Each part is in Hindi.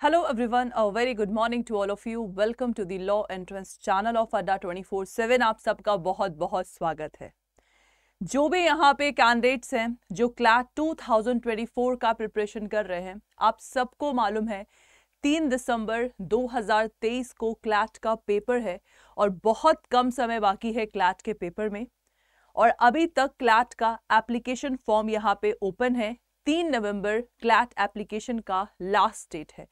Hello everyone, a very good morning to all of you. Welcome to the Law Entrance channel of Adda 24/7. आप सबका बहुत बहुत स्वागत है जो भी यहाँ पे कैंडिडेट्स हैं जो क्लैट 2024 का प्रिपरेशन कर रहे हैं आप सबको मालूम है तीन दिसंबर 2023 को क्लैट का पेपर है और बहुत कम समय बाकी है क्लैट के पेपर में और अभी तक क्लैट का एप्लीकेशन फॉर्म यहाँ पे ओपन है तीन नवंबर क्लैट एप्लीकेशन का लास्ट डेट है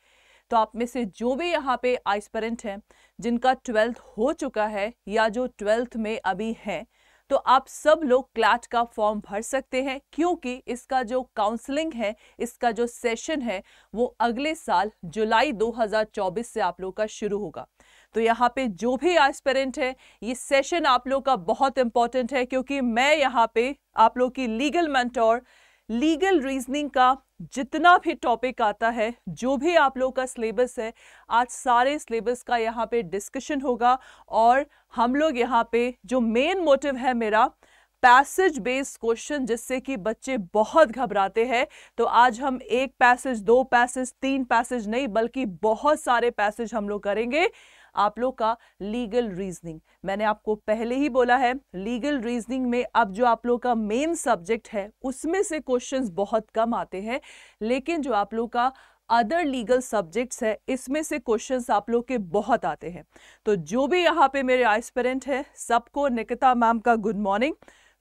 तो आप में से जो भी यहाँ पे आइस्परेंट हैं जिनका ट्वेल्थ हो चुका है या जो ट्वेल्थ में अभी हैं तो आप सब लोग क्लैट का फॉर्म भर सकते हैं क्योंकि इसका जो काउंसलिंग है इसका जो सेशन है वो अगले साल जुलाई 2024 से आप लोग का शुरू होगा तो यहाँ पे जो भी एस्पेरेंट है ये सेशन आप लोग का बहुत इंपॉर्टेंट है क्योंकि मैं यहाँ पे आप लोग की लीगल मेंटोर लीगल रीजनिंग का जितना भी टॉपिक आता है जो भी आप लोग का सिलेबस है आज सारे सिलेबस का यहाँ पे डिस्कशन होगा और हम लोग यहाँ पे जो मेन मोटिव है मेरा पैसेज बेस्ड क्वेश्चन जिससे कि बच्चे बहुत घबराते हैं तो आज हम एक पैसेज दो पैसेज तीन पैसेज नहीं बल्कि बहुत सारे पैसेज हम लोग करेंगे आप लोग का लीगल रीजनिंग मैंने आपको पहले ही बोला है लीगल रीजनिंग में अब जो आप लोग का मेन सब्जेक्ट है उसमें से क्वेश्चंस बहुत कम आते हैं लेकिन जो आप लोग का अदर लीगल सब्जेक्ट्स है इसमें से क्वेश्चंस आप लोग के बहुत आते हैं तो जो भी यहाँ पे मेरे आइस्पेरेंट है सबको निकिता मैम का गुड मॉर्निंग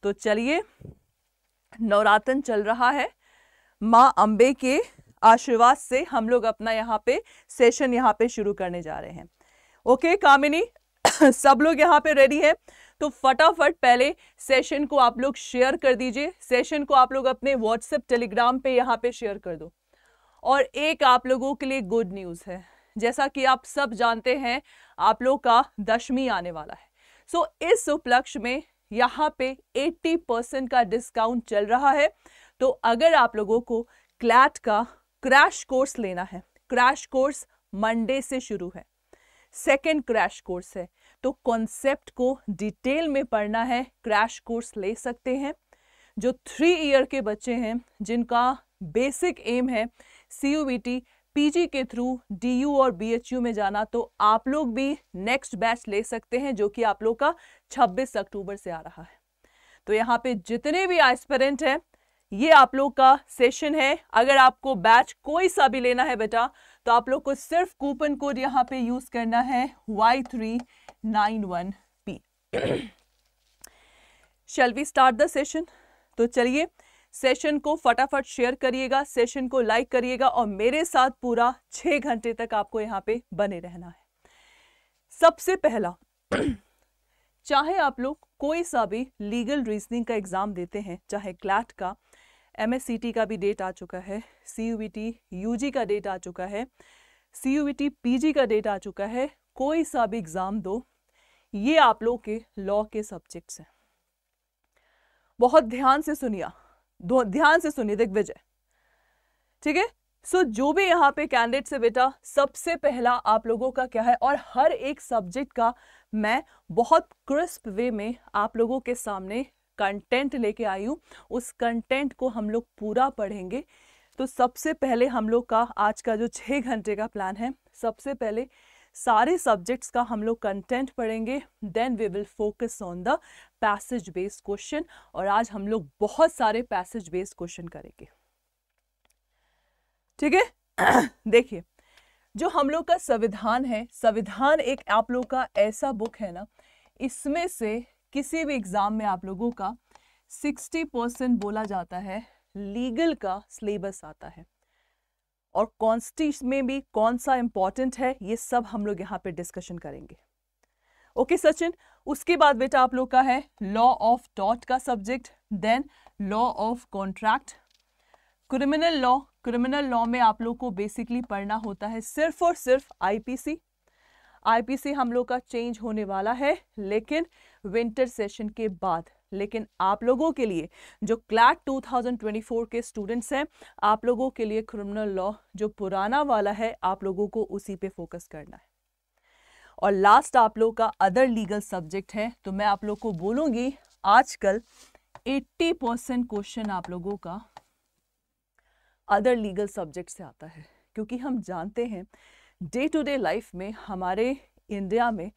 तो चलिए नवरातन चल रहा है माँ अम्बे के आशीर्वाद से हम लोग अपना यहाँ पे सेशन यहाँ पे शुरू करने जा रहे हैं ओके कामिनी सब लोग यहाँ पे रेडी हैं तो फटाफट पहले सेशन को आप लोग शेयर कर दीजिए सेशन को आप लोग अपने व्हाट्सएप टेलीग्राम पे यहाँ पे शेयर कर दो और एक आप लोगों के लिए गुड न्यूज़ है जैसा कि आप सब जानते हैं आप लोग का दशमी आने वाला है सो so, इस उपलक्ष्य में यहाँ पे 80 परसेंट का डिस्काउंट चल रहा है तो अगर आप लोगों को क्लैट का क्रैश कोर्स लेना है क्रैश कोर्स मंडे से शुरू है सेकेंड क्रैश कोर्स है तो कॉन्सेप्ट को डिटेल में पढ़ना है क्रैश कोर्स ले सकते हैं जो थ्री ईयर के बच्चे हैं जिनका बेसिक एम है सी यू पीजी के थ्रू डीयू और बीएचयू में जाना तो आप लोग भी नेक्स्ट बैच ले सकते हैं जो कि आप लोग का 26 अक्टूबर से आ रहा है तो यहाँ पे जितने भी एस्पेरेंट हैं ये आप लोग का सेशन है अगर आपको बैच कोई सा भी लेना है बेटा तो आप लोग को सिर्फ कूपन कोड यहाँ पे यूज करना है Y three nine one P shall we start the session तो चलिए सेशन को फटाफट शेयर करिएगा सेशन को लाइक करिएगा और मेरे साथ पूरा छः घंटे तक आपको यहाँ पे बने रहना है सबसे पहला चाहे आप लोग कोई सा भी लीगल रीजनिंग का एग्ज़ाम देते हैं चाहे क्लैट का एम का भी डेट आ चुका है सी यू यूजी का डेट आ चुका है सी यू जी का डेट आ चुका है कोई सा भी एग्ज़ाम दो ये आप लोग के लॉ के सब्जेक्ट्स हैं बहुत ध्यान से सुनिया ध्यान से सुनिए दिग्विजय ठीक है सो so, जो भी यहाँ पे कैंडिडेट से बेटा सबसे पहला आप लोगों का क्या है और हर एक सब्जेक्ट का मैं बहुत क्रिस्प वे में आप लोगों के सामने कंटेंट लेके आई हूँ उस कंटेंट को हम लोग पूरा पढ़ेंगे तो सबसे पहले हम लोग का आज का जो छः घंटे का प्लान है सबसे पहले सारे सब्जेक्ट्स का हम लोग कंटेंट पढ़ेंगे then we will focus on the passage based question और आज हम लोग बहुत सारे पैसेज बेस्ड क्वेश्चन करेंगे ठीक है देखिए जो हम लोग का संविधान है संविधान एक आप लोग का ऐसा बुक है ना इसमें से किसी भी एग्ज़ाम में आप लोगों का 60 परसेंट बोला जाता है लीगल का सिलेबस आता है और कॉन्स्टिट्यूशन में भी कौन सा इंपॉर्टेंट है ये सब हम लोग यहाँ पे डिस्कशन करेंगे ओके okay, सचिन उसके बाद बेटा आप लोग का है लॉ ऑफ डॉट का subject then law of contract criminal law criminal law में आप लोग को बेसिकली पढ़ना होता है सिर्फ और सिर्फ आईपीसी आईपीसी हम लोग का चेंज होने वाला है लेकिन विंटर सेशन के बाद लेकिन आप लोगों के लिए जो क्लैट 2024 के स्टूडेंट्स हैं आप लोगों के लिए क्रिमिनल लॉ जो पुराना वाला है आप लोगों को उसी पे फोकस करना है और लास्ट आप लोग का अदर लीगल सब्जेक्ट है तो मैं आप लोग को बोलूंगी आजकल 80 परसेंट क्वेश्चन आप लोगों का अदर लीगल सब्जेक्ट से आता है क्योंकि हम जानते हैं डे टू डे लाइफ में हमारे इंडिया में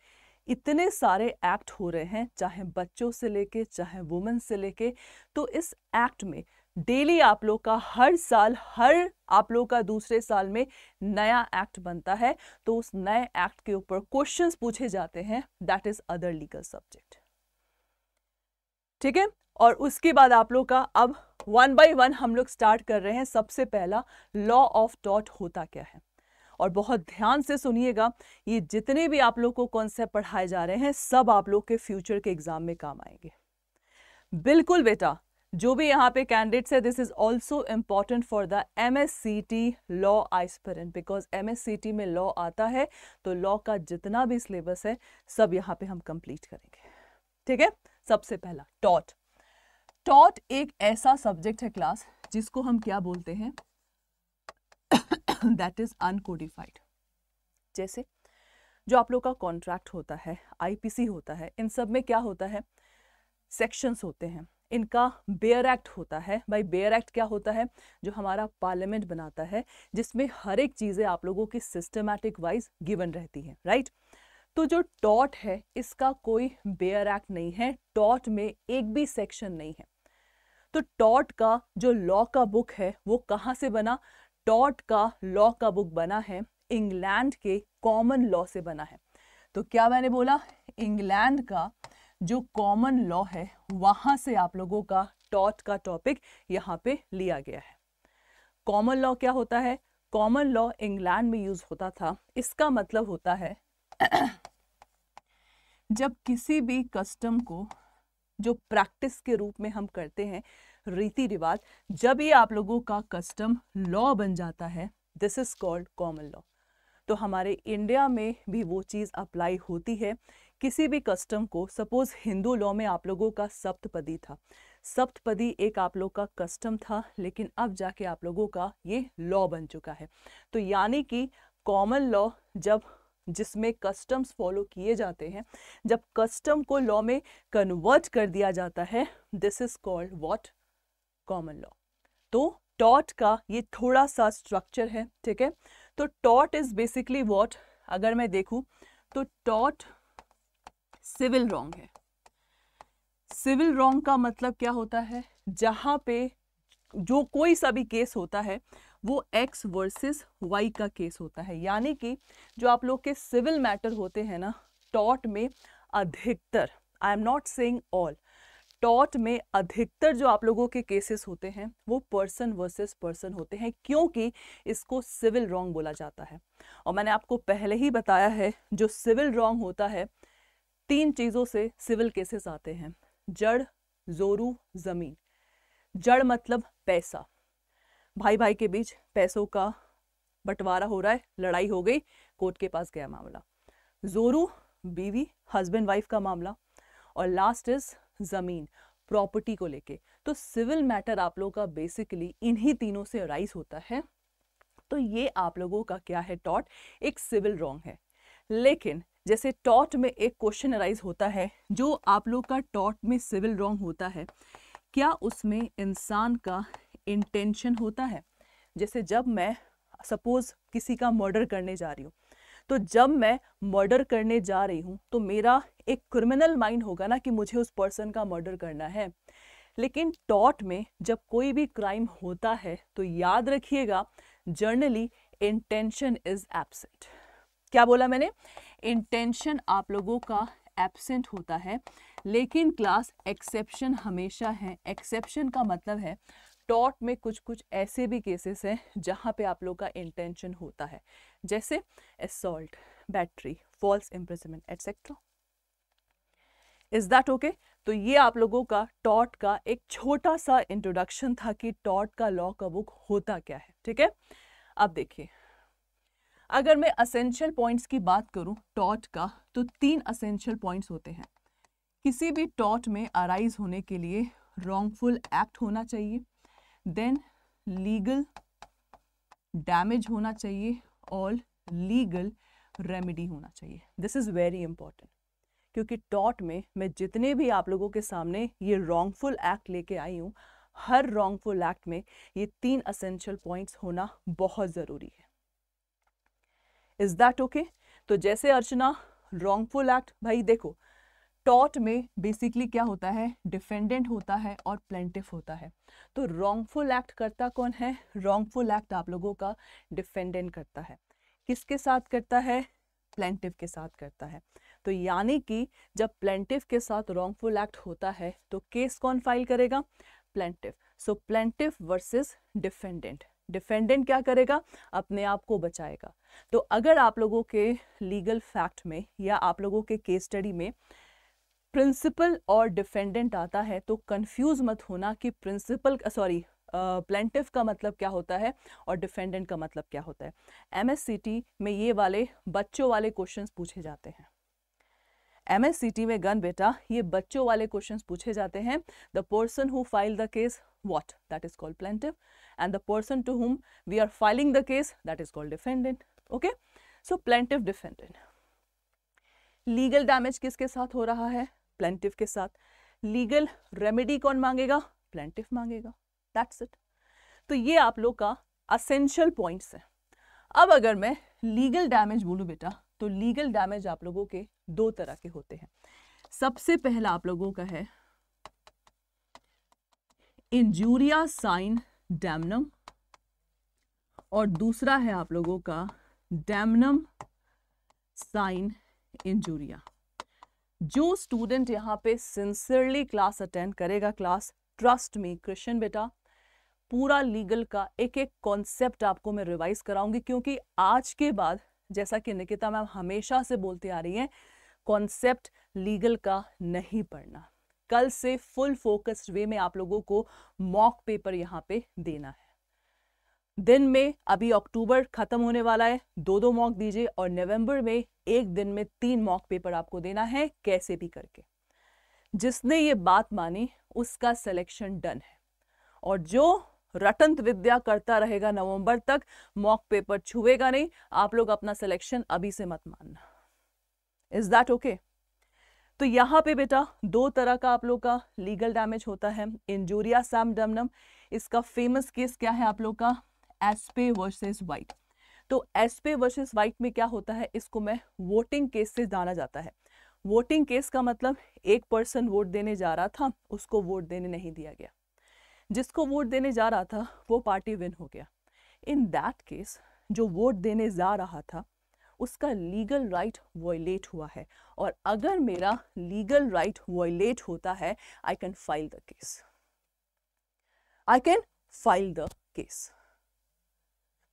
इतने सारे एक्ट हो रहे हैं चाहे बच्चों से लेके चाहे वुमेन से लेके तो इस एक्ट में डेली आप लोग का हर साल हर आप लोग का दूसरे साल में नया एक्ट बनता है तो उस नए एक्ट के ऊपर क्वेश्चंस पूछे जाते हैं that is other legal subject ठीक है और उसके बाद आप लोग का अब वन बाय वन हम लोग स्टार्ट कर रहे हैं सबसे पहला लॉ ऑफ डॉट होता क्या है और बहुत ध्यान से सुनिएगा ये जितने भी आप लोग को कॉन्सेप्ट पढ़ाए जा रहे हैं सब आप लोग के फ्यूचर के एग्जाम में काम आएंगे बिल्कुल बेटा जो भी यहाँ पे कैंडिडेट्स है this is also important for the M S C T law aspirant because M S C T में लॉ आता है तो लॉ का जितना भी सिलेबस है सब यहाँ पे हम कंप्लीट करेंगे ठीक है सबसे पहला टॉट टॉट एक ऐसा सब्जेक्ट है क्लास जिसको हम क्या बोलते हैं दैट इज अनकोडिफाइड जैसे जो आप लोग का कॉन्ट्रैक्ट होता है आईपीसी होता है इन सब में क्या होता है सेक्शंस होते हैं इनका बेयर एक्ट होता है भाई बेयर एक्ट क्या होता है जो हमारा पार्लियामेंट बनाता है जिसमें हर एक चीज़ें आप लोगों की सिस्टमैटिक वाइज गिवन रहती है राइट तो जो टॉट है इसका कोई बेयर एक्ट नहीं है टॉट में एक भी सेक्शन नहीं है तो टॉट का जो लॉ का बुक है वो कहाँ से बना टॉट का लॉ का बुक बना है इंग्लैंड के कॉमन लॉ से बना है तो क्या मैंने बोला इंग्लैंड का जो कॉमन लॉ है वहां से आप लोगों का टॉट का टॉपिक यहाँ पे लिया गया है कॉमन लॉ क्या होता है कॉमन लॉ इंग्लैंड में यूज होता था इसका मतलब होता है जब किसी भी कस्टम को जो प्रैक्टिस के रूप में हम करते हैं रीति रिवाज जब ये आप लोगों का कस्टम लॉ बन जाता है this is called common law तो हमारे इंडिया में भी वो चीज़ अप्लाई होती है किसी भी कस्टम को सपोज हिंदू लॉ में आप लोगों का सप्तपदी था सप्तपदी एक आप लोग का कस्टम था लेकिन अब जाके आप लोगों का ये लॉ बन चुका है तो यानी कि कॉमन लॉ जब जिसमें कस्टम्स फॉलो किए जाते हैं जब कस्टम को लॉ में कन्वर्ट कर दिया जाता है this is called what common law तो टॉट का ये थोड़ा सा स्ट्रक्चर है ठीक है तो टॉट इज बेसिकली वॉट अगर मैं देखूं तो टॉट सिविल रॉन्ग है सिविल रॉन्ग का मतलब क्या होता है जहां पे जो कोई सा भी केस होता है वो एक्स वर्सेस वाई का केस होता है यानी कि जो आप लोग के सिविल मैटर होते हैं ना टॉट में अधिकतर I am not saying all टॉट में अधिकतर जो आप लोगों के केसेस होते हैं वो पर्सन वर्सेस पर्सन होते हैं क्योंकि इसको सिविल रॉन्ग बोला जाता है और मैंने आपको पहले ही बताया है जो सिविल रॉन्ग होता है तीन चीज़ों से सिविल केसेस आते हैं जड़ जोरू ज़मीन जड़ मतलब पैसा भाई भाई के बीच पैसों का बंटवारा हो रहा है लड़ाई हो गई कोर्ट के पास गया मामला जोरू बीवी हस्बैंड वाइफ का मामला और लास्ट इज ज़मीन प्रॉपर्टी को लेके तो सिविल मैटर आप लोगों का बेसिकली इन्हीं तीनों से राइज होता है तो ये आप लोगों का क्या है टॉट एक सिविल रॉन्ग है लेकिन जैसे टॉट में एक क्वेश्चन अराइज होता है जो आप लोग का टॉट में सिविल रॉन्ग होता है क्या उसमें इंसान का इंटेंशन होता है जैसे जब मैं सपोज किसी का मर्डर करने जा रही हूँ तो जब मैं मर्डर करने जा रही हूँ तो मेरा एक क्रिमिनल माइंड होगा ना कि मुझे उस पर्सन का मर्डर करना है लेकिन टॉट में जब कोई भी क्राइम होता है तो याद रखिएगा जर्नली इंटेंशन इज एबसेंट क्या बोला मैंने इंटेंशन आप लोगों का एबसेंट होता है लेकिन क्लास एक्सेप्शन हमेशा है एक्सेप्शन का मतलब है टॉट में कुछ कुछ ऐसे भी केसेस हैं जहाँ पे आप लोग का इंटेंशन होता है जैसे assault battery false imprisonment etcetera is that okay तो ये आप लोगों का टॉट का एक छोटा सा इंट्रोडक्शन था कि टॉट का लॉ का बुक होता क्या है ठीक है अब देखिए अगर मैं असेंशियल पॉइंट्स की बात करूं टॉट का तो तीन असेंशियल पॉइंट्स होते हैं किसी भी टॉट में अराइज होने के लिए रॉन्गफुल एक्ट होना चाहिए देन लीगल डैमेज होना चाहिए और लीगल रेमेडी होना चाहिए दिस इज़ वेरी इंपॉर्टेंट क्योंकि टॉट में मैं जितने भी आप लोगों के सामने ये रॉन्गफुल एक्ट लेके आई हूँ हर रॉन्गफुल एक्ट में ये तीन असेंशियल पॉइंट्स होना बहुत ज़रूरी है इज़ दैट ओके तो जैसे अर्चना रॉन्गफुल एक्ट भाई देखो टॉट में बेसिकली क्या होता है डिफेंडेंट होता है और प्लेंटिफ होता है तो रॉन्गफुल एक्ट करता कौन है रॉन्गफुल एक्ट आप लोगों का डिफेंडेंट करता है किसके साथ करता है प्लेंटिव के साथ करता है तो यानी कि जब प्लेंटिव के साथ रॉन्गफुल एक्ट होता है तो केस कौन फाइल करेगा plaintiff so plaintiff versus defendant defendant क्या करेगा अपने आप को बचाएगा तो अगर आप लोगों के लीगल फैक्ट में या आप लोगों के केस स्टडी में प्रिंसिपल और डिफेंडेंट आता है तो कंफ्यूज मत होना कि प्रिंसिपल सॉरी प्लेंटिव का मतलब क्या होता है और डिफेंडेंट का मतलब क्या होता है एम में ये वाले बच्चों वाले क्वेश्चंस पूछे जाते हैं एमएससीटी में गन बेटा ये बच्चों वाले क्वेश्चंस पूछे जाते हैं the person who file the case what that is called plaintiff and the person to whom we are filing the case that is called defendant okay so plaintiff defendant legal damage किसके साथ हो रहा है प्लेंटिव के साथ लीगल रेमेडी कौन मांगेगा प्लेंटिव मांगेगा दैट्स इट तो ये आप लोग का असेंशियल पॉइंट्स है अब अगर मैं लीगल डैमेज बोलूँ बेटा तो लीगल डैमेज आप लोगों के दो तरह के होते हैं सबसे पहला आप लोगों का है इंजूरिया साइन डैमनम और दूसरा है आप लोगों का डैमनम साइन इंजूरिया जो स्टूडेंट यहाँ पे सिंसियरली क्लास अटेंड करेगा क्लास ट्रस्ट में क्रिश्चन बेटा पूरा लीगल का एक एक कॉन्सेप्ट आपको मैं रिवाइज कराऊंगी क्योंकि आज के बाद जैसा कि निकिता मैम हमेशा से बोलती आ रही हैं कॉन्सेप्ट लीगल का नहीं पढ़ना कल से फुल फोकस्ड वे में आप लोगों को मॉक पेपर यहाँ पे देना है दिन में अभी अक्टूबर खत्म होने वाला है दो दो मॉक दीजिए और नवंबर में एक दिन में तीन मॉक पेपर आपको देना है कैसे भी करके जिसने ये बात मानी उसका सिलेक्शन डन है और जो रटंत विद्या करता रहेगा नवंबर तक मॉक पेपर छुएगा नहीं आप लोग अपना सिलेक्शन अभी से मत मानना इज दैट ओके तो यहां पे बेटा दो तरह का आप लोग का लीगल डैमेज होता है इंजूरिया सैम डमनम इसका फेमस केस क्या है आप लोग का एसपे वर्सेस वाइट तो एसपे वर्सेस वाइट में क्या होता है इसको मैं वोटिंग केस से जाना जाता है वोटिंग केस का मतलब एक पर्सन वोट देने जा रहा था उसको वोट देने नहीं दिया गया जिसको वोट देने जा रहा था वो पार्टी विन हो गया इन दैट केस जो वोट देने जा रहा था उसका लीगल राइट वॉयलेट हुआ है और अगर मेरा लीगल राइट वॉयलेट होता है I can file the case I can file the case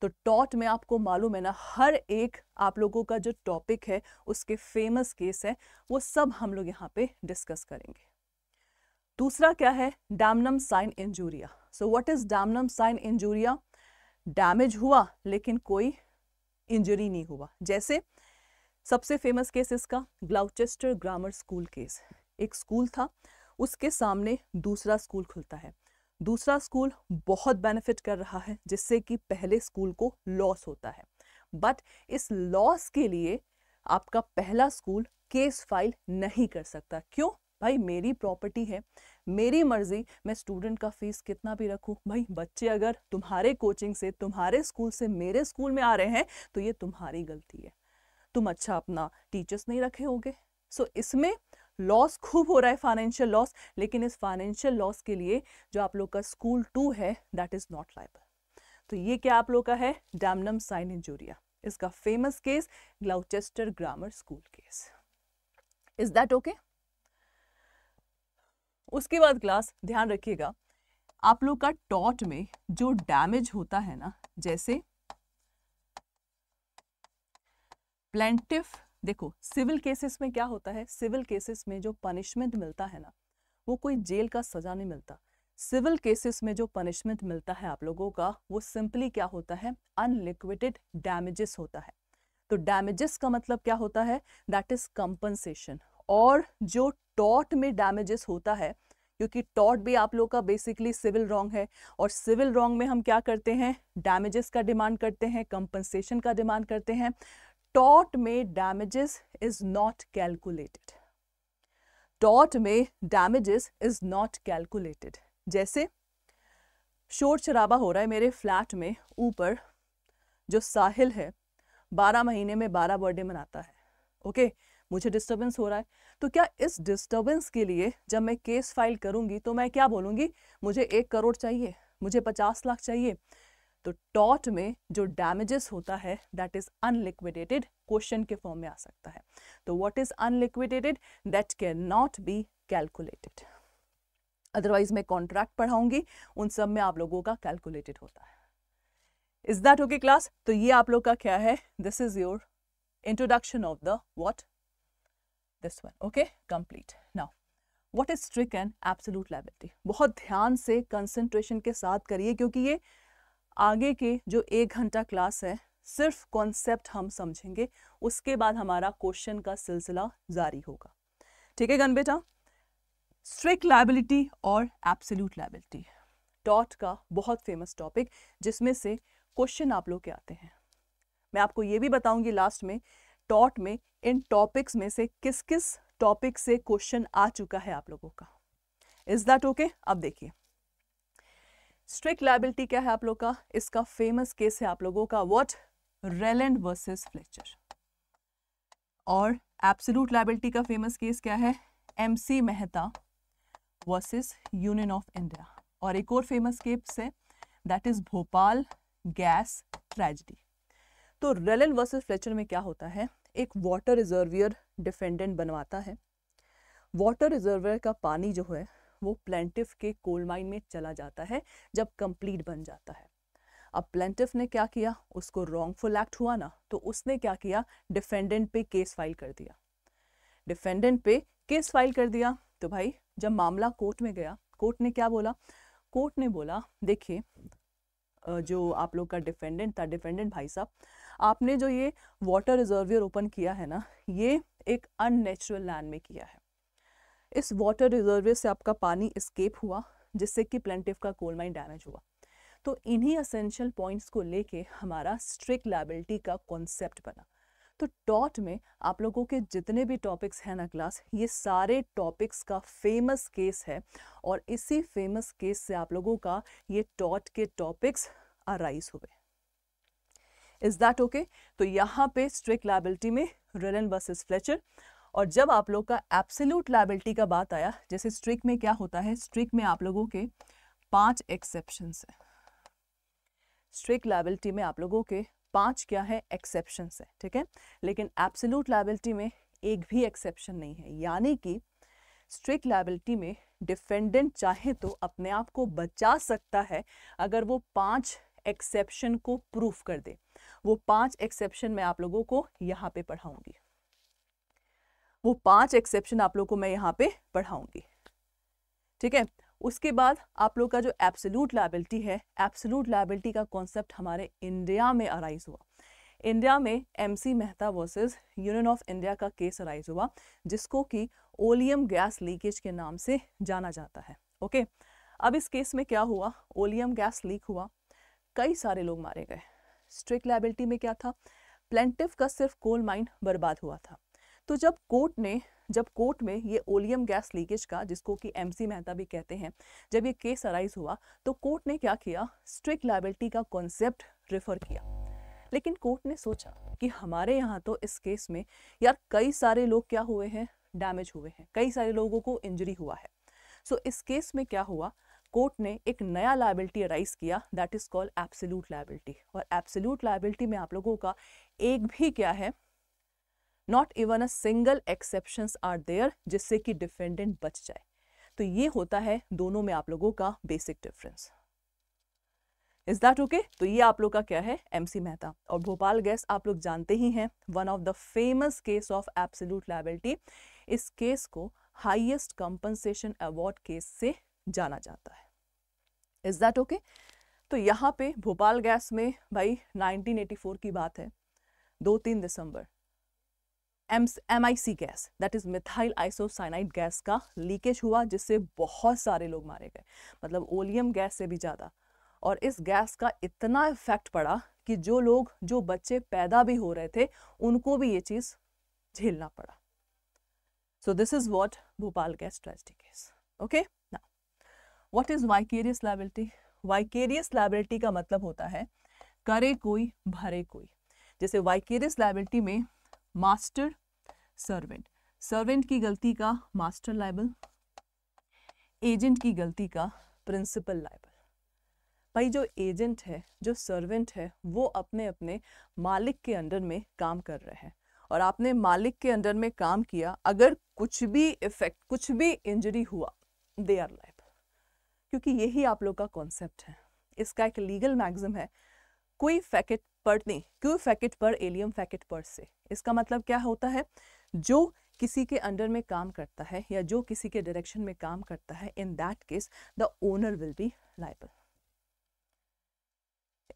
तो टॉट में आपको मालूम है ना हर एक आप लोगों का जो टॉपिक है उसके फेमस केस है वो सब हम लोग यहाँ पे डिस्कस करेंगे दूसरा क्या है damnum sine injuria so what is damnum sine injuria damage हुआ लेकिन कोई इंजरी नहीं हुआ जैसे सबसे फेमस केस इसका ग्लाउचेस्टर ग्रामर स्कूल केस एक स्कूल था उसके सामने दूसरा स्कूल खुलता है दूसरा स्कूल बहुत बेनिफिट कर रहा है जिससे कि पहले स्कूल को लॉस होता है बट इस लॉस के लिए आपका पहला स्कूल केस फाइल नहीं कर सकता क्यों भाई मेरी प्रॉपर्टी है मेरी मर्जी मैं स्टूडेंट का फीस कितना भी रखूं भाई बच्चे अगर तुम्हारे कोचिंग से तुम्हारे स्कूल से मेरे स्कूल में आ रहे हैं तो ये तुम्हारी गलती है तुम अच्छा अपना टीचर्स नहीं रखे होगे सो इसमें लॉस खूब हो रहा है फाइनेंशियल लॉस लेकिन इस फाइनेंशियल लॉस के लिए जो आप लोग का स्कूल टू है दैट इज नॉट लाइबल तो ये क्या आप लोग का है डैमनम साइन इंजूरिया इसका famous case Gloucester grammar school case is that okay उसके बाद क्लास ध्यान रखिएगा आप लोग का टॉट में जो डैमेज होता है ना जैसे प्लेंटिफ देखो सिविल केसेस में क्या होता है सिविल केसेस में जो पनिशमेंट मिलता है ना वो कोई जेल का सजा नहीं मिलता सिविल केसेस में जो पनिशमेंट मिलता है आप लोगों का वो सिंपली क्या होता है अनलिक्विडेड डैमेजेस होता है तो डैमेजेस का मतलब क्या होता है दैट इज कंपनसेशन और जो टॉट में डैमेजेस होता है क्योंकि टॉट भी आप लोग का बेसिकली सिविल रॉन्ग है और सिविल रॉन्ग में हम क्या करते हैं डैमेजेस का डिमांड करते हैं कंपनसेशन का डिमांड करते हैं टॉट में डैमेजेस इज नॉट कैलकुलेटेड टॉट में डैमेजेस इज नॉट कैलकुलेटेड जैसे शोर शराबा हो रहा है मेरे फ्लैट में ऊपर जो साहिल है बारह महीने में बारह बर्थडे मनाता है ओके मुझे डिस्टरबेंस हो रहा है तो क्या इस डिस्टरबेंस के लिए जब मैं केस फाइल करूंगी तो मैं क्या बोलूंगी मुझे एक करोड़ चाहिए मुझे पचास लाख चाहिए तो टॉट में जो डैमेजेस होता है दैट इज अनलिक्विडेटेड क्वेश्चन के फॉर्म में आ सकता है तो what is unliquidated that can not be calculated otherwise मैं कॉन्ट्रैक्ट पढ़ाऊंगी उन सब में आप लोगों का कैलकुलेटेड होता है इज दैट ओके क्लास तो ये आप लोग का क्या है this is your introduction of the what this one okay complete now what is strict and absolute liability बहुत ध्यान से कंसेंट्रेशन के साथ करिए क्योंकि ये आगे के जो एक घंटा क्लास है सिर्फ कॉन्सेप्ट हम समझेंगे उसके बाद हमारा क्वेश्चन का सिलसिला जारी होगा ठीक है गन बेटा स्ट्रिक्ट लाइबिलिटी और एब्सोल्यूट लाइबिलिटी डॉट का बहुत फेमस टॉपिक जिसमें से क्वेश्चन आप लोग के आते हैं मैं आपको ये भी बताऊंगी लास्ट में टॉट में इन टॉपिक्स में से किस किस टॉपिक से क्वेश्चन आ चुका है आप लोगों का इज दैट ओके अब देखिए स्ट्रिक्ट लाइबिलिटी क्या है आप लोग का इसका फेमस केस है आप लोगों का वॉट रेलेंड वर्सेस फ्लेचर और एब्सोलूट लाइबिलिटी का फेमस केस क्या है MC Mehta versus union of India और एक और फेमस केस है that is Bhopal gas tragedy तो रेलेंड वर्सेस फ्लेचर में क्या होता है एक वाटर रिजर्वियर डिफेंडेंट बनवाता है वाटर रिजर्वियर का पानी जो है वो प्लेंटिव के कोल माइन में चला जाता है जब कंप्लीट बन जाता है अब प्लेंटिव ने क्या किया उसको रॉन्गफुल एक्ट हुआ ना तो उसने क्या किया डिफेंडेंट पे केस फाइल कर दिया डिफेंडेंट पे केस फाइल कर दिया तो भाई जब मामला कोर्ट में गया कोर्ट ने क्या बोला कोर्ट ने बोला देखिए जो आप लोग का डिफेंडेंट था डिफेंडेंट भाई साहब आपने जो ये वाटर रिजर्वियर ओपन किया है ना ये एक अननेचुरल लैंड में किया है इस वाटर रिजर्वे से आपका पानी स्केप हुआ जिससे कि प्लेंटिव का कोल माइन डैमेज हुआ तो इन्हीं असेंशियल पॉइंट्स को लेके हमारा स्ट्रिक्ट लाइबिलिटी का कॉन्सेप्ट बना तो डॉट में आप लोगों के जितने भी टॉपिक्स हैं ना क्लास ये सारे टॉपिक्स का फेमस केस है और इसी फेमस केस से आप लोगों का ये डॉट के टॉपिक्स अराइज हुए इज दैट ओके तो यहाँ पे स्ट्रिक्ट लाइबिलिटी में रिलन वर्सेज फ्लेचर और जब आप लोग का एब्सोल्यूट लाइबिलिटी का बात आया जैसे स्ट्रिक में क्या होता है स्ट्रिक में आप लोगों के पांच एक्सेप्शन है स्ट्रिक लाइबिलिटी में आप लोगों के पांच क्या है एक्सेप्शन है ठीक है लेकिन एब्सोल्यूट लाइबिलिटी में एक भी एक्सेप्शन नहीं है यानी कि स्ट्रिक्ट लाइबिलिटी में डिफेंडेंट चाहे तो अपने आप को बचा सकता है अगर वो पांच एक्सेप्शन को प्रूफ कर दे वो पांच एक्सेप्शन मैं आप लोगों को यहाँ पे पढ़ाऊंगी वो पांच एक्सेप्शन आप लोग को मैं यहाँ पे पढ़ाऊंगी ठीक है उसके बाद आप लोग का जो एब्सोलूट लाइबिलिटी है एप्सोलूट लाइबिलिटी का कॉन्सेप्ट हमारे इंडिया में अराइज हुआ इंडिया में MC Mehta versus union of India का केस अराइज हुआ जिसको कि ओलियम गैस लीकेज के नाम से जाना जाता है ओके अब इस केस में क्या हुआ ओलियम गैस लीक हुआ कई सारे लोग मारे गए स्ट्रिक्ट लाइबिलिटी में क्या था प्लेंटिव का सिर्फ कोल माइन बर्बाद हुआ था तो जब कोर्ट ने जब कोर्ट में ये ओलियम गैस लीकेज का जिसको कि एमसी मेहता भी कहते हैं जब ये केस अराइज हुआ तो कोर्ट ने क्या किया स्ट्रिक्ट लाइबिलिटी का कॉन्सेप्ट रेफर किया लेकिन कोर्ट ने सोचा कि हमारे यहाँ तो इस केस में यार कई सारे लोग क्या हुए हैं डैमेज हुए हैं कई सारे लोगों को इंजरी हुआ है सो इस केस में क्या हुआ कोर्ट ने एक नया लाइबिलिटी अराइज किया that is called absolute liability और एब्सोल्यूट लाइबिलिटी में आप लोगों का एक भी क्या है not even a single exception are there जिससे कि डिफेंडेंट बच जाए तो ये होता है दोनों में आप लोगों का basic difference is that okay तो ये आप लोग का क्या है एमसी मेहता और भोपाल गैस आप लोग जानते ही हैं one of the famous case of absolute liability इस केस को हाइएस्ट कंपनसेशन अवार्ड केस से जाना जाता है इज दैट ओके तो यहाँ पे भोपाल गैस में भाई 1984 की बात है दो तीन दिसंबर M I C gas that is methyl isocyanide gas का लीकेज हुआ जिससे बहुत सारे लोग मारे गए मतलब ओलियम गैस से भी ज़्यादा और इस गैस का इतना इफेक्ट पड़ा कि जो लोग जो बच्चे पैदा भी हो रहे थे उनको भी ये चीज़ झेलना पड़ा so this is what Bhopal gas tragedy case okay ना what is vicarious liability vicarious liability का मतलब होता है करे कोई भरे कोई जैसे वाइकेरियस लाइबिलिटी में मास्टर सर्वेंट सर्वेंट की गलती का मास्टर लाइबल एजेंट की गलती का प्रिंसिपल लाइबल भाई जो एजेंट है जो सर्वेंट है वो अपने अपने मालिक के अंडर में काम कर रहे हैं और आपने मालिक के अंडर में काम किया अगर कुछ भी इफेक्ट कुछ भी इंजरी हुआ दे आर लाइबल क्योंकि यही आप लोग का कॉन्सेप्ट है इसका एक लीगल मैगजम है कोई फैकेट पढ़ने नहीं क्यू फैकेट पर एलियम फैकेट पर से इसका मतलब क्या होता है जो किसी के अंडर में काम करता है या जो किसी के डायरेक्शन में काम करता है in that case the owner will be liable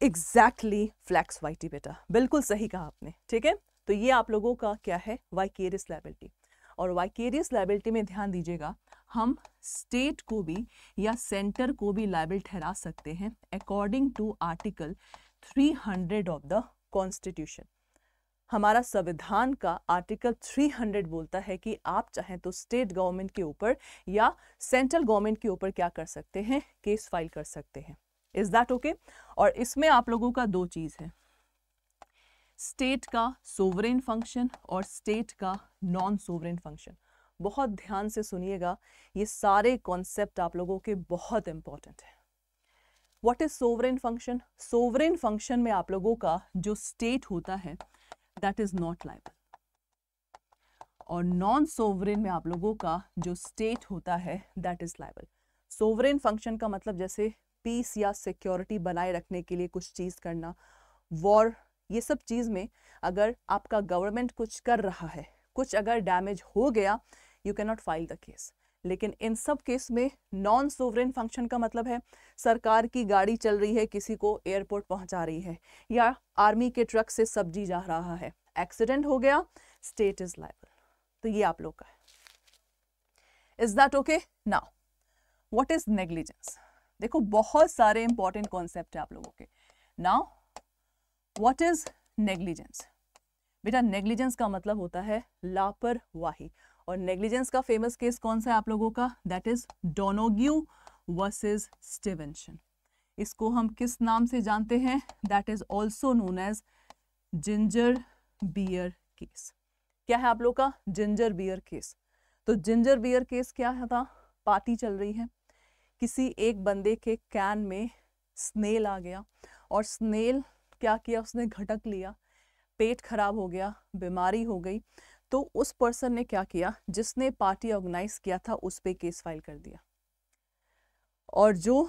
exactly फ्लैक्स वाइटी बेटा बिल्कुल सही कहा आपने ठीक है तो ये आप लोगों का क्या है वाइकेरियस लाइबिलिटी और वाइकेरियस लाइबिलिटी में ध्यान दीजिएगा हम स्टेट को भी या सेंटर को भी लाइबल ठहरा सकते हैं according to article three hundred of the constitution हमारा संविधान का आर्टिकल 300 बोलता है कि आप चाहें तो स्टेट गवर्नमेंट के ऊपर या सेंट्रल गवर्नमेंट के ऊपर क्या कर सकते हैं केस फाइल कर सकते हैं इज दैट ओके और इसमें आप लोगों का दो चीज़ है स्टेट का सोवरेन फंक्शन और स्टेट का नॉन सोवरेन फंक्शन बहुत ध्यान से सुनिएगा ये सारे कॉन्सेप्ट आप लोगों के बहुत इंपॉर्टेंट हैं what is sovereign function sovereign function में आप लोगों का जो स्टेट होता है दैट इज नॉट लाइबल और नॉन सोवरेन में आप लोगों का जो स्टेट होता है that is liable sovereign function का मतलब जैसे पीस या सिक्योरिटी बनाए रखने के लिए कुछ चीज़ करना वॉर ये सब चीज़ में अगर आपका गवर्नमेंट कुछ कर रहा है कुछ अगर डैमेज हो गया you can not file the case लेकिन इन सब केस में नॉन सोवरेन फंक्शन का मतलब है सरकार की गाड़ी चल रही है किसी को एयरपोर्ट पहुंचा रही है या आर्मी के ट्रक से सब्जी जा रहा है एक्सीडेंट हो गया स्टेट इज लाइबल तो ये आप लोग का है is that okay now what is negligence देखो बहुत सारे इंपॉर्टेंट कॉन्सेप्ट है आप लोगों के नाउ वॉट इज नेग्लिजेंस बेटा नेग्लिजेंस का मतलब होता है लापरवाही और नेग्लिजेंस का फेमस केस कौन सा है आप लोगों का that is Donoghue versus Stevenson इसको हम किस नाम से जानते हैं that is also known as ginger beer case क्या है आप लोग का जिंजर बियर केस तो जिंजर बियर केस क्या है था पार्टी चल रही है किसी एक बंदे के कैन में स्नेल आ गया और स्नेल क्या किया उसने घटक लिया पेट खराब हो गया बीमारी हो गई तो उस पर्सन ने क्या किया जिसने पार्टी ऑर्गेनाइज किया था उस पर केस फाइल कर दिया और जो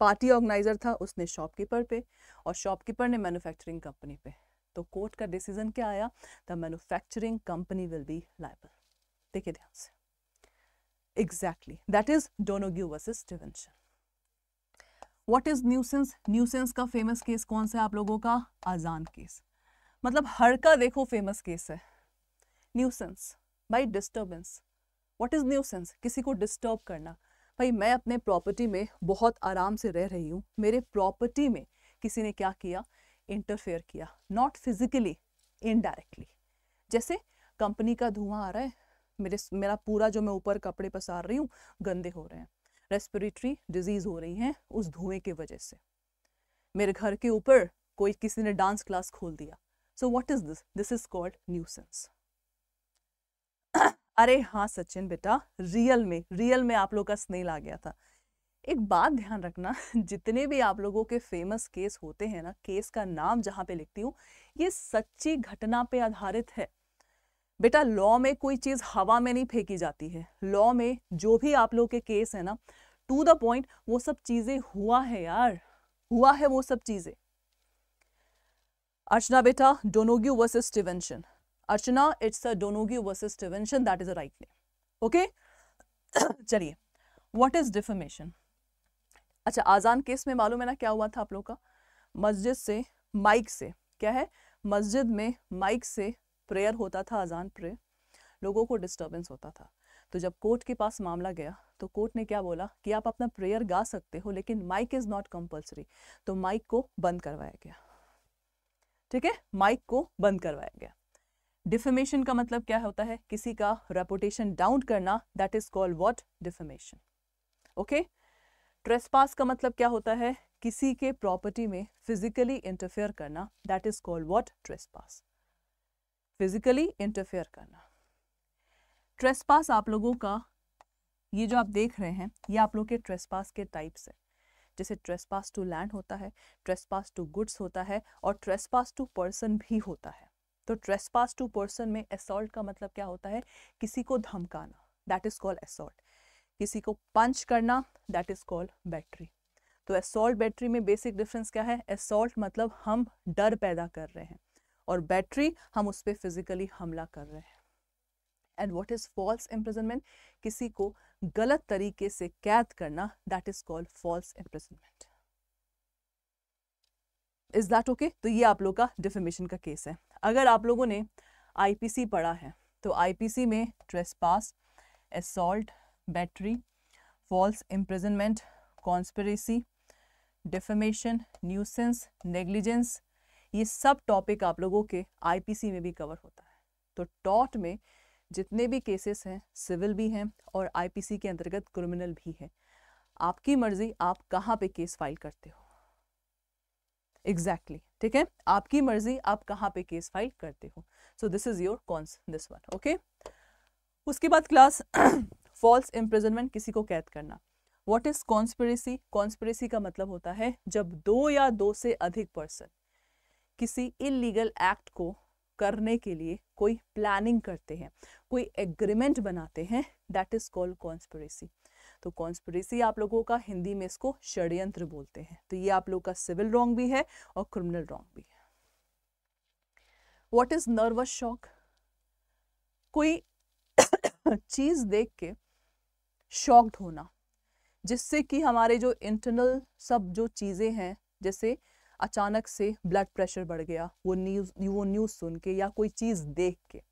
पार्टी ऑर्गेनाइजर था उसने शॉपकीपर पे और शॉपकीपर ने मैन्युफैक्चरिंग कंपनी पे तो कोर्ट का डिसीजन क्या आया the manufacturing company will be liable देखिए ध्यान से exactly that is Donoghue versus Stevenson what is nuisance nuisance का फेमस केस कौन सा है आप लोगों का आजान केस मतलब हर का देखो फेमस केस है nuisance by disturbance what is nuisance किसी को डिस्टर्ब करना भाई मैं अपने प्रॉपर्टी में बहुत आराम से रह रही हूँ मेरे प्रॉपर्टी में किसी ने क्या किया इंटरफेयर किया नॉट फिजिकली इनडायरेक्टली जैसे कंपनी का धुआं आ रहा है मेरे मेरा पूरा जो मैं ऊपर कपड़े पसार रही हूँ गंदे हो रहे हैं रेस्पिरेटरी डिजीज़ हो रही हैं उस धुएं के वजह से मेरे घर के ऊपर कोई किसी ने डांस क्लास खोल दिया so what is this this is called nuisance अरे हाँ सचिन बेटा रियल में रियल में आप लोग का स्नेल आ गया था एक बात ध्यान रखना जितने भी आप लोगों के फेमस केस होते हैं ना केस का नाम जहाँ पे लिखती हूँ ये सच्ची घटना पे आधारित है बेटा लॉ में कोई चीज़ हवा में नहीं फेंकी जाती है लॉ में जो भी आप लोग के केस है ना टू द पॉइंट वो सब चीज़ें हुआ है यार हुआ है वो सब चीज़ें अर्चना बेटा Donoghue versus Stevenson Archana it's Donoghue versus Stevenson that is a right name okay चलिए व्हाट इज डिफेमेशन अच्छा आजान केस में मालूम है ना क्या हुआ था आप लोग का मस्जिद से माइक से क्या है मस्जिद में माइक से प्रेयर होता था आजान प्रेयर लोगों को डिस्टर्बेंस होता था तो जब कोर्ट के पास मामला गया तो कोर्ट ने क्या बोला कि आप अपना प्रेयर गा सकते हो लेकिन माइक इज़ नॉट कंपलसरी तो माइक को बंद करवाया गया ठीक है माइक को बंद करवाया गया डिफेमेशन का मतलब क्या होता है किसी का रेपुटेशन डाउन करना that is called what defamation okay trespass का मतलब क्या होता है किसी के प्रॉपर्टी में फिजिकली इंटरफेयर करना that is called what trespass physically interfere करना ट्रेसपास आप लोगों का ये जो आप देख रहे हैं ये आप लोग के ट्रेसपास के टाइप्स है जैसे ट्रेसपास टू लैंड होता है ट्रेसपास टू गुड्स होता है और ट्रेसपास टू पर्सन भी होता है तो ट्रेस पास टू पर्सन में असोल्ट का मतलब क्या होता है किसी को धमकाना दैट इज कॉल्ड असोल्ट किसी को पंच करना दैट इज कॉल्ड बैटरी तो असोल्ट बैटरी में बेसिक डिफरेंस क्या है असोल्ट मतलब हम डर पैदा कर रहे हैं और बैटरी हम उस पर फिजिकली हमला कर रहे हैं and what is false imprisonment किसी को गलत तरीके से कैद करना that is called false imprisonment is that okay तो ये आप लोग का डिफेमेशन का केस है अगर आप लोगों ने आईपीसी पढ़ा है तो आईपीसी में trespass assault battery false imprisonment conspiracy defamation nuisance negligence ये सब टॉपिक आप लोगों के आईपीसी में भी कवर होता है तो टॉट में जितने भी केसेस हैं सिविल भी हैं और आईपीसी के अंतर्गत क्रिमिनल भी है आपकी मर्ज़ी आप कहाँ पे केस फाइल करते हो एग्जैक्टली exactly, ठीक है आपकी मर्जी आप कहाँ पे केस फाइल करते हो so this is your cons this one okay उसके बाद क्लास फॉल्स इम्प्रिजनमेंट किसी को कैद करना वॉट इज कॉन्स्परेसी कॉन्स्परेसी का मतलब होता है जब दो या दो से अधिक पर्सन किसी इलीगल एक्ट को करने के लिए कोई प्लानिंग करते हैं कोई एग्रीमेंट बनाते हैं दैट इज कॉल्ड कॉन्स्परेसी तो कॉन्स्परेसी आप लोगों का हिंदी में इसको षड्यंत्र बोलते हैं तो ये आप लोग का सिविल रॉन्ग भी है और क्रिमिनल रॉन्ग भी है वॉट इज नर्वस शॉक कोई चीज देख के शॉक्ड होना जिससे कि हमारे जो इंटरनल सब जो चीज़ें हैं जैसे अचानक से ब्लड प्रेशर बढ़ गया वो न्यूज़ वो न्यूज़ सुन के या कोई चीज़ देख के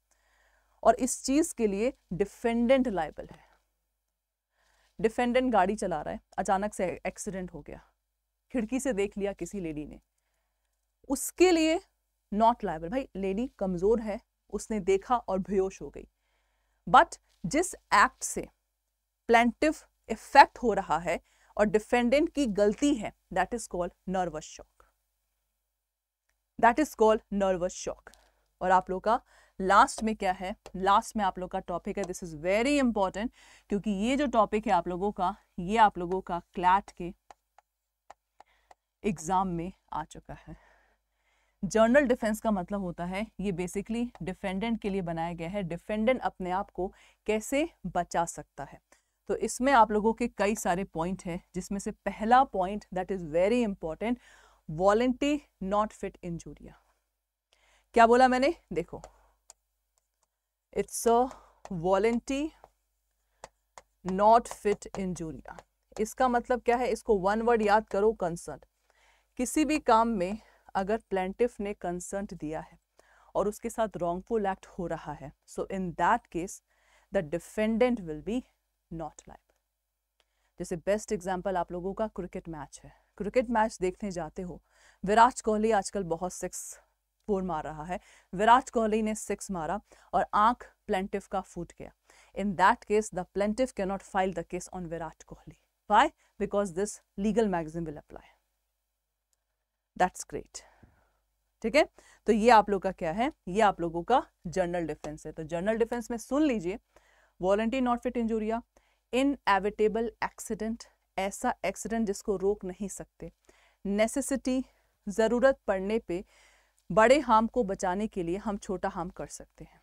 और इस चीज़ के लिए डिफेंडेंट लाइबल है डिफेंडेंट गाड़ी चला रहा है अचानक से एक्सीडेंट हो गया खिड़की से देख लिया किसी लेडी ने उसके लिए नॉट लाइबल भाई लेडी कमजोर है उसने देखा और बेहोश हो गई बट जिस एक्ट से प्लेंटिव इफेक्ट हो रहा है और डिफेंडेंट की गलती है that is called nervous shock that is called nervous shock और आप लोग का लास्ट में क्या है लास्ट में आप लोग का टॉपिक है दिस इज वेरी इंपॉर्टेंट क्योंकि ये जो टॉपिक है आप लोगों का ये आप लोगों का क्लैट के एग्जाम में आ चुका है जर्नल डिफेंस का मतलब होता है ये बेसिकली डिफेंडेंट के लिए बनाया गया है डिफेंडेंट अपने आप को कैसे बचा सकता है तो इसमें आप लोगों के कई सारे पॉइंट है जिसमें से पहला point that is very important volenti non fit injuria क्या बोला मैंने देखो it's a volenti non fit injuria इसका मतलब क्या है इसको वन वर्ड याद करो कंसर्न किसी भी काम में अगर प्लेंटिफ ने कंसर्ट दिया है और उसके साथ रॉन्गफुल एक्ट हो रहा है so in that case the defendant will be not liable जैसे बेस्ट एग्जाम्पल आप लोगों का क्रिकेट मैच है क्रिकेट मैच देखने जाते हो विराट कोहली आजकल बहुत सिक्स फोर मार रहा है विराट कोहली ने सिक्स मारा और आंख प्लेंटिव का फूट गया in that case the plaintiff can not file the case on Virat Kohli why because this legal magazine will apply that's great ठीक है तो ये आप लोग का क्या है ये आप लोगों का जर्नल डिफेंस है तो जर्नल डिफेंस में सुन लीजिए वॉलंटी नॉट फिट इंजूरिया इन एविटेबल एक्सीडेंट ऐसा एक्सीडेंट जिसको रोक नहीं सकते नेसेसिटी ज़रूरत पड़ने पे बड़े हार्म को बचाने के लिए हम छोटा हार्म कर सकते हैं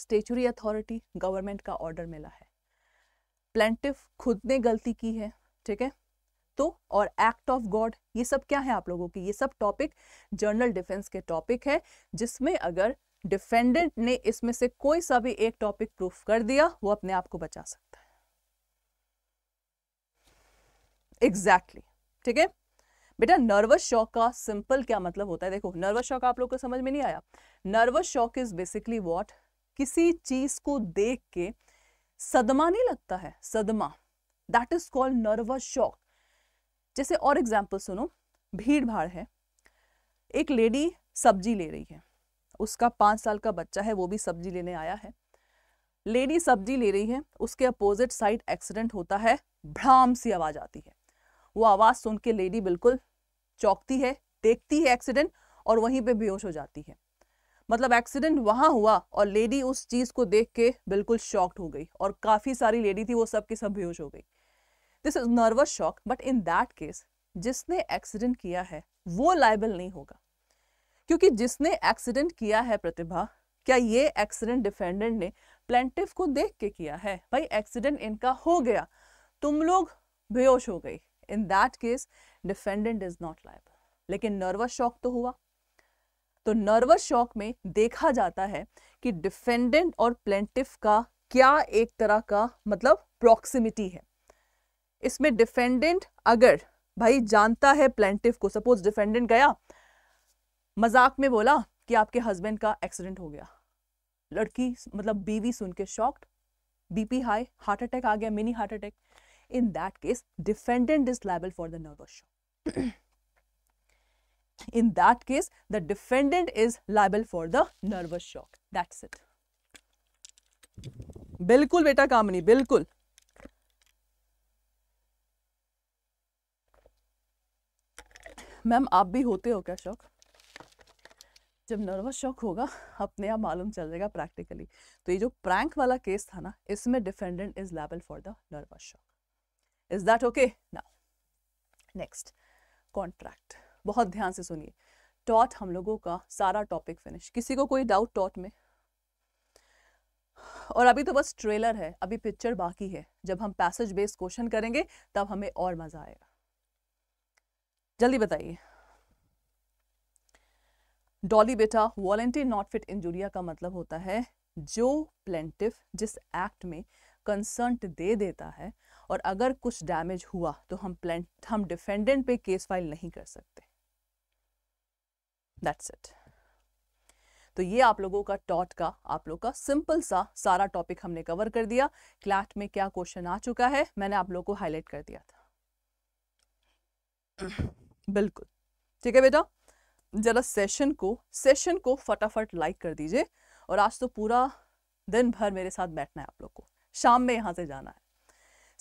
स्टेचुरी अथॉरिटी गवर्नमेंट का ऑर्डर मिला है प्लेंटिव खुद ने गलती की है ठीक है तो और एक्ट ऑफ गॉड ये सब क्या है आप लोगों की ये सब टॉपिक जर्नल डिफेंस के टॉपिक है जिसमें अगर डिफेंडेंट ने इसमें से कोई सा भी एक टॉपिक प्रूफ कर दिया वो अपने आप को बचा सकता है एग्जैक्टली exactly, ठीक है बेटा नर्वस शॉक का सिंपल क्या मतलब होता है देखो नर्वस शॉक आप लोग को समझ में नहीं आया nervous shock is basically what किसी चीज को देख के सदमा नहीं लगता है सदमा that is called nervous shock जैसे और एग्जाम्पल सुनो भीड़ भाड़ है एक लेडी सब्जी ले रही है उसका पांच साल का बच्चा है वो भी सब्जी लेने आया है लेडी सब्जी ले रही है उसके अपोजिट साइड एक्सीडेंट होता है भ्राम सी आवाज़ आती है वो आवाज़ सुन के लेडी बिल्कुल चौकती है देखती है एक्सीडेंट और वहीं पे बेहोश हो जाती है मतलब एक्सीडेंट वहां हुआ और लेडी उस चीज़ को देख के बिल्कुल शॉक्ड हो गई और काफ़ी सारी लेडी थी वो सब की सब बेहोश हो गई this is nervous shock but in that case जिसने एक्सीडेंट किया है वो लाइबल नहीं होगा क्योंकि जिसने एक्सीडेंट किया है प्रतिभा क्या ये एक्सीडेंट डिफेंडेंट ने प्लेंटिव को देख के किया है भाई एक्सीडेंट इनका हो गया तुम लोग बेहोश हो गई in that case defendant is not liable लेकिन नर्वस शॉक तो हुआ तो नर्वस शॉक में देखा जाता है कि डिफेंडेंट और प्लेंटिफ का क्या एक तरह का मतलब प्रॉक्सिमिटी है इसमें डिफेंडेंट अगर भाई जानता है प्लेंटिफ को सपोज डिफेंडेंट गया मजाक में बोला कि आपके हस्बैंड का एक्सीडेंट हो गया लड़की मतलब बीवी सुन के shocked BP high heart attack आ गया mini heart attack in that case defendant is liable for the nervous shock. in that case the defendant is liable for the nervous shock. That's it. बिल्कुल बेटा कामनी बिल्कुल मैम आप भी होते हो क्या शौक जब नर्वस शॉक होगा अपने आप मालूम चल जाएगा प्रैक्टिकली तो ये जो प्रैंक वाला केस था ना इसमें defendant is liable for the nervous shock is that okay ना नेक्स्ट कॉन्ट्रैक्ट बहुत ध्यान से सुनिए टॉट हम लोगों का सारा टॉपिक फिनिश किसी को कोई डाउट टॉट में और अभी तो बस ट्रेलर है अभी पिक्चर बाकी है जब हम पैसेज बेस्ड क्वेश्चन करेंगे तब हमें और मजा आएगा जल्दी बताइए डॉली बेटा वॉलेंटी नॉट फिट इंजुरिया का मतलब होता है जो प्लेंटिफ जिस एक्ट में कंसर्ट दे देता है और अगर कुछ डैमेज हुआ तो हम प्लान हम डिफेंडेंट पे केस फाइल नहीं कर सकते दैट्स इट तो ये आप लोगों का टॉट का आप लोग का सिंपल सा सारा टॉपिक हमने कवर कर दिया क्लैट में क्या क्वेश्चन आ चुका है मैंने आप लोगों को हाईलाइट कर दिया था बिल्कुल ठीक है बेटा जरा सेशन को सेशन को फटाफट लाइक कर दीजिए और आज तो पूरा दिन भर मेरे साथ बैठना है आप लोग को शाम में यहां से जाना है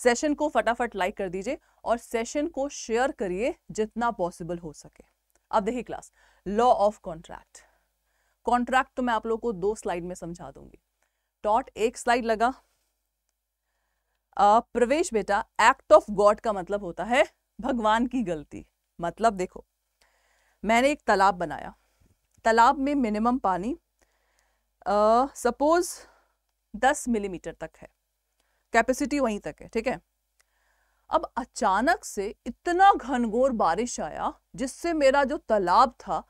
सेशन को फटाफट लाइक कर दीजिए और सेशन को शेयर करिए जितना पॉसिबल हो सके अब देखिए class law of contract contract तो मैं आप लोग को दो स्लाइड में समझा दूंगी टॉट एक स्लाइड लगा प्रवेश बेटा एक्ट ऑफ गॉड का मतलब होता है भगवान की गलती मतलब देखो मैंने एक तालाब बनाया तालाब में मिनिमम पानी सपोज दस मिलीमीटर तक है कैपेसिटी वहीं तक है ठीक है अब अचानक से इतना घनघोर बारिश आया जिससे मेरा जो तालाब था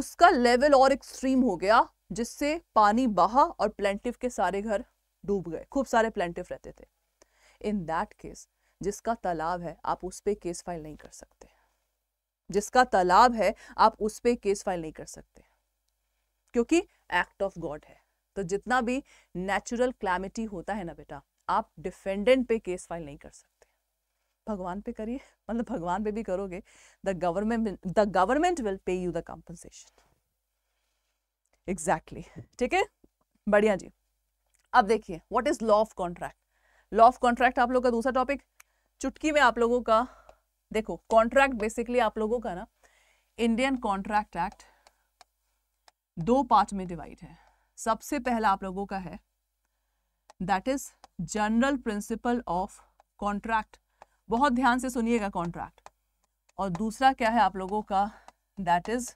उसका लेवल और एक्सट्रीम हो गया जिससे पानी बहा और प्लेंटिव के सारे घर डूब गए खूब सारे प्लेंटिव रहते थे इन दैट केस जिसका तालाब है आप उस पर केस फाइल नहीं कर सकते जिसका तालाब है आप उस पर केस फाइल नहीं कर सकते क्योंकि एक्ट ऑफ गॉड है तो जितना भी नेचुरल क्लैमिटी होता है ना बेटा आप डिफेंडेंट पे केस फाइल नहीं कर सकते भगवान पे करिए मतलब भगवान पे भी करोगे the government the government will pay you the compensation exactly ठीक है बढ़िया जी अब देखिए what is law of contract law of contract आप लोग का दूसरा टॉपिक चुटकी में आप लोगों का देखो कॉन्ट्रैक्ट बेसिकली आप लोगों का ना इंडियन कॉन्ट्रैक्ट एक्ट दो पार्ट में डिवाइड है सबसे पहला आप लोगों का है that is general principle of contract बहुत ध्यान से सुनिएगा कॉन्ट्रैक्ट और दूसरा क्या है आप लोगों का that is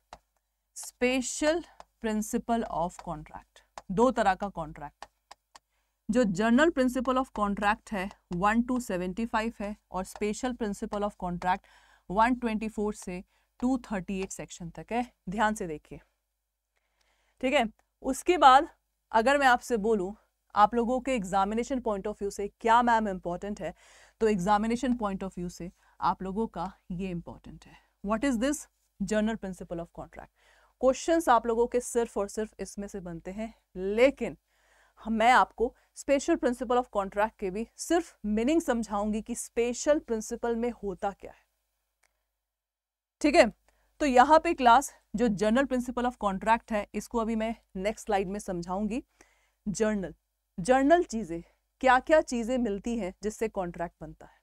special principle of contract दो तरह का कॉन्ट्रैक्ट जो जनरल प्रिंसिपल ऑफ कॉन्ट्रैक्ट है वन टू सेवेंटी फाइव है और special principle of contract one twenty four से टू थर्टी एट सेक्शन तक है ध्यान से देखिए ठीक है उसके बाद अगर मैं आपसे बोलूं आप लोगों के एग्जामिनेशन पॉइंट ऑफ व्यू से क्या मैम इम्पॉर्टेंट है तो एग्जामिनेशन पॉइंट ऑफ व्यू से आप लोगों का ये इम्पॉर्टेंट है what is this general principle of contract question आप लोगों के सिर्फ और सिर्फ इसमें से बनते हैं लेकिन मैं आपको स्पेशल प्रिंसिपल ऑफ कॉन्ट्रैक्ट के भी सिर्फ मीनिंग समझाऊंगी कि स्पेशल प्रिंसिपल में होता क्या है ठीक है तो यहाँ पे क्लास जो जर्नल प्रिंसिपल ऑफ कॉन्ट्रैक्ट है इसको अभी मैं नेक्स्ट स्लाइड में समझाऊंगी जर्नल जर्नल चीज़ें क्या क्या चीज़ें मिलती हैं जिससे कॉन्ट्रैक्ट बनता है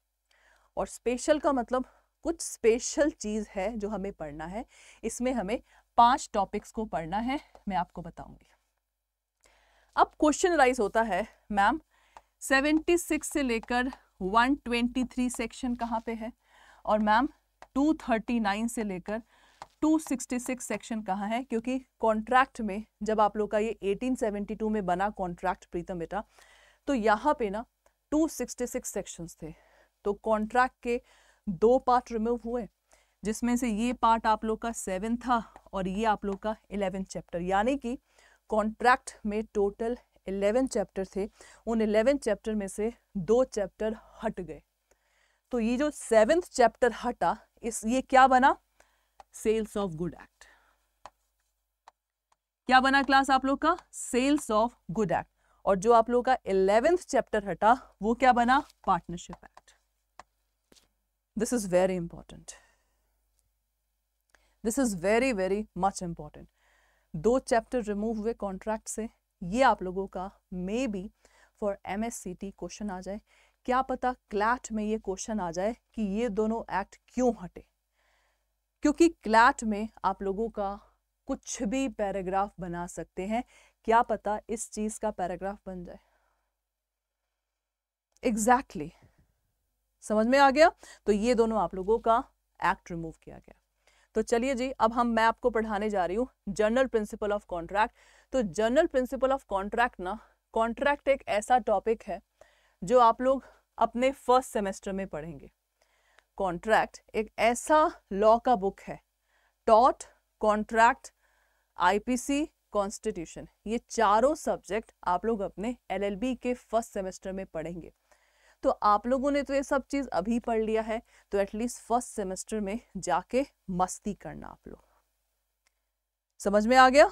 और स्पेशल का मतलब कुछ स्पेशल चीज़ है जो हमें पढ़ना है इसमें हमें पांच टॉपिक्स को पढ़ना है मैं आपको बताऊंगी अब क्वेश्चन राइज होता है मैम 76 से लेकर 123 सेक्शन कहाँ पे है और मैम 239 से लेकर 266 सेक्शन कहाँ है क्योंकि कॉन्ट्रैक्ट में जब आप लोग का ये 1872 में बना कॉन्ट्रैक्ट प्रीतम बेटा तो यहाँ पे ना 266 सेक्शंस थे तो कॉन्ट्रैक्ट के दो पार्ट रिमूव हुए जिसमें से ये पार्ट आप लोग का सेवन था और ये आप लोग का इलेवन चैप्टर यानी कि कॉन्ट्रैक्ट में टोटल इलेवन चैप्टर थे उन इलेवन चैप्टर में से दो चैप्टर हट गए तो ये जो सेवेंथ चैप्टर हटा इस ये क्या बना सेल्स ऑफ गुड एक्ट क्या बना क्लास आप लोग का सेल्स ऑफ गुड एक्ट और जो आप लोग का इलेवेंथ चैप्टर हटा वो क्या बना partnership act this is very important this is very very much important दो चैप्टर रिमूव हुए कॉन्ट्रैक्ट से ये आप लोगों का maybe for M S C T question आ जाए क्या पता क्लैट में ये क्वेश्चन आ जाए कि ये दोनों एक्ट क्यों हटे क्योंकि क्लैट में आप लोगों का कुछ भी पैराग्राफ बना सकते हैं क्या पता इस चीज का पैराग्राफ बन जाए एग्जैक्टली exactly. समझ में आ गया तो ये दोनों आप लोगों का एक्ट रिमूव किया गया तो चलिए जी अब हम मैं आपको पढ़ाने जा रही हूँ जर्नल प्रिंसिपल ऑफ कॉन्ट्रैक्ट तो जर्नल प्रिंसिपल ऑफ कॉन्ट्रैक्ट ना कॉन्ट्रैक्ट एक ऐसा टॉपिक है जो आप लोग अपने फर्स्ट सेमेस्टर में पढ़ेंगे कॉन्ट्रैक्ट एक ऐसा लॉ का बुक है टॉट कॉन्ट्रैक्ट आईपीसी कॉन्स्टिट्यूशन ये चारों सब्जेक्ट आप लोग अपने एलएलबी के फर्स्ट सेमेस्टर में पढ़ेंगे तो आप लोगों ने तो ये सब चीज़ अभी पढ़ लिया है तो एटलीस्ट फर्स्ट सेमेस्टर में जाके मस्ती करना आप लोग समझ में आ गया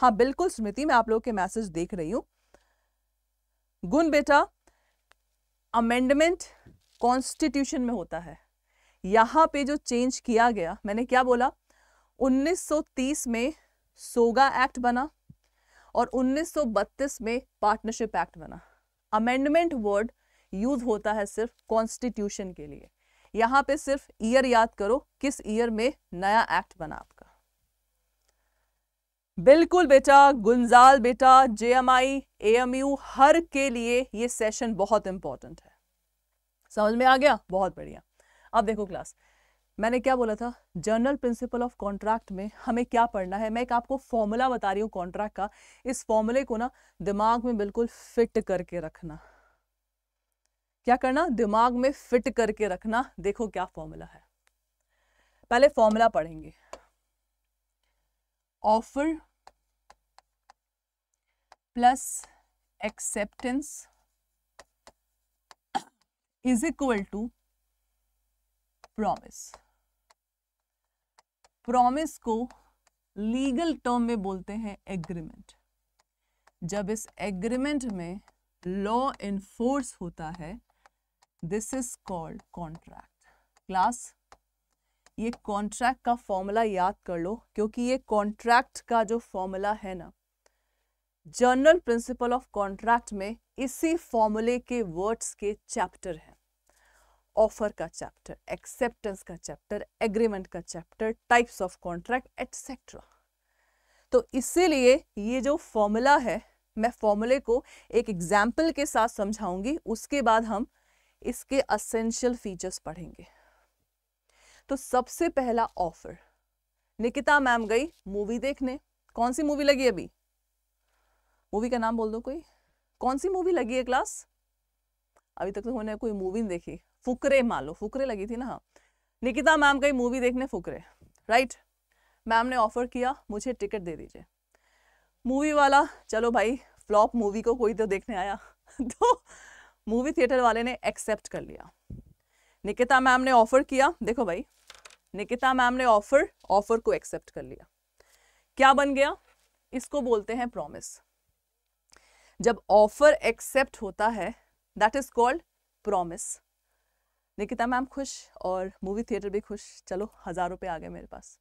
हाँ बिल्कुल स्मृति मैं आप लोगों के मैसेज देख रही हूं गुन बेटा अमेंडमेंट कॉन्स्टिट्यूशन में होता है यहाँ पे जो चेंज किया गया मैंने क्या बोला 1930 में सोगा एक्ट बना और 1932 में पार्टनरशिप एक्ट बना अमेंडमेंट वर्ड यूज होता है सिर्फ कॉन्स्टिट्यूशन के लिए यहाँ पे सिर्फ ईयर याद करो किस ईयर में नया एक्ट बना आपका बिल्कुल बेटा गुंजाल बेटा जेएमआई एएमयू हर के लिए ये सेशन बहुत इंपॉर्टेंट है समझ में आ गया बहुत बढ़िया अब देखो क्लास मैंने क्या बोला था जर्नल प्रिंसिपल ऑफ कॉन्ट्रैक्ट में हमें क्या पढ़ना है मैं एक आपको फॉर्मूला बता रही हूँ कॉन्ट्रैक्ट का इस फॉर्मूले को ना दिमाग में बिल्कुल फिट करके रखना क्या करना दिमाग में फिट करके रखना देखो क्या फॉर्मूला है पहले फॉर्मूला पढ़ेंगे offer plus acceptance is equal to promise promise को लीगल टर्म में बोलते हैं एग्रीमेंट जब इस एग्रीमेंट में लॉ इन्फोर्स होता है this is called contract class ये कॉन्ट्रैक्ट का फॉर्मूला याद कर लो क्योंकि ये कॉन्ट्रैक्ट का जो फॉर्मूला है ना जर्नल प्रिंसिपल ऑफ कॉन्ट्रैक्ट में इसी फॉर्मूले के वर्ड्स के चैप्टर है ऑफर का चैप्टर एक्सेप्टेंस का चैप्टर एग्रीमेंट का chapter types of contract etcetera तो इसीलिए ये जो फॉर्मूला है मैं फॉर्मूले को एक एग्जाम्पल के साथ समझाऊंगी उसके बाद हम इसके असेंशियल फीचर्स पढ़ेंगे तो सबसे पहला ऑफर निकिता मैम गई मूवी देखने कौन सी मूवी लगी अभी मूवी का नाम बोल दो कोई कौन सी मूवी लगी है क्लास अभी तक तो उन्होंने कोई मूवी नहीं देखी फुकरे मान लो फुकरे लगी थी ना हाँ। निकिता मैम गई मूवी देखने फुकरे राइट मैम ने ऑफर किया मुझे टिकट दे दीजिए मूवी वाला चलो भाई फ्लॉप मूवी को कोई तो देखने आया तो मूवी थिएटर वाले ने एक्सेप्ट कर लिया निकिता मैम ने ऑफर किया देखो भाई निकिता मैम ने ऑफर ऑफर को एक्सेप्ट कर लिया क्या बन गया इसको बोलते हैं प्रॉमिस जब ऑफर एक्सेप्ट होता है that is called promise Nikita ma'am खुश और मूवी थिएटर भी खुश चलो हज़ार रुपये आ गए मेरे पास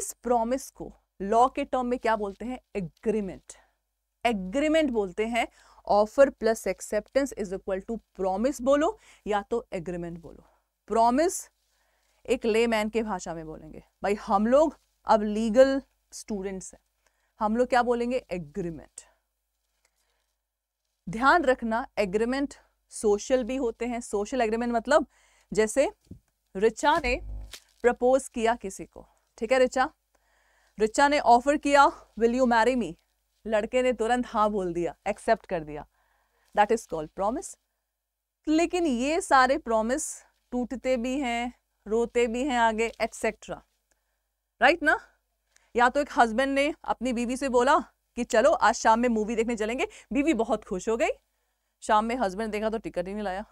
इस प्रॉमिस को लॉ के टर्म में क्या बोलते हैं एग्रीमेंट एग्रीमेंट बोलते हैं offer plus acceptance is equal to promise बोलो या तो एग्रीमेंट बोलो प्रॉमिस एक ले मैन के भाषा में बोलेंगे भाई हम लोग अब लीगल स्टूडेंट्स हैं हम लोग क्या बोलेंगे एग्रीमेंट ध्यान रखना एग्रीमेंट सोशल भी होते हैं सोशल एग्रीमेंट मतलब जैसे रिचा ने प्रपोज किया किसी को ठीक है रिचा रिचा ने ऑफर किया विल यू मैरी मी लड़के ने तुरंत हाँ बोल दिया एक्सेप्ट कर दिया दैट इज कॉल्ड प्रॉमिस लेकिन ये सारे प्रॉमिस टूटते भी हैं रोते भी हैं आगे एटसेट्रा राइट ना या तो एक हस्बैंड ने अपनी बीवी से बोला कि चलो आज शाम में मूवी देखने चलेंगे बीवी बहुत खुश हो गई शाम में हस्बैंड देखा तो टिकट ही नहीं लाया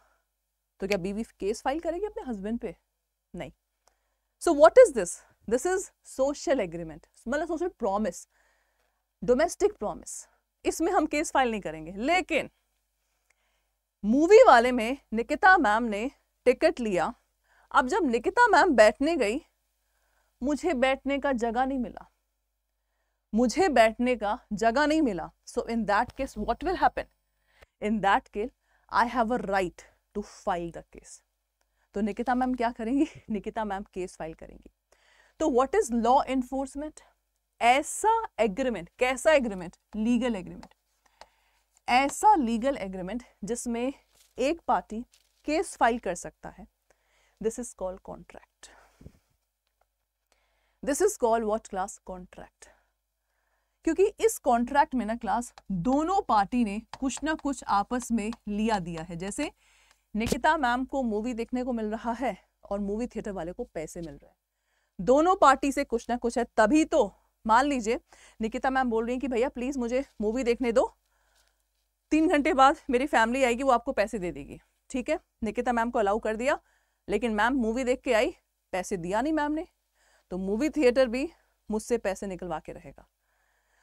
तो क्या बीवी केस फाइल करेगी अपने हस्बैंड पे नहीं so what is this this is social agreement मतलब सोशल प्रॉमिस डोमेस्टिक प्रॉमिस इसमें हम केस फाइल नहीं करेंगे लेकिन मूवी वाले में निकिता मैम ने टिकट लिया अब जब निकिता मैम बैठने गई मुझे बैठने का जगह नहीं मिला मुझे बैठने का जगह नहीं मिला so in that case what will happen in that case I have a right to file the case तो निकिता मैम क्या करेंगी निकिता मैम केस फाइल करेंगी तो व्हाट इज लॉ एनफोर्समेंट ऐसा एग्रीमेंट कैसा एग्रीमेंट लीगल एग्रीमेंट ऐसा लीगल एग्रीमेंट जिसमें एक पार्टी केस फाइल कर सकता है this is called contract this is called what class contract क्योंकि इस कॉन्ट्रैक्ट में ना क्लास दोनों पार्टी ने कुछ ना कुछ आपस में लिया दिया है जैसे निकिता मैम को मूवी देखने को मिल रहा है और मूवी थिएटर वाले को पैसे मिल रहे हैं दोनों पार्टी से कुछ ना कुछ है तभी तो मान लीजिए निकिता मैम बोल रही हैं कि भैया प्लीज मुझे मूवी देखने दो तीन घंटे बाद मेरी फैमिली आएगी वो आपको पैसे दे देगी ठीक है निकिता मैम को अलाउ कर दिया लेकिन मैम मूवी देख के आई पैसे दिया नहीं मैम ने तो मूवी थिएटर भी मुझसे पैसे निकलवा के रहेगा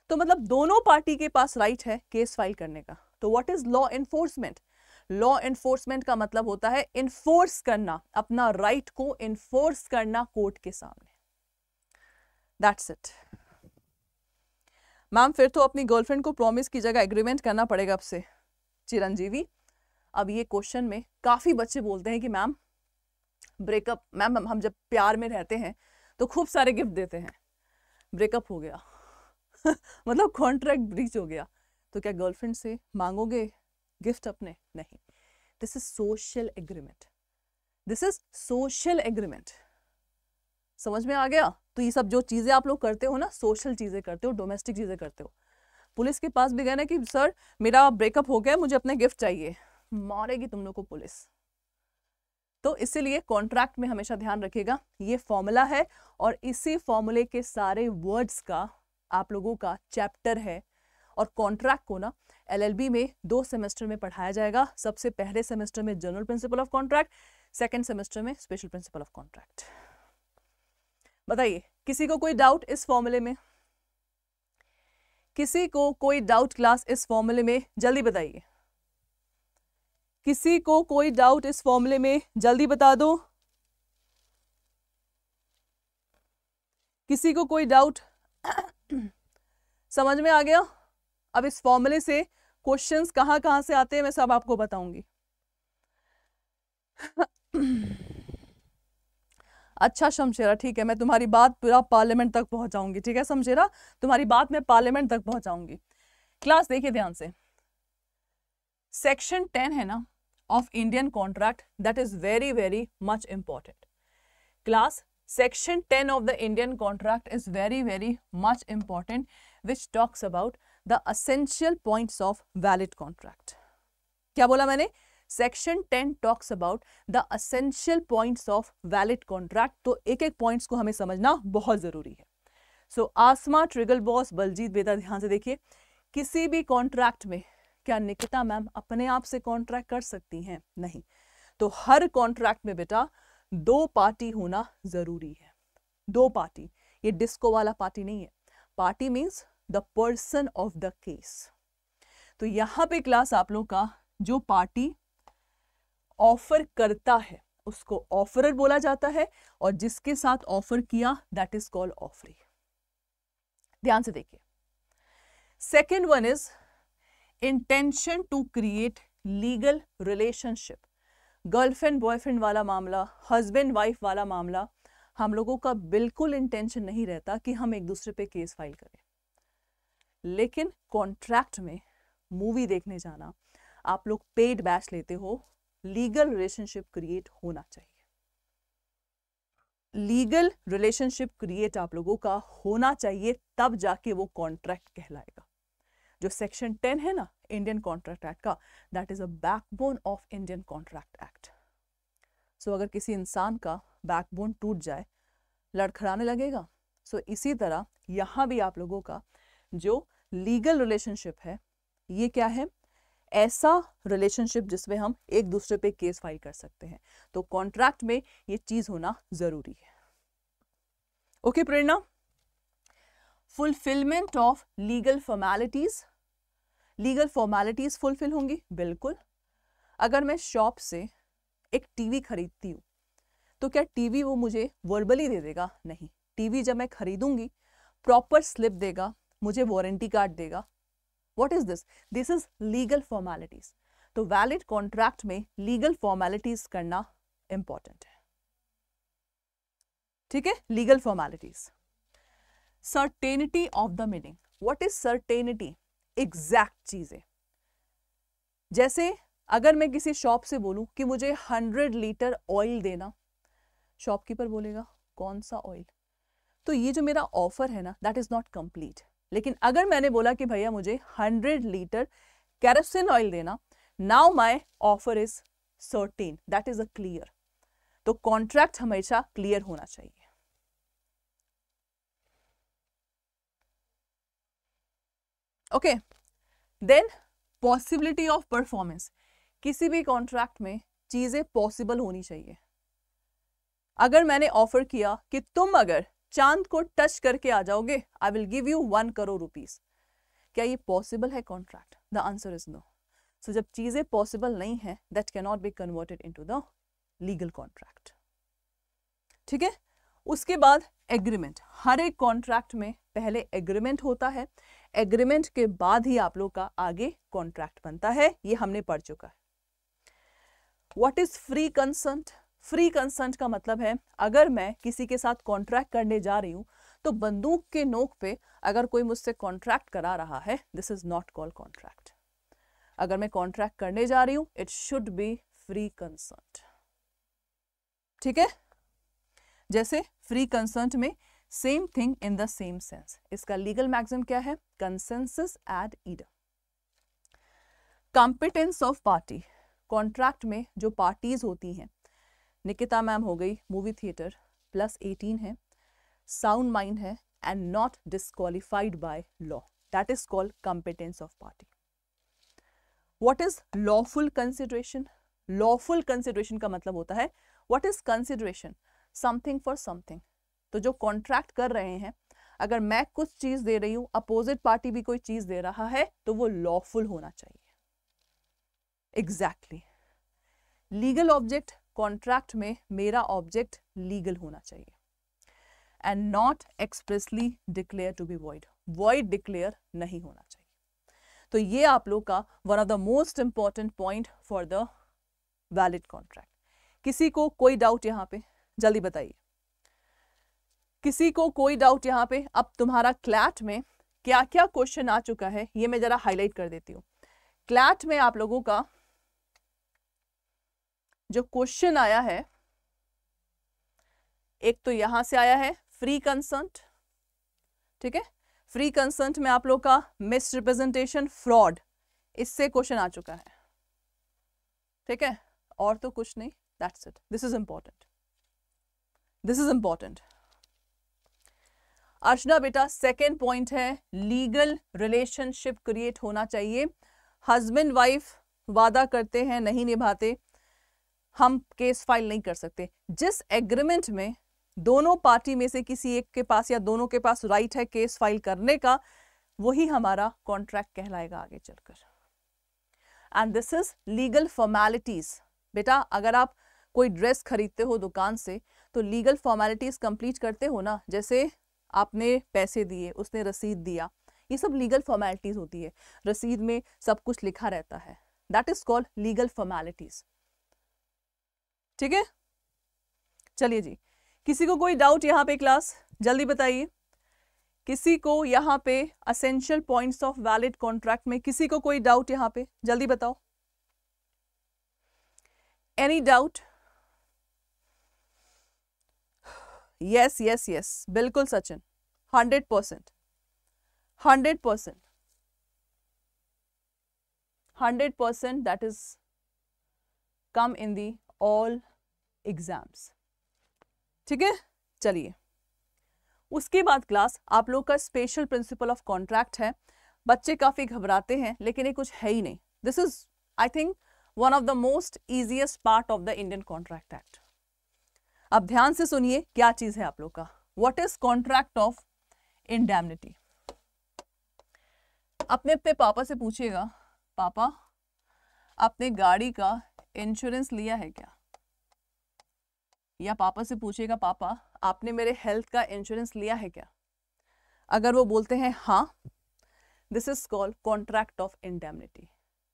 तो मतलब दोनों पार्टी के पास राइट है केस फाइल करने का तो what is law enforcement law enforcement का मतलब होता है इन्फोर्स करना अपना राइट right को इन्फोर्स करना कोर्ट के सामने दैट्स इट मैम फिर तो अपनी गर्लफ्रेंड को प्रॉमिस की जगह एग्रीमेंट करना पड़ेगा आपसे चिरंजीवी अब ये क्वेश्चन में काफ़ी बच्चे बोलते हैं कि मैम ब्रेकअप मैम हम जब प्यार में रहते हैं तो खूब सारे गिफ्ट देते हैं ब्रेकअप हो गया मतलब कॉन्ट्रैक्ट ब्रीच हो गया तो क्या गर्लफ्रेंड से मांगोगे गिफ्ट अपने नहीं this is social agreement this is social agreement समझ में आ गया तो ये सब जो चीज़ें आप लोग करते हो ना सोशल चीज़ें करते हो डोमेस्टिक चीज़ें करते हो पुलिस के पास भी गए ना कि सर मेरा ब्रेकअप हो गया मुझे अपने गिफ्ट चाहिए मारेगी तुम लोग को पुलिस तो इसीलिए कॉन्ट्रैक्ट में हमेशा ध्यान रखिएगा ये फॉर्मूला है और इसी फॉर्मूले के सारे वर्ड्स का आप लोगों का चैप्टर है और कॉन्ट्रैक्ट को ना एलएलबी में दो सेमेस्टर में पढ़ाया जाएगा सबसे पहले सेमेस्टर में general principle of contract second semester में स्पेशल प्रिंसिपल ऑफ कॉन्ट्रैक्ट बताइए किसी को कोई डाउट इस फॉर्मूले में किसी को कोई डाउट क्लास इस फॉर्मूले में जल्दी बताइए किसी को कोई डाउट इस फॉर्मूले में जल्दी बता दो किसी को कोई डाउट समझ में आ गया अब इस फॉर्मूले से क्वेश्चंस कहाँ कहाँ से आते हैं मैं सब आपको बताऊंगी अच्छा शमशेरा ठीक है मैं तुम्हारी बात पूरा पार्लियामेंट तक पहुंचाऊंगी ठीक है शमशेरा तुम्हारी बात मैं पार्लियामेंट तक पहुंचाऊंगी क्लास देखिए ध्यान से सेक्शन टेन है ना of Indian contract that is very very much important class section 10 of the Indian contract is very, very much important, which talks about the essential points of valid contract. क्या बोला मैंने? Section 10 talks about the essential points of valid contract तो एक एक पॉइंट्स को हमें समझना बहुत जरूरी है सो so, आसमा ट्रिगल बॉस बलजीत बेदा ध्यान से देखिए किसी भी कॉन्ट्रैक्ट में क्या निकिता मैम अपने आप से कॉन्ट्रैक्ट कर सकती हैं नहीं तो हर कॉन्ट्रैक्ट में बेटा दो पार्टी होना ज़रूरी है दो पार्टी ये डिस्को वाला पार्टी नहीं है party means the person of the case तो यहां पे क्लास आप लोग का जो पार्टी ऑफर करता है उसको ऑफरर बोला जाता है और जिसके साथ ऑफर किया दैट इज कॉल्ड ऑफरी ध्यान से देखिए second one is intention to create legal relationship girlfriend boyfriend वाला मामला हस्बैंड वाइफ वाला मामला हम लोगों का बिल्कुल इंटेंशन नहीं रहता कि हम एक दूसरे पे केस फाइल करें लेकिन कॉन्ट्रैक्ट में मूवी देखने जाना आप लोग पेड बैच लेते हो लीगल रिलेशनशिप क्रिएट होना चाहिए लीगल रिलेशनशिप क्रिएट आप लोगों का होना चाहिए तब जाके वो कॉन्ट्रैक्ट कहलाएगा जो सेक्शन टेन है ना इंडियन कॉन्ट्रैक्ट एक्ट का that is a backbone of Indian contract act so अगर किसी इंसान का बैकबोन टूट जाए लड़खड़ाने लगेगा सो so, इसी तरह यहाँ भी आप लोगों का जो लीगल रिलेशनशिप है ये क्या है ऐसा रिलेशनशिप जिसमें हम एक दूसरे पे केस फाइल कर सकते हैं तो कॉन्ट्रैक्ट में ये चीज होना जरूरी है okay okay, Prerna fulfilment of legal formalities legal formalities fulfil होंगी बिल्कुल अगर मैं शॉप से एक टीवी खरीदती हूँ तो क्या टीवी वो मुझे वर्बली दे देगा नहीं टीवी जब मैं खरीदूंगी प्रॉपर स्लिप देगा मुझे वारंटी कार्ड देगा what is this this is legal formalities तो वैलिड कॉन्ट्रैक्ट में लीगल फॉर्मेलिटीज करना इंपॉर्टेंट है ठीक है legal formalities certainty of the meaning what is certainty exact चीज़ें जैसे अगर मैं किसी शॉप से बोलूं कि मुझे हंड्रेड लीटर ऑयल देना शॉपकीपर बोलेगा कौन सा ऑयल तो ये जो मेरा ऑफर है ना दैट इज़ नॉट कंप्लीट लेकिन अगर मैंने बोला कि भैया मुझे हंड्रेड लीटर कैरोसिन ऑयल देना now my offer is certain that is a clear तो कॉन्ट्रैक्ट हमेशा क्लियर होना चाहिए okay then possibility of performance किसी भी कॉन्ट्रैक्ट में चीज़ें पॉसिबल होनी चाहिए अगर मैंने ऑफर किया कि तुम अगर चांद को टच करके आ जाओगे I will give you one crore rupees क्या ये पॉसिबल है contract the answer is no so जब चीज़ें पॉसिबल नहीं है that cannot be converted to the legal contract ठीक है उसके बाद एग्रीमेंट हर एक कॉन्ट्रैक्ट में पहले एग्रीमेंट होता है एग्रीमेंट के बाद ही आप लोग का आगे कॉन्ट्रैक्ट बनता है ये हमने पढ़ चुका है what is free consent free consent का मतलब है अगर मैं किसी के साथ कॉन्ट्रैक्ट करने जा रही हूं तो बंदूक के नोक पे अगर कोई मुझसे कॉन्ट्रैक्ट करा रहा है this is not call contract अगर मैं कॉन्ट्रैक्ट करने जा रही हूं it should be free consent ठीक है जैसे फ्री कंसंट में same thing in the same sense इसका लीगल मैक्सिम क्या है कंसेंसस एड ईडर कॉम्पिटेंस ऑफ पार्टी कॉन्ट्रैक्ट में जो पार्टीज होती हैं निकिता मैम हो गई मूवी थिएटर प्लस एटीन है साउंड माइंड है and not disqualified by law that is called competence of party what is lawful consideration lawful consideration का मतलब होता है what is consideration something for something तो जो कॉन्ट्रैक्ट कर रहे हैं अगर मैं कुछ चीज दे रही हूं अपोजिट पार्टी भी कोई चीज दे रहा है तो वो लॉफुल होना चाहिए एग्जैक्टली लीगल ऑब्जेक्ट कॉन्ट्रैक्ट में मेरा ऑब्जेक्ट लीगल होना चाहिए and not expressly declare to be void void declare नहीं होना चाहिए तो ये आप लोग का one of the most important point for the valid contract किसी को कोई डाउट यहां पे जल्दी बताइए किसी को कोई डाउट यहाँ पे अब तुम्हारा क्लैट में क्या क्या क्वेश्चन आ चुका है ये मैं जरा हाईलाइट कर देती हूँ क्लैट में आप लोगों का जो क्वेश्चन आया है एक तो यहां से आया है फ्री कंसर्ट ठीक है फ्री कंसर्ट में आप लोग का मिस रिप्रेजेंटेशन फ्रॉड इससे क्वेश्चन आ चुका है ठीक है और तो कुछ नहीं that's it this is important this is important Archana बेटा सेकेंड पॉइंट है लीगल रिलेशनशिप क्रिएट होना चाहिए हस्बैंड वाइफ वादा करते हैं नहीं निभाते हम केस फाइल नहीं कर सकते जिस एग्रीमेंट में दोनों पार्टी में से किसी एक के पास या दोनों के पास राइट है केस फाइल करने का वही हमारा कॉन्ट्रैक्ट कहलाएगा आगे चलकर and this is legal formalities बेटा अगर आप कोई ड्रेस खरीदते हो दुकान से तो लीगल फॉर्मेलिटीज कंप्लीट करते हो ना जैसे आपने पैसे दिए उसने रसीद दिया ये सब लीगल फॉर्मेलिटीज़ होती है रसीद में सब कुछ लिखा रहता है that is called legal formalities ठीक है चलिए जी किसी को कोई डाउट यहाँ पे क्लास जल्दी बताइए किसी को यहाँ पे essential points of valid contract में किसी को कोई डाउट यहाँ पे जल्दी बताओ any doubt yes yes yes बिल्कुल Sachin hundred percent hundred percent hundred percent that is come in the all exams ठीक है चलिए उसके बाद क्लास आप लोग का स्पेशल प्रिंसिपल ऑफ कॉन्ट्रैक्ट है बच्चे काफ़ी घबराते हैं लेकिन ये कुछ है ही नहीं this is I think one of the most easiest part of the Indian contract act अब ध्यान से सुनिए क्या चीज है आप लोग का what is contract of indemnity अपने अपने पापा से पूछिएगा पापा आपने गाड़ी का इंश्योरेंस लिया है क्या या पापा से पूछिएगा पापा आपने मेरे हेल्थ का इंश्योरेंस लिया है क्या अगर वो बोलते हैं हाँ this is called contract of indemnity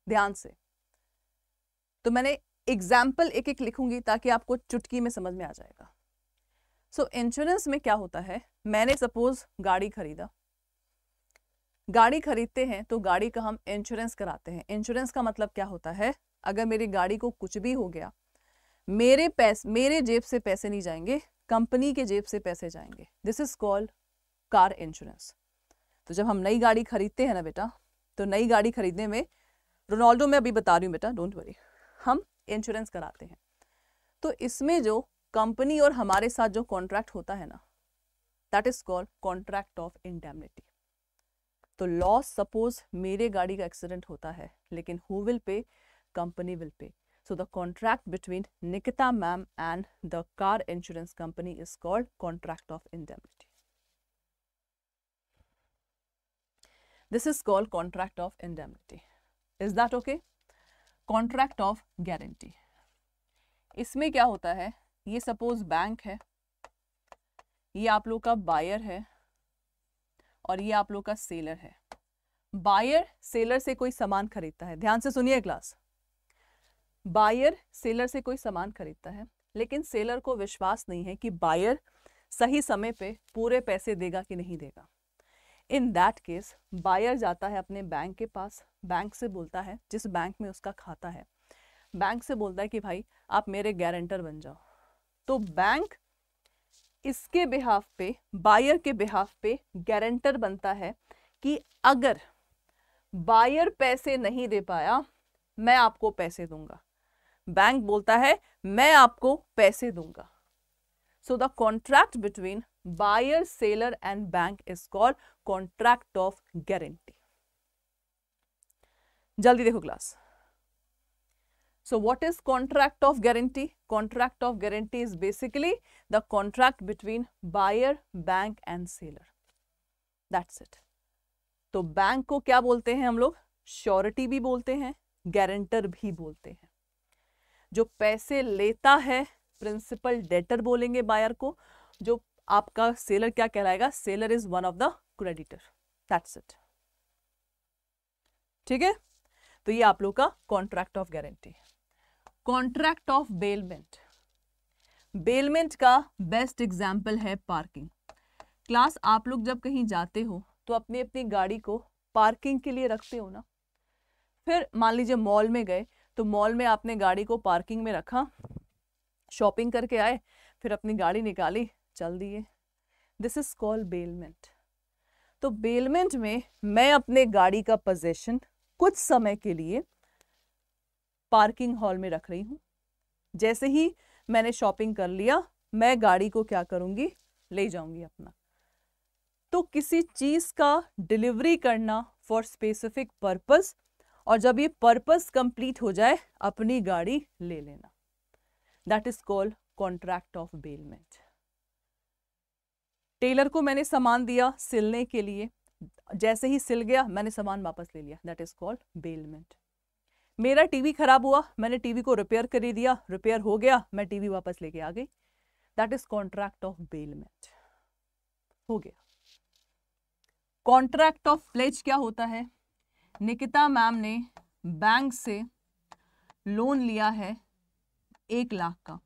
ध्यान से तो मैंने एग्जाम्पल एक एक लिखूंगी ताकि आपको चुटकी में समझ में आ जाएगा सो so, इंश्योरेंस में क्या होता है मैंने सपोज गाड़ी खरीदा गाड़ी खरीदते हैं तो गाड़ी का हम इंश्योरेंस कराते हैं इंश्योरेंस का मतलब क्या होता है अगर मेरी गाड़ी को कुछ भी हो गया मेरे पैसे मेरे जेब से पैसे नहीं जाएंगे कंपनी के जेब से पैसे जाएंगे this is called car insurance तो जब हम नई गाड़ी खरीदते हैं ना बेटा तो नई गाड़ी खरीदने में रोनाल्डो मैं अभी बता रही हूँ बेटा डोंट वरी हम इंश्योरेंस कराते हैं तो इसमें जो कंपनी और हमारे साथ जो कॉन्ट्रैक्ट होता है ना that is called contract of indemnity तो लॉस सपोज मेरे गाड़ी का एक्सीडेंट होता है लेकिन who will pay company will pay So the contract between Nikita ma'am and the car insurance company is called contract of indemnity. This is called contract of indemnity. Is that okay? Contract of guarantee इसमें क्या होता है ये सपोज बैंक है ये आप लोग का बायर है और ये आप लोग का सेलर है बायर सेलर से कोई सामान खरीदता है ध्यान से सुनिए क्लास बायर सेलर से कोई सामान खरीदता है लेकिन सेलर को विश्वास नहीं है कि बायर सही समय पे पूरे पैसे देगा कि नहीं देगा इन दैट केस बायर जाता है अपने बैंक के पास बैंक से बोलता है जिस बैंक में उसका खाता है बैंक से बोलता है कि भाई आप मेरे गारंटर बन जाओ तो बैंक इसके बिहाफ पे बायर के बिहाफ पे गारंटर बनता है कि अगर बायर पैसे नहीं दे पाया मैं आपको पैसे दूंगा बैंक बोलता है मैं आपको पैसे दूंगा so the contract between buyer seller and bank is called contract of guarantee जल्दी देखो class so what is contract of guarantee contract of guarantee is basically the contract between buyer bank and seller that's it तो बैंक को क्या बोलते हैं हम लोग श्योरिटी भी बोलते हैं गारंटर भी बोलते हैं जो पैसे लेता है प्रिंसिपल डेटर बोलेंगे बायर को जो आपका सेलर क्या कहलाएगा seller is one of the creditor that's it ठीक है तो ये आप लोग का contract of guarantee contract of bailment bailment का बेस्ट एग्जाम्पल है पार्किंग क्लास आप लोग जब कहीं जाते हो तो अपनी अपनी गाड़ी को पार्किंग के लिए रखते हो ना फिर मान लीजिए मॉल में गए तो मॉल में आपने गाड़ी को पार्किंग में रखा शॉपिंग करके आए फिर अपनी गाड़ी निकाली चल दिए दिस इज कॉल्ड बेलमेंट तो बेलमेंट में मैं अपने गाड़ी का पोजेशन कुछ समय के लिए पार्किंग हॉल में रख रही हूँ जैसे ही मैंने शॉपिंग कर लिया मैं गाड़ी को क्या करूँगी ले जाऊँगी अपना तो किसी चीज़ का डिलीवरी करना फॉर स्पेसिफिक पर्पस और जब ये पर्पस कंप्लीट हो जाए अपनी गाड़ी ले लेना that is called contract of bailment tailor को मैंने सामान दिया सिलने के लिए जैसे ही सिल गया मैंने सामान वापस ले लिया दैट इज कॉल्ड बेलमेंट मेरा टीवी खराब हुआ मैंने टीवी को रिपेयर कर दिया रिपेयर हो गया मैं टीवी वापस लेके आ गई that is contract of bailment हो गया कॉन्ट्रैक्ट ऑफ प्लेज क्या होता है निकिता मैम ने बैंक से लोन लिया है एक लाख का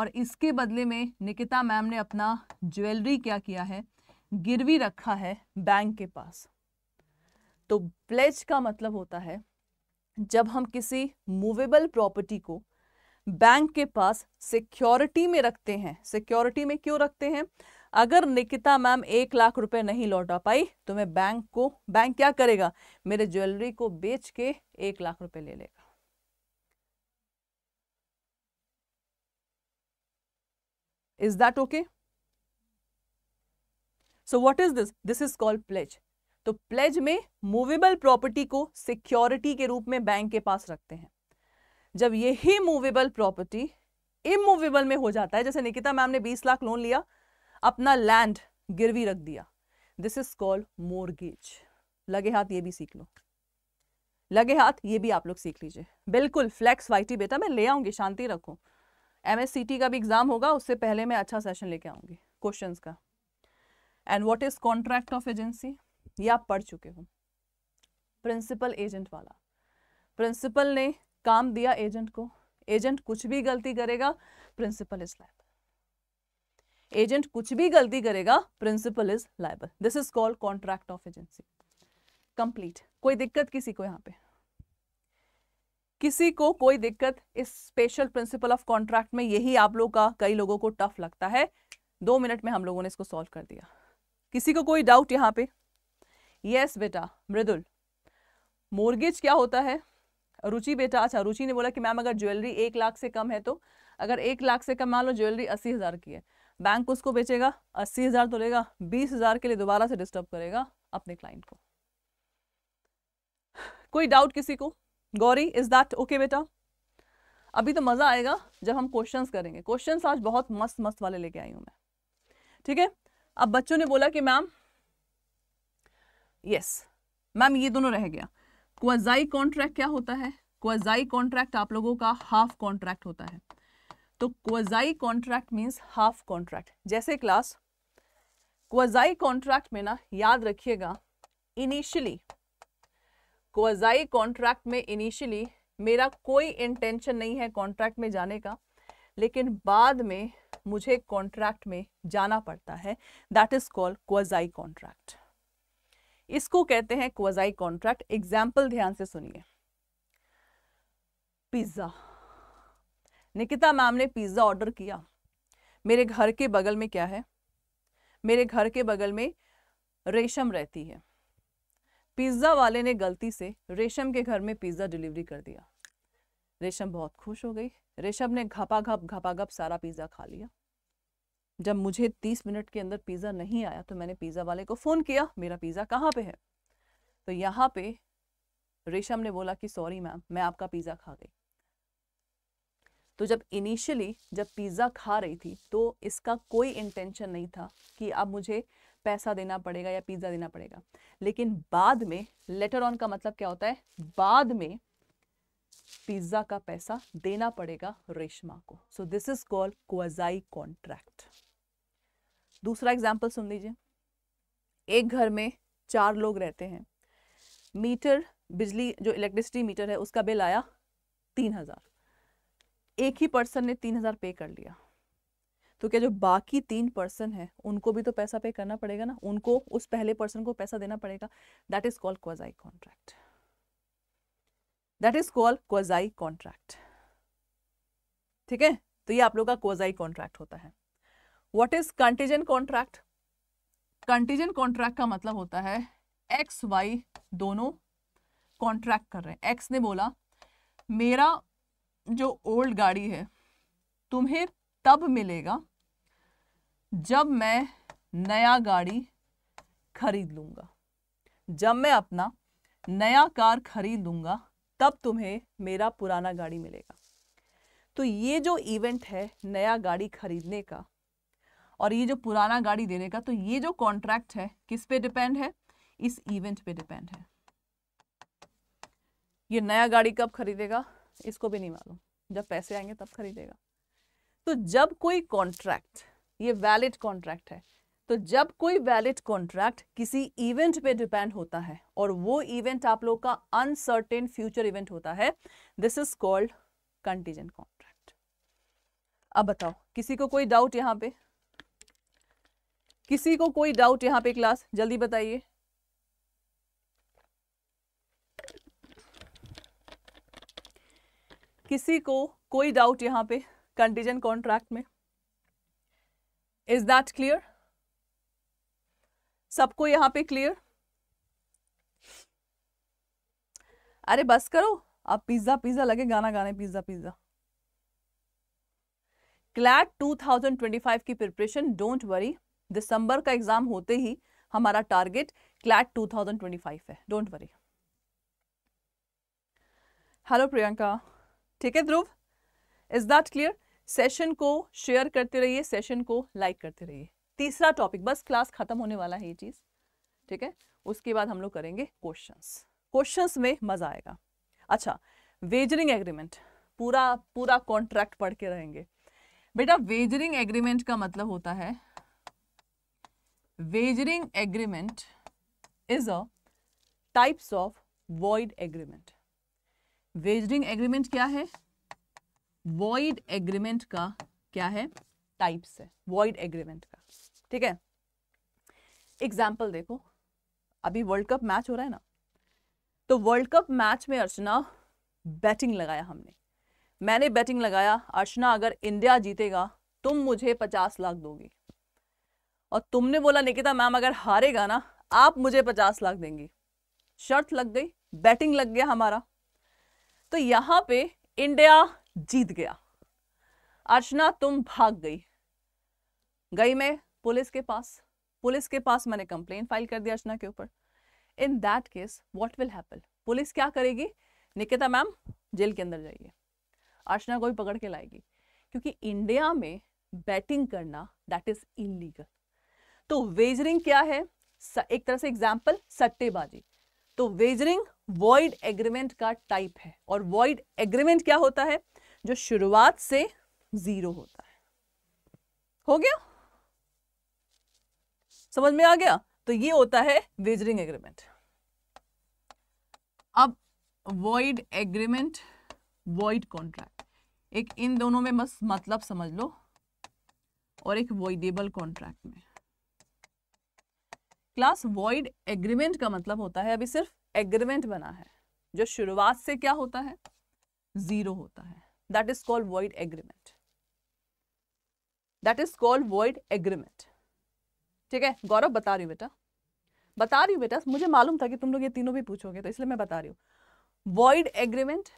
और इसके बदले में निकिता मैम ने अपना ज्वेलरी क्या किया है गिरवी रखा है बैंक के पास तो प्लेज का मतलब होता है जब हम किसी मूवेबल प्रॉपर्टी को बैंक के पास सिक्योरिटी में रखते हैं सिक्योरिटी में क्यों रखते हैं अगर निकिता मैम एक लाख रुपए नहीं लौटा पाई तो मैं बैंक को बैंक क्या करेगा मेरे ज्वेलरी को बेच के एक लाख रुपए ले लेगा is that okay so what is this this is called pledge तो प्लेज में मूवेबल प्रॉपर्टी को सिक्योरिटी के रूप में बैंक के पास रखते हैं जब यही मूवेबल प्रॉपर्टी इमूवेबल में हो जाता है जैसे निकिता मैम ने 20 लाख लोन लिया अपना लैंड गिरवी रख दिया दिस इज कॉल्ड मोरगेज लगे हाथ ये भी सीख लो लगे हाथ ये भी आप लोग सीख लीजिए बिल्कुल फ्लैक्स वाइटी बेटा मैं ले आऊंगी शांति रखो एमएससीटी का भी एग्जाम होगा उससे पहले मैं अच्छा सेशन लेके आऊंगी क्वेश्चंस का and what is contract of agency ये आप पढ़ चुके हो प्रिंसिपल एजेंट वाला प्रिंसिपल ने काम दिया एजेंट को एजेंट कुछ भी गलती करेगा प्रिंसिपल इज लाइबल एजेंट कुछ भी गलती करेगा principal is liable this is called contract of agency complete कोई दिक्कत किसी को यहां पे किसी को कोई दिक्कत इस स्पेशल प्रिंसिपल ऑफ कॉन्ट्रैक्ट में यही आप लोगों का कई लोगों को टफ लगता है दो मिनट में हम लोगों ने इसको सॉल्व कर दिया किसी को कोई डाउट यहाँ पे यस बेटा मृदुल मोर्गेज क्या होता है रुचि बेटा अच्छा रुचि ने बोला कि मैम अगर ज्वेलरी एक लाख से कम है तो अगर एक लाख से कम मान लो ज्वेलरी अस्सी हज़ार की है बैंक उसको बेचेगा अस्सी हज़ार तो लेगा बीस हज़ार के लिए दोबारा से डिस्टर्ब करेगा अपने क्लाइंट को कोई डाउट किसी को गौरी इज दैट ओके बेटा अभी तो मज़ा आएगा जब हम क्वेश्चंस करेंगे क्वेश्चंस आज बहुत मस्त मस्त वाले लेके आई हूँ मैं ठीक है अब बच्चों ने बोला कि मैम यस मैम ये दोनों रह गया क्वाजाई कॉन्ट्रैक्ट क्या होता है क्वाजाई कॉन्ट्रैक्ट आप लोगों का हाफ कॉन्ट्रैक्ट होता है तो quasi contract means half contract जैसे क्लास क्वाजाई कॉन्ट्रैक्ट में ना याद रखिएगा इनिशियली क्वाजाई कॉन्ट्रैक्ट में इनिशियली मेरा कोई इंटेंशन नहीं है कॉन्ट्रैक्ट में जाने का लेकिन बाद में मुझे कॉन्ट्रैक्ट में जाना पड़ता है that is called quasi contract इसको कहते हैं क्वजाई कॉन्ट्रैक्ट एग्जाम्पल ध्यान से सुनिए पिज्ज़ा निकिता मैम ने पिज़्ज़ा ऑर्डर किया मेरे घर के बगल में क्या है मेरे घर के बगल में रेशम रहती है पिज़्ज़ा वाले ने गलती से रेशम के घर में पिज़्ज़ा डिलीवरी कर दिया रेशम बहुत खुश हो गई रेशम ने घपा घप घपा घप सारा पिज़्ज़ा खा लिया जब मुझे तीस मिनट के अंदर पिज़्ज़ा नहीं आया तो मैंने पिज़्ज़ा वाले को फ़ोन किया मेरा पिज़्ज़ा कहाँ पे है तो यहाँ पे रेशम ने बोला कि सॉरी मैम मैं आपका पिज़्ज़ा खा गई तो जब इनिशियली जब पिज़्ज़ा खा रही थी तो इसका कोई इंटेंशन नहीं था कि अब मुझे पैसा देना पड़ेगा या पिज़्ज़ा देना पड़ेगा लेकिन बाद में लेटर ऑन का मतलब क्या होता है बाद में पिज्जा का पैसा देना पड़ेगा रेशमा को so this is called quasi contract दूसरा एग्जाम्पल सुन लीजिए एक घर में चार लोग रहते हैं मीटर बिजली जो इलेक्ट्रिसिटी मीटर है उसका बिल आया तीन हज़ार एक ही पर्सन ने तीन हज़ार पे कर लिया तो क्या जो बाकी तीन पर्सन है उनको भी तो पैसा पे करना पड़ेगा ना उनको उस पहले पर्सन को पैसा देना पड़ेगा that is called quasi contract that is called quasi contract ठीक है तो ये आप लोग का क्वजाई कॉन्ट्रैक्ट होता है what is contingent contract contingent contract का मतलब होता है एक्स वाई दोनों कॉन्ट्रैक्ट कर रहे हैं एक्स ने बोला मेरा जो ओल्ड गाड़ी है तुम्हें तब मिलेगा जब मैं नया गाड़ी खरीद लूंगा जब मैं अपना नया कार खरीद लूंगा तब तुम्हें मेरा पुराना गाड़ी मिलेगा तो ये जो इवेंट है नया गाड़ी खरीदने का और ये जो पुराना गाड़ी देने का तो ये जो कॉन्ट्रैक्ट है किस पे डिपेंड है इस इवेंट पे डिपेंड है ये नया गाड़ी कब खरीदेगा इसको भी नहीं मालूम जब पैसे आएंगे तब खरीदेगा तो जब कोई कॉन्ट्रैक्ट ये वैलिड कॉन्ट्रैक्ट है तो जब कोई वैलिड कॉन्ट्रैक्ट किसी इवेंट पे डिपेंड होता है और वो इवेंट आप लोग का अनसर्टेन फ्यूचर इवेंट होता है this is called contingent contract अब बताओ किसी को कोई डाउट यहां पे किसी को कोई डाउट यहां पे क्लास जल्दी बताइए किसी को कोई डाउट यहां पे कंटीजेंट कॉन्ट्रैक्ट में इज दैट क्लियर सबको यहाँ पे क्लियर अरे बस करो अब पिज्जा पिज्जा लगे गाना गाने पिज्जा पिज्जा क्लैट 2025 की प्रिपरेशन डोंट वरी दिसंबर का एग्जाम होते ही हमारा टारगेट क्लैट 2025 है डोंट वरी हेलो प्रियंका ठीक है Dhruv is that clear session को शेयर करते रहिए सेशन को लाइक करते रहिए तीसरा टॉपिक बस क्लास खत्म होने वाला है ये चीज़ ठीक है उसके बाद हम लोग करेंगे क्वेश्चंस क्वेश्चंस में मजा आएगा अच्छा वेजरिंग एग्रीमेंट पूरा पूरा कॉन्ट्रैक्ट पढ़ के रहेंगे बेटा वेजरिंग एग्रीमेंट का मतलब होता है wagering agreement is a types of void agreement wagering agreement क्या है वॉइड एग्रीमेंट का क्या है टाइप्स है वॉइड एग्रीमेंट का ठीक है एग्जाम्पल देखो अभी वर्ल्ड कप मैच हो रहा है ना तो वर्ल्ड कप मैच में अर्चना बैटिंग लगाया हमने मैंने बैटिंग लगाया अर्चना अगर इंडिया जीतेगा तुम मुझे पचास लाख दोगे और तुमने बोला निकिता मैम अगर हारेगा ना आप मुझे पचास लाख देंगे शर्त लग गई बैटिंग लग गया हमारा तो यहां पे इंडिया जीत गया अर्चना तुम भाग गई गई मैं पुलिस के पास पुलिस के पास मैंने कंप्लेन फाइल कर दिया अर्चना के ऊपर in that case what will happen police क्या करेगी निकिता मैम जेल के अंदर जाइए अर्चना को भी पकड़ के लाएगी क्योंकि इंडिया में बैटिंग करना दैट इज इलीगल तो वेजरिंग क्या है एक तरह से एग्जाम्पल सट्टेबाजी तो वेजरिंग वॉइड एग्रीमेंट का टाइप है और वॉइड एग्रीमेंट क्या होता है जो शुरुआत से जीरो होता है हो गया समझ में आ गया तो ये होता है वेजरिंग एग्रीमेंट अब वॉइड एग्रीमेंट वॉइड कॉन्ट्रैक्ट एक इन दोनों में बस मतलब समझ लो और एक वॉइडेबल कॉन्ट्रैक्ट में क्लास वॉइड एग्रीमेंट का मतलब होता है अभी सिर्फ एग्रीमेंट बना है जो शुरुआत से क्या होता है जीरो होता है that is called void agreement that is called void agreement ठीक है गौरव बता रही हूँ बेटा बता रही हूँ बेटा मुझे मालूम था कि तुम लोग ये तीनों भी पूछोगे तो इसलिए मैं बता रही हूँ वॉइड एग्रीमेंट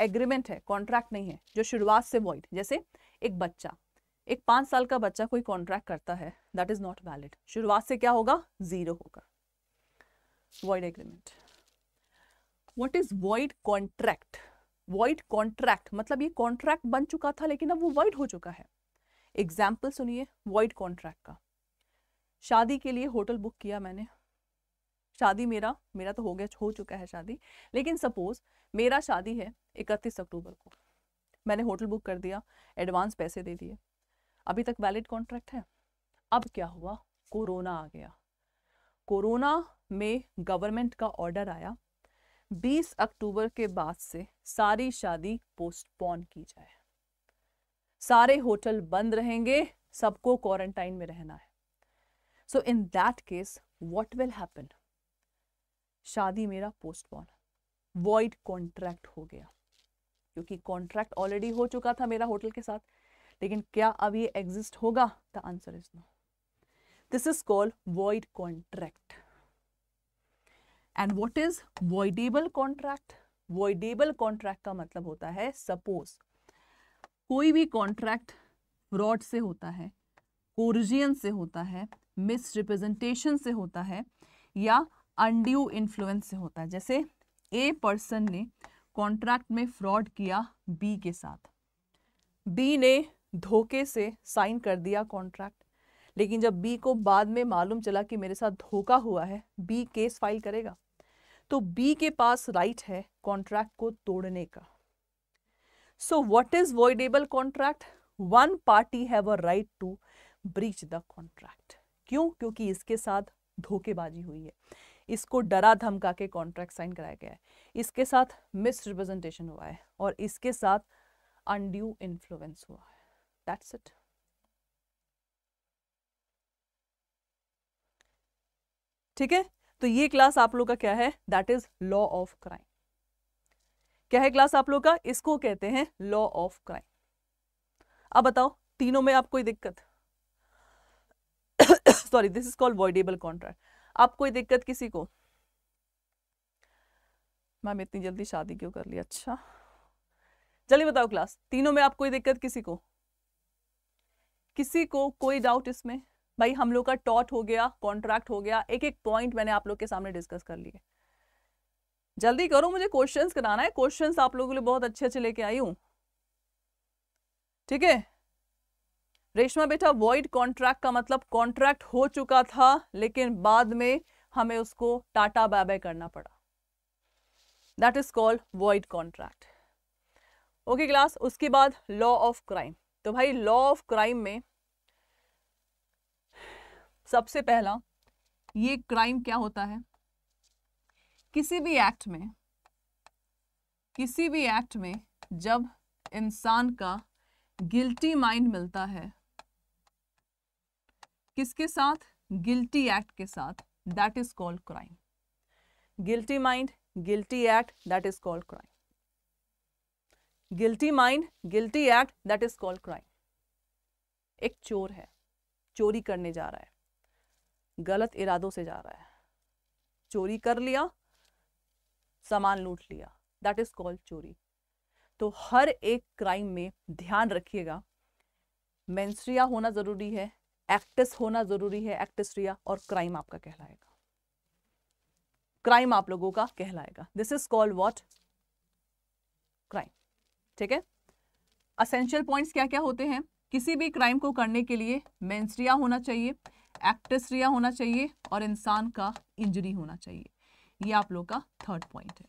एग्रीमेंट है कॉन्ट्रैक्ट नहीं है जो शुरुआत से वॉइड जैसे एक बच्चा एक पाँच साल का बच्चा कोई कॉन्ट्रैक्ट करता है दैट इज नॉट वैलिड शुरुआत से क्या होगा जीरो होगा void agreement what is void contract void contract मतलब ये कॉन्ट्रैक्ट बन चुका था लेकिन अब वो वॉइड हो चुका है एग्जाम्पल सुनिए वॉइड कॉन्ट्रैक्ट का शादी के लिए होटल बुक किया मैंने शादी मेरा मेरा तो हो गया हो चुका है शादी लेकिन सपोज मेरा शादी है इकतीस अक्टूबर को मैंने होटल बुक कर दिया एडवांस पैसे दे दिए अभी तक वैलिड कॉन्ट्रैक्ट है अब क्या हुआ कोरोना आ गया कोरोना में गवर्नमेंट का ऑर्डर आया 20 अक्टूबर के बाद से सारी शादी पोस्टपोन की जाए सारे होटल बंद रहेंगे सबको क्वारंटाइन में रहना है so in that case what will happen शादी मेरा पोस्टपोन वॉइड कॉन्ट्रैक्ट हो गया क्योंकि कॉन्ट्रैक्ट ऑलरेडी हो चुका था मेरा होटल के साथ लेकिन क्या अब ये एग्जिस्ट होगा the answer is no this is called void contract and what is voidable contract voidable contract का मतलब होता है सपोज कोई भी कॉन्ट्रैक्ट फ्रॉड से होता है कोर्जियन से होता है मिसरिप्रेजेंटेशन से होता है या अनड्यू इन्फ्लुएंस से होता है जैसे ए पर्सन ने कॉन्ट्रैक्ट में फ्रॉड किया बी के साथ बी ने धोखे से साइन कर दिया कॉन्ट्रैक्ट लेकिन जब बी को बाद में मालूम चला कि मेरे साथ धोखा हुआ है बी केस फाइल करेगा तो बी के पास राइट है कॉन्ट्रैक्ट को तोड़ने का so what is voidable contract one party have a right to breach the contract क्यों क्योंकि इसके साथ धोखेबाजी हुई है इसको डरा धमका के कॉन्ट्रैक्ट साइन कराया गया है इसके साथ रिप्रेजेंटेशन हुआ है और इसके साथ अनड्यू इन्फ्लुएंस हुआ है दैट्स इट ठीक है तो ये क्लास आप लोग का क्या है that is law of crime क्या है क्लास आप लोग का इसको कहते हैं लॉ ऑफ क्राइम अब बताओ तीनों में आप कोई दिक्कत sorry this is called voidable contract अब कोई दिक्कत किसी को मैम इतनी जल्दी शादी क्यों कर ली अच्छा जल्दी बताओ क्लास तीनों में आप कोई दिक्कत किसी को किसी को कोई डाउट इसमें भाई हम लोग का टॉट हो गया कॉन्ट्रैक्ट हो गया एक एक पॉइंट मैंने आप लोग के सामने डिस्कस कर लिए जल्दी करो मुझे क्वेश्चंस कराना है क्वेश्चंस आप लोगों के लिए बहुत अच्छे अच्छे लेके आई हूं ठीक है रेशमा बेटा वॉइड कॉन्ट्रैक्ट का मतलब कॉन्ट्रैक्ट हो चुका था लेकिन बाद में हमें उसको टाटा बाय बाय करना पड़ा that is called void contract okay class उसके बाद लॉ ऑफ क्राइम तो भाई लॉ ऑफ क्राइम में सबसे पहला ये क्राइम क्या होता है किसी भी एक्ट में किसी भी एक्ट में जब इंसान का गिल्टी माइंड मिलता है किसके साथ गिल्टी एक्ट के साथ that is called crime guilty mind guilty act that is called crime guilty mind guilty act that is called crime एक चोर है चोरी करने जा रहा है गलत इरादों से जा रहा है चोरी कर लिया सामान लूट लिया दैट इज कॉल्ड चोरी तो हर एक क्राइम में ध्यान रखिएगा मेंस्ट्रिया होना ज़रूरी है एक्टिस होना जरूरी है एक्टिस रिया और क्राइम आपका कहलाएगा क्राइम आप लोगों का कहलाएगा this is called what crime ठीक है असेंशियल पॉइंट्स क्या क्या होते हैं किसी भी क्राइम को करने के लिए मेंस्ट्रिया होना चाहिए रिया होना चाहिए और इंसान का इंजरी होना चाहिए ये आप लोग का थर्ड पॉइंट है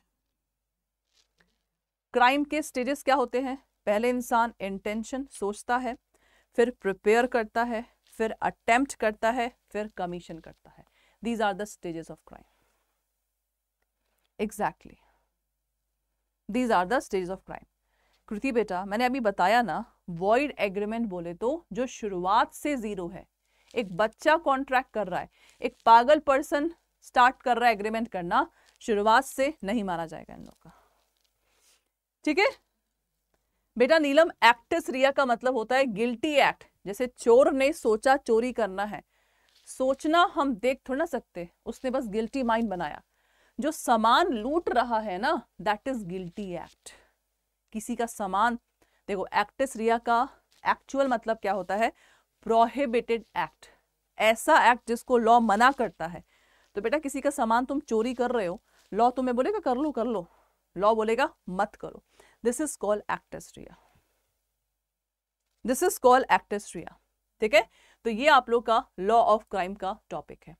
क्राइम के स्टेजेस क्या होते हैं पहले इंसान इंटेंशन सोचता है फिर प्रिपेयर करता है फिर अटेम्प्ट करता है फिर कमीशन करता है these are the stages of crime exactly these are the stages of crime Kriti बेटा मैंने अभी बताया ना वॉइड एग्रीमेंट बोले तो जो शुरुआत से जीरो है एक बच्चा कॉन्ट्रैक्ट कर रहा है एक पागल पर्सन स्टार्ट कर रहा है एग्रीमेंट करना शुरुआत से नहीं माना जाएगा इन लोग का ठीक है बेटा नीलम एक्टिस रिया का मतलब होता है गिल्टी एक्ट जैसे चोर ने सोचा चोरी करना है सोचना हम देख थोड़ा ना सकते उसने बस गिल्टी माइंड बनाया जो सामान लूट रहा है ना दैट इज गिल्टी एक्ट किसी का सामान देखो एक्टिस रिया का एक्चुअल मतलब क्या होता है प्रोहिबिटेड एक्ट ऐसा एक्ट जिसको लॉ मना करता है तो बेटा किसी का सामान तुम चोरी कर रहे हो लॉ तुम्हें बोलेगा कर लो कर लो लॉ बोलेगा मत करो this is called actus reus this is called actus reus ठीक है तो ये आप लोग का लॉ ऑफ क्राइम का टॉपिक है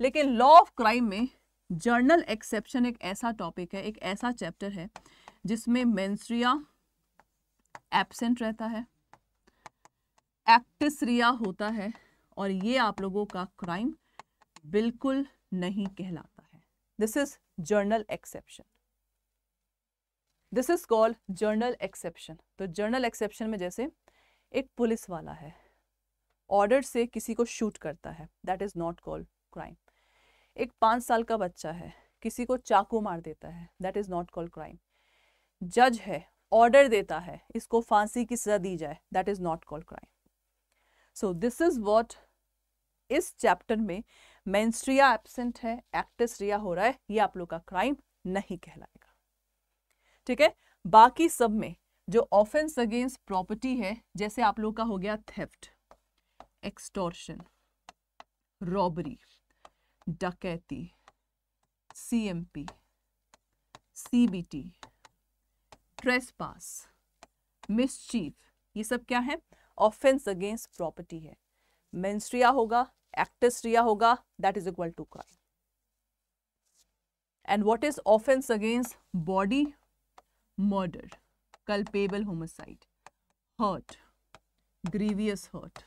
लेकिन लॉ ऑफ क्राइम में जर्नल एक्सेप्शन एक ऐसा टॉपिक है एक ऐसा चैप्टर है जिसमें मेंस्ट्रिया एबसेंट रहता है एक्टिसरिया होता है और ये आप लोगों का क्राइम बिल्कुल नहीं कहलाता है this is general exception this is called general exception तो जर्नल एक्सेप्शन में जैसे एक पुलिस वाला है ऑर्डर से किसी को शूट करता है that is not called crime एक पाँच साल का बच्चा है किसी को चाकू मार देता है that is not called crime जज है ऑर्डर देता है इसको फांसी की सज़ा दी जाए that is not called crime so this is what इस चैप्टर में मेंस्ट्रिया एबसेंट है एक्टस रिया हो रहा है ये आप लोग का क्राइम नहीं कहलाएगा ठीक है बाकी सब में जो ऑफेंस अगेंस्ट प्रॉपर्टी है जैसे आप लोग का हो गया थेफ्ट एक्सटोर्शन रॉबरी डकैती सीएमपी सीबीटी ट्रेसपास मिसचीफ ये सब क्या है ऑफेंस अगेंस्ट प्रॉपर्टी है मेंस्ट्रिया होगा एक्टस्ट्रिया होगा that is equal to crime and what is offence against body murder culpable homicide hurt grievous hurt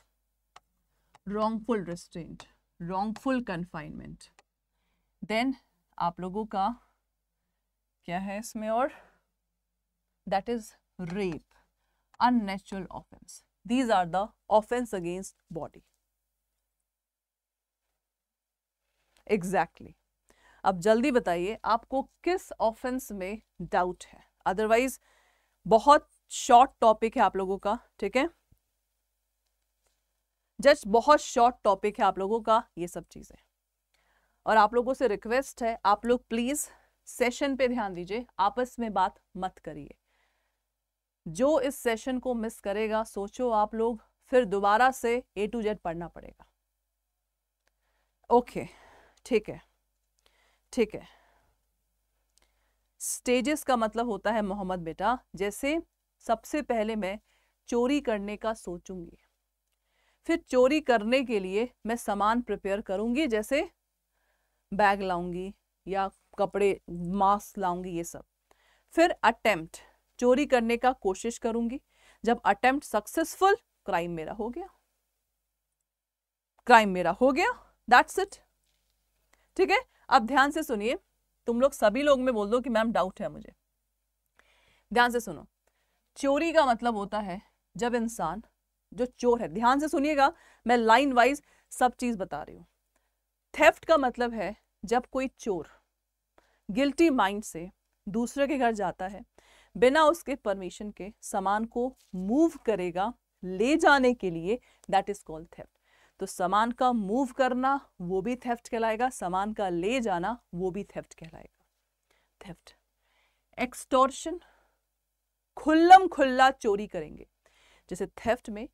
wrongful restraint wrongful confinement then आप लोगों का क्या है इसमें और that is rape unnatural offence these are the offence against body exactly अब जल्दी बताइए आपको किस ऑफेंस में डाउट है अदरवाइज बहुत शॉर्ट टॉपिक है आप लोगों का ठीक है जस्ट बहुत शॉर्ट टॉपिक है आप लोगों का ये सब चीजें और आप लोगों से रिक्वेस्ट है आप लोग प्लीज सेशन पे ध्यान दीजिए आपस में बात मत करिए जो इस सेशन को मिस करेगा सोचो आप लोग फिर दोबारा से ए टू जेड पढ़ना पड़ेगा ओके ठीक है ठीक है स्टेजेस का मतलब होता है मोहम्मद बेटा जैसे सबसे पहले मैं चोरी करने का सोचूंगी फिर चोरी करने के लिए मैं सामान प्रिपेयर करूंगी जैसे बैग लाऊंगी या कपड़े मास्क लाऊंगी ये सब फिर अटेम्प्ट चोरी करने का कोशिश करूंगी जब अटेम्प्ट सक्सेसफुल क्राइम मेरा हो गया क्राइम मेरा हो गया दैट्स इट ठीक है अब ध्यान से सुनिए तुम लोग सभी लोग में बोल दो कि मैम डाउट है मुझे ध्यान से सुनो चोरी का मतलब होता है जब इंसान जो चोर है ध्यान से सुनिएगा मैं लाइन वाइज सब चीज बता रही हूं थेफ्ट का मतलब है जब कोई चोर गिल्टी माइंड से दूसरे के घर जाता है बिना उसके परमिशन के सामान को मूव करेगा ले जाने के लिए दैट इज कॉल्ड थेफ्ट तो सामान का मूव करना वो भी थेफ्ट कहलाएगा सामान का ले जाना वो भी थेफ्ट कहलाएगा थेफ्ट एक्सटोर्शन खुल्लम खुल्ला चोरी करेंगे जैसे थेफ्ट में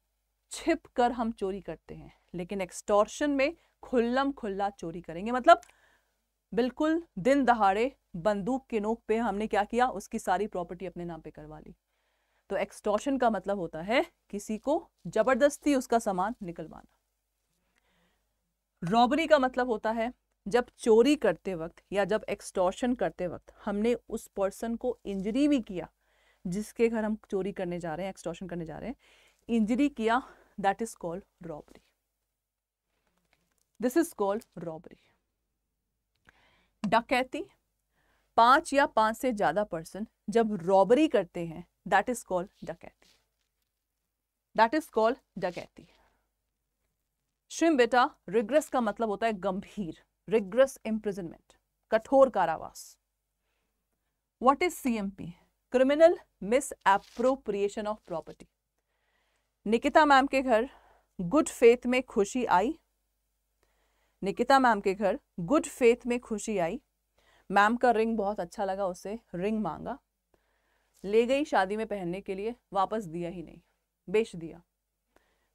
छिप कर हम चोरी करते हैं लेकिन एक्सटोर्शन में खुल्लम खुल्ला चोरी करेंगे मतलब बिल्कुल दिन दहाड़े बंदूक के नोक पे हमने क्या किया उसकी सारी प्रॉपर्टी अपने नाम पे करवा ली तो एक्सटोर्शन का मतलब होता है किसी को जबरदस्ती उसका सामान निकलवाना रॉबरी का मतलब होता है जब चोरी करते वक्त या जब एक्सटॉर्शन करते वक्त हमने उस पर्सन को इंजरी भी किया जिसके घर हम चोरी करने जा रहे हैं एक्सटॉर्शन करने जा रहे हैं इंजरी किया that is called robbery this is called robbery डकैती पांच या पांच से ज्यादा पर्सन जब रॉबरी करते हैं दैट इज कॉल्ड डकैती दैट इज कॉल्ड डकैती श्रिम बेटा रिग्रेस का मतलब होता है गंभीर रिग्रेस इंप्रिजनमेंट कठोर कारावास what is CMP criminal misappropriation of property Nikita ma'am के घर गुड फेथ में खुशी आई निकिता मैम के घर गुड फेथ में खुशी आई मैम का रिंग बहुत अच्छा लगा उसे रिंग मांगा ले गई शादी में पहनने के लिए वापस दिया ही नहीं बेच दिया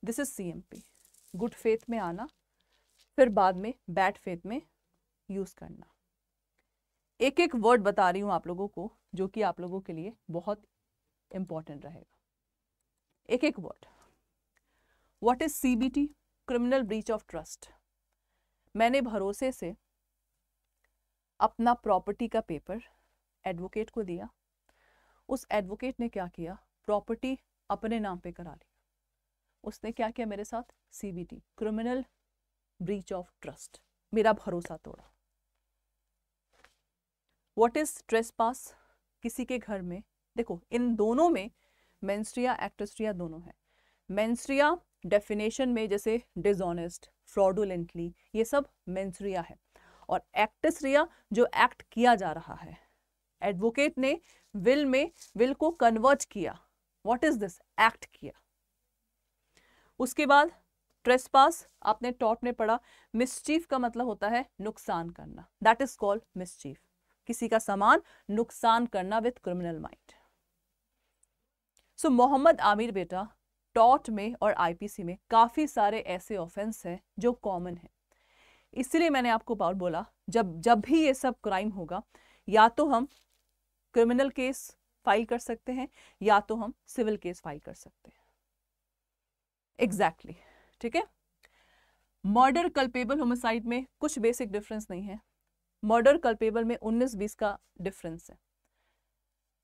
this is CMP good faith में आना फिर बाद में बैड फेथ में यूज़ करना एक एक वर्ड बता रही हूँ आप लोगों को जो कि आप लोगों के लिए बहुत इंपॉर्टेंट रहेगा एक एक word what is CBT criminal breach of trust मैंने भरोसे से अपना प्रॉपर्टी का पेपर एडवोकेट को दिया उस एडवोकेट ने क्या किया प्रॉपर्टी अपने नाम पे करा ली उसने क्या किया मेरे साथ CBT criminal breach of trust मेरा भरोसा तोड़ा व्हाट इज ट्रेस पास किसी के घर में देखो इन दोनों में मेंस्ट्रिया एक्ट्रेस्ट्रिया दोनों है मेंस्ट्रिया डेफिनेशन में जैसे डिजोनेस्ट फ्रॉडुलेंटली ये सब मेंस्ट्रिया है और एक्ट्रिया जो एक्ट किया जा रहा है एडवोकेट ने विल में विल को कन्वर्ट किया व्हाट इज दिस एक्ट किया उसके बाद ट्रेस पास आपने टॉट में पढ़ा मिसचीफ का मतलब होता है नुकसान करना दैट इज कॉल्ड मिसचीफ किसी का सामान नुकसान करना with criminal mind so Mohammad Aamir बेटा टॉट में और आईपीसी में काफ़ी सारे ऐसे ऑफेंस हैं जो कॉमन है इसलिए मैंने आपको बार बोला जब जब भी ये सब क्राइम होगा या तो हम क्रिमिनल केस फाइल कर सकते हैं या तो हम सिविल केस फाइल कर सकते हैं एग्जैक्टली exactly, ठीक है मर्डर कल्पेबल होमोसाइड में कुछ बेसिक डिफरेंस नहीं है मर्डर कल्पेबल में 19-20 का डिफरेंस है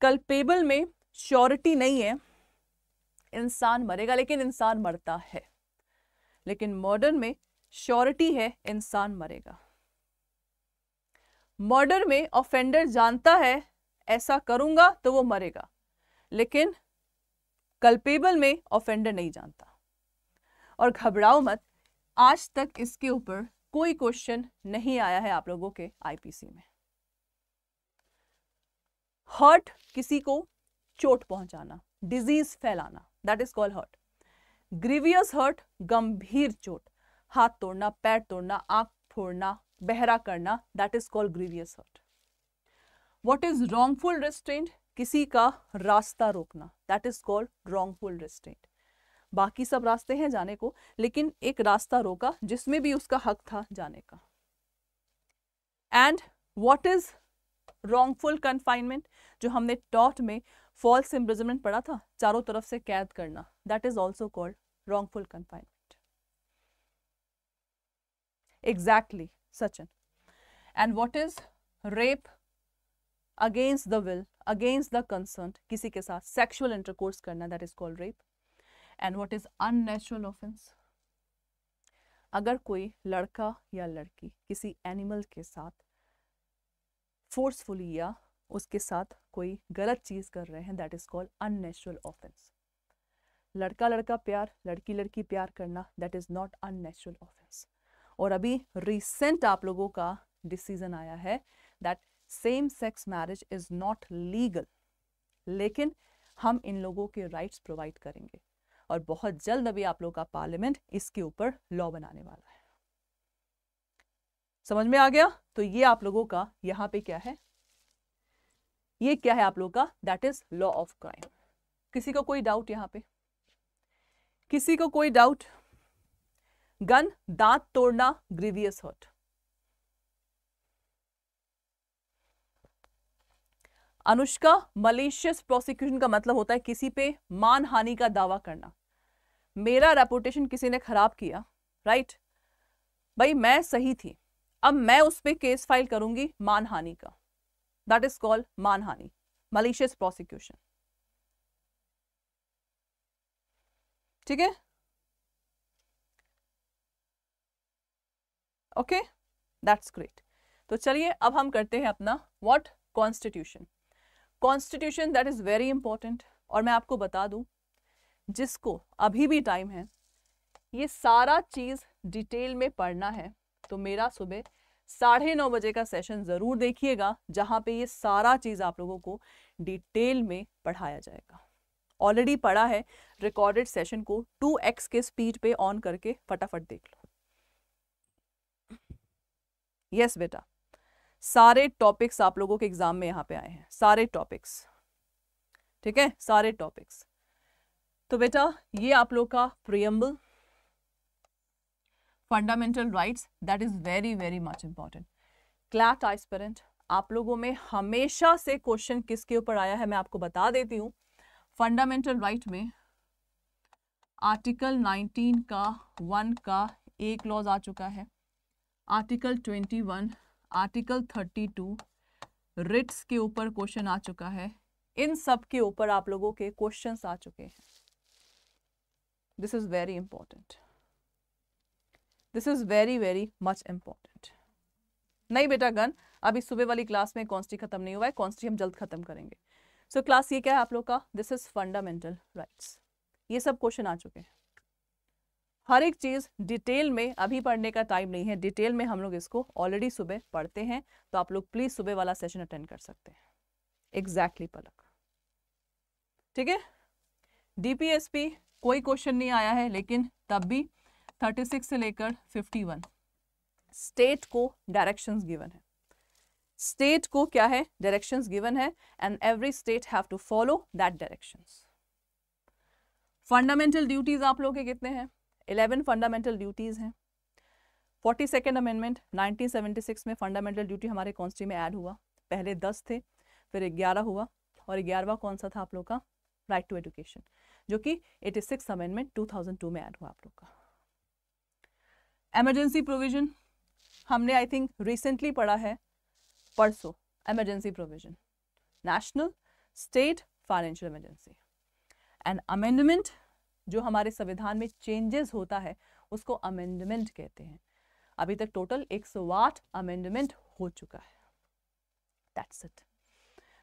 कल्पेबल में श्योरिटी नहीं है इंसान मरेगा लेकिन इंसान मरता है लेकिन मर्डर में श्योरिटी है इंसान मरेगा मर्डर में ऑफेंडर जानता है ऐसा करूंगा तो वो मरेगा लेकिन कल्पेबल में ऑफेंडर नहीं जानता और घबराओ मत आज तक इसके ऊपर कोई क्वेश्चन नहीं आया है आप लोगों के आईपीसी में हर्ट किसी को चोट पहुंचाना डिजीज फैलाना that is called hurt grievous hurt गंभीर चोट हाथ तोड़ना पैर तोड़ना आंख फोड़ना बहरा करना that is called grievous hurt what is wrongful restraint किसी का रास्ता रोकना that is called wrongful restraint बाकी सब रास्ते हैं जाने को लेकिन एक रास्ता रोका जिसमें भी उसका हक था जाने का and what is wrongful confinement जो हमने टॉट में फॉल्स इम्प्रिजमेंट पढ़ा था चारों तरफ से कैद करना that is also called wrongful confinement exactly Sachin and what is rape against the will against the concern किसी के साथ सेक्शुअल इंटरकोर्स करना that is called rape and what is unnatural offence अगर कोई लड़का या लड़की किसी एनिमल के साथ फोर्सफुली या उसके साथ कोई गलत चीज़ कर रहे हैं that is called unnatural offence लड़का लड़का प्यार लड़की लड़की प्यार करना that is not unnatural offence और अभी रिसेंट आप लोगों का डिसीजन आया है that same sex marriage is not legal लेकिन हम इन लोगों के राइट्स प्रोवाइड करेंगे और बहुत जल्द अभी आप लोग का पार्लियामेंट इसके ऊपर लॉ बनाने वाला है समझ में आ गया तो ये आप लोगों का यहां पे क्या है ये क्या है आप लोगों का that is law of crime किसी को कोई डाउट यहां पे किसी को कोई डाउट गन दांत तोड़ना grievous hurt Anushka malicious prosecution का मतलब होता है किसी पे मान हानि का दावा करना मेरा रेपुटेशन किसी ने ख़राब किया राइट भाई मैं सही थी अब मैं उस पर केस फाइल करूंगी मानहानि का दैट इज कॉल्ड मानहानि मलिशियस प्रोसिक्यूशन ठीक है ओके दैट्स ग्रेट तो चलिए अब हम करते हैं अपना what constitution constitution that is very important और मैं आपको बता दूं जिसको अभी भी टाइम है ये सारा चीज़ डिटेल में पढ़ना है तो मेरा सुबह साढ़े नौ बजे का सेशन ज़रूर देखिएगा जहां पे ये सारा चीज़ आप लोगों को डिटेल में पढ़ाया जाएगा ऑलरेडी पढ़ा है रिकॉर्डेड सेशन को टू एक्स के स्पीड पे ऑन करके फटाफट देख लो यस yes, बेटा सारे टॉपिक्स आप लोगों के एग्जाम में यहां पे आए हैं सारे टॉपिक्स ठीक है सारे टॉपिक्स तो बेटा ये आप लोग का preamble fundamental rights that is very very much important CLAT aspirant आप लोगों में हमेशा से क्वेश्चन किसके ऊपर आया है मैं आपको बता देती हूँ फंडामेंटल राइट में आर्टिकल 19 का वन का एक क्लॉज आ चुका है आर्टिकल 21 आर्टिकल 32 रिट्स के ऊपर क्वेश्चन आ चुका है इन सब के ऊपर आप लोगों के क्वेश्चंस आ चुके हैं This is very important. this is very very much important नहीं बेटा गन अभी सुबह वाली क्लास में कॉन्स्टी खत्म नहीं हुआ है कॉन्स्टी हम जल्द खत्म करेंगे सो so, क्लास ये क्या है आप लोग का दिस इज फंडामेंटल राइट्स ये सब क्वेश्चन आ चुके हैं हर एक चीज डिटेल में अभी पढ़ने का टाइम नहीं है डिटेल में हम लोग इसको ऑलरेडी सुबह पढ़ते हैं तो आप लोग प्लीज सुबह वाला सेशन अटेंड कर सकते हैं एग्जैक्टली exactly पलक ठीक है डीपीएसपी कोई क्वेश्चन नहीं आया है लेकिन तब भी 36 से लेकर 51 स्टेट को डायरेक्शंस गिवन है स्टेट को क्या है डायरेक्शंस गिवन है and every state have to follow that directions fundamental duties आप लोग के कितने हैं 11 फंडामेंटल ड्यूटीज हैं फोर्टी सेकेंड अमेंडमेंट 1976 में फंडामेंटल ड्यूटी हमारे कॉन्स्टिट्यूट में ऐड हुआ पहले दस थे फिर ग्यारह हुआ और ग्यारहवा कौन सा था आप लोग का राइट टू एजुकेशन जो कि 86 अमेंडमेंट टू में ऐड हुआ आप लोग का एमरजेंसी प्रोविजन हमने आई थिंक रिसेंटली पढ़ा है परसों emergency provision national state financial emergency and amendment जो हमारे संविधान में चेंजेस होता है उसको अमेंडमेंट कहते हैं अभी तक टोटल 108 अमेंडमेंट हो चुका है दैट्स इट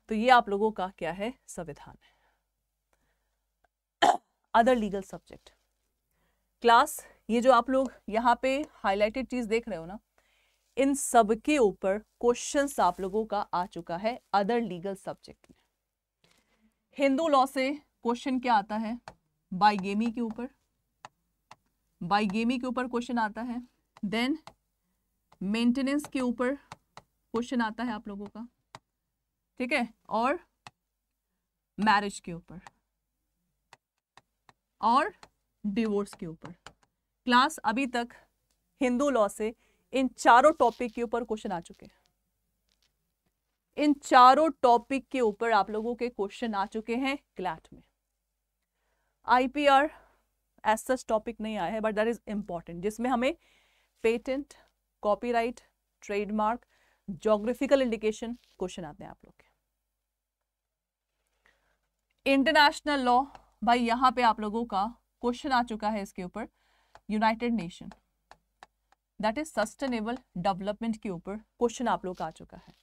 तो ये आप लोगों का क्या है संविधान है अदर लीगल सब्जेक्ट क्लास ये जो आप लोग यहाँ पे हाईलाइटेड चीज देख रहे हो ना इन सब के ऊपर क्वेश्चंस आप लोगों का आ चुका है अदर लीगल सब्जेक्ट में हिंदू लॉ से क्वेश्चन क्या आता है बाईगेमी के ऊपर बाईगेमी के ऊपर क्वेश्चन आता है देन मेंटेनेंस के ऊपर क्वेश्चन आता है आप लोगों का ठीक है और मैरिज के ऊपर और डिवोर्स के ऊपर क्लास अभी तक हिंदू लॉ से इन चारों टॉपिक के ऊपर क्वेश्चन आ चुके हैं इन चारों टॉपिक के ऊपर आप लोगों के क्वेश्चन आ चुके हैं क्लैट में आईपीआर एस सच टॉपिक नहीं आया है बट दैट इज इंपॉर्टेंट जिसमें हमें patent copyright trademark geographical indication question आते हैं आप लोग के इंटरनेशनल लॉ भाई यहां पे आप लोगों का क्वेश्चन आ चुका है इसके ऊपर united nation that is sustainable development के ऊपर क्वेश्चन आप लोग का आ चुका है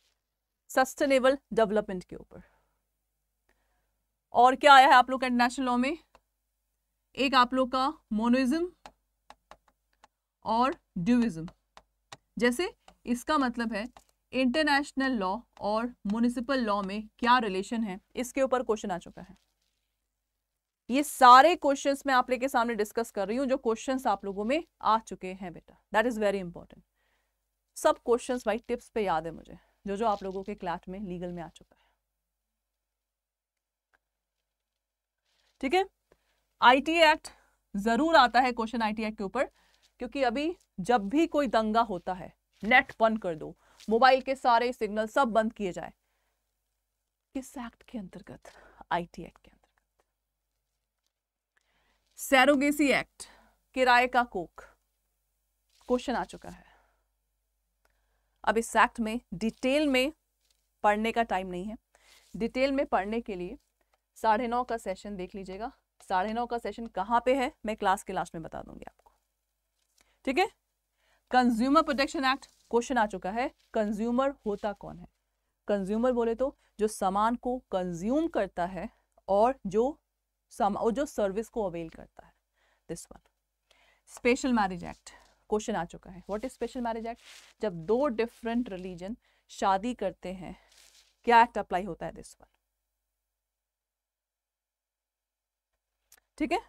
सस्टेनेबल डेवलपमेंट के ऊपर और क्या आया है आप लोग इंटरनेशनल लॉ में एक आप लोग का मोनोइज्म और ड्यूइज्म जैसे इसका मतलब है इंटरनेशनल लॉ और म्यूनिसिपल लॉ में क्या रिलेशन है इसके ऊपर क्वेश्चन आ चुका है ये सारे क्वेश्चंस मैं आप लेके सामने डिस्कस कर रही हूँ जो क्वेश्चंस आप लोगों में आ चुके हैं बेटा दैट इज वेरी इंपॉर्टेंट सब क्वेश्चंस भाई टिप्स पे याद है मुझे जो जो आप लोगों के क्लास में लीगल में आ चुका है ठीक है आईटी एक्ट जरूर आता है क्वेश्चन आईटी एक्ट के ऊपर क्योंकि अभी जब भी कोई दंगा होता है नेट बंद कर दो मोबाइल के सारे सिग्नल सब बंद किए जाए किस एक्ट के अंतर्गत आईटी एक्ट के सैरोगेसी एक्ट किराए का कोक क्वेश्चन आ चुका है अब इस एक्ट में डिटेल में पढ़ने का टाइम नहीं है डिटेल में पढ़ने के लिए साढ़े नौ का सेशन देख लीजिएगा साढ़े नौ का सेशन कहाँ पे है मैं क्लास के लास्ट में बता दूंगी आपको ठीक है कंज्यूमर प्रोटेक्शन एक्ट क्वेश्चन आ चुका है कंज्यूमर होता कौन है कंज्यूमर बोले तो जो सामान को कंज्यूम करता है और जो सम और जो सर्विस को अवेल करता है this one special marriage act question आ चुका है what is special marriage act जब दो डिफरेंट रिलीजन शादी करते हैं क्या एक्ट अप्लाई होता है दिस वन ठीक है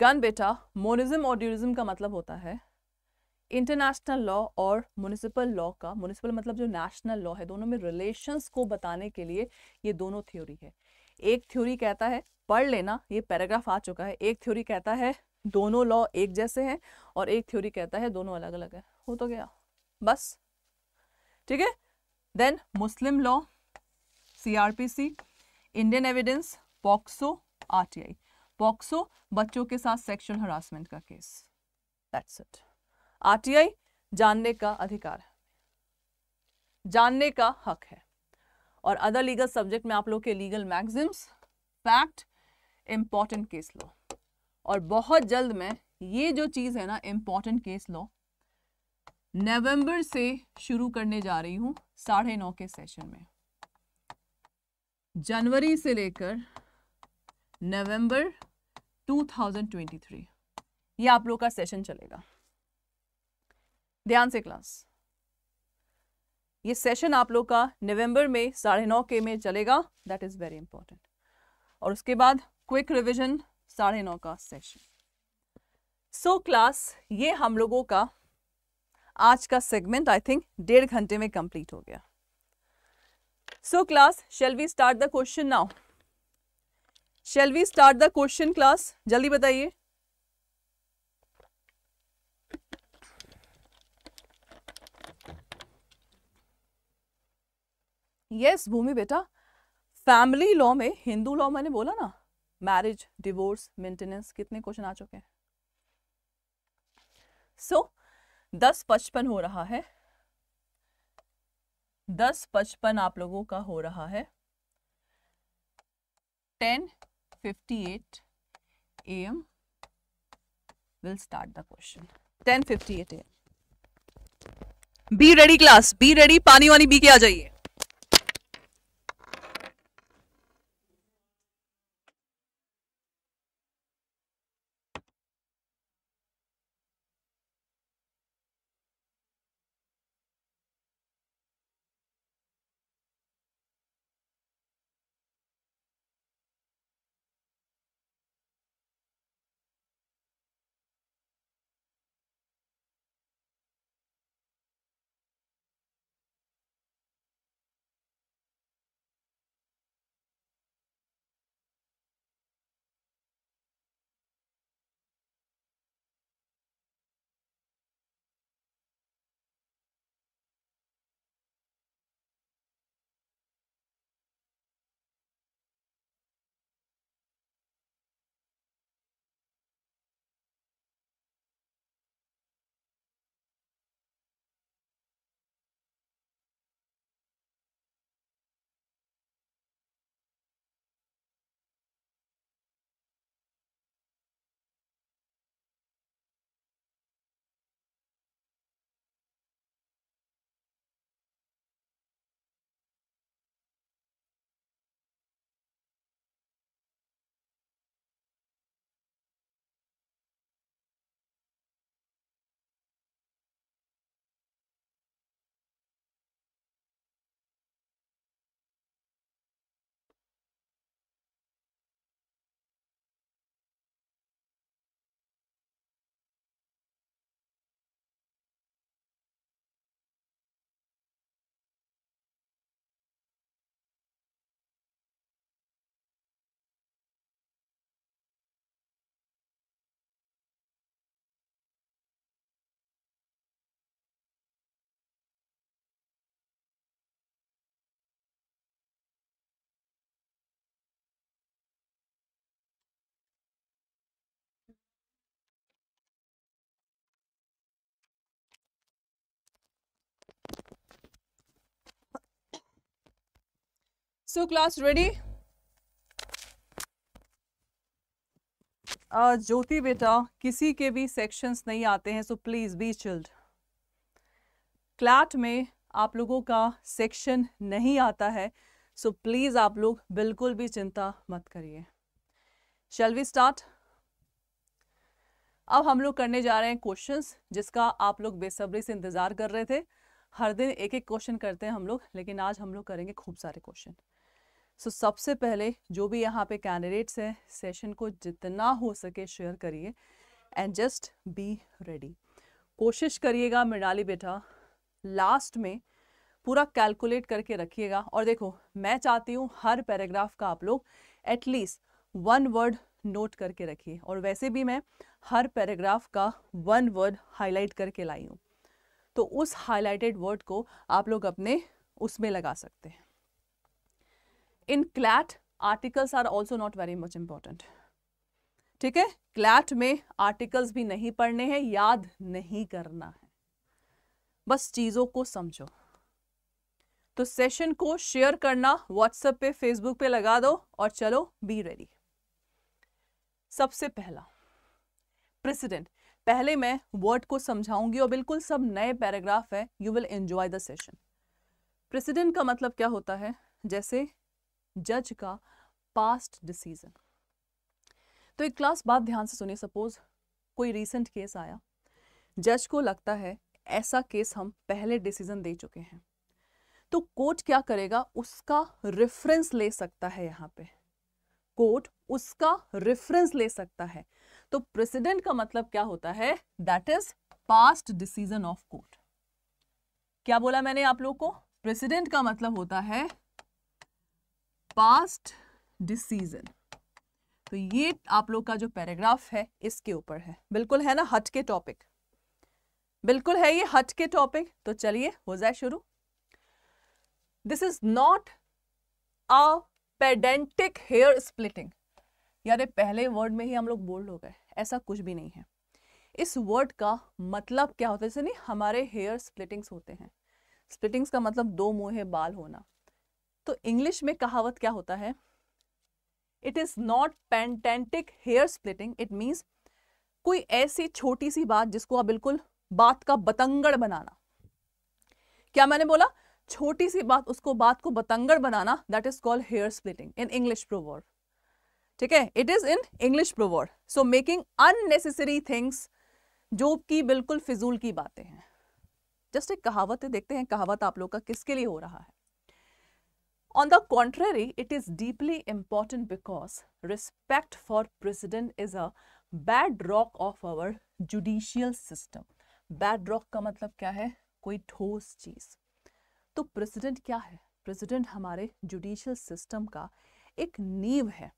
गन बेटा मोनिज्म और ड्यूरिज्म का मतलब होता है इंटरनेशनल लॉ और म्यूनिसिपल लॉ का म्यूनिसिपल मतलब जो नेशनल लॉ है दोनों में रिलेशंस को बताने के लिए ये दोनों थ्योरी है एक थ्योरी कहता है पढ़ लेना ये पैराग्राफ आ चुका है एक थ्योरी कहता है दोनों लॉ एक जैसे हैं और एक थ्योरी कहता है दोनों अलग अलग है हो तो गया बस ठीक है then Muslim law CrPC Indian evidence POCSO RTI POCSO बच्चों के साथ सेक्शुअल हरासमेंट का केस दैट्स इट आरटीआई जानने का अधिकार है जानने का हक है और अदर लीगल सब्जेक्ट में आप लोग के legal maxims fact important case law और बहुत जल्द में ये जो चीज़ है ना इम्पॉर्टेंट केस लॉ नवंबर से शुरू करने जा रही हूँ साढ़े नौ के सेशन में जनवरी से लेकर नवंबर 2023 ये आप लोग का सेशन चलेगा ध्यान से क्लास ये सेशन आप लोग का नवंबर में साढ़े नौ के में चलेगा दैट इज़ वेरी इंपॉर्टेंट और उसके बाद क्विक रिविजन साढ़े नौ का सेशन सो so, क्लास ये हम लोगों का आज का सेगमेंट आई थिंक डेढ़ घंटे में कंप्लीट हो गया so class shall we start the question now shall we start the question class जल्दी बताइए यस भूमि बेटा फैमिली लॉ में हिंदू लॉ मैंने बोला ना मैरिज डिवोर्स मेंटेनेंस कितने क्वेश्चन आ चुके हैं सो so, दस पचपन हो रहा है दस पचपन आप लोगों का हो रहा है ten fifty eight A M will start the question ten fifty eight A M be ready class be ready पानी वानी बी के आ जाइए सो क्लास रेडी ज्योति बेटा किसी के भी सेक्शंस नहीं आते हैं so please be chilled CLAT में आप लोगों का सेक्शन नहीं आता है सो so प्लीज़ आप लोग बिल्कुल भी चिंता मत करिए शेल वी स्टार्ट अब हम लोग करने जा रहे हैं क्वेश्चंस जिसका आप लोग बेसब्री से इंतज़ार कर रहे थे हर दिन एक एक क्वेश्चन करते हैं हम लोग लेकिन आज हम लोग करेंगे खूब सारे क्वेश्चन सो so, सबसे पहले जो भी यहाँ पे कैंडिडेट्स हैं सेशन को जितना हो सके शेयर करिए एंड जस्ट बी रेडी कोशिश करिएगा मृणाली बेटा लास्ट में पूरा कैलकुलेट करके रखिएगा और देखो मैं चाहती हूँ हर पैराग्राफ का आप लोग एटलीस्ट वन वर्ड नोट करके रखिए और वैसे भी मैं हर पैराग्राफ का वन वर्ड हाईलाइट करके लाई हूँ तो उस हाईलाइटेड वर्ड को आप लोग अपने उसमें लगा सकते हैं in CLAT articles are also not very much important ठीक है क्लैट में आर्टिकल्स भी नहीं पढ़ने हैं याद नहीं करना है बस चीज़ों को समझो तो सेशन को शेयर करना व्हाट्सएप पे फेसबुक पे लगा दो और चलो बी रेडी सबसे पहला प्रेसिडेंट पहले मैं वर्ड को समझाऊंगी और बिल्कुल सब नए पैराग्राफ है you will enjoy the session precedent का मतलब क्या होता है जैसे जज का पास्ट डिसीजन तो एक क्लास बात ध्यान से सुनिए सपोज कोई रीसेंट केस आया जज को लगता है ऐसा केस हम पहले डिसीजन दे चुके हैं तो कोर्ट क्या करेगा उसका रेफरेंस ले सकता है यहाँ पे कोर्ट उसका रेफरेंस ले सकता है तो प्रेसिडेंट का मतलब क्या होता है that is past decision of court क्या बोला मैंने आप लोग को प्रेसिडेंट का मतलब होता है पास्ट डिसीजन तो ये आप लोग का जो पैराग्राफ है इसके ऊपर है बिल्कुल है ना हट के टॉपिक बिल्कुल है ये हट के टॉपिक तो चलिए हो जाए शुरू this is not a pedantic hair splitting यार पहले वर्ड में ही हम लोग बोल्ड हो गए ऐसा कुछ भी नहीं है इस वर्ड का मतलब क्या होता है जैसे नहीं हमारे हेयर स्प्लिटिंग्स होते हैं स्प्लिटिंग्स का मतलब दो मुंह बाल होना तो इंग्लिश में कहावत क्या होता है it is not pedantic hair splitting it means कोई ऐसी छोटी सी बात जिसको आप बिल्कुल बात का बतंगड़ बनाना क्या मैंने बोला छोटी सी बात उसको बात को बतंगड़ बनाना that is called hair splitting in English proverb ठीक है it is in English proverb so making unnecessary things जो कि बिल्कुल फिजूल की बातें हैं जस्ट एक कहावत है देखते हैं कहावत आप लोग का किसके लिए हो रहा है On the contrary, it is deeply important because respect for precedent is a bedrock of our judicial system. Bedrock का मतलब क्या है कोई ठोस चीज तो प्रेसिडेंट क्या है प्रेसिडेंट हमारे जुडिशियल सिस्टम का एक नींव है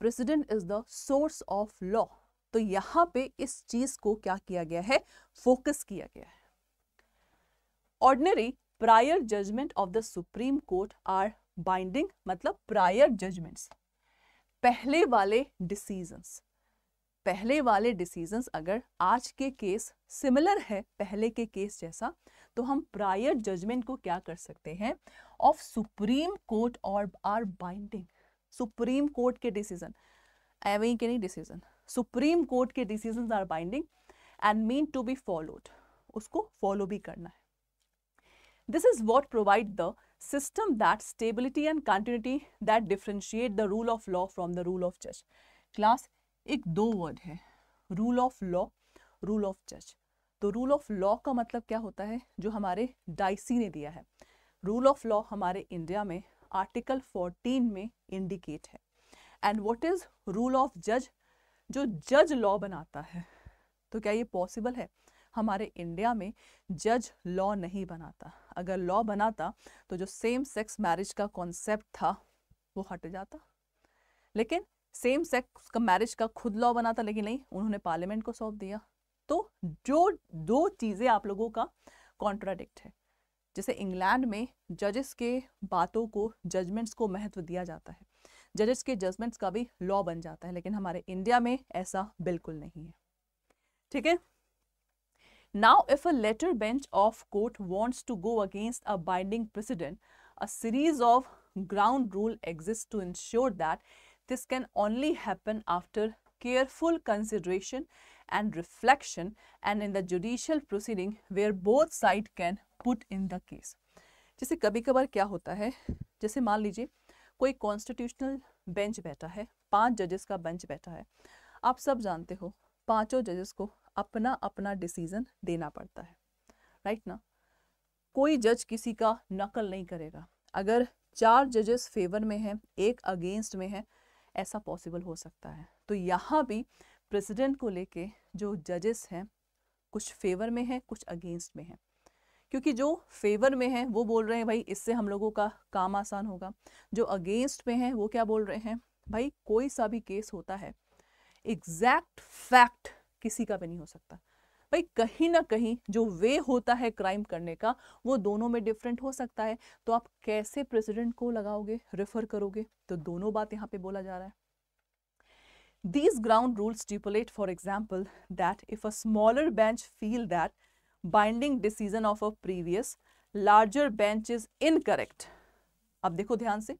precedent is the source of law तो यहां पे इस चीज को क्या किया गया है फोकस किया गया है ordinary prior judgment of the supreme Court are binding मतलब प्रायर जजमेंट्स पहले वाले डिसीजंस पहले वाले डिसीजंस अगर आज के केस सिमिलर है पहले के केस जैसा तो हम प्रायर जजमेंट को क्या कर सकते हैं ऑफ सुप्रीम कोर्ट और आर बाइंडिंग सुप्रीम कोर्ट के डिसीजन एवं के नहीं डिसीजन सुप्रीम कोर्ट के decision are binding and mean to be followed उसको फॉलो भी करना है This is what provide the system that stability and continuity that differentiate the rule of law from the rule of judge. Class एक दो वर्ड है rule of law rule of जज तो रूल ऑफ लॉ का मतलब क्या होता है जो हमारे डाइसी ने दिया है रूल ऑफ लॉ हमारे इंडिया में आर्टिकल 14 में इंडिकेट है and what is rule of जज जो जज लॉ बनाता है तो क्या ये पॉसिबल है हमारे इंडिया में जज लॉ नहीं बनाता अगर लॉ बनाता तो जो सेम सेक्स मैरिज का कॉन्सेप्ट था वो हट जाता लेकिन सेम सेक्स का मैरिज का खुद लॉ बनाता लेकिन नहीं उन्होंने पार्लियामेंट को सौंप दिया तो जो दो चीज़ें आप लोगों का कॉन्ट्राडिक्ट है जैसे इंग्लैंड में जजेस के बातों को जजमेंट्स को महत्व दिया जाता है जजेस के जजमेंट्स का भी लॉ बन जाता है लेकिन हमारे इंडिया में ऐसा बिल्कुल नहीं है ठीक है Now, if a letter bench of court wants to go against a binding precedent, a series of ground rule exists to ensure that this can only happen after careful consideration and reflection and in the judicial proceeding where both side can put in the case. जैसे कभी कभार क्या होता है जैसे मान लीजिए कोई कॉन्स्टिट्यूशनल बेंच बैठा है पांच जजेस का बेंच बैठा है आप सब जानते हो पांचों जजेस को अपना अपना डिसीजन देना पड़ता है राइट right ना कोई जज किसी का नकल नहीं करेगा अगर चार जजेस फेवर में हैं एक अगेंस्ट में है ऐसा पॉसिबल हो सकता है तो यहाँ भी प्रेसिडेंट को लेके जो जजेस हैं कुछ फेवर में है कुछ अगेंस्ट में है क्योंकि जो फेवर में है वो बोल रहे हैं भाई इससे हम लोगों का काम आसान होगा जो अगेंस्ट में है वो क्या बोल रहे हैं भाई कोई सा भी केस होता है एग्जैक्ट फैक्ट किसी का भी नहीं हो सकता भाई कहीं ना कहीं जो वे होता है क्राइम करने का वो दोनों में डिफरेंट हो सकता है तो आप कैसे प्रेसिडेंट को लगाओगे रेफर करोगे तो दोनों बात यहाँ पे बोला जा रहा है These ground rules stipulate, for example, that if a smaller bench feel that binding decision of a previous larger bench is incorrect. अब देखो ध्यान से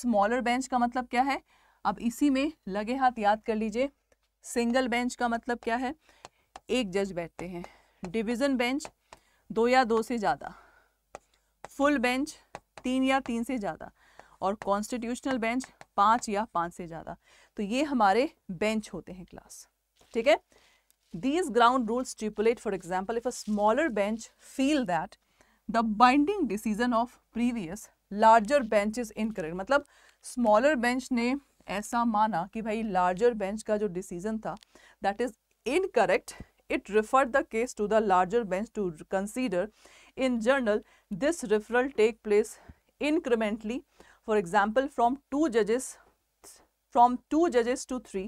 स्मॉलर बेंच का मतलब क्या है अब इसी में लगे हाथ याद कर लीजिए सिंगल बेंच का मतलब क्या है एक जज बैठते हैं डिवीजन बेंच दो या दो से ज़्यादा फुल बेंच तीन या तीन से ज़्यादा और कॉन्स्टिट्यूशनल बेंच पाँच या पाँच से ज़्यादा तो ये हमारे बेंच होते हैं क्लास ठीक है these ground rules stipulate for example if a smaller bench feel that the binding decision of previous larger bench is incorrect मतलब स्मॉलर बेंच ने ऐसा माना कि भाई लार्जर बेंच का जो डिसीजन था that is it referred the case to the larger bench to consider in general this referral take place incrementally for example from two judges from two judges to three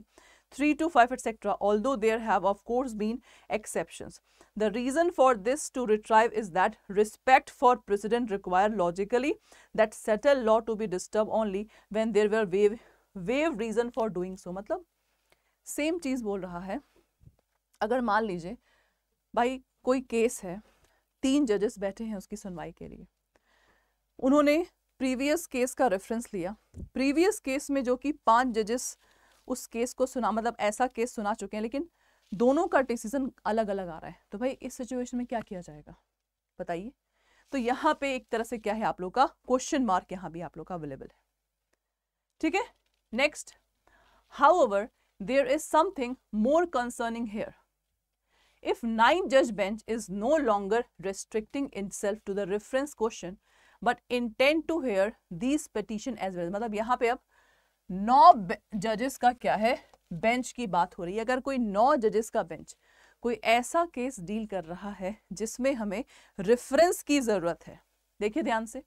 three to five etc although there have of course been exceptions the reason for this to retrieve is that respect for precedent require logically that settled law to be disturbed only when there will wave wave reason for doing so मतलब सेम चीज़ बोल रहा है अगर मान लीजिए भाई कोई केस है तीन जजेस बैठे हैं उसकी सुनवाई के लिए उन्होंने प्रीवियस केस का रेफरेंस लिया प्रीवियस केस में जो कि पांच जजेस उस केस को सुना मतलब ऐसा केस सुना चुके हैं लेकिन दोनों का डिसीजन अलग अलग आ रहा है तो भाई इस सिचुएशन में क्या किया जाएगा बताइए तो यहाँ पे एक तरह से क्या है आप लोग का क्वेश्चन मार्क यहाँ भी आप लोग का अवेलेबल है ठीक है Next, however, there is something more concerning here. If 9-judge bench is no longer restricting itself to the reference question, but intend to hear these petition as well. मतलब यहाँ पे अब नौ जजेस का क्या है बेंच की बात हो रही है अगर कोई नौ जजेस का बेंच कोई ऐसा केस डील कर रहा है जिसमें हमें रेफरेंस की ज़रूरत है देखिए ध्यान से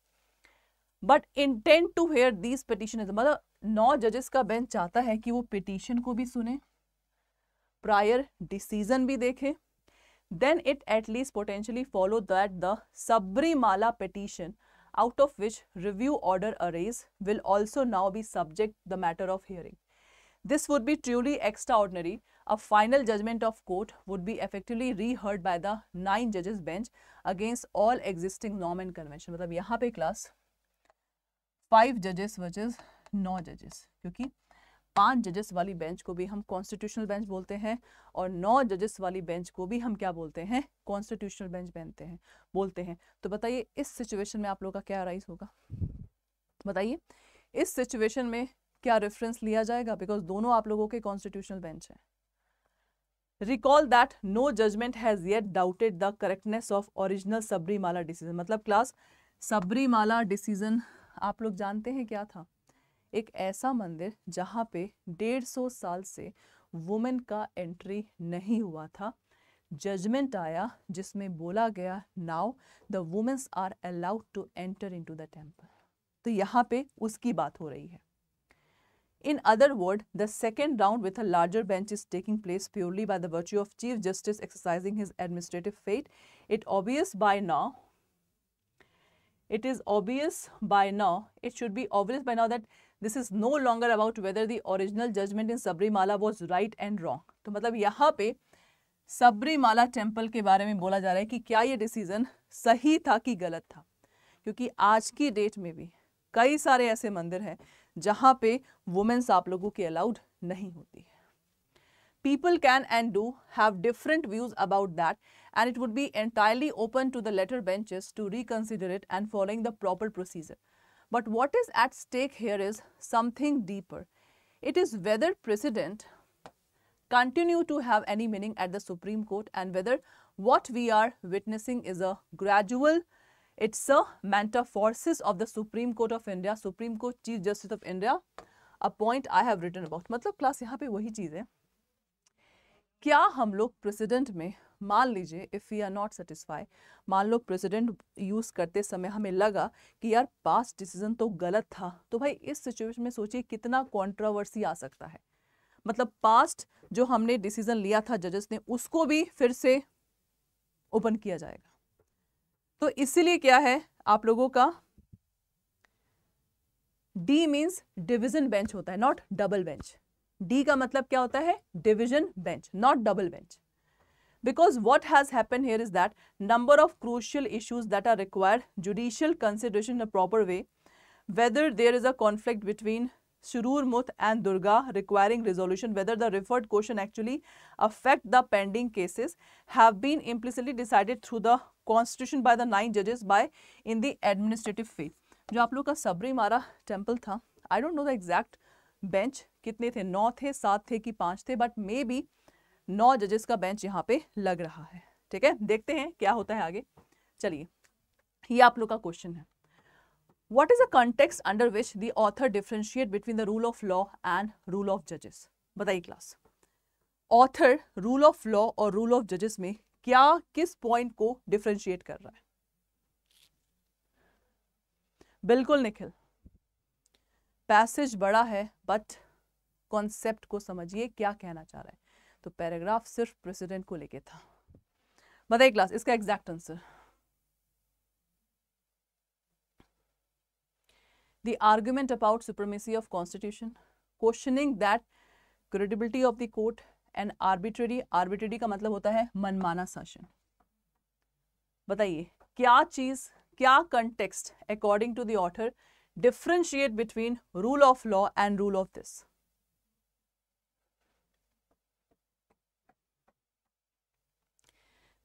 but intent to hear this petition is मतलब नौ जजेस का बेंच चाहता है कि वो पिटिशन को भी सुने प्रायर डिसीजन भी देखे then it at least potentially follow that the Sabarimala petition out of which review order arrays will also now be subject the matter of hearing this would B truly extra ordinary a final judgement of court would be effectively रीहर्ड bye the nine जजेस bench against all existing Nom and convention मतलब यहाँ पे क्लास फाइव जजेस वर्सेज नौ जजेस क्योंकि पांच जजेस वाली बेंच को भी हम कॉन्स्टिट्यूशनल बेंच बोलते हैं और नौ जजेस वाली बेंच को भी हम क्या बोलते हैं कॉन्स्टिट्यूशनल बेंच बनते हैं बोलते हैं तो बताइए इस सिचुएशन में आप लोगों का क्या राइज होगा बताइए इस सिचुएशन में क्या रेफरेंस लिया जाएगा बिकॉज दोनों आप लोगों के कॉन्स्टिट्यूशनल बेंच है recall that no judgment has yet doubted the correctness of original Sabarimala decision मतलब क्लास सबरीमाला डिसीजन आप लोग जानते हैं क्या था एक ऐसा मंदिर जहाँ पे डेढ़ सौ साल से वुमेन का एंट्री नहीं हुआ था जजमेंट आया जिसमें बोला गया now the womens are allowed to enter in to the temple तो यहाँ पे उसकी बात हो रही है in other word the second round with a larger bench is taking place purely by the virtue of chief justice exercising his administrative fiat it obvious by now it is obvious by now, it should be obvious by now that this is no longer about whether the original judgment in Sabrimala was right and wrong. तो मतलब यहाँ पे Sabarimala temple ke bare mein bola ja raha hai ki kya ye decision sahi tha ki galat tha kyunki aaj ki date mein bhi kai sare aise mandir hain jahan pe women's aap logo ki allowed nahi hoti hai people can and do have different views about that and it would be entirely open to the latter benches to reconsider it and following the proper procedure. But what is at stake here is something deeper. It is whether precedent continue to have any meaning at the Supreme Court and whether what we are witnessing is a gradual, it's a manta forces of the Supreme Court of India, Supreme Court Chief Justice of India, a point I have written about. मतलब class यहाँ पे वही चीज़ है क्या हम लोग प्रेसिडेंट में मान लीजिए if we are not satisfy मान लो प्रेसिडेंट यूज़ करते समय हमें लगा कि यार पास डिसीजन तो गलत था तो भाई इस सिचुएशन में सोचिए कितना कंट्रोवर्सी आ सकता है मतलब पास्ट जो हमने डिसीजन लिया था जजेस ने उसको भी फिर से ओपन किया जाएगा तो इसीलिए क्या है आप लोगों का डी मीन्स डिविजन बेंच होता है नॉट डबल बेंच डी का मतलब क्या होता है division bench not double bench because what has happen here is that number of crucial issues that are required judicial consideration proper way whether there is a conflict between Shirur Mutt and Durga requiring resolution whether the referred question actually affect the pending cases have been implicitly decided through the constitution by the nine जजेस by in the administrative field जो आप लोग का सबरी मारा टेम्पल था I don't know the exact bench कितने थे नौ थे सात थे कि पांच थे बट मे बी नौ जजेस का बेंच यहाँ पे लग रहा है ठीक है देखते हैं क्या होता है आगे चलिए ये आप लोग का क्वेश्चन है what is the context under which the author differentiate between the rule of law and rule of judges बताइए class author rule of law और रूल ऑफ जजेस में क्या किस पॉइंट को डिफ्रेंशिएट कर रहा है बिल्कुल निखिल पैसेज बड़ा है बट कॉन्सेप्ट को समझिए क्या कहना चाह रहा है तो पैराग्राफ सिर्फ प्रेसिडेंट को लेके था बताइए क्लास इसका exact answer the argument about supremacy of constitution questioning that credibility of the court and arbitrary arbitrary का मतलब होता है मनमाना शासन बताइए क्या चीज क्या context according to the author differentiate between rule of law and rule of this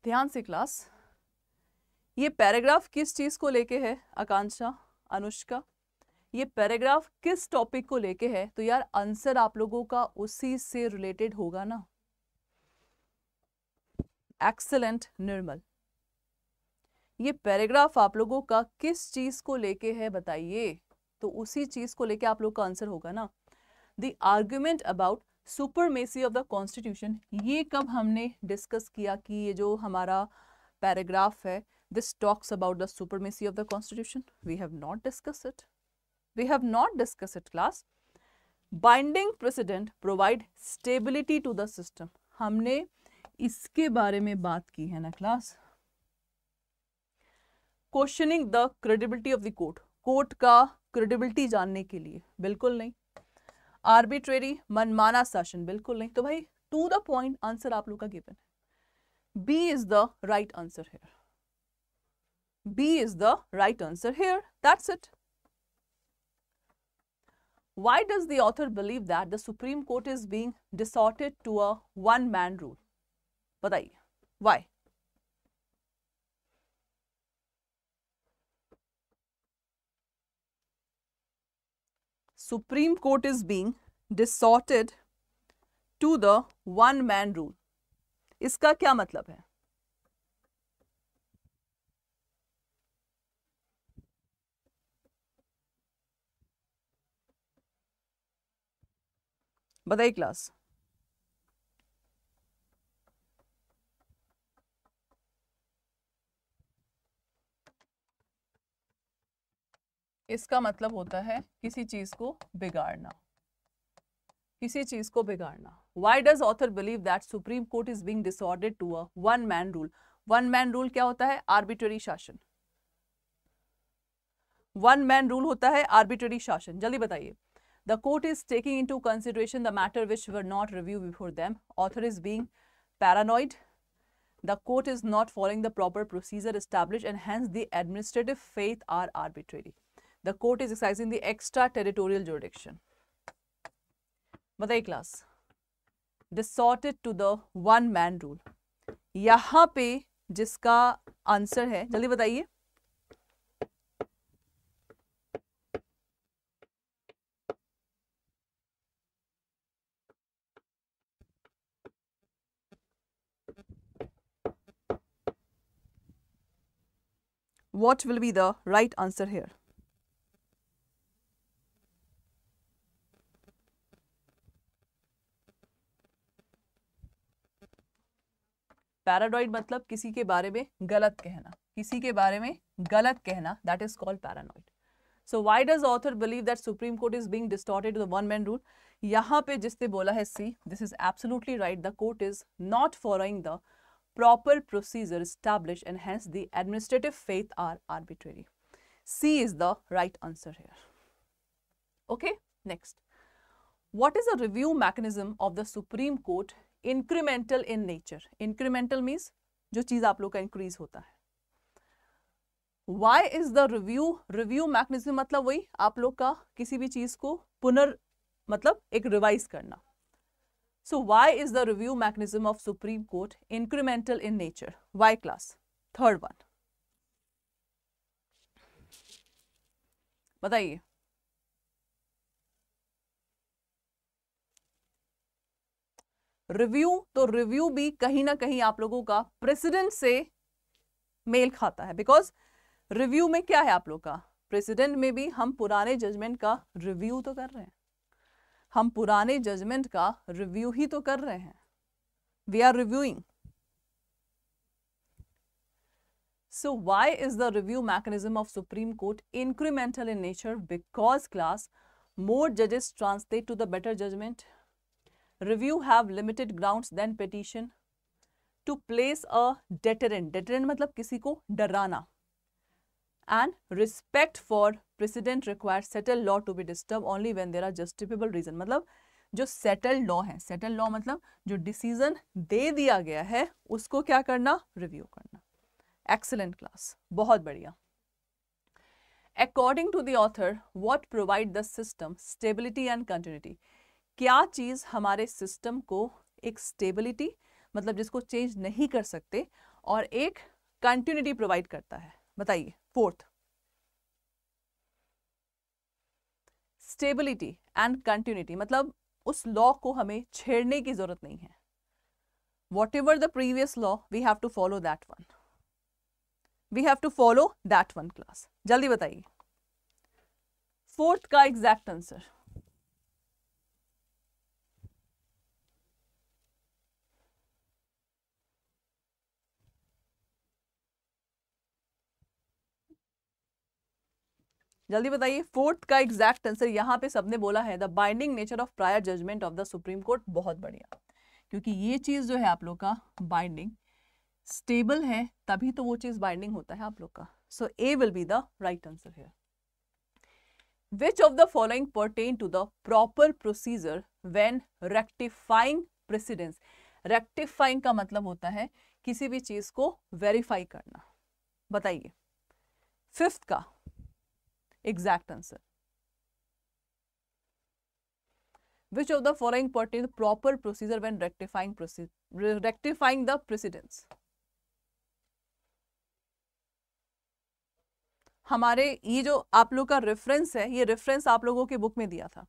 ध्यान से क्लास ये पैराग्राफ किस चीज़ को लेके है आकांक्षा अनुष्का ये पैराग्राफ किस टॉपिक को लेके है तो यार आंसर आप लोगों का उसी से रिलेटेड होगा ना एक्सलेंट निर्मल ये पैराग्राफ आप लोगों का किस चीज को लेके है बताइए तो उसी चीज को लेके आप लोग का आंसर होगा ना the argument about supremacy of the constitution ये कब हमने डिस्कस किया कि ये जो हमारा पैराग्राफ है this talks about the supremacy of the constitution we have not discuss it we have not discuss it class binding precedent provide stability to the system हमने इसके बारे में बात की है ना class questioning the credibility of the court court का क्रेडिबिलिटी जानने के लिए बिल्कुल नहीं आर्बिट्रेरी मनमाना शासन बिल्कुल नहीं तो भाई टू द पॉइंट आंसर आप लोग का गिवन है B is the right answer here B is the right answer here that's it why does the author believe that the supreme court is being distorted to a one man rule bataiye why Supreme Court is being distorted to the one man rule. इसका क्या मतलब है बताइए क्लास इसका मतलब होता है किसी चीज को बिगाड़ना किसी चीज को बिगाड़ना why does author believe that Supreme court is being disordered to one man rule one man rule क्या होता है आर्बिटरी शासन वन मैन रूल होता है आर्बिटरी शासन जल्दी बताइए the court is taking in to consideration the matter which were not review before them author is being paranoid. The court is not following the proper procedure establish and hence the administrative faith are arbitrary The court is exercising the extraterritorial jurisdiction. बताइए class distorted to the one man rule यहाँ पे जिसका आंसर है जल्दी बताइए what will be the right answer here? पैराडॉइड मतलब किसी के बारे में गलत कहना किसी के बारे में गलत कहना that is called paranoid so why does author believe that Supreme court is being distorted the one man rule यहाँ पे जिसने बोला है see this is absolutely right the court is not following the proper procedure established and hence the administrative faith are arbitrary. C is the right answer here. Okay, next. What is the review mechanism of the Supreme Court incremental in nature incremental means जो चीज़ आप लोग का इंक्रीज होता है why is the review review mechanism मतलब वही आप लोग का किसी भी चीज़ को पुनर् मतलब एक रिवाइज करना so why is the review mechanism of Supreme Court incremental in nature why class third one बताइए रिव्यू तो रिव्यू भी कहीं ना कहीं आप लोगों का प्रेसिडेंट से मेल खाता है बिकॉज रिव्यू में क्या है आप लोग का प्रेसिडेंट में भी हम पुराने जजमेंट का रिव्यू तो कर रहे हैं हम पुराने जजमेंट का रिव्यू ही तो कर रहे हैं we are reviewing so why is the review mechanism of Supreme Court incremental in nature because class more जजेस translate to the better judgment review have limited grounds than petition to place a deterrent deterrent मतलब किसी को डराना and respect for precedent requires settled law to be disturbed only when there are justifiable reason मतलब जो settled law है settled law मतलब जो decision दे दिया गया है उसको क्या करना review करना excellent class बहुत बढ़िया according to the author what provide the system stability and continuity क्या चीज़ हमारे सिस्टम को एक स्टेबिलिटी मतलब जिसको चेंज नहीं कर सकते और एक कंटिन्यूटी प्रोवाइड करता है बताइए फोर्थ स्टेबिलिटी एंड कंटिन्यूटी मतलब उस लॉ को हमें छेड़ने की जरूरत नहीं है whatever the previous law we have to follow that one we have to follow that one class जल्दी बताइए फोर्थ का एग्जैक्ट आंसर जल्दी बताइए फोर्थ का एग्जैक्ट आंसर यहाँ पे सबने बोला है the binding nature of prior judgment of the supreme Court बहुत बढ़िया क्योंकि ये चीज़ जो है आप लोग का बाइंडिंग स्टेबल है तभी तो वो चीज़ बाइंडिंग होता है आप लोग का so A will be the right answer है which of the following pertain to the proper procedure when rectifying precedents rectifying का मतलब होता है किसी भी चीज को वेरीफाई करना बताइए फिफ्थ का exact answer. Which of the following pertains to proper procedure when rectifying, proceed rectifying the precedence? हमारे ये जो आप लोग का रेफरेंस है ये रेफरेंस आप लोगों के बुक में दिया था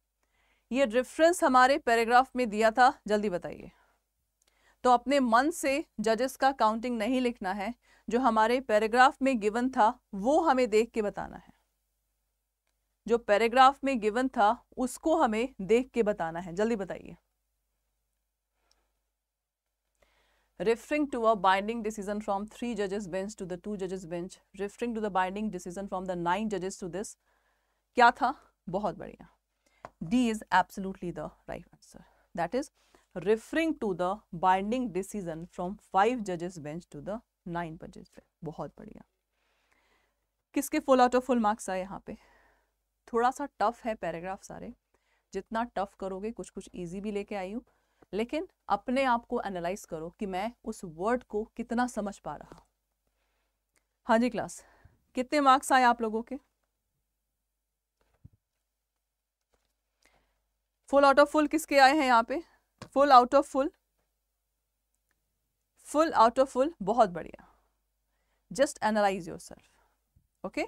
ये रेफरेंस हमारे पैराग्राफ में दिया था जल्दी बताइए तो अपने मन से जजेस का काउंटिंग नहीं लिखना है जो हमारे पैराग्राफ में गिवन था वो हमें देख के बताना है जो पैराग्राफ में गिवन था उसको हमें देख के बताना है जल्दी बताइए referring to a binding decision from three जजेस बेंच टू द टू जजेस bench referring to the binding decision from the nine जजेस टू दिस क्या था बहुत बढ़िया D is absolutely the right answer that is referring to the binding decision from five जजेस बेंच टू द नाइन जजेस बहुत बढ़िया किसके full out of full marks आए यहाँ पे थोड़ा सा टफ है पैराग्राफ सारे जितना टफ करोगे कुछ कुछ ईजी भी लेके आई हूँ लेकिन अपने आप को एनालाइज करो कि मैं उस वर्ड को कितना समझ पा रहा हूँ हाँ जी क्लास कितने मार्क्स आए आप लोगों के फुल आउट ऑफ फुल किसके आए हैं यहाँ पे full out of full full out of full बहुत बढ़िया just analyse yourself okay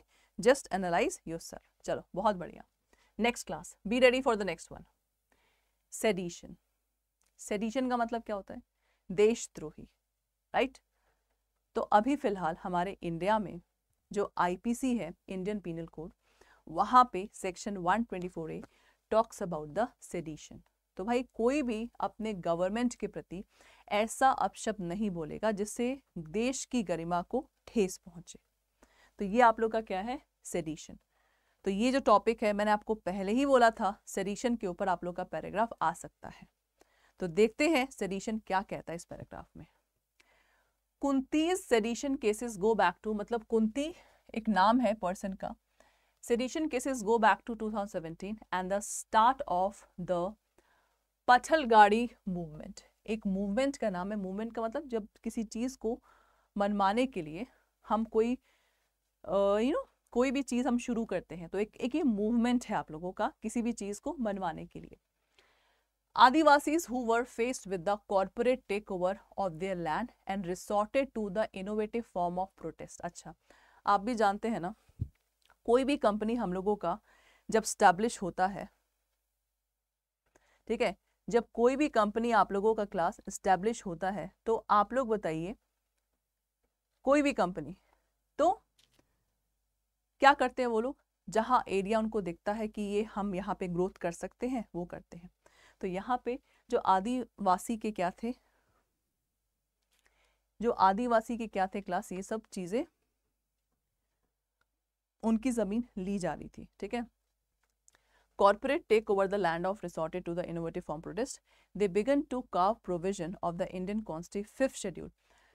just analyse yourself चलो बहुत बढ़िया next class be ready for the next one sedition sedition का मतलब क्या होता है देशद्रोही राइट तो अभी फिलहाल हमारे इंडिया में जो आईपीसी है इंडियन पीनल कोड वहां पे section 124 A talks about the sedition तो भाई कोई भी अपने गवर्नमेंट के प्रति ऐसा अपशब्द नहीं बोलेगा जिससे देश की गरिमा को ठेस पहुंचे तो ये आप लोग का क्या है सेडिशन तो ये जो टॉपिक है मैंने आपको पहले ही बोला था सरीशन के ऊपर आप लोग का पैराग्राफ आ सकता है तो देखते हैं सरीशन क्या कहता है इस पैराग्राफ में Khunti sedition cases go back to मतलब कुंती एक नाम है पर्सन का sedition cases go back to 2017 and the start of the Pathalgadi movement एक मूवमेंट का नाम है मूवमेंट का मतलब जब किसी चीज़ को मनमाने के लिए हम कोई यू नो कोई भी चीज़ हम शुरू करते हैं तो एक एक ये मूवमेंट है आप लोगों का किसी भी चीज़ को मनवाने के लिए who were faced with the corporate take over of their land and resorted to the innovative form of protest अच्छा आप भी जानते हैं ना कोई भी कंपनी हम लोगों का जब स्टैब्लिश होता है ठीक है जब कोई भी कंपनी आप लोगों का क्लास स्टैब्लिश होता है तो आप लोग बताइए कोई भी कंपनी तो क्या करते हैं वो लोग जहाँ एरिया उनको दिखता है कि ये हम यहाँ पे ग्रोथ कर सकते हैं वो करते हैं तो यहाँ पे जो आदिवासी के क्या थे जो आदिवासी के क्या थे क्लास ये सब चीजें उनकी जमीन ली जा रही थी ठीक है corporate take over the land of resorted to the innovative form protest they began to काव provision of the Indian constitute fifth schedule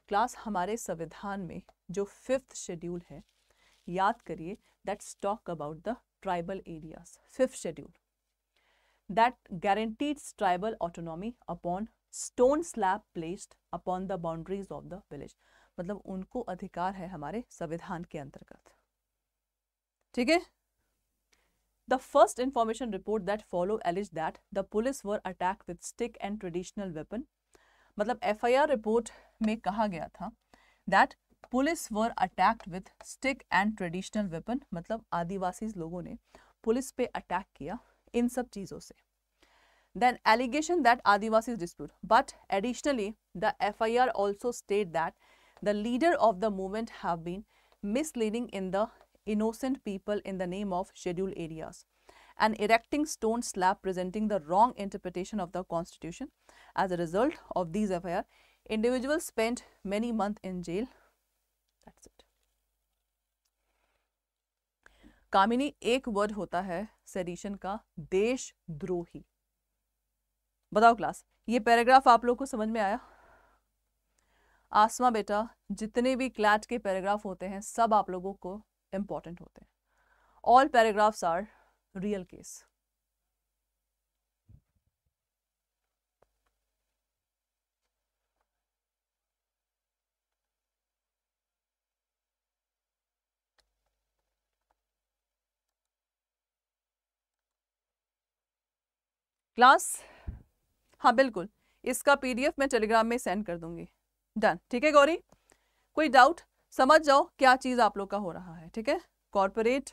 class हमारे संविधान में जो फिफ्थ शेड्यूल है याद करिए दैट स्टॉक about the tribal areas fifth schedule that guarantees tribal autonomy upon stone slab placed upon the boundaries of the village मतलब उनको अधिकार है हमारे संविधान के अंतर्गत ठीक है the first information report that follow alleges that the police were attack with stick and traditional weapon मतलब एफ रिपोर्ट में कहा गया था that Police were attacked with stick and traditional weapon. मतलब आदिवासी लोगों ने पुलिस पे अटैक किया इन सब चीज़ों से then allegation that Adivasis dispute. But additionally, the FIR also state that the leader of the movement have been misleading in the innocent people in the name of scheduled areas and erecting stone slab presenting the wrong interpretation of the constitution. As a result of these FIR, individuals spent many months in jail कामिनी एक वर्ड होता है सेडिशन का देशद्रोही बताओ क्लास ये पैराग्राफ आप लोग को समझ में आया आसमा बेटा जितने भी क्लैट के पैराग्राफ होते हैं सब आप लोगों को इम्पॉर्टेंट होते हैं all paragraphs are real case class हाँ बिल्कुल इसका पीडीएफ मैं टेलीग्राम में सेंड कर दूंगी डन ठीक है गौरी कोई डाउट समझ जाओ क्या चीज़ आप लोग का हो रहा है ठीक है कॉरपोरेट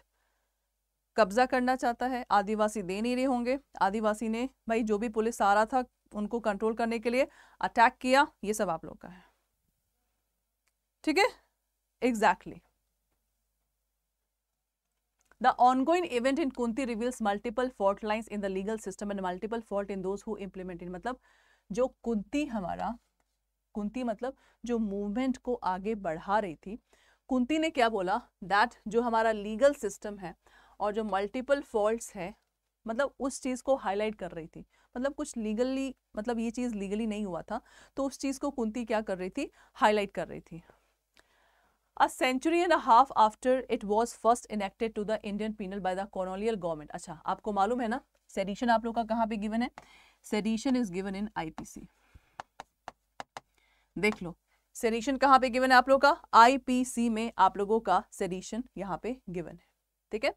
कब्जा करना चाहता है आदिवासी दे नहीं रहे होंगे आदिवासी ने भाई जो भी पुलिस आ रहा था उनको कंट्रोल करने के लिए अटैक किया ये सब आप लोग का है ठीक है exactly The ongoing event in Kunti reveals multiple fault lines in the legal system and multiple fault in those who implement it. मतलब जो कुंती हमारा कुंती मतलब जो मूवमेंट को आगे बढ़ा रही थी कुंती ने क्या बोला दैट जो हमारा लीगल सिस्टम है और जो मल्टीपल फॉल्ट्स है मतलब उस चीज़ को हाईलाइट कर रही थी मतलब कुछ लीगली मतलब ये चीज़ लीगली नहीं हुआ था तो उस चीज़ को कुंती क्या कर रही थी हाईलाइट कर रही थी a century and a half after it was first enacted to the Indian penal by the colonial government. अच्छा आपको मालूम है ना सेडिशन आप लोग का कहाँ पे गिवन है sedition is given in IPC देख लो सेडिशन कहाँ पे गिवन है आप लोग का आईपीसी में आप लोगों का सेडिशन यहाँ पे गिवन है ठीक है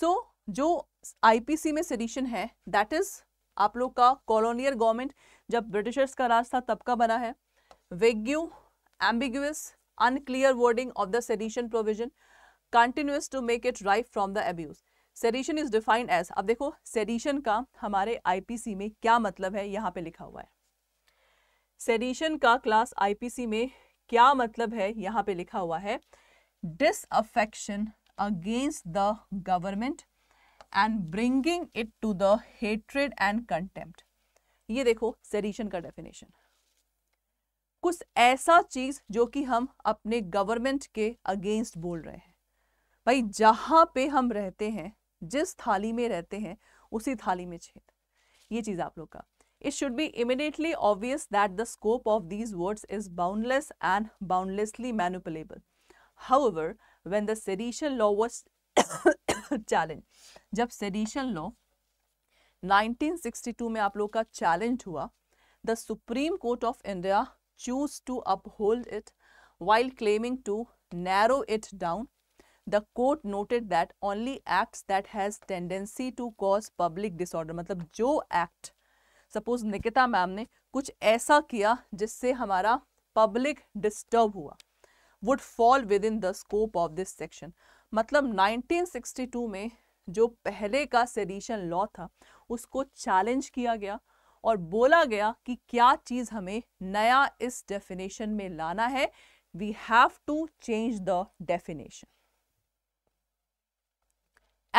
सो so, जो आईपीसी में सेडिशन है दैट इज आप लोग का कॉलोनियल गवर्नमेंट जब ब्रिटिशर्स का राज था तब का बना है vague ambiguous unclear wording of the sedition provision continuous to make it rife from the abuse sedition is defined as अब देखो सेडिशन का हमारे आईपीसी में क्या मतलब है यहाँ पे लिखा हुआ है सेडिशन का क्लास आईपीसी में क्या मतलब है यहाँ पे लिखा हुआ है disaffection against the government and bringing it to the hatred and contempt ये देखो सेडिशन का डेफिनेशन कुछ ऐसा चीज जो कि हम अपने गवर्नमेंट के अगेंस्ट बोल रहे हैं भाई जहां पे हम रहते हैं जिस थाली में रहते हैं उसी थाली में छेद ये चीज आप लोग का it should be immediately obvious that the scope of these words is boundless and boundlessly manipulable ever when the sedition law was challenge जब सेडिशन लॉ 1962 में आप लोग का चैलेंज हुआ the supreme court of India choose to uphold it while claiming to narrow it down. The court noted that only acts that has tendency to cause public disorder, मतलब जो act, suppose निकिता मैम ने कुछ ऐसा किया जिससे हमारा पब्लिक डिस्टर्ब हुआ would fall within the scope of this section मतलब 1962 में जो पहले का सेडिशन लॉ था उसको चैलेंज किया गया और बोला गया कि क्या चीज हमें नया इस डेफिनेशन में लाना है we have to change the definition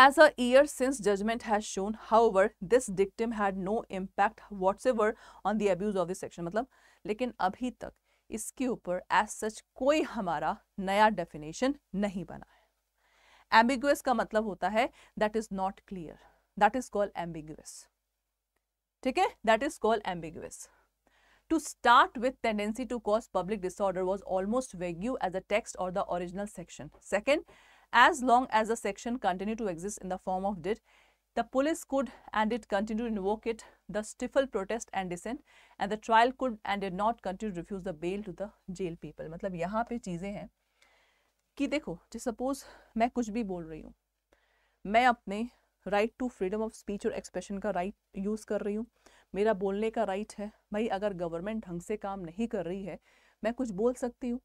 as a year since judgment has shown however this dictum had no impact whatsoever on the abuse of this section मतलब लेकिन अभी तक इसके ऊपर एज सच कोई हमारा नया डेफिनेशन नहीं बना है एम्बिगुअस का मतलब होता है that is not clear that is called ambiguous ठीक है that is called ambiguous to start with tendency to cause public disorder was almost vague as the text or the original section second as long as the section continued to exist in the form of did the police could and did continue to invoke it the stifle protest and dissent and the trial could and did not continue to refuse the bail to the jail people मतलब यहाँ पे चीज़ें हैं कि देखो जो सपोज मैं कुछ भी बोल रही हूँ मैं अपने right to freedom of speech और एक्सप्रेशन का राइट right यूज़ कर रही हूँ मेरा बोलने का राइट right है भाई अगर गवर्नमेंट ढंग से काम नहीं कर रही है मैं कुछ बोल सकती हूँ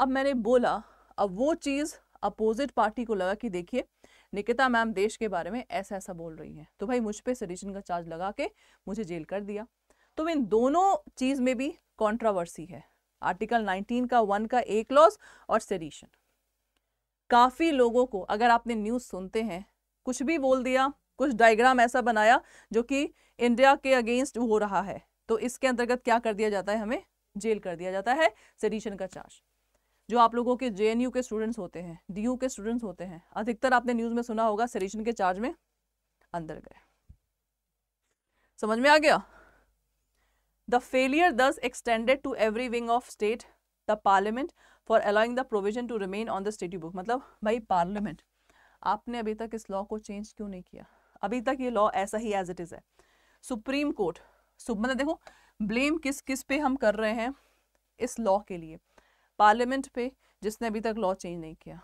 अब मैंने बोला अब वो चीज़ अपोजिट पार्टी को लगा कि देखिए निकिता मैम देश के बारे में ऐसा ऐसा बोल रही हैं तो भाई मुझ पर सडिशन का चार्ज लगा के मुझे जेल कर दिया तो इन दोनों चीज़ में भी कॉन्ट्रावर्सी है आर्टिकल 19 का वन का ए क्लॉज और सेडिशन काफ़ी लोगों को अगर आपने न्यूज़ सुनते हैं कुछ भी बोल दिया कुछ डायग्राम ऐसा बनाया जो कि इंडिया के अगेंस्ट हो रहा है तो इसके अंतर्गत क्या कर दिया जाता है हमें जेल कर दिया जाता है सेडिशन का चार्ज जो आप लोगों के जे के स्टूडेंट्स होते हैं डी के स्टूडेंट्स होते हैं अधिकतर आपने न्यूज़ में सुना होगा सेडिशन के चार्ज में अंदर गए समझ में आ गया the failure thus extended to every wing of state the parliament for allowing the provision to remain on the state book मतलब भाई पार्लियामेंट आपने अभी तक इस लॉ को चेंज क्यों नहीं किया अभी तक ये लॉ ऐसा ही एज इट इज है सुप्रीम कोर्ट मतलब देखो ब्लेम किस किस पे हम कर रहे हैं इस लॉ के लिए पार्लियामेंट पे जिसने अभी तक लॉ चेंज नहीं किया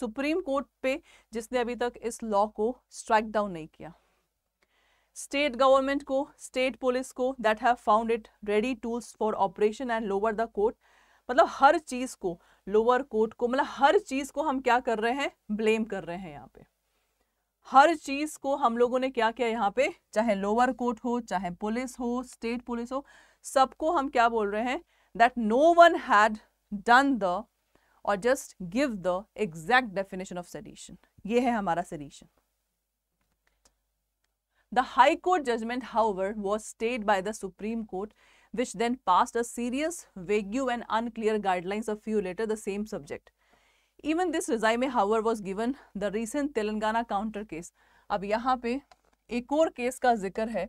सुप्रीम कोर्ट पे जिसने अभी तक इस लॉ को स्ट्राइक डाउन नहीं किया स्टेट गवर्नमेंट को स्टेट पुलिस को that have found it ready tools for operation and lower the court मतलब हर चीज़ को लोअर कोर्ट को मतलब हर चीज को हम क्या कर रहे हैं ब्लेम कर रहे हैं यहाँ पे हर चीज को हम लोगों ने क्या किया यहाँ पे चाहे लोअर कोर्ट हो चाहे पुलिस हो स्टेट पुलिस हो सबको हम क्या बोल रहे हैं that no one had done the और just give the exact definition of sedition ये है हमारा the High Court judgment judgment, however, was stayed by the supreme Court which then passed a serious, vague and unclear guidelines a few later the same subject. Even this resume, however, was given the recent Telangana counter case. अब यहाँ पे एक और केस का जिक्र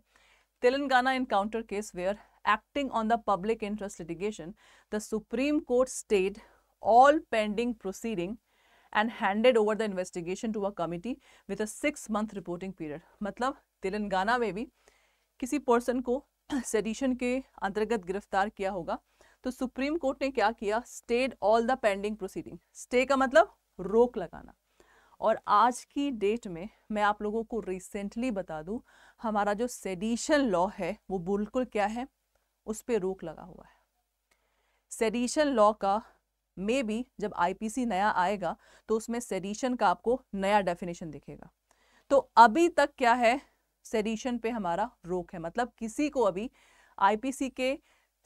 Telangana encounter case where acting on the public interest litigation, the Supreme Court stayed all pending proceeding and handed over the investigation to a committee with a six month reporting period. Matlab, Telangana, में भी किसी पर्सन को सेडिशन के अंतर्गत गिरफ्तार किया होगा तो सुप्रीम कोर्ट ने क्या किया stayed all the pending proceeding stay का मतलब रोक लगाना और आज की डेट में मैं आप लोगों को रिसेंटली बता दूं हमारा जो सेडिशन लॉ है वो बिल्कुल क्या है उस पर रोक लगा हुआ है सेडिशन लॉ का मे बी जब आईपीसी नया आएगा तो उसमें सेडिशन का आपको नया डेफिनेशन दिखेगा तो अभी तक क्या है सेडिशन पे हमारा रोक है मतलब किसी को अभी आईपीसी के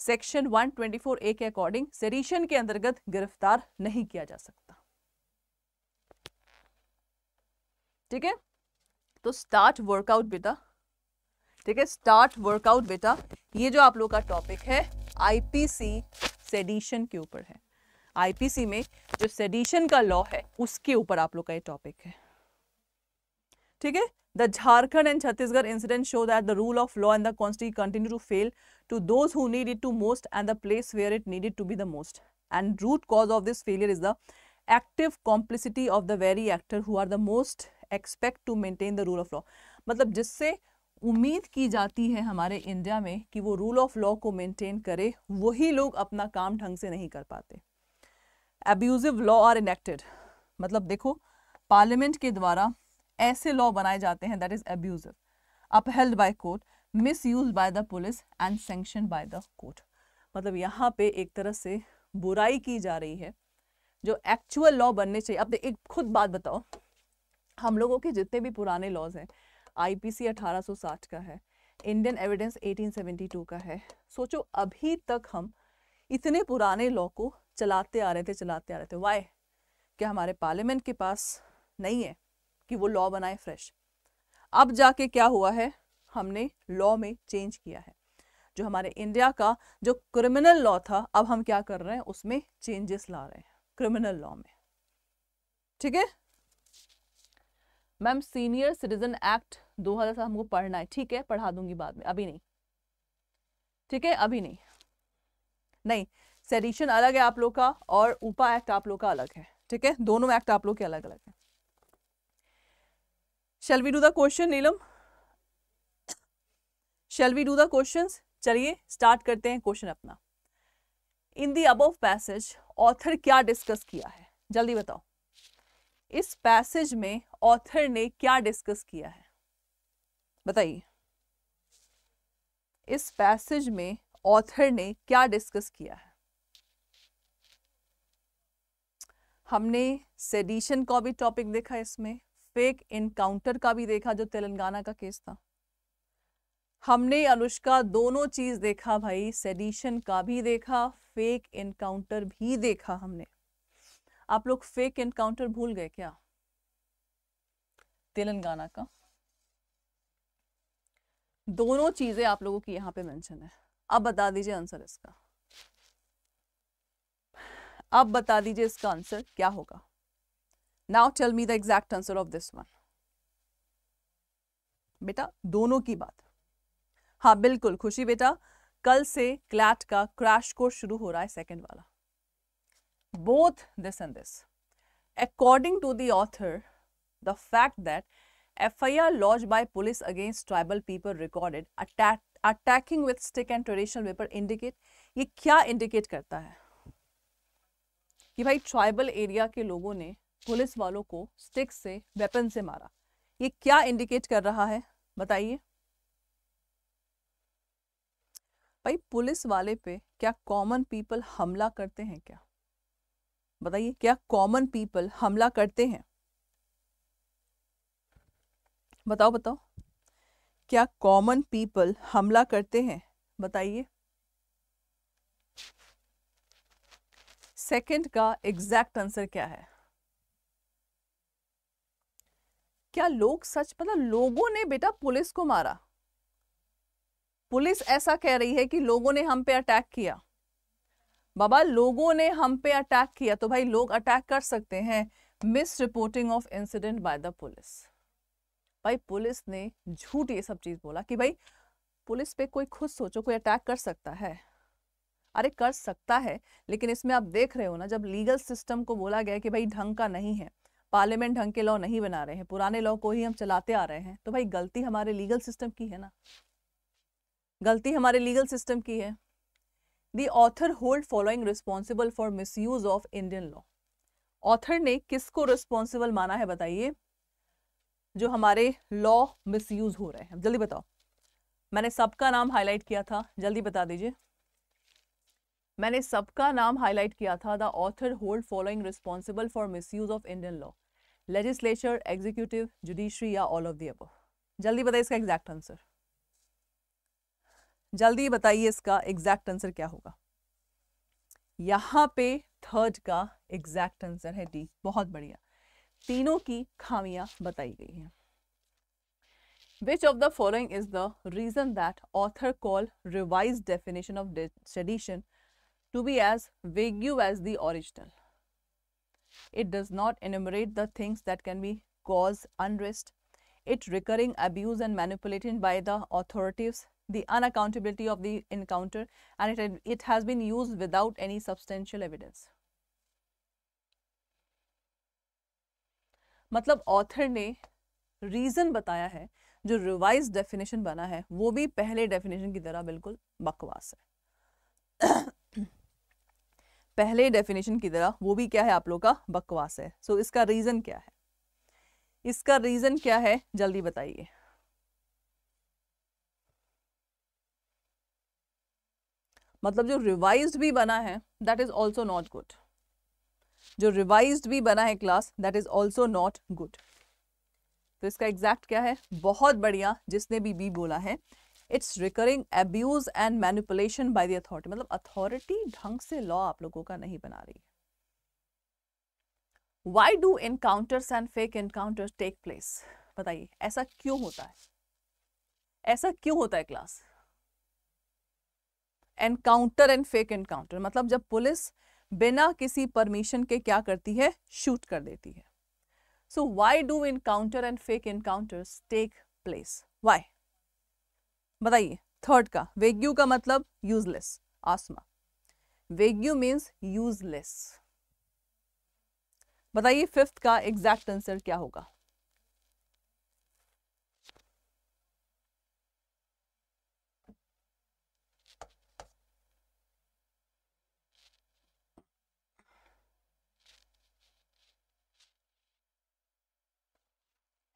सेक्शन 124 ए के अकॉर्डिंग सेडिशन के अंतर्गत गिरफ्तार नहीं किया जा सकता ठीक है तो स्टार्ट वर्कआउट बेटा ठीक है स्टार्ट वर्कआउट बेटा ये जो आप लोग का टॉपिक है आईपीसी सेडिशन के ऊपर है आईपीसी में जो सेडिशन का लॉ है उसके ऊपर आप लोग का ये टॉपिक है ठीक है the Jharkhand and Chhattisgarh incident show that the rule of law and the constitution continue to fail to those who need it to most and the place where it needed to be the most and root cause of this failure is the active complicity of the very actor who are the most expect to maintain the rule of law मतलब जिससे उम्मीद की जाती है हमारे इंडिया में कि वो रूल ऑफ लॉ को मेंटेन करे वही लोग अपना काम ढंग से नहीं कर पाते एब्यूजिव लॉ आर इनेक्टेड मतलब देखो पार्लियामेंट के द्वारा ऐसे लॉ बनाए जाते हैं that is abusive upheld by court misuse by the police and sanction by the court मतलब यहाँ पे एक तरह से बुराई की जा रही है जो एक्चुअल लॉ बनने चाहिए अब एक खुद बात बताओ हम लोगों के जितने भी पुराने लॉज हैं आईपीसी 1860 का है इंडियन एविडेंस 1872 का है सोचो अभी तक हम इतने पुराने लॉ को चलाते आ रहे थे चलाते आ रहे थे वाई क्या हमारे पार्लियामेंट के पास नहीं है कि वो लॉ बनाए फ्रेश अब जाके क्या हुआ है हमने लॉ में चेंज किया है जो हमारे इंडिया का जो क्रिमिनल लॉ था अब हम क्या कर रहे हैं उसमें चेंजेस ला रहे हैं क्रिमिनल लॉ में ठीक है मैम सीनियर सिटीजन एक्ट दो हजार हमको पढ़ना है ठीक है पढ़ा दूंगी बाद में अभी नहीं ठीक है अभी नहीं नहीं सेडिशन अलग है आप लोग का और उपा एक्ट आप लोग का अलग है ठीक है दोनों एक्ट आप लोग के अलग अलग है shall we do the question Neelam shall we do the question चलिए स्टार्ट करते हैं क्वेश्चन अपना in the above passage author क्या डिस्कस किया है जल्दी बताओ इस पैसेज में ऑथर ने क्या डिस्कस किया है बताइए इस पैसेज में ऑथर ने क्या डिस्कस किया है हमने सेडिशन का भी टॉपिक देखा इसमें फेक इनकाउंटर का भी देखा जो तेलंगाना का केस था हमने अनुष्का दोनों चीज देखा भाई सेडिशन का भी देखा फेक इनकाउंटर भी देखा हमने आप लोग फेक इनकाउंटर भूल गए क्या तेलंगाना का दोनों चीजें आप लोगों की यहां पे मेंशन है अब बता दीजिए आंसर इसका अब बता दीजिए इसका आंसर क्या होगा now tell me the exact answer of this one बेटा दोनों की बात हा बिल्कुल खुशी बेटा कल से क्लैट का क्रैश कोर्स शुरू हो रहा है सेकेंड वाला both this and this according to the the fact that F I R launch by police against tribal people recorded attacking with stick and traditional paper indicate ये क्या इंडिकेट करता है कि भाई ट्राइबल एरिया के लोगों ने पुलिस वालों को स्टिक से वेपन से मारा ये क्या इंडिकेट कर रहा है बताइए भाई पुलिस वाले पे क्या कॉमन पीपल हमला करते हैं क्या बताइए क्या कॉमन पीपल हमला करते हैं बताओ बताओ क्या कॉमन पीपल हमला करते हैं बताइए सेकंड का एग्जैक्ट आंसर क्या है क्या लोग सच मतलब लोगों ने बेटा पुलिस को मारा पुलिस ऐसा कह रही है कि लोगों ने हम पे अटैक किया बाबा लोगों ने हम पे अटैक किया तो भाई लोग अटैक कर सकते हैं misreporting of incident by the police भाई पुलिस ने झूठ ये सब चीज बोला कि भाई पुलिस पे कोई खुद सोचो कोई अटैक कर सकता है अरे कर सकता है लेकिन इसमें आप देख रहे हो ना जब लीगल सिस्टम को बोला गया कि भाई ढंग का नहीं है पार्लियामेंट ढंग के लॉ नहीं बना रहे हैं पुराने लॉ को ही हम चलाते आ रहे हैं तो भाई गलती हमारे लीगल सिस्टम की है ना गलती हमारे लीगल सिस्टम की है the author hold following responsible for misuse of Indian law author ने किसको रिस्पॉन्सिबल माना है बताइए जो हमारे लॉ यूज हो रहे हैं जल्दी बताओ मैंने सबका नाम हाईलाइट किया था जल्दी बता दीजिए मैंने सबका नाम हाईलाइट किया था the author hold following responsible for misuse of Indian law legislature executive judiciary या ऑल ऑफ दी अब जल्दी बताइए इसका एग्जैक्ट आंसर जल्दी बताइए इसका एग्जैक्ट आंसर क्या होगा यहाँ पे थर्ड का एग्जैक्ट आंसर है डी बहुत बढ़िया तीनों की खामियां बताई गई हैं Which of the following is the reason that author call revised definition of sedition to be as vague as the original. It does not enumerate the things that can be cause unrest, its recurring abuse and manipulation by the authorities, the unaccountability of the encounter and it, it has been used without any substantial evidence. मतलब ऑथर ने रीज़न बताया है जो रिवाइज डेफिनेशन बना है वो भी पहले डेफिनेशन की तरह बिल्कुल बकवास है पहले डेफिनेशन की तरह वो भी क्या है आप लोग का बकवास है सो so, इसका रीज़न क्या है इसका रीज़न क्या है जल्दी बताइए मतलब जो रिवाइज्ड भी बना है that is also not good जो रिवाइज्ड भी बना है class that is also not good तो इसका एग्जैक्ट क्या है बहुत बढ़िया जिसने भी बी बोला है it's recurring abuse and manipulation by the authority मतलब अथॉरिटी ढंग से लॉ आप लोगों का नहीं बना रही है why do encounters and fake encounters take place बताइए ऐसा क्यों होता है ऐसा क्यों होता है class encounter and fake encounter मतलब जब पुलिस बिना किसी परमिशन के क्या करती है शूट कर देती है so why do encounter and fake encounters take place why बताइए थर्ड का वेग्यू का मतलब यूजलेस आसमा वेग्यू मीन्स यूजलेस बताइए फिफ्थ का एग्जैक्ट आंसर क्या होगा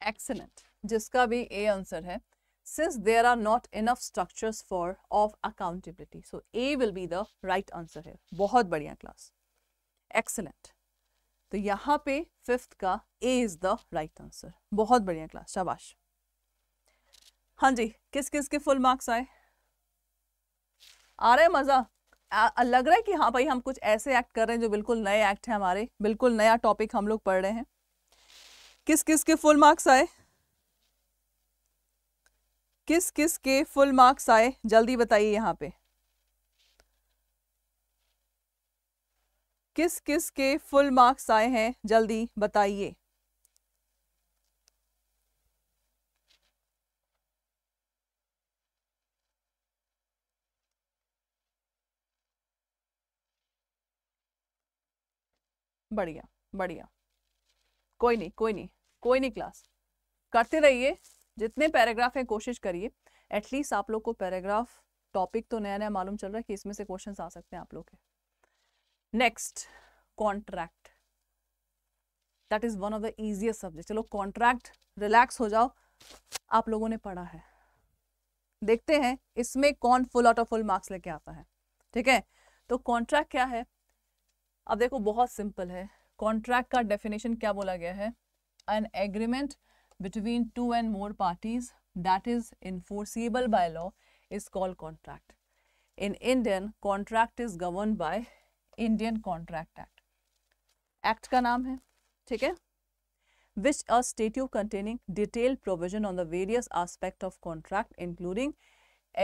एक्सलेंट जिसका भी ए आंसर है since there are not enough structures for of accountability. So A will be the right answer here. bahut badhiya class. Excellent. to yahan pe fifth ka A is the right answer. bahut badhiya class. shabash हाँ जी किस किस के फुल मार्क्स आए आ रहा है मज़ा लग रहा है कि हाँ भाई हम कुछ ऐसे एक्ट कर रहे हैं जो बिल्कुल नए एक्ट हैं हमारे बिल्कुल नया टॉपिक हम लोग पढ़ रहे हैं किस किस के फुल मार्क्स आए किस किस के फुल मार्क्स आए जल्दी बताइए यहाँ पे किस किस के फुल मार्क्स आए हैं जल्दी बताइए बढ़िया बढ़िया कोई नहीं कोई नहीं कोई नहीं क्लास करते रहिए जितने पैराग्राफ हैं कोशिश करिए एटलीस्ट आप लोग को पैराग्राफ टॉपिक तो नया नया मालूम चल रहा है कि इसमें से क्वेश्चंस आ सकते हैं आप लोग के next contract that is one of the easiest subject चलो कॉन्ट्रैक्ट रिलैक्स हो जाओ आप लोगों ने पढ़ा है देखते हैं इसमें कौन full out of full marks लेके आता है ठीक है तो कॉन्ट्रैक्ट क्या है अब देखो बहुत सिंपल है कॉन्ट्रैक्ट का डेफिनेशन क्या बोला गया है an agreement between two and more parties that is enforceable by law is called contract. In Indian, contract is governed by Indian Contract Act. Act का नाम है ठीक है which a statute containing detailed provision on the various aspect of contract including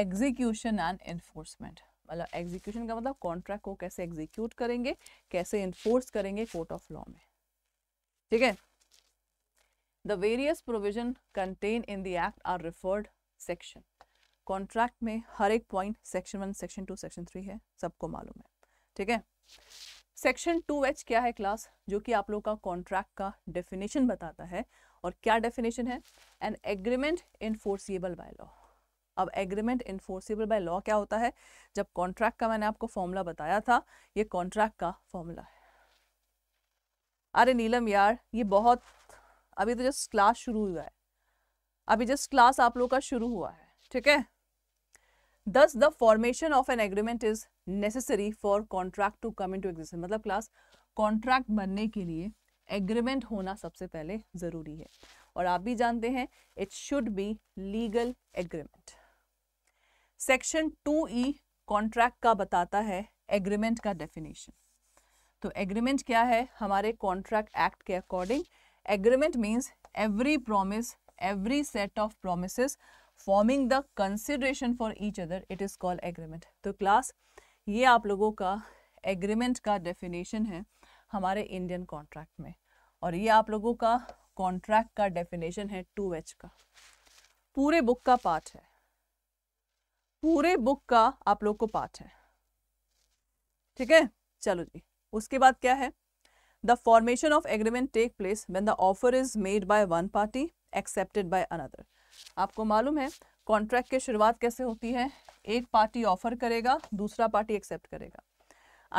execution and enforcement मतलब एग्जीक्यूशन का मतलब कॉन्ट्रैक्ट को कैसे एग्जीक्यूट करेंगे कैसे इन्फोर्स करेंगे कोर्ट ऑफ लॉ में ठीक है the various provision contain in the act are referred section contract में हर एक point section one section two section three है सबको मालूम है ठीक है सेक्शन टू एच क्या है क्लास जो कि आप लोग का कॉन्ट्रैक्ट का डेफिनेशन बताता है और क्या डेफिनेशन है an agreement enforceable by law अब एग्रीमेंट इन्फोर्सिबल बाय लॉ क्या होता है जब कॉन्ट्रैक्ट का मैंने आपको फॉर्मूला बताया था ये कॉन्ट्रैक्ट का फॉर्मूला है अरे नीलम यार ये बहुत अभी तो जस्ट क्लास शुरू हुआ है अभी जस्ट क्लास आप लोग का शुरू हुआ है ठीक है thus the formation of an agreement is necessary for contract to come into existence मतलब क्लास कॉन्ट्रैक्ट बनने के लिए एग्रीमेंट होना सबसे पहले ज़रूरी है और आप भी जानते हैं it should be legal agreement section two e contract का बताता है एग्रीमेंट का डेफिनेशन तो एग्रीमेंट क्या है हमारे कॉन्ट्रैक्ट एक्ट के according agreement means every promise every set of promises forming the consideration for each other it is called agreement to class ye aap logo ka agreement ka definition hai hamare Indian contract mein aur ye aap logo ka contract ka definition hai 2H ka pure book ka part hai pure book ka aap लोग ko part hai theek hai chalo ji uske baad kya hai The formation of agreement take place when the offer is made by one party accepted by another. आपको मालूम है कॉन्ट्रैक्ट की शुरुआत कैसे होती है एक पार्टी ऑफर करेगा दूसरा पार्टी एक्सेप्ट करेगा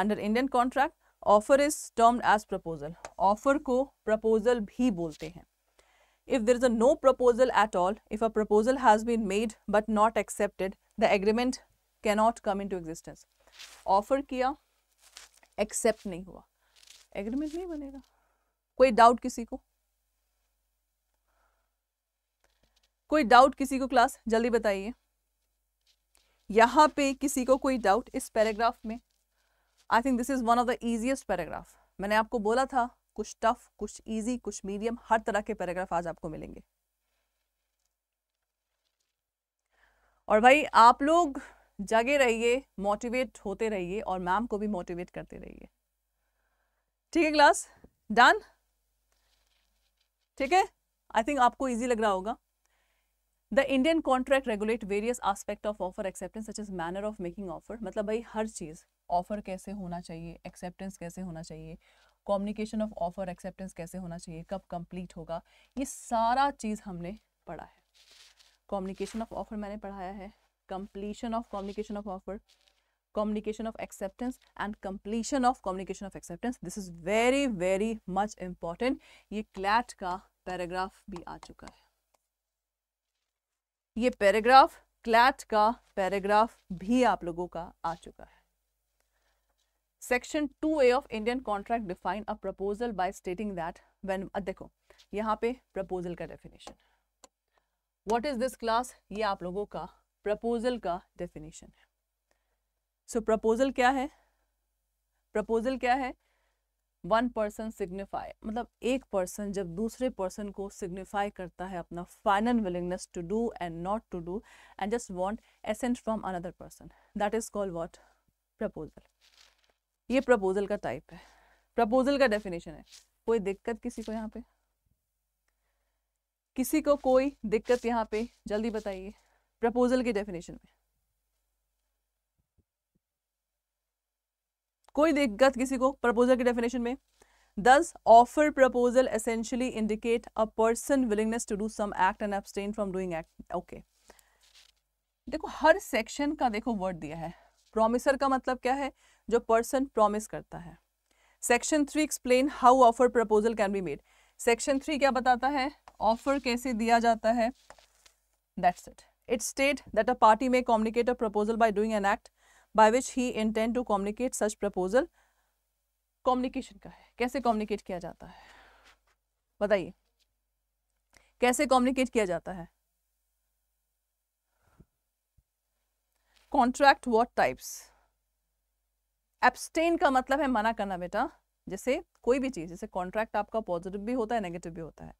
under Indian contract offer is termed as proposal offer को प्रपोजल भी बोलते हैं if there is a no proposal at all, if a proposal has been made but not accepted, the agreement cannot come into existence. Offer किया, accept नहीं हुआ. एग्रीमेंट नहीं बनेगा कोई डाउट किसी को कोई डाउट किसी को क्लास जल्दी बताइए यहाँ पे किसी को कोई डाउट इस पैराग्राफ में I think this is one of the easiest paragraph मैंने आपको बोला था कुछ टफ कुछ इजी कुछ मीडियम हर तरह के पैराग्राफ आज आपको मिलेंगे और भाई आप लोग जगे रहिए मोटिवेट होते रहिए और मैम को भी मोटिवेट करते रहिए ठीक है क्लास डन ठीक है आई थिंक आपको इजी लग रहा होगा the Indian contract regulate various aspect of offer acceptance such is manner of making offer मतलब भाई हर चीज़ ऑफर कैसे होना चाहिए एक्सेप्टेंस कैसे होना चाहिए कम्युनिकेशन ऑफ ऑफर एक्सेप्टेंस कैसे होना चाहिए कब कंप्लीट होगा ये सारा चीज़ हमने पढ़ा है कम्युनिकेशन ऑफ ऑफर मैंने पढ़ाया है completion of communication of offer communication of acceptance and completion of communication of acceptance this is very very much important ये क्लैट का पैराग्राफ भी आ चुका है ये पैराग्राफ क्लैट का पैराग्राफ भी आप लोगों का आ चुका है section two A of Indian contract define a proposal by stating that when देखो यहाँ पे प्रपोजल का definition what is this class ये आप लोगों का प्रपोजल का डेफिनेशन है सो so, प्रपोजल क्या है प्रपोजल क्या है वन पर्सन सिग्निफाई मतलब एक पर्सन जब दूसरे पर्सन को सिग्निफाई करता है अपना final willingness to do and not to do and just want assent from another person that is called what proposal ये प्रपोजल का टाइप है प्रपोजल का डेफिनेशन है कोई दिक्कत किसी को यहाँ पे किसी को कोई दिक्कत यहाँ पे जल्दी बताइए प्रपोजल के डेफिनेशन में कोई दिक्कत किसी को प्रपोजल की डेफिनेशन में thus offer proposal essentially indicate a person willingness to do some act and abstain from doing act okay देखो हर सेक्शन का देखो वर्ड दिया है प्रोमिसर का मतलब क्या है जो पर्सन प्रोमिस करता है section three explain how offer proposal can be made section three क्या बताता है ऑफर कैसे दिया जाता है that's it it state that a party may communicate a proposal by doing an act by which he intend to communicate such proposal communication का है कैसे कॉम्युनिकेट किया जाता है बताइए कैसे कॉम्युनिकेट किया जाता है कॉन्ट्रैक्ट वॉट टाइप्स एब्सटेन का मतलब है मना करना बेटा जैसे कोई भी चीज़ जैसे कॉन्ट्रैक्ट आपका पॉजिटिव भी होता है नेगेटिव भी होता है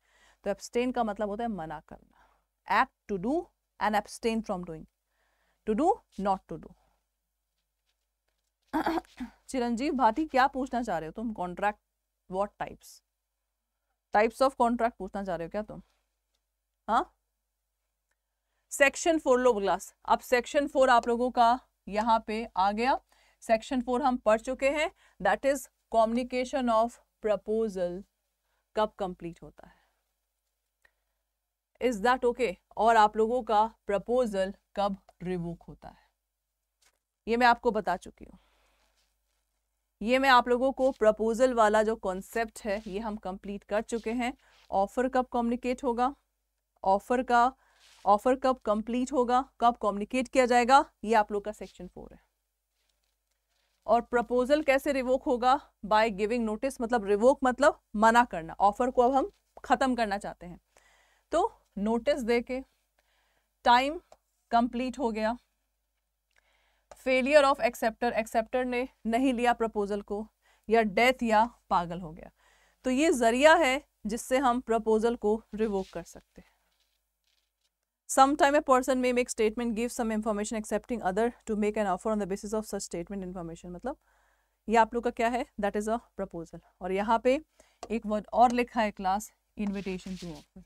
तो एब्सटेन का मतलब होता है मना करना act to do and abstain from doing to do not to do Chiranjeev Bhati क्या पूछना चाह रहे हो तुम contract what types types of contract पूछना चाह रहे हो क्या तुम हाँ सेक्शन फोर लो ग्लास अब सेक्शन फोर आप लोगों का यहाँ पे आ गया सेक्शन फोर हम पढ़ चुके हैं that is communication of proposal कब कंप्लीट होता है इज दैट ओके और आप लोगों का प्रपोजल कब रिवोक होता है ये मैं आपको बता चुकी हूँ ये मैं आप लोगों को प्रपोजल वाला जो कॉन्सेप्ट है ये हम कंप्लीट कर चुके हैं ऑफर कब कम्युनिकेट होगा ऑफर का ऑफर कब कंप्लीट होगा कब कम्युनिकेट किया जाएगा ये आप लोग का सेक्शन फोर है और प्रपोजल कैसे रिवोक होगा बाय गिविंग नोटिस मतलब रिवोक मतलब मना करना ऑफर को अब हम खत्म करना चाहते हैं तो नोटिस दे के टाइम कंप्लीट हो गया फेलियर ऑफ एक्सेप्टर एक्सेप्टर ने नहीं लिया प्रपोजल को या डेथ या पागल हो गया तो ये जरिया है जिससे हम प्रपोजल को रिवोक कर सकते हैं sometime a person may make statement give some information accepting other to make an offer on the basis of such statement information मतलब ये आप लोग का क्या है दैट इज अ प्रपोजल और यहाँ पे एक वर्ड और लिखा है class invitation to offer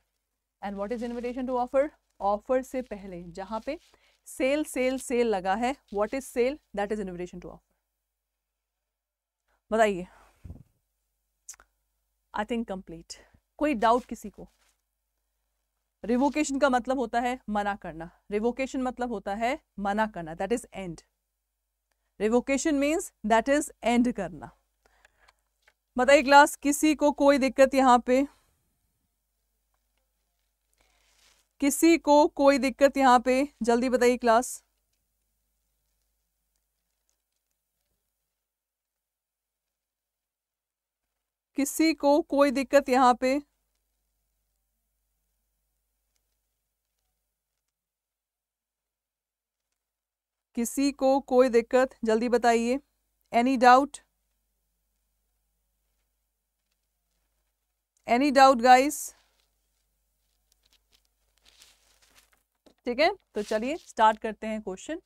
and what is invitation to offer offer से पहले जहाँ पे सेल सेल सेल लगा है what is sale that is invitation to offer बताइए आई थिंक कंप्लीट कोई डाउट किसी को रिवोकेशन का मतलब होता है मना करना रिवोकेशन मतलब होता है मना करना that is end revocation means that is end करना बताइए क्लास किसी को कोई दिक्कत यहां पे किसी को कोई दिक्कत यहाँ पे जल्दी बताइए क्लास किसी को कोई दिक्कत यहाँ पे किसी को कोई दिक्कत जल्दी बताइए any doubt any doubt guys ठीक है तो चलिए स्टार्ट करते हैं क्वेश्चन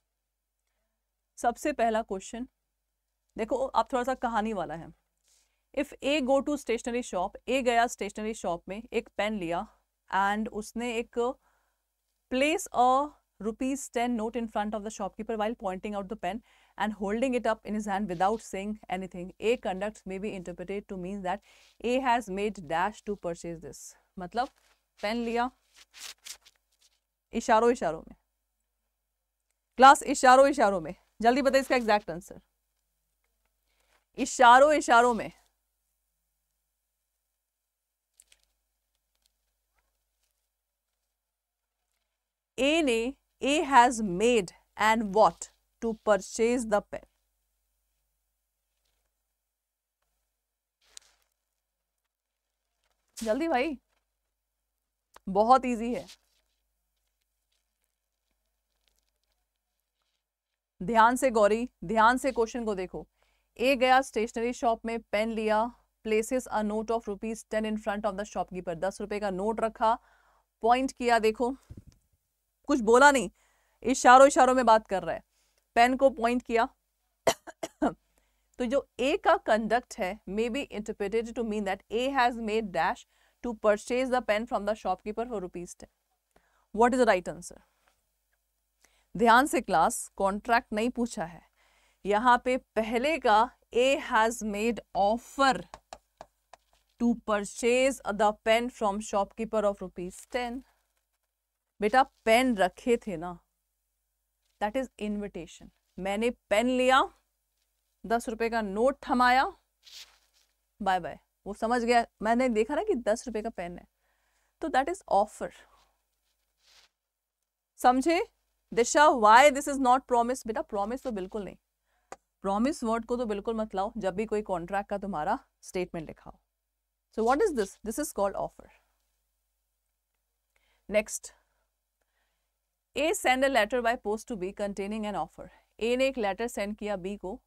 सबसे पहला क्वेश्चन देखो आप थोड़ा सा कहानी वाला है if A go to stationery shop A गया स्टेशनरी शॉप में एक पेन लिया एंड उसने एक place a rupees ten note in front of the shopkeeper while pointing out the pen and holding it up in his hand without saying anything A conduct may be interpreted to mean that A has made dash to purchase this मतलब पेन लिया इशारों इशारों में क्लास इशारों इशारों में जल्दी बताइए इसका एग्जैक्ट आंसर इशारों इशारों में ए ने A has made and what to purchase the pen जल्दी भाई बहुत इजी है ध्यान से गौरी ध्यान से क्वेश्चन को देखो ए गया स्टेशनरी शॉप में पेन लिया places a note of rupees ten in front of the shopkeeper दस रुपए का नोट रखा पॉइंट किया देखो कुछ बोला नहीं इशारों इशारों में बात कर रहा है पेन को पॉइंट किया तो जो ए का कंडक्ट है may be interpreted to mean that A has made dash to purchase the pen from the shopkeeper for rupees ten what is the right answer ध्यान से क्लास कॉन्ट्रैक्ट नहीं पूछा है यहां पे पहले का A has made offer to purchase the pen from shopkeeper of rupees ten बेटा पेन रखे थे ना दैट इज इनविटेशन मैंने पेन लिया दस रुपए का नोट थमाया बाय बाय वो समझ गया मैंने देखा ना कि दस रुपए का पेन है तो दैट इज ऑफर समझे Disha why this is not promise बेटा प्रोमिस तो बिल्कुल नहीं प्रोमिस वर्ड को तो बिल्कुल मत लाओ जब भी कोई कॉन्ट्रैक्ट का तुम्हारा स्टेटमेंट लिखा हो so what is this this is called offer next A send a letter by post to B containing an offer A ने एक लेटर सेंड किया बी को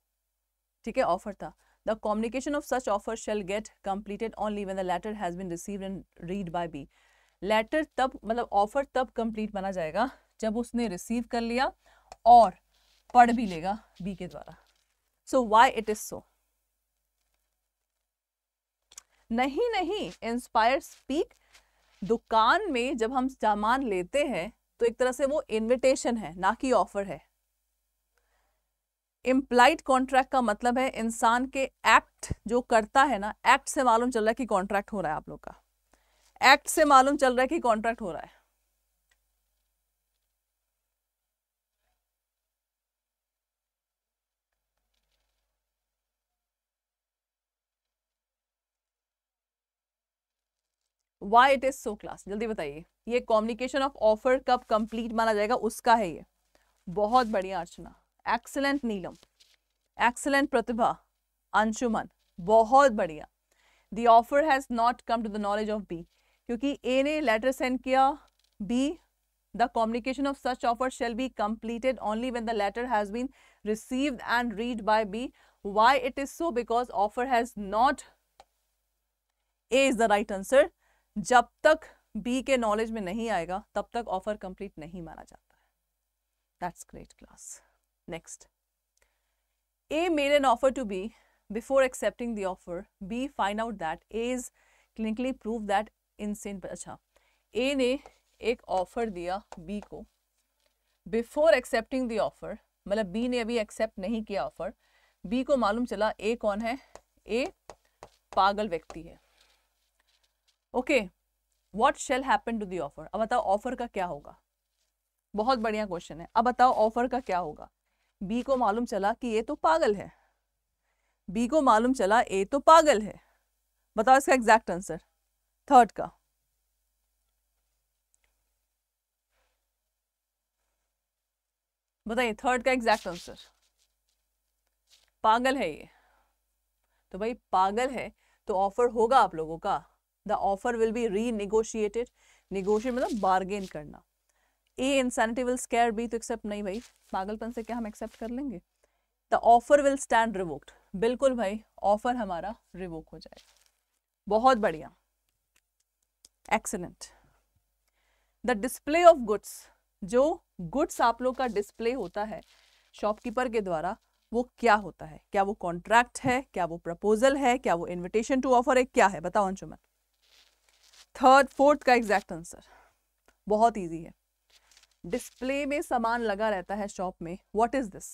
ठीक है ऑफर था the communication of such offer shall get completed only when the letter has been receive and read by B letter तब मतलब ऑफर तब कंप्लीट बना जाएगा जब उसने रिसीव कर लिया और पढ़ भी लेगा बी के द्वारा so why it is so नहीं नहीं इंस्पायर स्पीक दुकान में जब हम सामान लेते हैं तो एक तरह से वो इनविटेशन है ना कि ऑफर है इम्प्लाइड कॉन्ट्रैक्ट का मतलब है इंसान के एक्ट जो करता है ना एक्ट से मालूम चल रहा है कि कॉन्ट्रैक्ट हो रहा है आप लोग का एक्ट से मालूम चल रहा है कि कॉन्ट्रैक्ट हो रहा है why it is so class जल्दी बताइए ये कॉम्युनिकेशन ऑफ ऑफर कब कंप्लीट माना जाएगा उसका है ये बहुत बढ़िया अर्चना एक्सलेंट नीलम एक्सलेंट प्रतिभा अंशुमन बहुत बढ़िया the offer has not come to the knowledge of B क्योंकि ए ने लेटर सेंड किया B the communication of such offer shall be completed only when the letter has been receive and read by B why it is so because offer has not A is the right answer जब तक बी के नॉलेज में नहीं आएगा तब तक ऑफर कंप्लीट नहीं माना जाता है that's great class next A made an offer to B before accepting the offer b find out that a is clinically proved that insane अच्छा ए ने एक ऑफर दिया बी को बिफोर एक्सेप्टिंग the ऑफर मतलब बी ने अभी एक्सेप्ट नहीं किया ऑफर बी को मालूम चला ए कौन है ए पागल व्यक्ति है okay what shall happen to the offer अब बताओ ऑफर का क्या होगा बहुत बढ़िया क्वेश्चन है अब बताओ ऑफर का क्या होगा बी को मालूम चला कि ये तो पागल है बी को मालूम चला ए तो पागल है बताओ इसका एग्जैक्ट आंसर थर्ड का बताइए थर्ड का एग्जैक्ट आंसर पागल है ये तो भाई पागल है तो ऑफर होगा आप लोगों का the offer will be renegotiated negotiate मतलब बार्गेन करना A insanity will scare B तो एक्सेप्ट नहीं भाई पागलपन से क्या हम एक्सेप्ट कर लेंगे the offer will stand revoked बिल्कुल भाई ऑफर हमारा रिवोक हो जाएगा बहुत बढ़िया excellent the display of goods जो गुड्स आप लोग का डिस्प्ले होता है शॉपकीपर के द्वारा वो क्या होता है क्या वो कॉन्ट्रैक्ट है क्या वो प्रपोजल है क्या वो इनविटेशन टू ऑफर है क्या है बताओ अंशुमन थर्ड फोर्थ का एग्जैक्ट आंसर बहुत ईजी है डिस्प्ले में सामान लगा रहता है शॉप में व्हाट इज दिस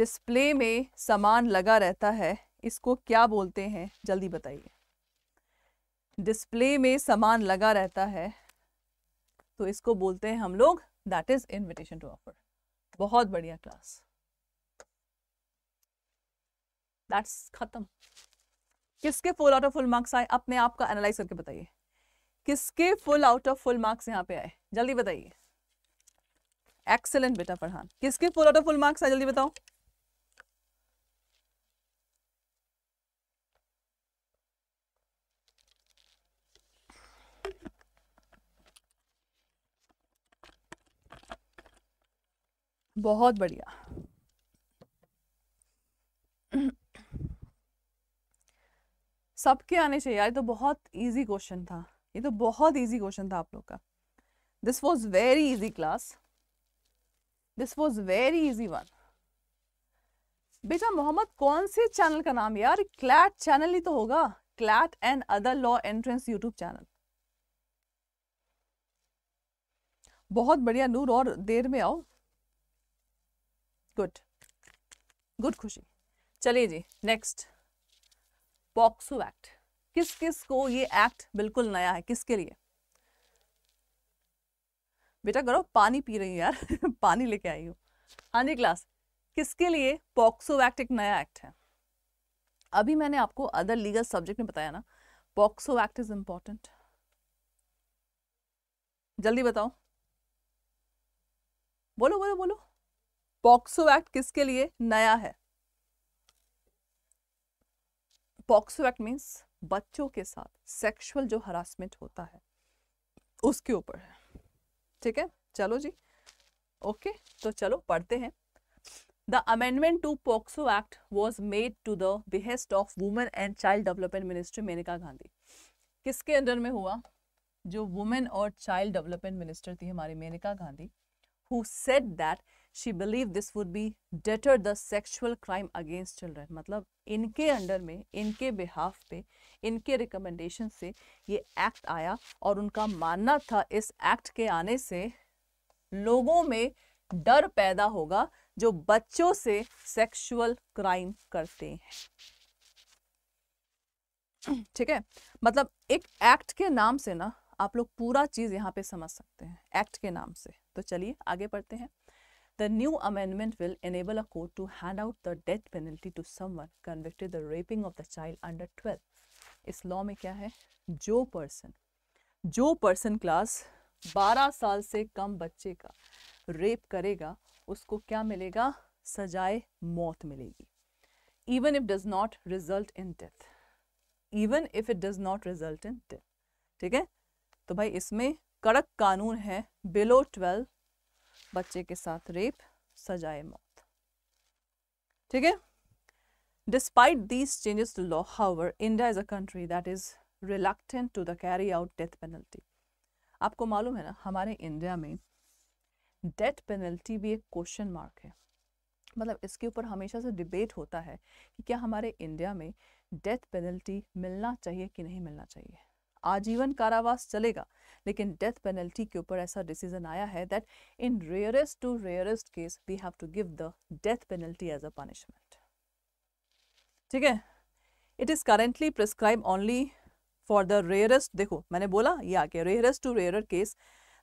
डिस्प्ले में सामान लगा रहता है इसको क्या बोलते हैं जल्दी बताइए डिस्प्ले में सामान लगा रहता है तो इसको बोलते हैं हम लोग that is invitation to offer बहुत बढ़िया क्लास दैट्स खत्म किसके full out of full marks आए अपने आप का एनालाइज करके बताइए किसके full out of full marks यहाँ पे आए जल्दी बताइए एक्सेलेंट बेटा फरहान किसके full out of full marks आए जल्दी बताओ बहुत बढ़िया सबके आने चाहिए यार ये तो बहुत ईजी क्वेश्चन था ये तो बहुत ईजी क्वेश्चन था आप लोग का this was very easy class this was very easy one बेटा मोहम्मद कौन से चैनल का नाम यार क्लैट चैनल ही तो होगा CLAT and other law entrance YouTube channel बहुत बढ़िया नूर और देर में आओ गुड गुड खुशी चलिए जी नेक्स्ट पॉक्सो एक्ट किस किस को ये एक्ट बिल्कुल नया है किसके लिए बेटा करो पानी पी रही यार पानी लेके आई हो हाँ जी क्लास किसके लिए पॉक्सो एक्ट एक नया एक्ट है अभी मैंने आपको अदर लीगल सब्जेक्ट में बताया ना पॉक्सो एक्ट इज इंपॉर्टेंट जल्दी बताओ बोलो बोलो बोलो पॉक्सो एक्ट किसके लिए नया है पॉक्सो एक्ट मीन्स बच्चों के साथ सेक्सुअल जो हरासमेंट होता है उसके ऊपर है ठीक है चलो जी ओके तो चलो पढ़ते हैं the amendment to POCSO act was made to the behest of women and child development ministry Maneka Gandhi किसके अंडर में हुआ जो वुमेन और चाइल्ड डेवलपमेंट मिनिस्टर थी हमारी Maneka Gandhi who said that she believe this would be deter the sexual crime against children मतलब इनके अंडर में इनके बिहाफ पे इनके रिकमेंडेशन से ये एक्ट आया और उनका मानना था इस एक्ट के आने से लोगों में डर पैदा होगा जो बच्चों से सेक्सुअल क्राइम करते हैं ठीक है मतलब एक एक्ट के नाम से ना आप लोग पूरा चीज़ यहाँ पे समझ सकते हैं एक्ट के नाम से तो चलिए आगे पढ़ते हैं The new amendment will enable a court to hand out the death penalty to someone convicted of raping of the child under 12. इस लॉ में क्या है जो पर्सन जो पर्सन क्लास 12 साल से कम बच्चे का रेप करेगा उसको क्या मिलेगा सजाए मौत मिलेगी even if does not result in death even if it does not result in death ठीक है तो भाई इसमें कड़क कानून है बिलो ट्वेल्व बच्चे के साथ रेप सजाए मौत ठीक है despite these changes to law however India is a country that is reluctant to the carry out death penalty आपको मालूम है ना हमारे इंडिया में डेथ पेनल्टी भी एक क्वेश्चन मार्क है मतलब इसके ऊपर हमेशा से डिबेट होता है कि क्या हमारे इंडिया में डेथ पेनल्टी मिलना चाहिए कि नहीं मिलना चाहिए आजीवन कारावास चलेगा लेकिन डेथ पेनल्टी के ऊपर ऐसा डिसीजन आया है that in rarest to rarest case we have to give the death penalty as a punishment ठीक है it is currently prescribe only for the rarest देखो मैंने बोला ये आके rarest to rare case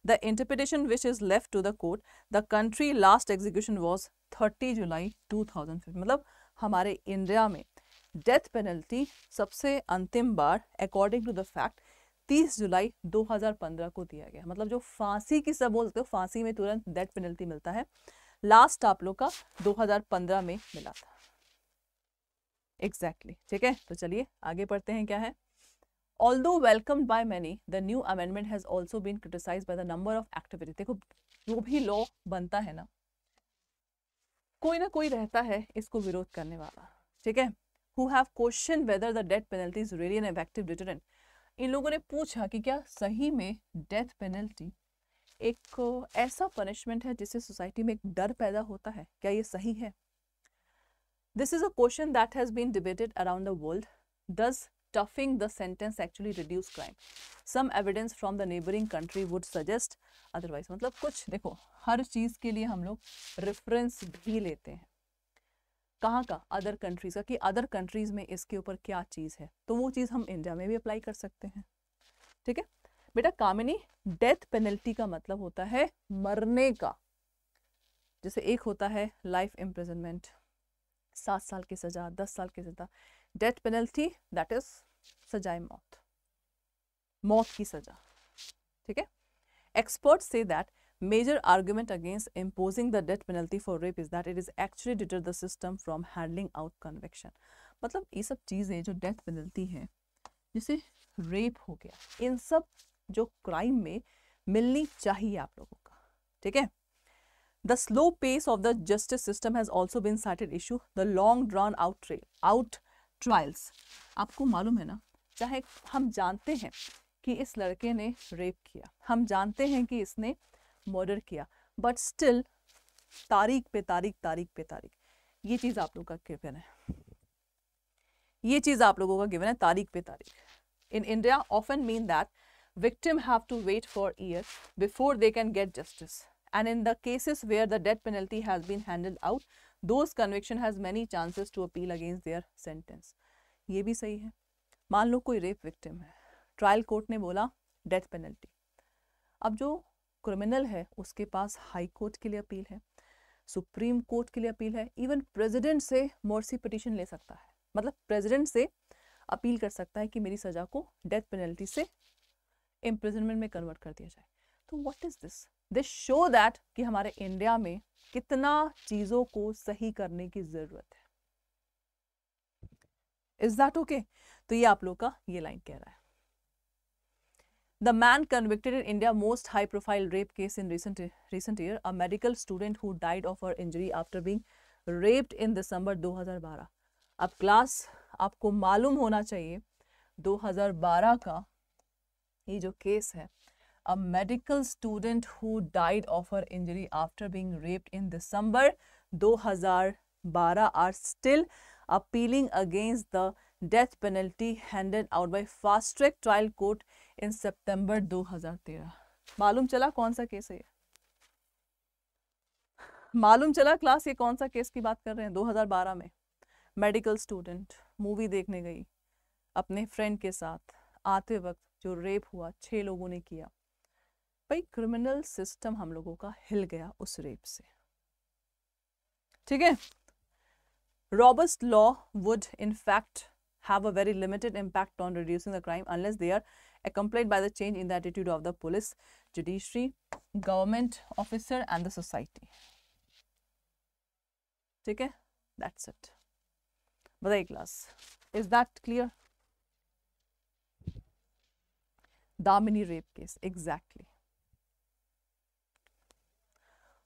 the interpretation which is left to the court the country last execution was thirty July 2015 मतलब हमारे इंडिया में डेथ पेनल्टी सबसे अंतिम बार अकॉर्डिंग टू द फैक्ट 30 जुलाई 2015 को दिया गया मतलब जो फांसी की सब बोलते हो फांसी में तुरंत डेथ पेनल्टी मिलता है लास्ट आप लोग का 2015 में मिला था एग्जैक्टली exactly. ठीक है तो चलिए आगे पढ़ते हैं क्या है although welcome by many the new amendment has also been criticise by the number of activity देखो जो भी लॉ बनता है ना कोई ना कोई रहता है इसको विरोध करने वाला ठीक है who have question whether the death penalty is really an effective deterrent in लोगों ने पूछा कि क्या सही में डेथ पेनल्टी एक ऐसा पनिशमेंट है जिससे सोसाइटी में एक डर पैदा होता है क्या ये सही है this is a question that has been debated around the world does toughing the sentence actually reduce crime some evidence from the neighbouring country would suggest otherwise मतलब कुछ देखो हर चीज़ के लिए हम लोग रेफरेंस भी लेते हैं कहाँ का अदर कंट्रीज का कि अदर कंट्रीज में इसके ऊपर क्या चीज़ है तो वो चीज़ हम इंडिया में भी अप्लाई कर सकते हैं ठीक है बेटा कामिनी डेथ पेनल्टी का मतलब होता है मरने का जैसे एक होता है लाइफ इम्प्रिजनमेंट सात साल की सजा दस साल की सजा डेथ पेनल्टी दैट इज सजाए मौत मौत की सजा ठीक है एक्सपर्ट से that Major argument against imposing the death penalty for rape is that it is actually deter the system from handling out conviction. मतलब ये सब चीज़ें जो death penalty है जैसे rape हो गया इन सब जो crime में मिलनी चाहिए आप लोगों का ठीक है The slow pace of the justice system has also been cited issue. The long drawn out trail, out trials. आपको मालूम है ना चाहे हम जानते हैं कि इस लड़के ने रेप किया हम जानते हैं कि इसने मर्डर किया बट स्टिल तारीख पे तारीख तारीख पे तारीख ये चीज आप लोगों का गिवन है ये चीज आप लोगों का गिवन है तारीख पे तारीख in India often mean that victim have to wait for year before they can get justice and in the cases where the death penalty has been handed out those conviction has many chances to appeal against their sentence ये भी सही है मान लो कोई रेप विक्टिम है ट्रायल कोर्ट ने बोला डेथ पेनल्टी अब जो क्रिमिनल है उसके पास हाई कोर्ट के लिए अपील है सुप्रीम कोर्ट के लिए अपील है इवन प्रेसिडेंट से मोर्सी पिटिशन ले सकता है मतलब प्रेसिडेंट से अपील कर सकता है कि मेरी सज़ा को डेथ पेनल्टी से इम्प्रिजनमेंट में कन्वर्ट कर दिया जाए तो what is this this show that कि हमारे इंडिया में कितना चीज़ों को सही करने की ज़रूरत है इज़ दैट ओके तो ये आप लोग का ये लाइन कह रहा है The man convicted in India's most high-profile rape case in recent recent year, a medical student who died of her injury after being raped in December 2012. अब क्लास आपको मालूम होना चाहिए 2012 का ये जो केस है a medical student who died of her injury after being raped in December 2012 are still appealing against the death penalty handed out by fast track trial court in September 2013 मालूम चला कौन सा केस है ये मालूम चला क्लास ये कौन सा केस की बात कर रहे हैं 2012 में मेडिकल स्टूडेंट मूवी देखने गई अपने फ्रेंड के साथ आते वक्त जो रेप हुआ छह लोगों ने किया भाई क्रिमिनल सिस्टम हम लोगों का हिल गया उस रेप से ठीक है robust law would in fact have a very limited impact on reducing the crime unless they are accompanied by the change in the attitude of the police, judiciary, government officer and the society. Okay, that's it. Bye class. Is that clear? Damini rape case, exactly.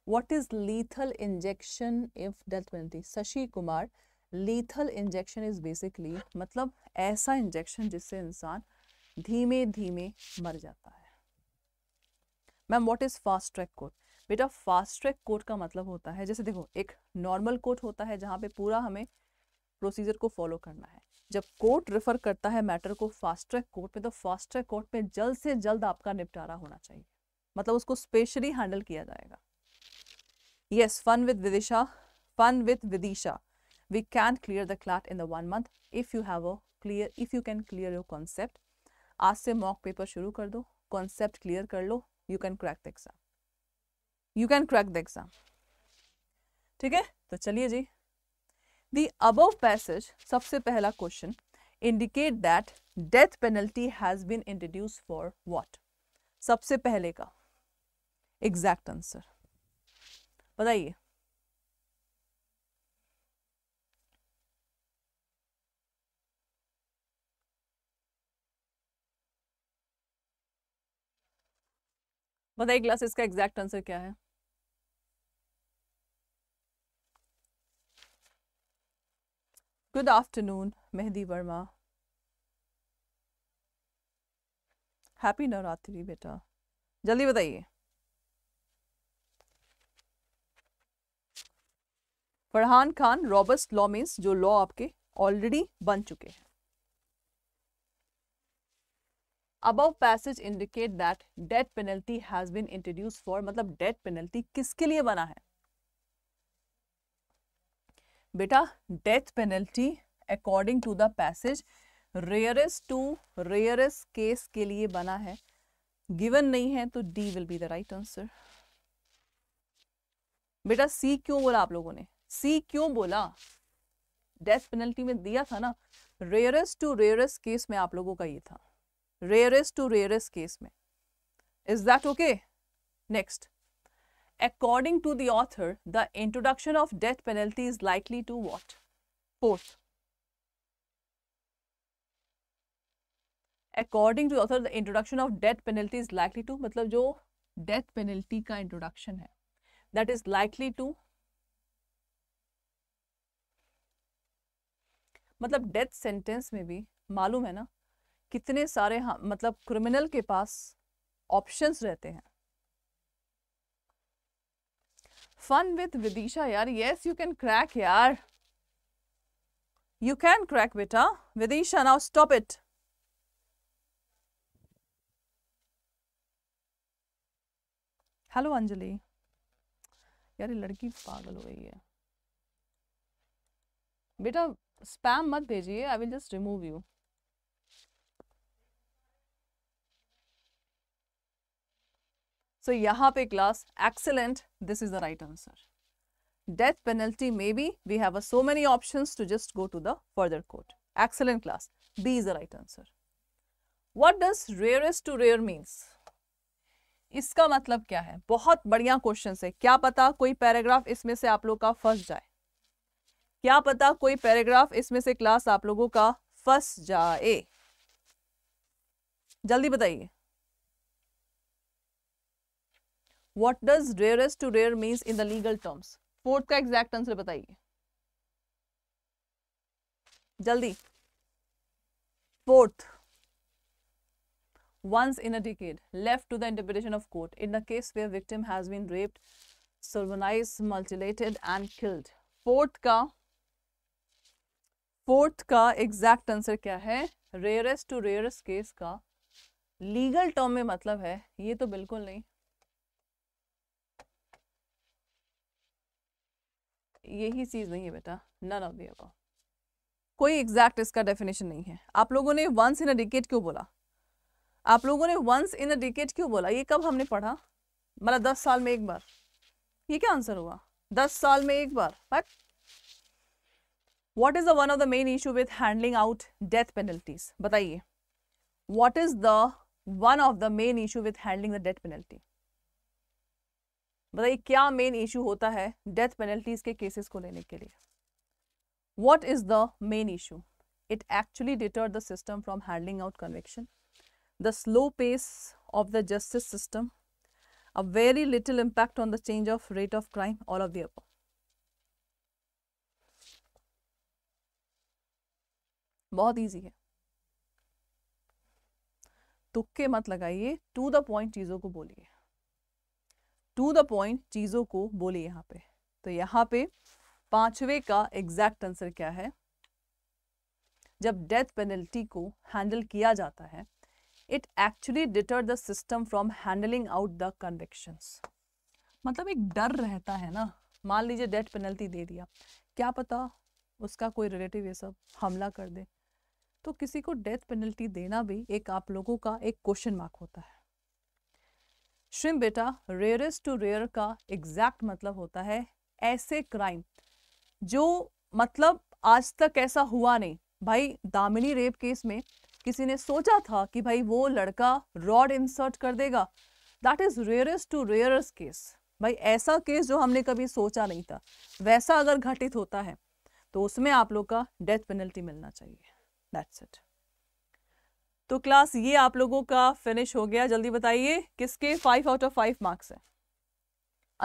What is lethal injection if death penalty? Sashi Kumar lethal injection is basically मतलब ऐसा इंजेक्शन जिससे इंसान धीमे धीमे मर जाता है ma'am what is fast track court बेटा फास्ट ट्रैक कोर्ट का मतलब होता है जैसे देखो एक नॉर्मल कोर्ट होता है जहाँ पे पूरा हमें प्रोसीजर को फॉलो करना है जब कोर्ट रेफर करता है मैटर को फास्ट ट्रैक कोर्ट में तो फास्ट ट्रैक कोर्ट में जल्द से जल्द आपका निपटारा होना चाहिए मतलब उसको स्पेशली हैंडल किया जाएगा yes fun with Vidisha fun with Vidisha we can clear the clat in the one month if you have a clear if you can clear your concept आज से मॉक पेपर शुरू कर दो कॉन्सेप्ट क्लियर कर लो you can crack the exam you can crack the exam ठीक है तो चलिए जी दी अबव पैसेज सबसे पहला question indicate that death penalty has been introduce for what सबसे पहले का एग्जैक्ट आंसर बताइए बताइए मतलब क्लास इसका एग्जैक्ट आंसर क्या है good afternoon Mehndi Verma happy Navratri बेटा जल्दी बताइए Farhan Khan robust law means जो लॉ आपके ऑलरेडी बन चुके हैं above passage indicate that death penalty has been introduce for मतलब डेथ पेनल्टी किसके लिए बना है बेटा death penalty according to the passage rarest to rarest case के लिए बना है गिवन नहीं है तो D will be the right answer बेटा सी क्यों बोला आप लोगों ने सी क्यों बोला डेथ पेनल्टी में दिया था ना रेयरेस्ट टू रेयरेस्ट केस में आप लोगों का ये था रेयरेस्ट टू रेयरेस्ट केस में is that okay next according to the author, the introduction of death penalty is likely to what? Fourth. According to the author, the introduction of death penalty is likely to, मतलब जो death penalty का introduction है, that is likely to मतलब डेथ सेंटेंस में भी मालूम है ना कितने सारे हाँ, मतलब क्रिमिनल के पास ऑप्शंस रहते हैं फन विद विदिशा यार यस यू कैन क्रैक यार यू कैन क्रैक बेटा Vidisha now stop it hello Anjali यार ये लड़की पागल हो गई है बेटा स्पैम मत भेजिए I will just remove you so so, यहाँ पे class excellent this is the right answer death penalty maybe we have a so many option to just go to the further court excellent class B is the right answer what does rarest to rare means इसका मतलब क्या है बहुत बढ़िया क्वेश्चन है क्या पता कोई पैराग्राफ इसमें से आप लोग का फंस जाए क्या पता कोई पैराग्राफ इसमें से क्लास आप लोगों का फंस जाए जल्दी बताइए what does rarest to rare means in the legal terms fourth का एग्जैक्ट आंसर बताइए जल्दी fourth once in a decade left to the interpretation of court in a case where victim has been raped sodomized mutilated and killed fourth ka fourth का एग्जैक्ट आंसर क्या है रेयरेस्ट टू रेयरेस्ट केस का लीगल टर्म में मतलब है ये तो बिल्कुल नहीं यही चीज़ नहीं है बेटा नन ऑफ दी अबाउ कोई एग्जैक्ट इसका डेफिनेशन नहीं है आप लोगों ने वंस इन अ डिकेट क्यों बोला आप लोगों ने वंस इन अ डिकेट क्यों बोला ये कब हमने पढ़ा मतलब दस साल में एक बार ये क्या आंसर हुआ दस साल में एक बार but what is the one of the main issue with handing out death penalties बताइए what is the one of the main issue with handing the death penalty बताइए क्या मेन इशू होता है डेथ पेनल्टीज के केसेस को लेने के लिए what is the main issue it actually deter the system from handing out conviction the slow pace of the justice system a very little impact on the change of rate of crime all of the बहुत ईजी है तुक्के मत लगाइए टू द पॉइंट चीजों को बोलिए टू द पॉइंट चीज़ों को बोले यहाँ पे तो यहाँ पे पांचवे का एग्जैक्ट आंसर क्या है जब डेथ पेनल्टी को हैंडल किया जाता है it actually deter the system from handing out the conviction मतलब एक डर रहता है ना मान लीजिए डेथ पेनल्टी दे दिया क्या पता उसका कोई रिलेटिव ये सब हमला कर दे तो किसी को डेथ पेनल्टी देना भी एक आप लोगों का एक क्वेश्चन मार्क होता है श्रिम बेटा रेयरेस्ट टू रेयर का एग्जैक्ट मतलब होता है ऐसे क्राइम जो मतलब आज तक ऐसा हुआ नहीं भाई दामिनी रेप केस में किसी ने सोचा था कि भाई वो लड़का रॉड इंसर्ट कर देगा that is rarest to rarest case भाई ऐसा केस जो हमने कभी सोचा नहीं था वैसा अगर घटित होता है तो उसमें आप लोग का डेथ पेनल्टी मिलना चाहिए दैट्स इट तो क्लास ये आप लोगों का फिनिश हो गया जल्दी बताइए किसके five out of five marks है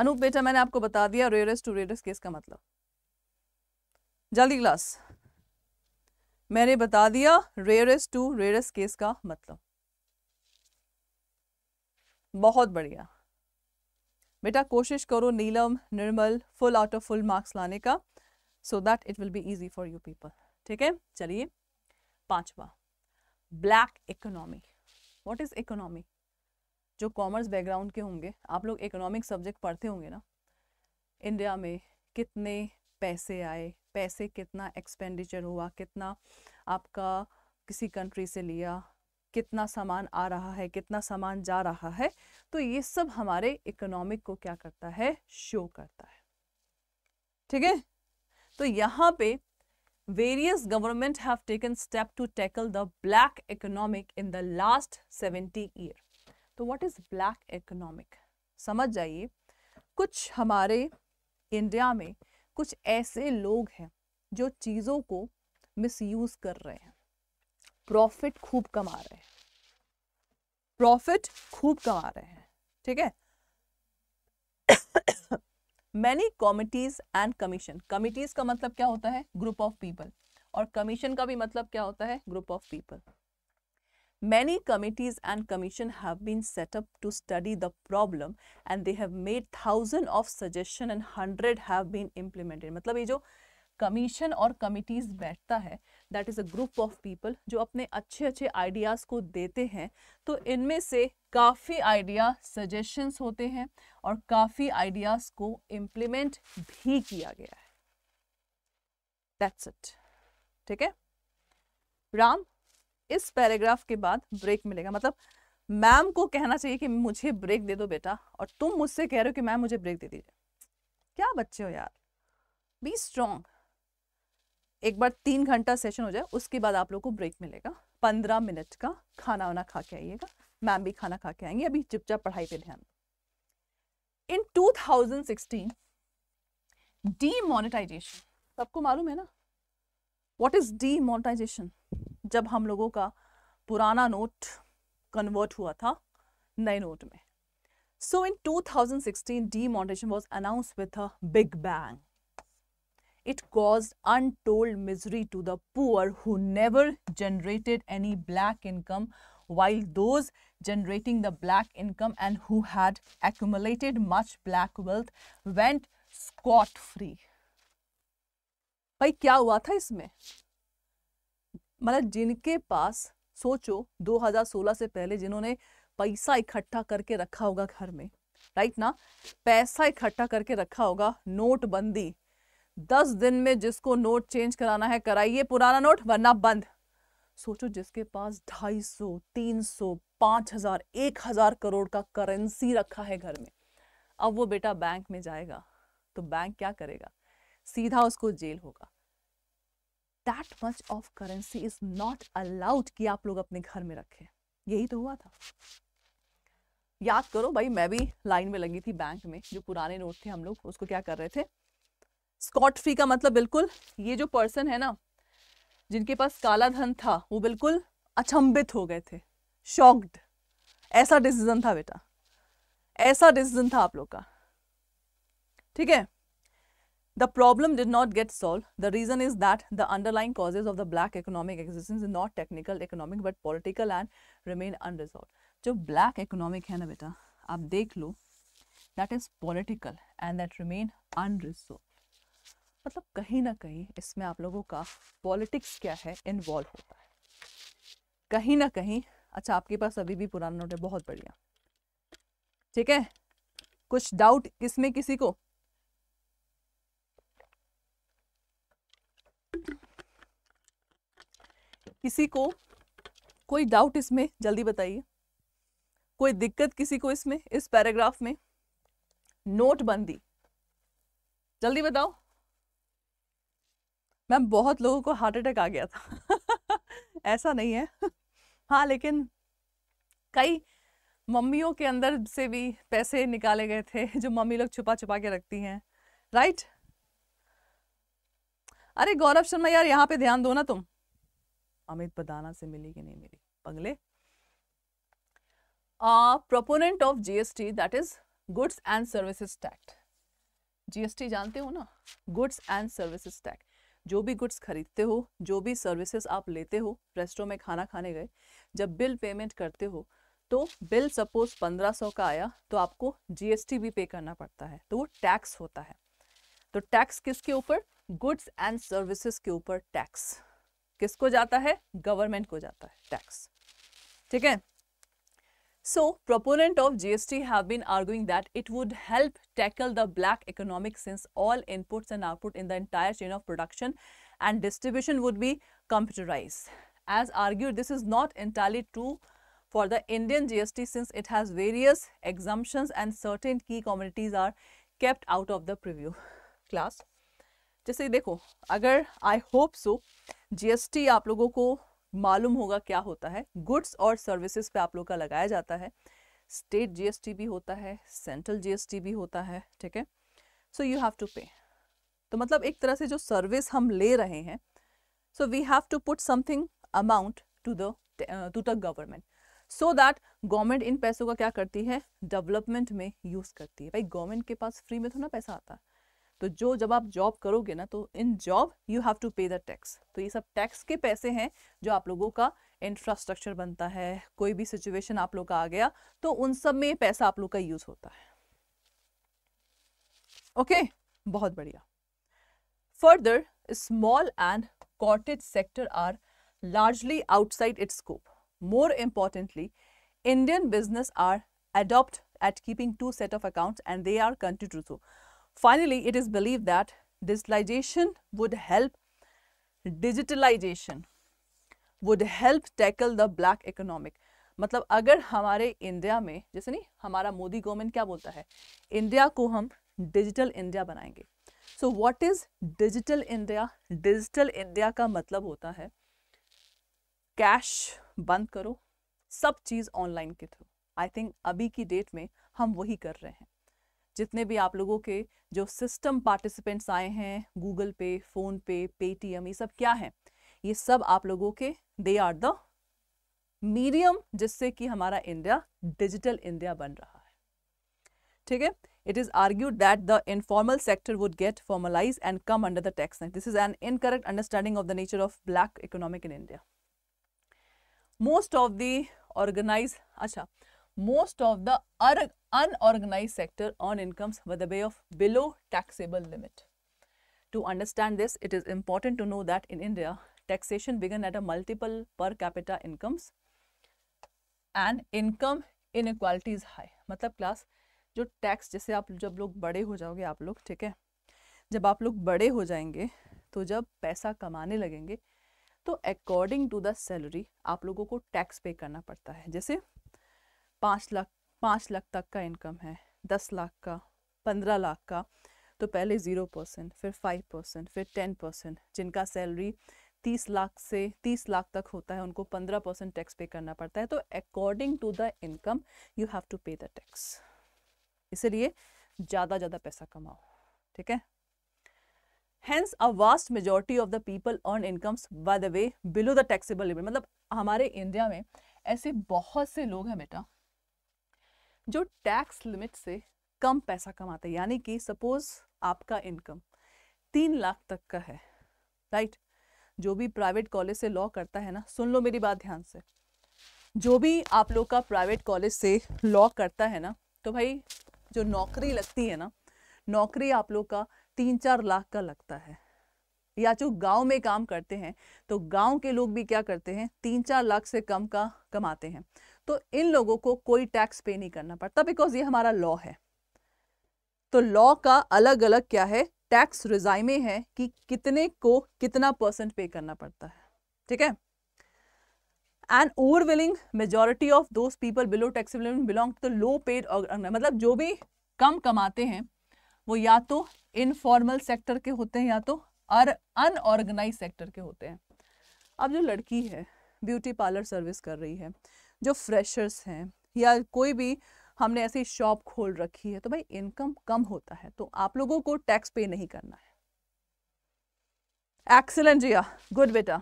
अनूप बेटा मैंने आपको बता दिया रेयरेस्ट टू रेयरेस्ट केस का मतलब जल्दी क्लास मैंने बता दिया रेयरेस्ट टू रेयरेस्ट केस का मतलब बहुत बढ़िया बेटा कोशिश करो Neelam Nirmal full out of full marks लाने का so that it will be easy for you people ठीक है चलिए पांचवा black economy what is economy जो कॉमर्स बैकग्राउंड के होंगे आप लोग इकोनॉमिक सब्जेक्ट पढ़ते होंगे ना इंडिया में कितने पैसे आए पैसे कितना एक्सपेंडिचर हुआ कितना आपका किसी कंट्री से लिया कितना सामान आ रहा है कितना सामान जा रहा है तो ये सब हमारे इकोनॉमिक को क्या करता है शो करता है ठीक है तो यहाँ पे various government have taken step to tackle the black economic in the last 70 year. तो व्हाट इज ब्लैक इकोनॉमिक समझ जाइए कुछ हमारे इंडिया में कुछ ऐसे लोग हैं जो चीज़ों को मिसयूज कर रहे हैं प्रॉफिट खूब कमा रहे हैं प्रॉफिट खूब कमा रहे हैं ठीक है many committees and commission committees का मतलब क्या होता है ग्रुप ऑफ पीपल और कमीशन का भी मतलब क्या होता है group of people many committees and commission have been set up to study the problem and they have made thousand of suggestion and hundred have been implemented मतलब ये जो कमीशन और कमिटीज बैठता है that is a group of people जो अपने अच्छे अच्छे आइडियाज़ को देते हैं तो इनमें से काफ़ी आइडिया सजेशंस होते हैं और काफ़ी आइडियाज़ को इम्प्लीमेंट भी किया गया है दैट्स इट ठीक है राम इस पैराग्राफ के बाद ब्रेक मिलेगा मतलब मैम को कहना चाहिए कि मुझे ब्रेक दे दो बेटा और तुम मुझसे कह रहे हो कि मैम मुझे ब्रेक दे दीजिए क्या बच्चे हो यार बी स्ट्रॉन्ग एक बार तीन घंटा सेशन हो जाए उसके बाद आप लोग को ब्रेक मिलेगा पंद्रह मिनट का खाना वाना खा के आइएगा मैम भी खाना खा के आएंगी अभी चुपचाप पढ़ाई पे ध्यान इन 2016 डीमोनेटाइजेशन सबको मालूम है ना व्हाट इज डीमोनेटाइजेशन जब हम लोगों का पुराना नोट कन्वर्ट हुआ था नए नोट में so in 2016 demonetisation was announce with a big bang it caused untold misery to the poor who never generated any black income while those generating the black income and who had accumulated much black wealth went scot free. भाई क्या हुआ था इसमें मतलब जिनके पास सोचो 2016 से पहले जिन्होंने पैसा इकट्ठा करके रखा होगा घर में राइट ना पैसा इकट्ठा करके रखा होगा नोटबंदी दस दिन में जिसको नोट चेंज कराना है कराइए पुराना नोट वरना बंद सोचो जिसके पास ढाई सौ तीन सौ पांच हज़ार एक हज़ार करोड़ का करेंसी रखा है घर में अब वो बेटा बैंक में जाएगा तो बैंक क्या करेगा सीधा उसको जेल होगा that much of currency is not allowed कि आप लोग अपने घर में रखें यही तो हुआ था याद करो भाई मैं भी लाइन में लगी थी बैंक में जो पुराने नोट थे हम लोग उसको क्या कर रहे थे स्कॉट फ्री का मतलब बिल्कुल ये जो पर्सन है ना जिनके पास काला धन था वो बिल्कुल अचंबित हो गए थे शॉक्ड ऐसा डिसीजन था बेटा ऐसा डिसीजन था आप लोग का ठीक है the problem did not get solved the reason is that the underlying causes of the black economic existence is not technical economic but political and remain unresolved जो ब्लैक इकोनॉमिक है ना बेटा आप देख लो that is political and that remain unresolved मतलब कहीं ना कहीं इसमें आप लोगों का पॉलिटिक्स क्या है इन्वॉल्व होता है कहीं ना कहीं अच्छा आपके पास अभी भी पुराना नोट है बहुत बढ़िया ठीक है कुछ डाउट किसमें किसी को किसी को कोई डाउट इसमें जल्दी बताइए कोई दिक्कत किसी को इसमें इस पैराग्राफ में नोटबंदी जल्दी बताओ मैम बहुत लोगों को हार्ट अटैक आ गया था ऐसा नहीं है हाँ लेकिन कई मम्मियों के अंदर से भी पैसे निकाले गए थे जो मम्मी लोग छुपा छुपा के रखती हैं राइट अरे गौरव शर्मा यार यहाँ पे ध्यान दो ना तुम अमित बदाना से मिली कि नहीं मिली पगले proponent of GST that is goods and services tax GST जानते हो ना गुड्स एंड सर्विसेज टैक्ट जो भी गुड्स खरीदते हो जो भी सर्विसेज आप लेते हो रेस्टोरेंट में खाना खाने गए जब बिल पेमेंट करते हो तो बिल सपोज 1500 का आया तो आपको जीएसटी भी पे करना पड़ता है तो वो टैक्स होता है तो टैक्स किसके ऊपर गुड्स एंड सर्विसेज के ऊपर टैक्स किसको जाता है गवर्नमेंट को जाता है टैक्स ठीक है So, proponents of GST have been arguing that it would help tackle the black economic since all inputs and output in the entire chain of production and distribution would be computerized. As argued, this is not entirely true for the Indian GST since it has various exemptions and certain key commodities are kept out of the preview class. Just देखो अगर I hope so, GST आप लोगों को मालूम होगा क्या होता है गुड्स और सर्विसेज पे आप लोग का लगाया जाता है स्टेट जीएसटी भी होता है सेंट्रल जीएसटी भी होता है ठीक है सो यू हैव टू पे तो मतलब एक तरह से जो सर्विस हम ले रहे हैं so we have to put something amount to the to the government so that government इन पैसों का क्या करती है डेवलपमेंट में यूज करती है भाई गवर्नमेंट के पास फ्री में थोड़ा पैसा आता है तो जो जब आप जॉब करोगे ना तो in job you have to pay the tax तो ये सब टैक्स के पैसे हैं जो आप लोगों का इंफ्रास्ट्रक्चर बनता है कोई भी सिचुएशन आप लोग का आ गया तो उन सब में पैसा आप लोग का यूज होता है ओके okay, बहुत बढ़िया further small and cottage sector are largely outside its scope more importantly Indian business are adopt at keeping two set of accounts and they are continue to Finally, it is believed that digitalization would help digitalization would help tackle the black economic मतलब अगर हमारे इंडिया में जैसे नहीं हमारा मोदी गवर्नमेंट क्या बोलता है इंडिया को हम डिजिटल इंडिया बनाएंगे so what is digital India digital India का मतलब होता है कैश बंद करो सब चीज़ ऑनलाइन के थ्रू आई थिंक अभी की डेट में हम वही कर रहे हैं जितने भी आप लोगों के जो सिस्टम पार्टिसिपेंट्स आए हैं गूगल पे फोन पे पेटीएम ये सब क्या है ये सब आप लोगों के दे आर द मीडियम जिससे कि हमारा इंडिया डिजिटल इंडिया बन रहा है ठीक है it is argued that the informal sector would get formalised and come under the tax this is an incorrect understanding of the nature of black economic in India most of the organised अच्छा most of the unorganized sector earn incomes by the way of below taxable limit. To understand this, it is important to know that in India, taxation began at a multiple per capita incomes and income inequality is high. मतलब क्लास जो टैक्स जैसे आप जब लोग बड़े हो जाओगे आप लोग ठीक है जब आप लोग बड़े हो जाएंगे तो जब पैसा कमाने लगेंगे तो अकॉर्डिंग टू द सैलरी आप लोगों को टैक्स पे करना पड़ता है जैसे पाँच लाख पाँच लाख तक का इनकम है दस लाख का पंद्रह लाख का तो पहले ज़ीरो परसेंट फिर फाइव परसेंट फिर टेन परसेंट जिनका सैलरी तीस लाख से तीस लाख तक होता है उनको पंद्रह परसेंट टैक्स पे करना पड़ता है तो according to the income you have to pay the tax इसलिए ज़्यादा ज़्यादा पैसा कमाओ ठीक है hence a vast majority of the people earn incomes by the way below the taxable limit मतलब हमारे इंडिया में ऐसे बहुत से लोग हैं बेटा जो टैक्स लिमिट से कम पैसा कमाते हैं यानी कि सपोज आपका इनकम तीन लाख तक का है राइट जो भी प्राइवेट कॉलेज से लॉ करता है ना सुन लो मेरी बात ध्यान से जो भी आप लोग का प्राइवेट कॉलेज से लॉ करता है ना तो भाई जो नौकरी लगती है ना नौकरी आप लोग का तीन चार लाख का लगता है या जो गांव में काम करते हैं तो गांव के लोग भी क्या करते हैं तीन चार लाख से कम का कमाते हैं तो इन लोगों को कोई टैक्स पे नहीं करना पड़ता बिकॉज ये हमारा लॉ है तो लॉ का अलग अलग क्या है टैक्स रिजाइमे है कि कितने को कितना परसेंट पे करना पड़ता है ठीक है and overwhelming majority of those people below tax belong to low paid मतलब जो भी कम कमाते हैं वो या तो इनफॉर्मल सेक्टर के होते हैं या तो अनऑर्गेनाइज सेक्टर के होते हैं अब जो लड़की है ब्यूटी पार्लर सर्विस कर रही है जो फ्रेशर्स हैं या कोई भी हमने ऐसी शॉप खोल रखी है तो भाई इनकम कम होता है तो आप लोगों को टैक्स पे नहीं करना है एक्सेलेंट जिया गुड बेटा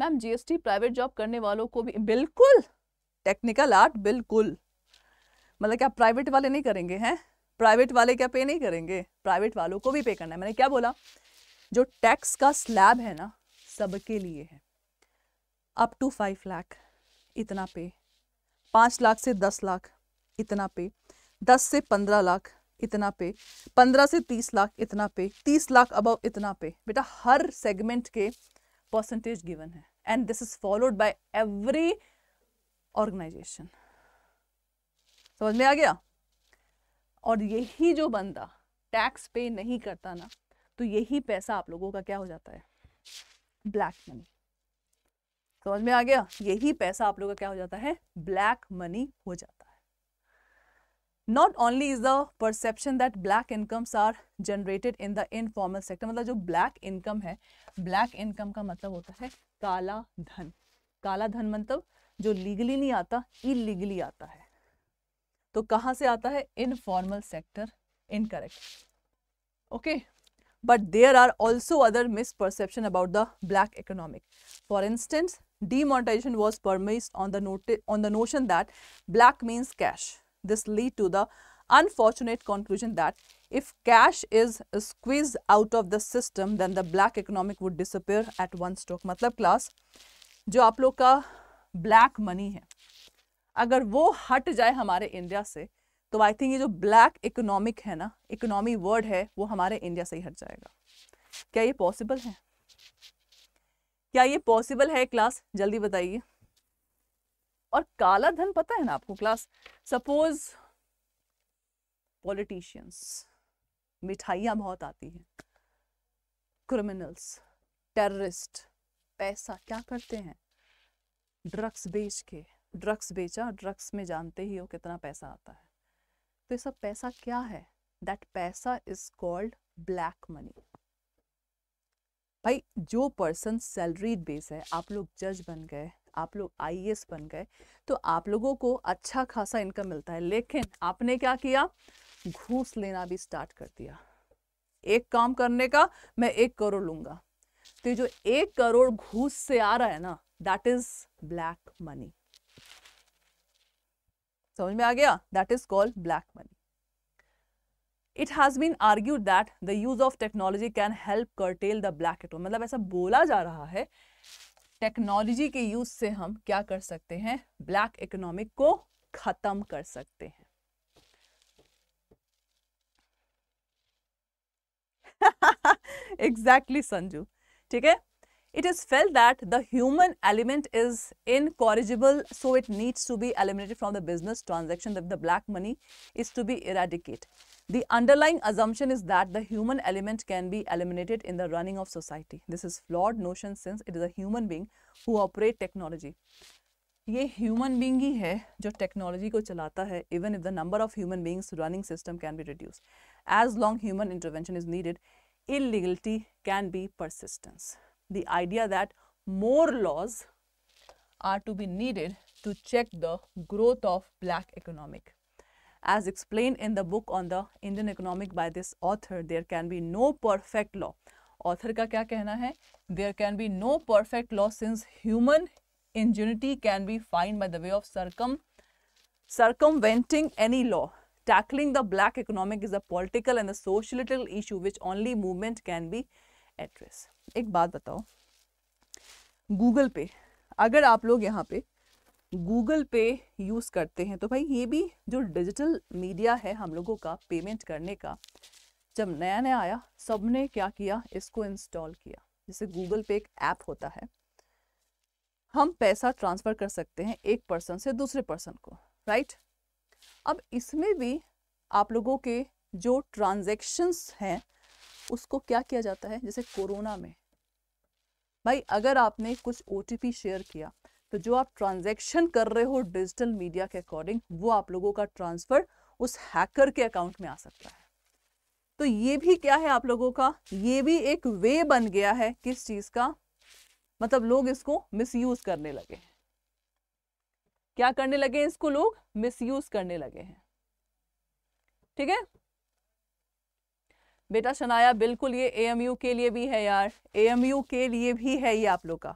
मैम जीएसटी प्राइवेट जॉब करने वालों को भी बिल्कुल टेक्निकल आर्ट बिल्कुल मतलब क्या प्राइवेट वाले नहीं करेंगे हैं प्राइवेट वाले क्या पे नहीं करेंगे प्राइवेट वालों को भी पे करना है मैंने क्या बोला जो टैक्स का स्लैब है ना सबके लिए है अप टू फाइव लाख इतना पे पाँच लाख से दस लाख इतना पे दस से पंद्रह लाख इतना पे पंद्रह से तीस लाख इतना पे तीस लाख अबव इतना पे बेटा हर सेगमेंट के परसेंटेज गिवन है and this is followed by every organisation समझ में आ गया और यही जो बंदा टैक्स पे नहीं करता ना तो यही पैसा आप लोगों का क्या हो जाता है ब्लैक मनी समझ में आ गया यही पैसा आप लोगों का क्या हो जाता है ब्लैक मनी हो जाता है not only is the perception that black incomes are generated in the informal sector मतलब जो ब्लैक इनकम है ब्लैक इनकम का मतलब होता है काला धन काला धन मतलब जो लीगली नहीं आता इलीगली आता है तो कहां से आता है informal sector incorrect okay but there are also other misperception about the black economic for instance demonetization was premised on the note on the notion that black means cash. This lead to the unfortunate conclusion that if cash is squeezed out of the system, then the black economic would disappear at one stroke. matlab class jo aap log ka black money hai agar wo hat jaye hamare india se तो आई थिंक ये जो ब्लैक इकोनॉमिक है ना इकोनॉमी वर्ड है वो हमारे इंडिया से ही हट जाएगा क्या ये पॉसिबल है क्या ये पॉसिबल है क्लास जल्दी बताइए और काला धन पता है ना आपको क्लास सपोज पॉलिटिशियंस मिठाइया बहुत आती हैं क्रिमिनल्स टेररिस्ट पैसा क्या करते हैं ड्रग्स बेच के ड्रग्स बेचा ड्रग्स में जानते ही हो कितना पैसा आता है तो ये सब पैसा क्या है दैट पैसा इज कॉल्ड ब्लैक मनी भाई जो पर्सन सैलरीड बेस है आप लोग जज बन गए आप लोग आई बन गए तो आप लोगों को अच्छा खासा इनकम मिलता है लेकिन आपने क्या किया घूस लेना भी स्टार्ट कर दिया एक काम करने का मैं एक करोड़ लूंगा तो जो एक करोड़ घूस से आ रहा है ना दैट इज ब्लैक मनी समझ में आ गया that is called black money it has been argued that the use of technology can help curtail the black atom मतलब ऐसा बोला जा रहा है टेक्नोलॉजी के यूज से हम क्या कर सकते हैं ब्लैक इकोनॉमिक को खत्म कर सकते हैं एग्जैक्टली संजू ठीक है it is felt that the human element is incorrigible, so it needs to be eliminated from the business transaction, that the black money is to be eradicated. The underlying assumption is that the human element can be eliminated in the running of society. This is flawed notion since it is a human being who operate technology. ये human being ही है जो technology को चलाता है Even if the number of human beings running system can be reduced, as long human intervention is needed, illegality can be persistence the idea that more laws are to be needed to check the growth of black economic. As explained in the book on the Indian economic by this author, there can be no perfect law. Author का क्या कहना है? There can be no perfect law since human ingenuity can be found by the way of circum circumventing any law. Tackling the black economic is a political and a societal issue which only movement can be address एक बात बताओ गूगल पे अगर आप लोग यहाँ पे गूगल पे यूज़ करते हैं तो भाई ये भी जो डिजिटल मीडिया है हम लोगों का पेमेंट करने का जब नया नया आया सब ने क्या किया इसको इंस्टॉल किया जैसे गूगल पे एक ऐप होता है हम पैसा ट्रांसफ़र कर सकते हैं एक पर्सन से दूसरे पर्सन को राइट अब इसमें भी आप लोगों के जो ट्रांजेक्शन्स हैं उसको क्या किया जाता है जैसे कोरोना में भाई अगर आपने कुछ ओ शेयर किया तो जो आप ट्रांजेक्शन कर रहे हो डिजिटल मीडिया के अकॉर्डिंग वो आप लोगों का ट्रांसफर उस हैकर के अकाउंट में आ सकता है तो ये भी क्या है आप लोगों का ये भी एक वे बन गया है किस चीज का मतलब लोग इसको मिसयूज करने लगे हैं क्या करने लगे हैं इसको लोग मिसयूज करने लगे हैं ठीक है बेटा शनाया बिल्कुल ये एएमयू के लिए भी है यार एएमयू के लिए भी है ये आप लोग का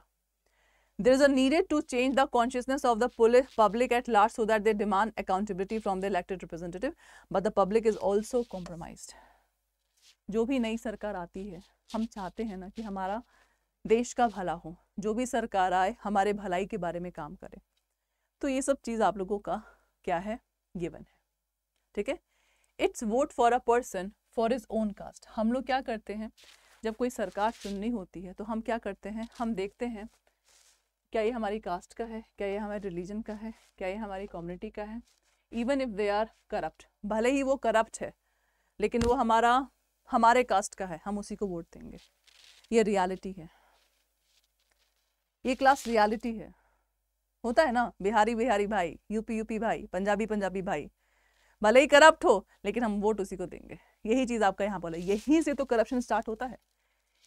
there is a needed to change the consciousness of the public at large so that they demand accountability from the elected representative but the public is also compromise जो भी नई सरकार आती है हम चाहते हैं ना कि हमारा देश का भला हो जो भी सरकार आए हमारे भलाई के बारे में काम करे तो ये सब चीज़ आप लोगों का क्या है गिवन है ठीक है it's vote for a person for his own caste हम लोग क्या करते हैं जब कोई सरकार चुननी होती है तो हम क्या करते हैं हम देखते हैं क्या ये हमारी कास्ट का है क्या ये हमारे रिलीजन का है क्या ये हमारी कम्युनिटी का है even if they are corrupt भले ही वो करप्ट है लेकिन वो हमारा हमारे कास्ट का है हम उसी को वोट देंगे ये रियलिटी है ये क्लास रियलिटी है होता है ना बिहारी बिहारी भाई यूपी यूपी भाई पंजाबी पंजाबी भाई भले ही करप्ट हो लेकिन हम वोट उसी को देंगे यही चीज़ आपका यहाँ बोला यहीं से तो करप्शन स्टार्ट होता है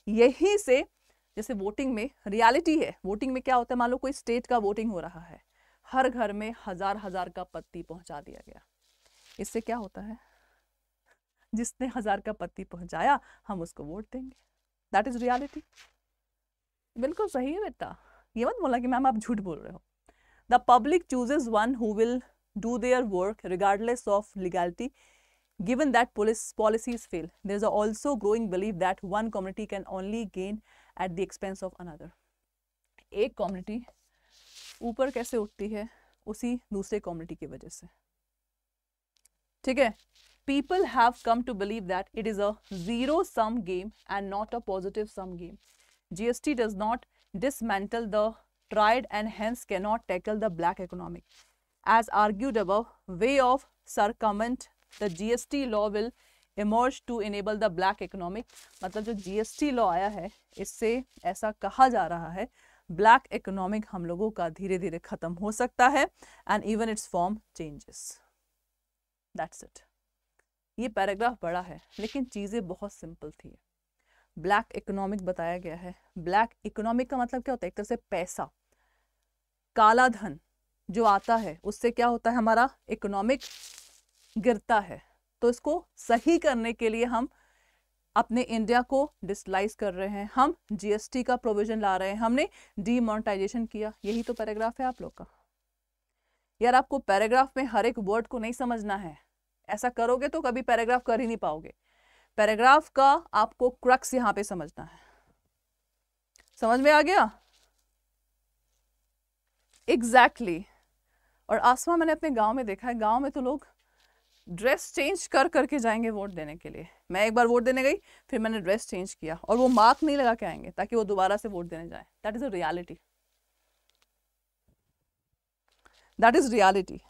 यहीं से जैसे वोटिंग में रियलिटी है वोटिंग में क्या होता है मान लो कोई स्टेट का वोटिंग हो रहा है हर घर में हजार हजार का पत्ती पहुंचा दिया गया इससे क्या होता है जिसने हजार का पत्ती पहुंचाया हम उसको वोट देंगे दैट इज रियलिटी बिल्कुल सही है बेटा ये मत बोला कि मैम आप झूठ बोल रहे हो the public chooses one who will do their work regardless of legality Given that police policies fail, there is also growing belief that one community can only gain at the expense of another. एक कम्युनिटी ऊपर कैसे उठती है उसी दूसरे कम्युनिटी की वजह से ठीक है people have come to believe that it is a zero sum game and not a positive sum game. GST does not dismantle the triad and hence cannot tackle the black economy, As argued above, way of circumvent the GST law will emerge to enable the black economic मतलब जो GST लॉ आया है इससे ऐसा कहा जा रहा है ब्लैक इकोनॉमिक हम लोगों का धीरे धीरे खत्म हो सकता है and even its form changes that's it ये पैराग्राफ बड़ा है लेकिन चीज़ें बहुत सिंपल थी ब्लैक इकोनॉमिक बताया गया है ब्लैक इकोनॉमिक का मतलब क्या होता है एक तरह से पैसा काला धन जो आता है उससे क्या होता है हमारा इकोनॉमिक गिरता है तो इसको सही करने के लिए हम अपने इंडिया को डिसलाइज कर रहे हैं हम जीएसटी का प्रोविजन ला रहे हैं हमने डीमोनेटाइजेशन किया यही तो पैराग्राफ है आप लोग का यार आपको पैराग्राफ में हर एक वर्ड को नहीं समझना है ऐसा करोगे तो कभी पैराग्राफ कर ही नहीं पाओगे पैराग्राफ का आपको क्रक्स यहाँ पे समझना है समझ में आ गया एग्जैक्टली exactly. और आसमा मैंने अपने गांव में देखा है गांव में तो लोग ड्रेस चेंज कर करके जाएंगे वोट देने के लिए मैं एक बार वोट देने गई फिर मैंने ड्रेस चेंज किया और वो मार्क नहीं लगा के आएंगे ताकि वो दोबारा से वोट देने जाए that is a reality that is reality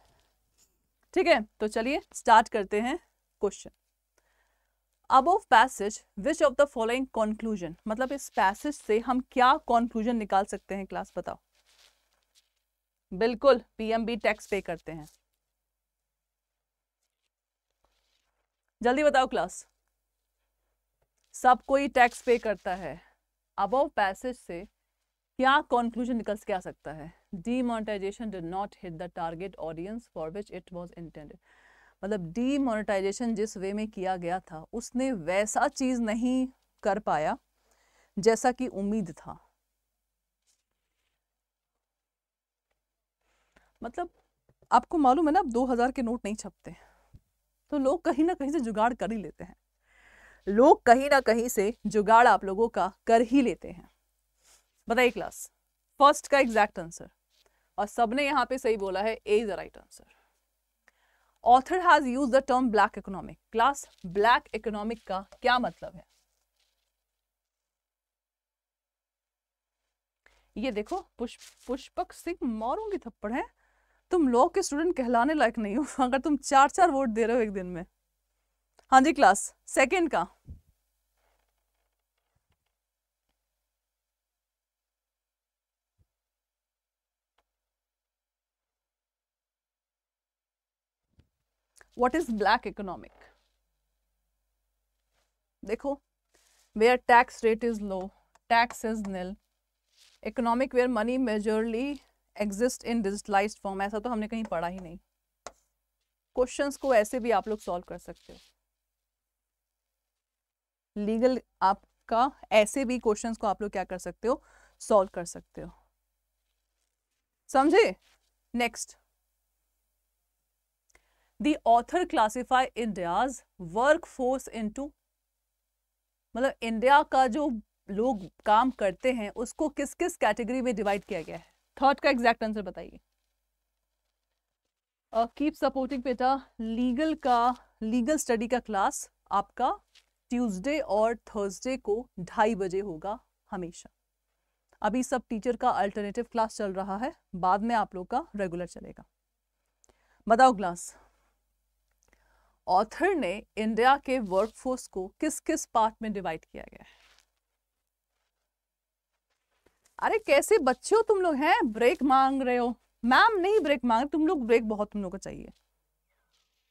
ठीक है तो चलिए स्टार्ट करते हैं question of passage which of the following conclusion मतलब इस पैसेज से हम क्या कॉन्क्लूजन निकाल सकते हैं क्लास बताओ बिल्कुल पीएमबी टैक्स पे करते हैं जल्दी बताओ क्लास सब कोई टैक्स पे करता है अब पैसेज से क्या कॉन्क्लूजन निकल के आ सकता है demonetization did not hit the target audience for which it was intended मतलब डीमोनेटाइजेशन जिस वे में किया गया था उसने वैसा चीज़ नहीं कर पाया जैसा कि उम्मीद था मतलब आपको मालूम है ना अब 2000 के नोट नहीं छपते हैं तो लोग कहीं ना कहीं से जुगाड़ कर ही लेते हैं लोग कहीं ना कहीं से जुगाड़ आप लोगों का कर ही लेते हैं बताइए क्लास फर्स्ट का एग्जैक्ट आंसर और सबने यहां पे सही बोला है A is the right answer author has use the term black economic class black economic का क्या मतलब है ये देखो पुष्प पुष्पक सिंह मोरों की थप्पड़ है तुम लॉ के स्टूडेंट कहलाने लायक नहीं हो अगर तुम चार चार वोट दे रहे हो एक दिन में हाँ जी क्लास सेकेंड का वॉट इज ब्लैक इकोनॉमिक देखो where tax rate is low tax is nil economic where money majorly exist in digitalized form ऐसा तो हमने कहीं पढ़ा ही नहीं क्वेश्चंस को ऐसे भी आप लोग सॉल्व कर सकते हो लीगल आपका ऐसे भी क्वेश्चंस को आप लोग क्या कर सकते हो सॉल्व कर सकते हो समझे next the India work force into मतलब इंडिया का जो लोग काम करते हैं उसको किस किस कैटेगरी में डिवाइड किया गया है थॉट का एग्जैक्ट आंसर बताइए कीप सपोर्टिंग बेटा लीगल का लीगल स्टडी का क्लास आपका ट्यूसडे और थर्सडे को ढाई बजे होगा हमेशा अभी सब टीचर का अल्टरनेटिव क्लास चल रहा है बाद में आप लोग का रेगुलर चलेगा बताओ क्लास ऑथर ने इंडिया के वर्कफोर्स को किस किस पार्ट में डिवाइड किया गया है अरे कैसे बच्चे हो तुम लोग हैं ब्रेक मांग रहे हो मैम नहीं ब्रेक मांग तुम लोग ब्रेक बहुत तुम लोग को चाहिए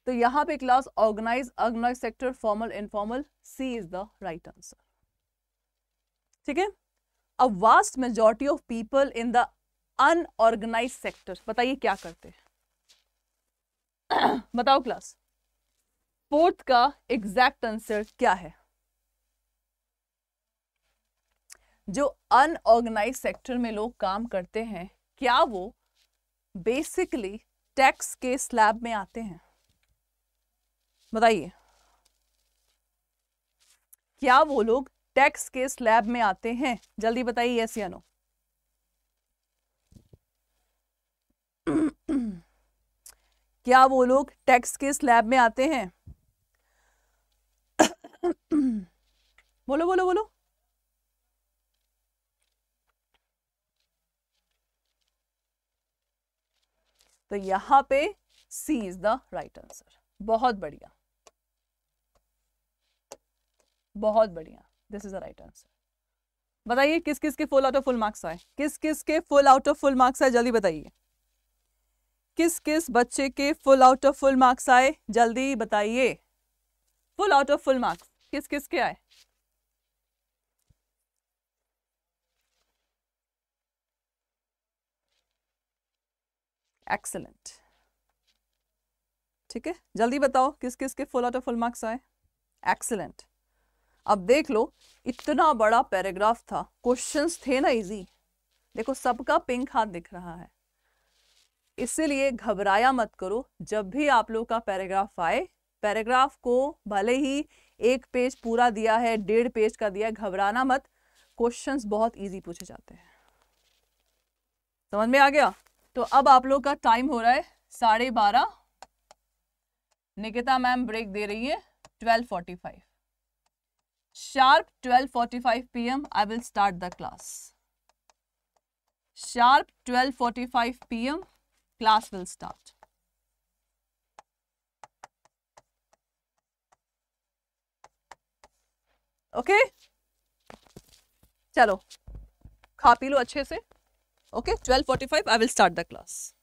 तो यहाँ पे class organize organize sector formal informal C is the right answer ठीक है a vast majority of people in the unorganize sector बताइए क्या करते हैं बताओ क्लास फोर्थ का एग्जैक्ट आंसर क्या है जो अनऑर्गेनाइज सेक्टर में लोग काम करते हैं क्या वो बेसिकली टैक्स के स्लैब में आते हैं बताइए क्या वो लोग टैक्स के स्लैब में आते हैं जल्दी बताइए यस या नो क्या वो लोग टैक्स के स्लैब में आते हैं बोलो बोलो बोलो तो यहां पे C is the right answer बहुत बढ़िया बहुत बढ़िया this is the right answer बताइए किस किस के full out of full marks आए किस किस के full out of full marks आए जल्दी बताइए किस किस बच्चे के full out of full marks आए जल्दी बताइए full out of full marks किस किस के आए एक्सलेंट ठीक है जल्दी बताओ किस किस के full out of full marks आए एक्सलेंट अब देख लो इतना बड़ा पैराग्राफ था क्वेश्चंस थे ना इजी देखो सबका पिंक हाथ दिख रहा है इसलिए घबराया मत करो जब भी आप लोग का पैराग्राफ आए पैराग्राफ को भले ही एक पेज पूरा दिया है डेढ़ पेज का दिया है घबराना मत क्वेश्चंस बहुत इजी पूछे जाते हैं समझ में आ गया तो अब आप लोग का टाइम हो रहा है साढ़े बारह निकिता मैम ब्रेक दे रही है twelve forty five sharp twelve forty five P M I will start the class sharp twelve forty five P M class will start okay चलो खा पी लो अच्छे से Okay, 12.45 I will start the class.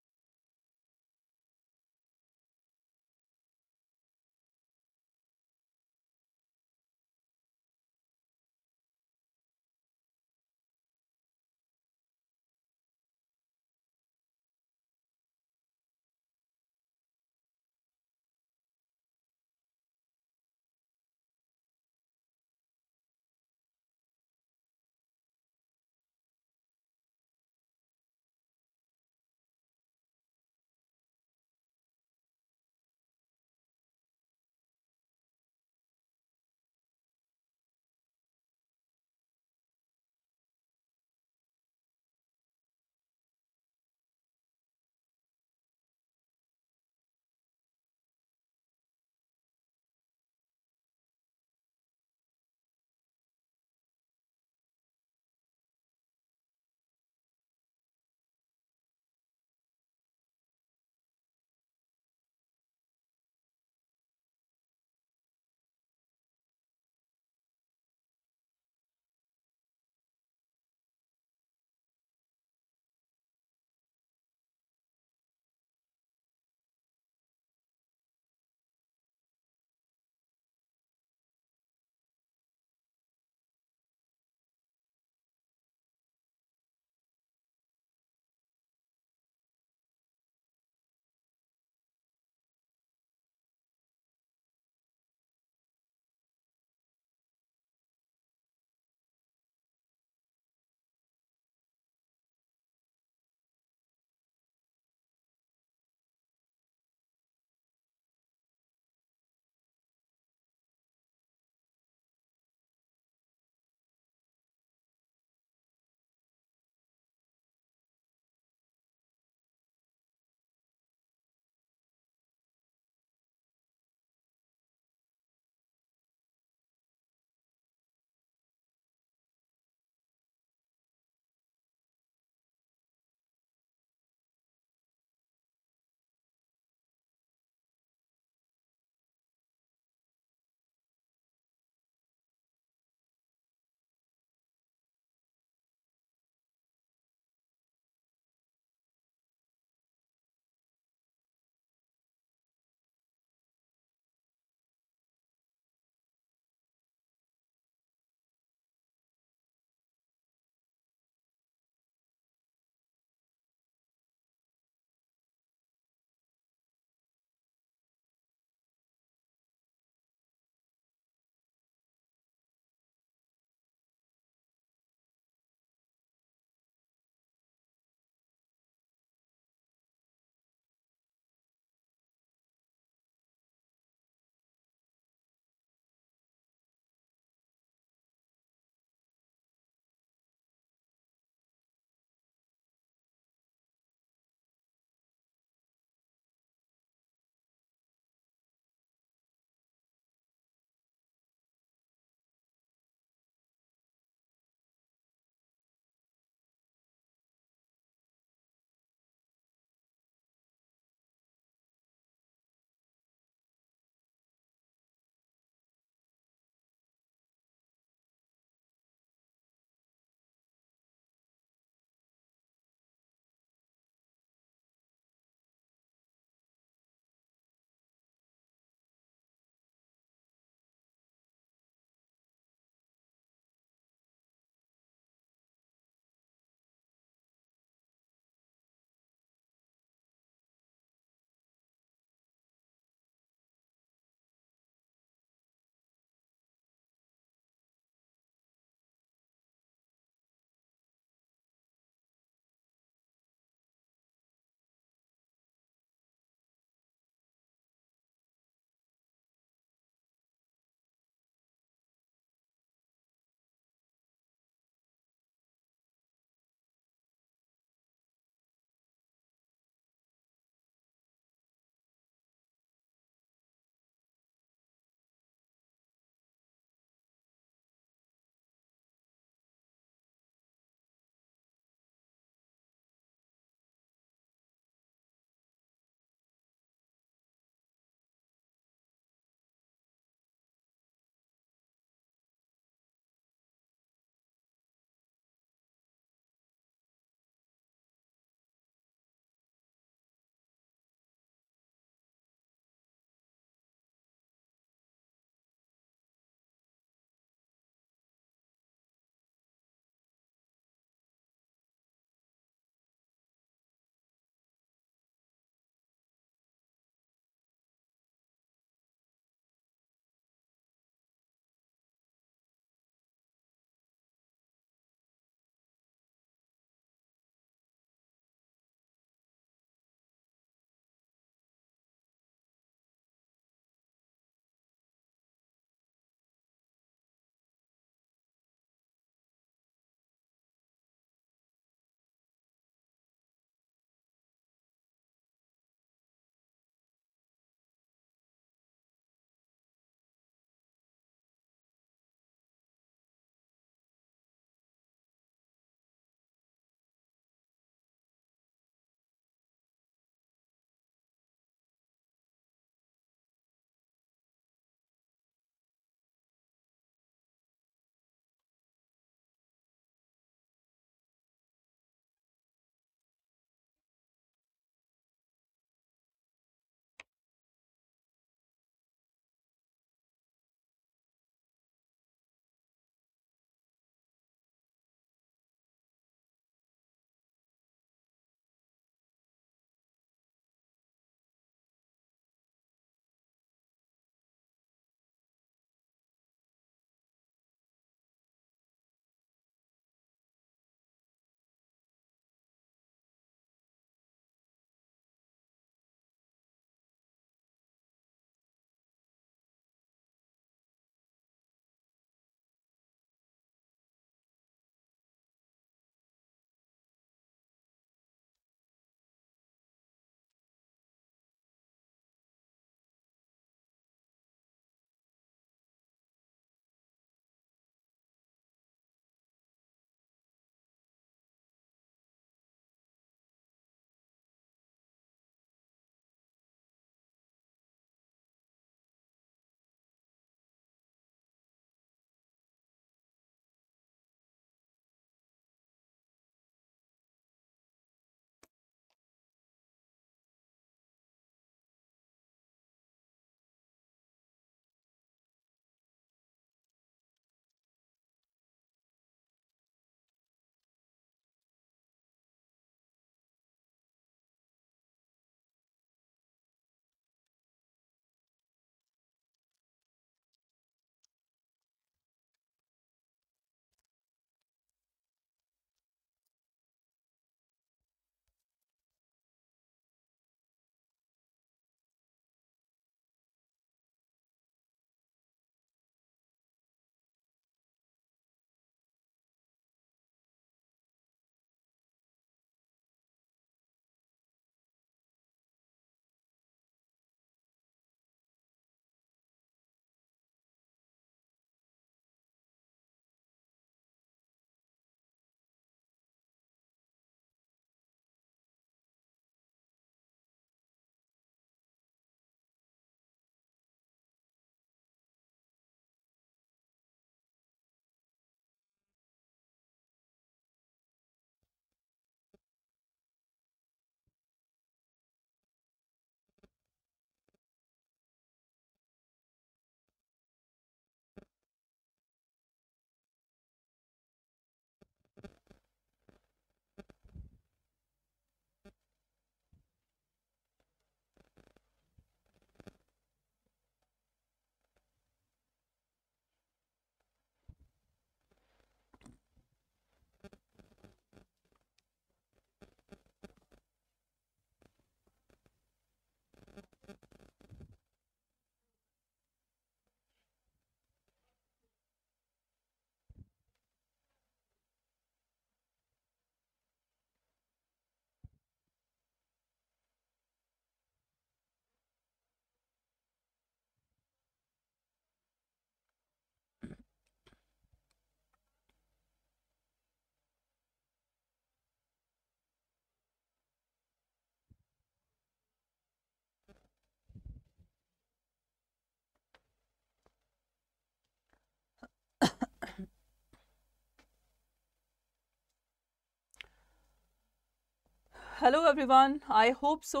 Hello everyone I hope so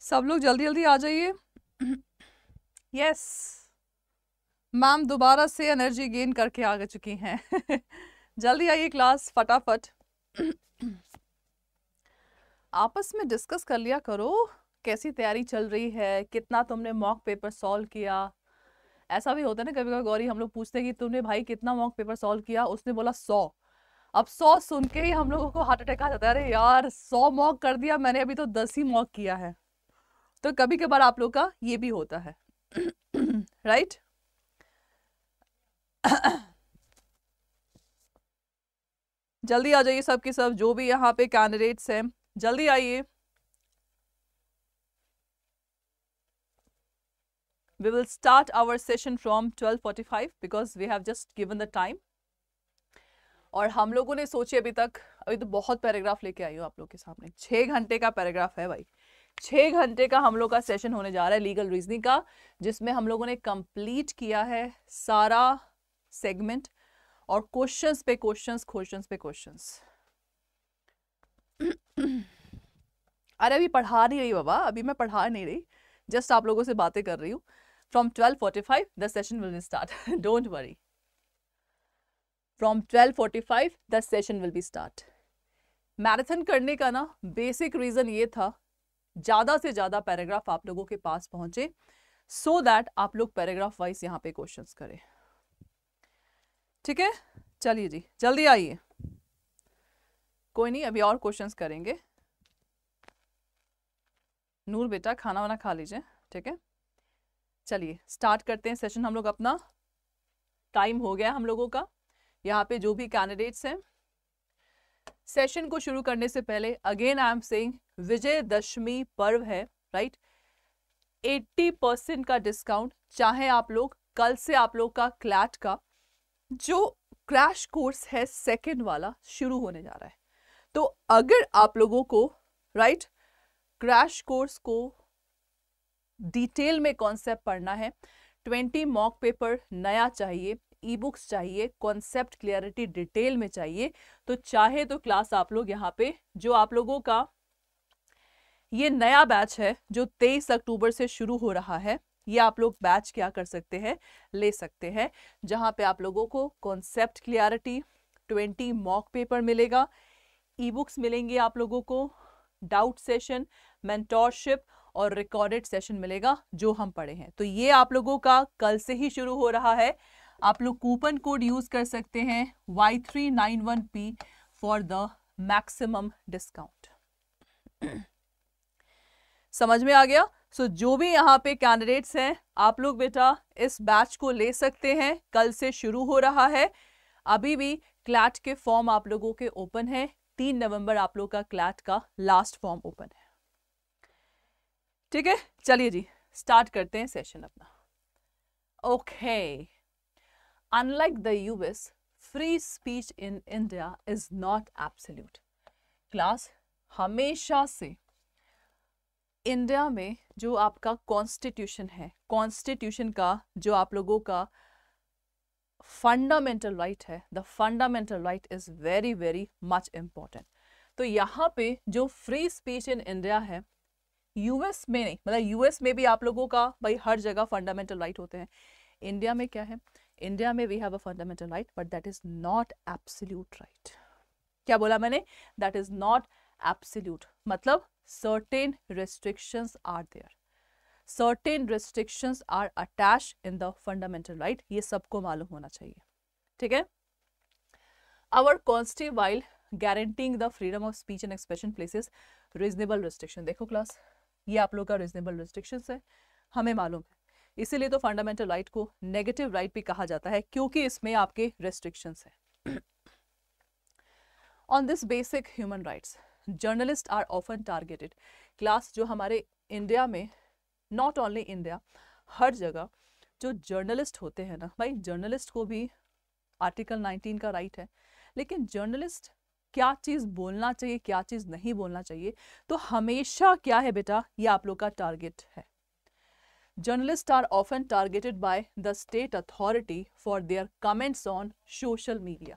सब लोग जल्दी जल्दी आ जाइए यस मैम दोबारा से एनर्जी गेन करके आ चुकी हैं जल्दी आइए क्लास फटाफट आपस में डिस्कस कर लिया करो कैसी तैयारी चल रही है कितना तुमने मॉक पेपर सॉल्व किया ऐसा भी होता है ना कभी कभी गौरी हम लोग पूछते हैं कि तुमने भाई कितना मॉक पेपर सॉल्व किया उसने बोला सौ अब सौ सुन के ही हम लोगों को हार्ट अटैक आ जाता है अरे यार सौ मॉक कर दिया मैंने अभी तो दस ही मॉक किया है तो कभी कभार आप लोग का ये भी होता है राइट जल्दी आ जाइए सबके सब जो भी यहाँ पे कैंडिडेट्स हैं जल्दी आइए we will start our session from 12:45 because we have just given the time और हम लोगों ने सोचे अभी तक अभी तो बहुत पैराग्राफ लेके आई हो आप लोग के सामने छः घंटे का पैराग्राफ है भाई छः घंटे का हम लोग का सेशन होने जा रहा है लीगल रीजनिंग का जिसमें हम लोगों ने कंप्लीट किया है सारा सेगमेंट और क्वेश्चंस पे क्वेश्चंस क्वेश्चंस पे क्वेश्चंस अरे अभी पढ़ा नहीं रही बाबा अभी मैं पढ़ा नहीं रही जस्ट आप लोगों से बातें कर रही हूँ From 12.45, the session will start. Don't worry. From 12.45, the session will be start. Marathon करने का ना बेसिक रीज़न ये था ज़्यादा से ज़्यादा पैराग्राफ आप लोगों के पास पहुंचे सो दैट आप लोग पैराग्राफ वाइज यहाँ पे क्वेश्चंस करें ठीक है चलिए जी जल्दी आइए कोई नहीं अभी और क्वेश्चंस करेंगे नूर बेटा खाना वाना खा लीजिए ठीक है चलिए स्टार्ट करते हैं सेशन हम लोग अपना टाइम हो गया हम लोगों का यहाँ पे जो भी कैंडिडेट्स हैं सेशन को शुरू करने से पहले again I am saying Dashami पर्व है राइट एट्टी परसेंट का डिस्काउंट चाहे आप लोग कल से आप लोग का क्लैट का जो क्रैश कोर्स है सेकेंड वाला शुरू होने जा रहा है तो अगर आप लोगों को राइट क्रैश कोर्स को डिटेल में कॉन्सेप्ट पढ़ना है ट्वेंटी मॉक पेपर नया चाहिए ई बुक्स चाहिए कॉन्सेप्ट क्लियरिटी डिटेल में चाहिए तो चाहे तो क्लास आप लोग यहाँ पे जो आप लोगों का ये नया बैच है जो 23 अक्टूबर से शुरू हो रहा है ये आप लोग बैच क्या कर सकते हैं ले सकते हैं जहाँ पे आप लोगों को कॉन्सेप्ट क्लियरिटी 20 मॉक पेपर मिलेगा ई बुक्स मिलेंगे आप लोगों को डाउट सेशन मैंटोरशिप और रिकॉर्डेड सेशन मिलेगा जो हम पढ़े हैं तो ये आप लोगों का कल से ही शुरू हो रहा है आप लोग कूपन कोड यूज कर सकते हैं Y three nine one P for the maximum discount समझ में आ गया सो so, जो भी यहाँ पे कैंडिडेट्स हैं आप लोग बेटा इस बैच को ले सकते हैं कल से शुरू हो रहा है अभी भी क्लैट के फॉर्म आप लोगों के ओपन है तीन नवंबर आप लोग का क्लैट का लास्ट फॉर्म ओपन है ठीक है चलिए जी स्टार्ट करते हैं सेशन अपना okay unlike the US free speech in India is not absolute class हमेशा से इंडिया में जो आपका कॉन्स्टिट्यूशन है कॉन्स्टिट्यूशन का जो आप लोगों का फंडामेंटल राइट right है the fundamental right is very very much important तो यहाँ पे जो फ्री स्पीच इन इंडिया है यूएस में नहीं मतलब यूएस में भी आप लोगों का भाई हर जगह फंडामेंटल राइट होते हैं इंडिया में क्या है इंडिया में we have a fundamental right but that is not absolute right क्या बोला मैंने दैट इज नॉट एब्सोल्यूट मतलब certain restrictions are there certain restrictions are attach in the fundamental right ये सबको मालूम होना चाहिए ठीक है our constitution while the freedom of speech and expression expression places reasonable restriction देखो क्लास ये आप लोग का रिजनेबल रिस्ट्रिक्शन है हमें मालूम है इसीलिए तो फंडामेंटल राइट right को नेगेटिव राइट right भी कहा जाता है क्योंकि इसमें आपके रिस्ट्रिक्शन है on this basic human rights journalist are often targeted class जो हमारे इंडिया में नॉट ओनली इंडिया हर जगह जो जर्नलिस्ट होते हैं ना भाई जर्नलिस्ट को भी आर्टिकल 19 का राइट right है लेकिन जर्नलिस्ट क्या चीज़ बोलना चाहिए क्या चीज़ नहीं बोलना चाहिए तो हमेशा क्या है बेटा ये आप लोग का टारगेट है journalist are often targeted by the state authority for their comments on social media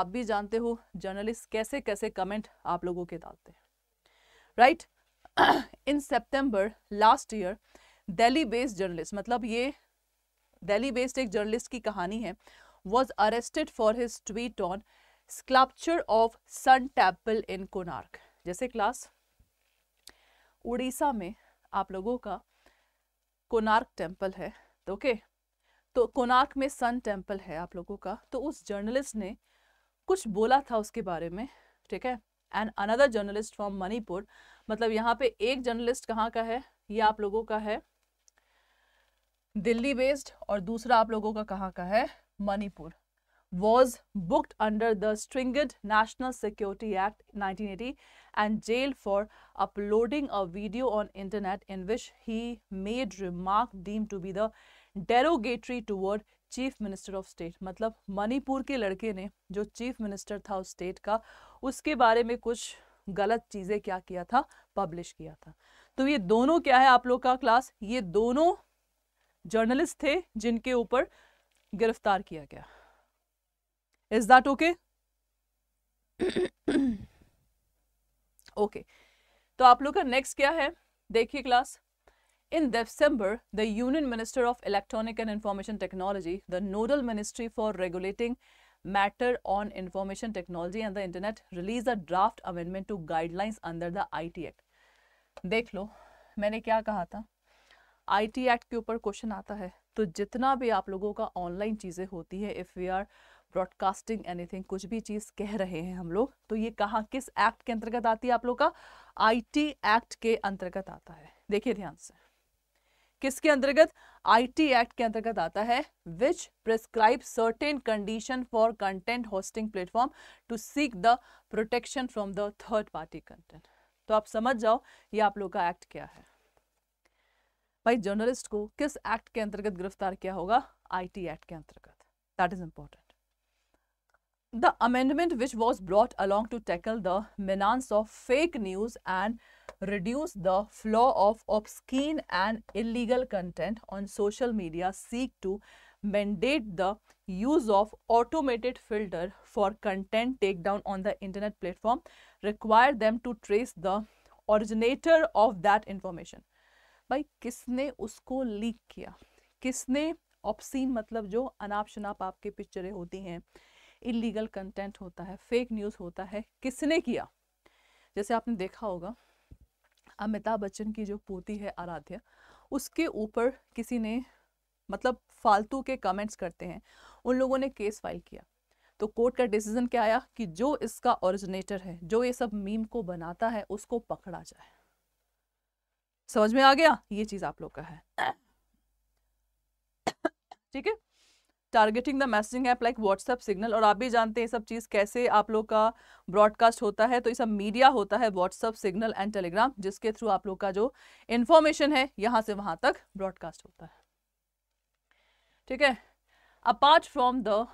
आप भी जानते हो जर्नलिस्ट कैसे कैसे कमेंट आप लोगों के डालते हैं right in September last year Delhi based journalist मतलब ये दिल्ली बेस्ड एक जर्नलिस्ट की कहानी है was arrested for his tweet on sculpture of sun temple in Konark जैसे क्लास उड़ीसा में आप लोगों का कोनार्क टेम्पल है तो ओके तो कोनार्क में सन टेम्पल है आप लोगों का तो उस जर्नलिस्ट ने कुछ बोला था उसके बारे में ठीक है and another journalist from Manipur मतलब यहाँ पे एक जर्नलिस्ट कहाँ का है ये आप लोगों का है दिल्ली बेस्ड और दूसरा आप लोगों का कहाँ का है Manipur was booked under the stringent National Security Act 1980 and jailed for uploading a video on internet in which he made remark deemed to be the derogatory toward chief minister of state मतलब मणिपुर के लड़के ने जो चीफ मिनिस्टर था उस स्टेट का उसके बारे में कुछ गलत चीज़ें क्या किया था पब्लिश किया था तो ये दोनों क्या है आप लोग का क्लास ये दोनों जर्नलिस्ट थे जिनके ऊपर गिरफ्तार किया गया is that okay okay तो आप लोग का नेक्स्ट क्या है देखिए class In December, the Union Minister of Electronic and Information Technology, the nodal ministry for regulating matter on information technology and the internet, released a draft amendment to guidelines under the IT Act. देख लो मैंने क्या कहा था आई टी एक्ट के ऊपर क्वेश्चन आता है तो जितना भी आप लोगों का ऑनलाइन चीज़ें होती है if we are broadcasting anything कुछ भी चीज़ कह रहे हैं हम लोग तो ये कहाँ किस एक्ट के अंतर्गत आती है आप लोग का आईटी एक्ट के अंतर्गत आता है देखिए ध्यान से किसके अंतर्गत आईटी एक्ट के अंतर्गत आता है which prescribe certain condition for content hosting platform to seek the protection from the third party content तो आप समझ जाओ ये आप लोग का एक्ट क्या है भाई जर्नलिस्ट को किस एक्ट के अंतर्गत गिरफ्तार किया होगा आईटी एक्ट के अंतर्गत that is important the amendment which was brought along to tackle the menace of fake news and reduce the flow of obscene and illegal content on social media seek to mandate the use of automated filter for content takedown on the internet platform require them to trace the originator of that information भाई kisne usko leak kiya kisne obscene matlab jo anap shanap aapke picture hoti hain illegal content होता है फेक न्यूज़ होता है किसने किया जैसे आपने देखा होगा अमिताभ बच्चन की जो पोती है आराध्या उसके ऊपर किसी ने मतलब फालतू के कमेंट्स करते हैं उन लोगों ने केस फाइल किया तो कोर्ट का डिसीजन क्या आया कि जो इसका ओरिजिनेटर है जो ये सब मीम को बनाता है उसको पकड़ा जाए समझ में आ गया ये चीज आप लोग का है ठीक है targeting the messaging app like WhatsApp Signal और आप भी जानते हैं सब चीज़ कैसे आप लोग का ब्रॉडकास्ट होता है तो ये सब मीडिया होता है व्हाट्सएप सिग्नल एंड टेलीग्राम जिसके थ्रू आप लोग का जो इन्फॉर्मेशन है यहाँ से वहाँ तक ब्रॉडकास्ट होता है ठीक है apart from the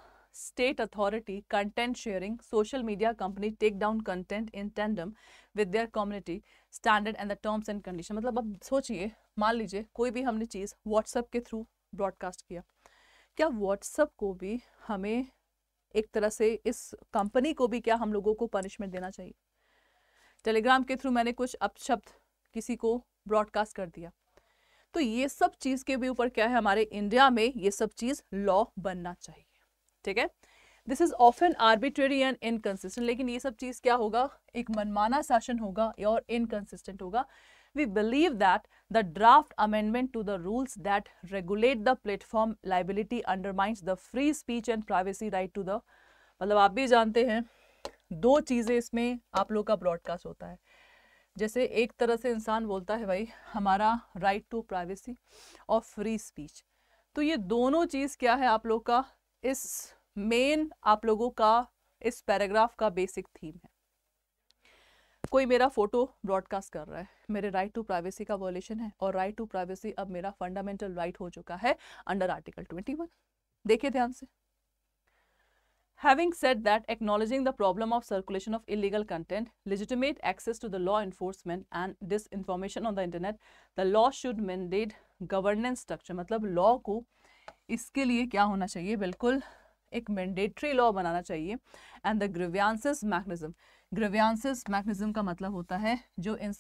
state authority content sharing social media company take down content in tandem with their community standard and the terms and condition मतलब अब सोचिए मान लीजिए कोई भी हमने चीज़ व्हाट्सएप के थ्रू ब्रॉडकास्ट किया क्या व्हाट्सअप को भी हमें एक तरह से इस कंपनी को भी क्या हम लोगों को पनिशमेंट देना चाहिए टेलीग्राम के थ्रू मैंने कुछ अपशब्द किसी को ब्रॉडकास्ट कर दिया तो ये सब चीज़ के भी ऊपर क्या है हमारे इंडिया में ये सब चीज़ लॉ बनना चाहिए ठीक है this is often arbitrary and inconsistent लेकिन ये सब चीज़ क्या होगा एक मनमाना शासन होगा और इनकन्सिस्टेंट होगा we believe that the draft amendment to the rules that regulate the platform liability undermines the free speech and privacy right to the मतलब आप भी जानते हैं दो चीज़ें इसमें आप लोग का ब्रॉडकास्ट होता है जैसे एक तरह से इंसान बोलता है भाई हमारा राइट टू प्राइवेसी और फ्री स्पीच तो ये दोनों चीज़ क्या है आप लोग का इस मेन आप लोगों का इस पैराग्राफ का बेसिक थीम है कोई मेरा फोटो ब्रॉडकास्ट कर रहा है मेरे राइट टू प्राइवेसी का वॉल्यूशन है और राइट टू प्राइवेसी अब मेरा फंडामेंटल राइट right हो चुका है अंडर आर्टिकल 21 देखिए ध्यान से having set that acknowledging the problem of circulation of illegal content legitimate access to the law enforcement and disinformation on the internet the law should mandate governance structure मतलब लॉ को इसके लिए क्या होना चाहिए बिल्कुल एक मैंडेटरी लॉ बनाना चाहिए and the grievances mechanism grievances mechanism का मतलब होता है जो इन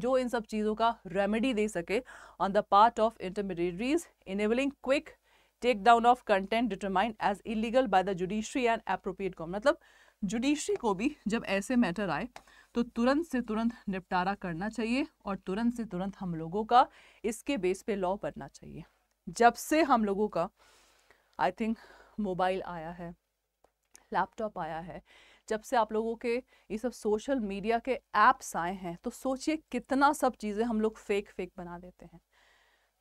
जो इन सब चीज़ों का रेमेडी दे सके on the part of intermediaries enabling quick take down of content determined as illegal by the judiciary and appropriate com मतलब जुडिशरी को भी जब ऐसे मैटर आए तो तुरंत से तुरंत निपटारा करना चाहिए और तुरंत से तुरंत हम लोगों का इसके बेस पे लॉ बनना चाहिए जब से हम लोगों का आई थिंक मोबाइल आया है लैपटॉप आया है जब से आप लोगों के ये सब सोशल मीडिया के ऐप्स आए हैं तो सोचिए कितना सब चीज़ें हम लोग फेक फेक बना देते हैं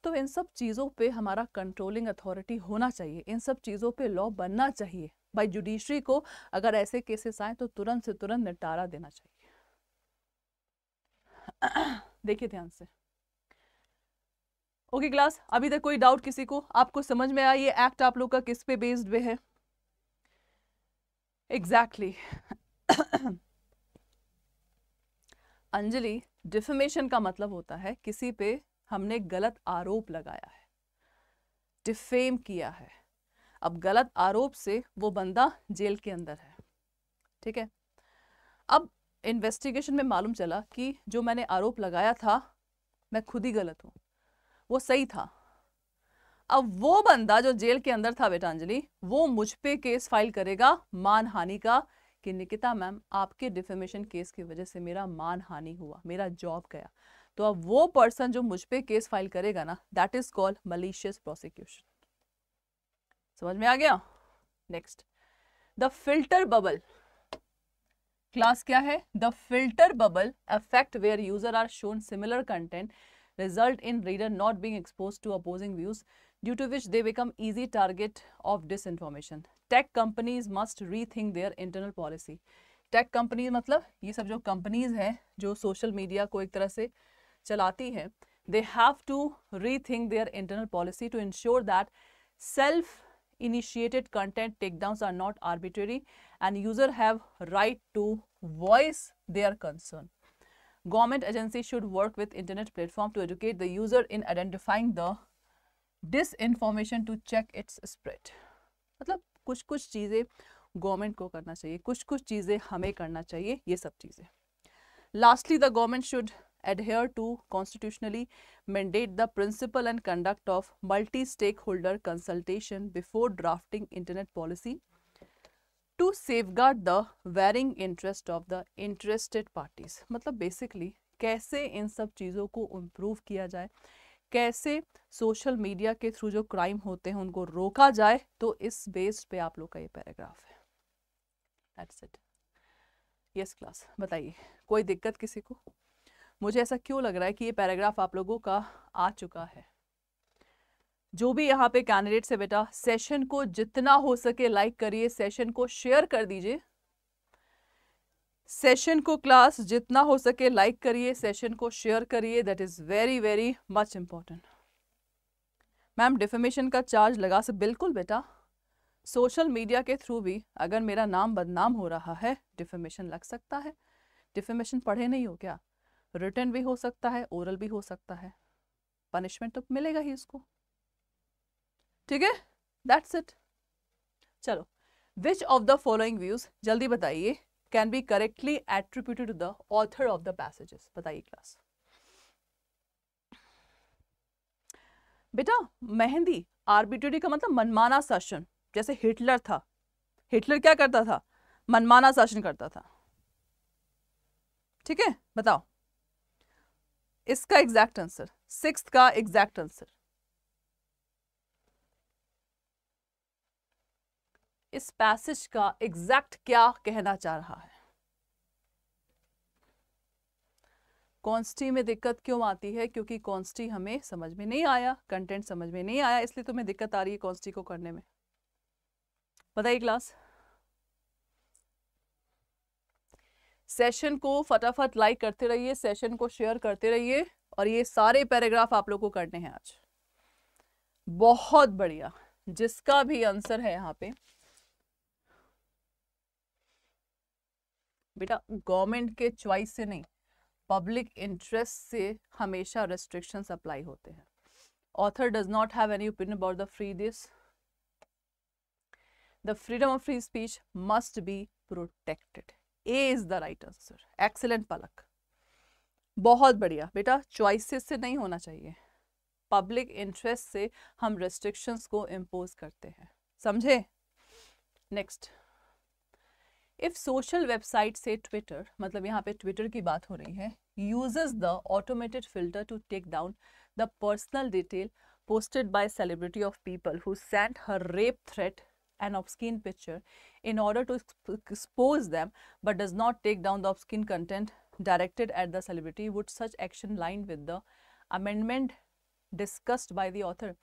तो इन सब चीज़ों पे हमारा कंट्रोलिंग अथॉरिटी होना चाहिए इन सब चीज़ों पे लॉ बनना चाहिए बाई जुडिशरी को अगर ऐसे केसेस आए तो तुरंत से तुरंत निपटारा देना चाहिए देखिए ध्यान से ओके okay, क्लास अभी तक कोई डाउट किसी को आपको समझ में आया ये एक्ट आप लोग का किस पे बेस्ड वे है Exactly. अंजलि डिफेमेशन का मतलब होता है किसी पे हमने गलत आरोप लगाया है डिफेम किया है अब गलत आरोप से वो बंदा जेल के अंदर है ठीक है अब इन्वेस्टिगेशन में मालूम चला कि जो मैंने आरोप लगाया था मैं खुद ही गलत हूँ वो सही था अब वो बंदा जो जेल के अंदर था अंजलि वो मुझ पे केस फाइल करेगा मान हानि का कि निकिता मैम आपके डिफेमेशन केस की वजह से मेरा मान हानि हुआ मेरा जॉब गया तो अब वो पर्सन जो मुझ पे केस फाइल करेगा ना that is called malicious prosecution समझ में आ गया next the filter bubble class क्या है the filter bubble affect where user are shown similar content result in reader not being expose to opposing views due to which they become easy target of disinformation. Tech companies must rethink their internal policy. Tech companies मतलब ये सब जो companies हैं जो social media को एक तरह से चलाती हैं, they have to rethink their internal policy to ensure that self initiated content takedowns are not arbitrary and user have right to voice their concern government agencies should work with internet platform to educate the user in identifying the disinformation to check its spread मतलब कुछ कुछ चीज़ें गवर्नमेंट को करना चाहिए कुछ कुछ चीज़ें हमें करना चाहिए ये सब चीज़ें lastly the government should adhere to constitutionally mandate the principle and conduct of multi stakeholder consultation before drafting internet policy to safeguard the varying interest of the interested parties मतलब बेसिकली कैसे इन सब चीज़ों को इम्प्रूव किया जाए कैसे सोशल मीडिया के थ्रू जो क्राइम होते हैं उनको रोका जाए तो इस बेस्ड पे आप लोग का ये पैराग्राफ है दैट्स इट यस क्लास बताइए कोई दिक्कत किसी को मुझे ऐसा क्यों लग रहा है कि ये पैराग्राफ आप लोगों का आ चुका है जो भी यहाँ पे कैंडिडेट से बेटा सेशन को जितना हो सके लाइक करिए सेशन को शेयर कर दीजिए सेशन को क्लास जितना हो सके लाइक करिए सेशन को शेयर करिए that is very very much important ma'am defamation का चार्ज लगा से बिल्कुल बेटा सोशल मीडिया के थ्रू भी अगर मेरा नाम बदनाम हो रहा है डिफेमेशन लग सकता है डिफेमेशन पढ़े नहीं हो क्या रिटर्न भी हो सकता है ओरल भी हो सकता है पनिशमेंट तो मिलेगा ही इसको ठीक है दैट्स इट चलो which of the following views जल्दी बताइए can be correctly attributed to the author of the बताइए क्लास बेटा मेहंदी आर्बिट्रेरी का मतलब मनमाना शासन जैसे हिटलर था हिटलर क्या करता था मनमाना शासन करता था ठीक है बताओ इसका एग्जैक्ट आंसर सिक्स का एग्जैक्ट आंसर इस पैसेज का एग्जैक्ट क्या कहना चाह रहा है कॉन्स्टी में दिक्कत क्यों आती है क्योंकि कॉन्स्टी हमें समझ में नहीं आया कंटेंट समझ में नहीं आया इसलिए तुम्हें दिक्कत आ रही है कॉन्स्टी को करने में बताइए क्लास सेशन को फटाफट लाइक करते रहिए सेशन को शेयर करते रहिए और ये सारे पैराग्राफ आप लोग को करने हैं आज बहुत बढ़िया जिसका भी आंसर है यहाँ पे बेटा गवर्नमेंट के चॉइस से नहीं पब्लिक इंटरेस्ट से हमेशा रेस्ट्रिक्शंस अप्लाई होते हैं author does not have any opinion about the free this the freedom of free speech must be protected A is the right answer excellent Palak बहुत बढ़िया बेटा चॉइसेस से नहीं होना चाहिए पब्लिक इंटरेस्ट से हम रेस्ट्रिक्शंस को इम्पोज करते हैं समझे नेक्स्ट इफ सोशल वेबसाइट से ट्विटर मतलब यहाँ पे ट्विटर की बात हो रही है uses the automated filter to take down the personal detail posted by celebrity of people who sent her rape threat and of skin picture in order to expose them but does not take down the off skin content directed at the celebrity would such action line with the amendment discussed by the author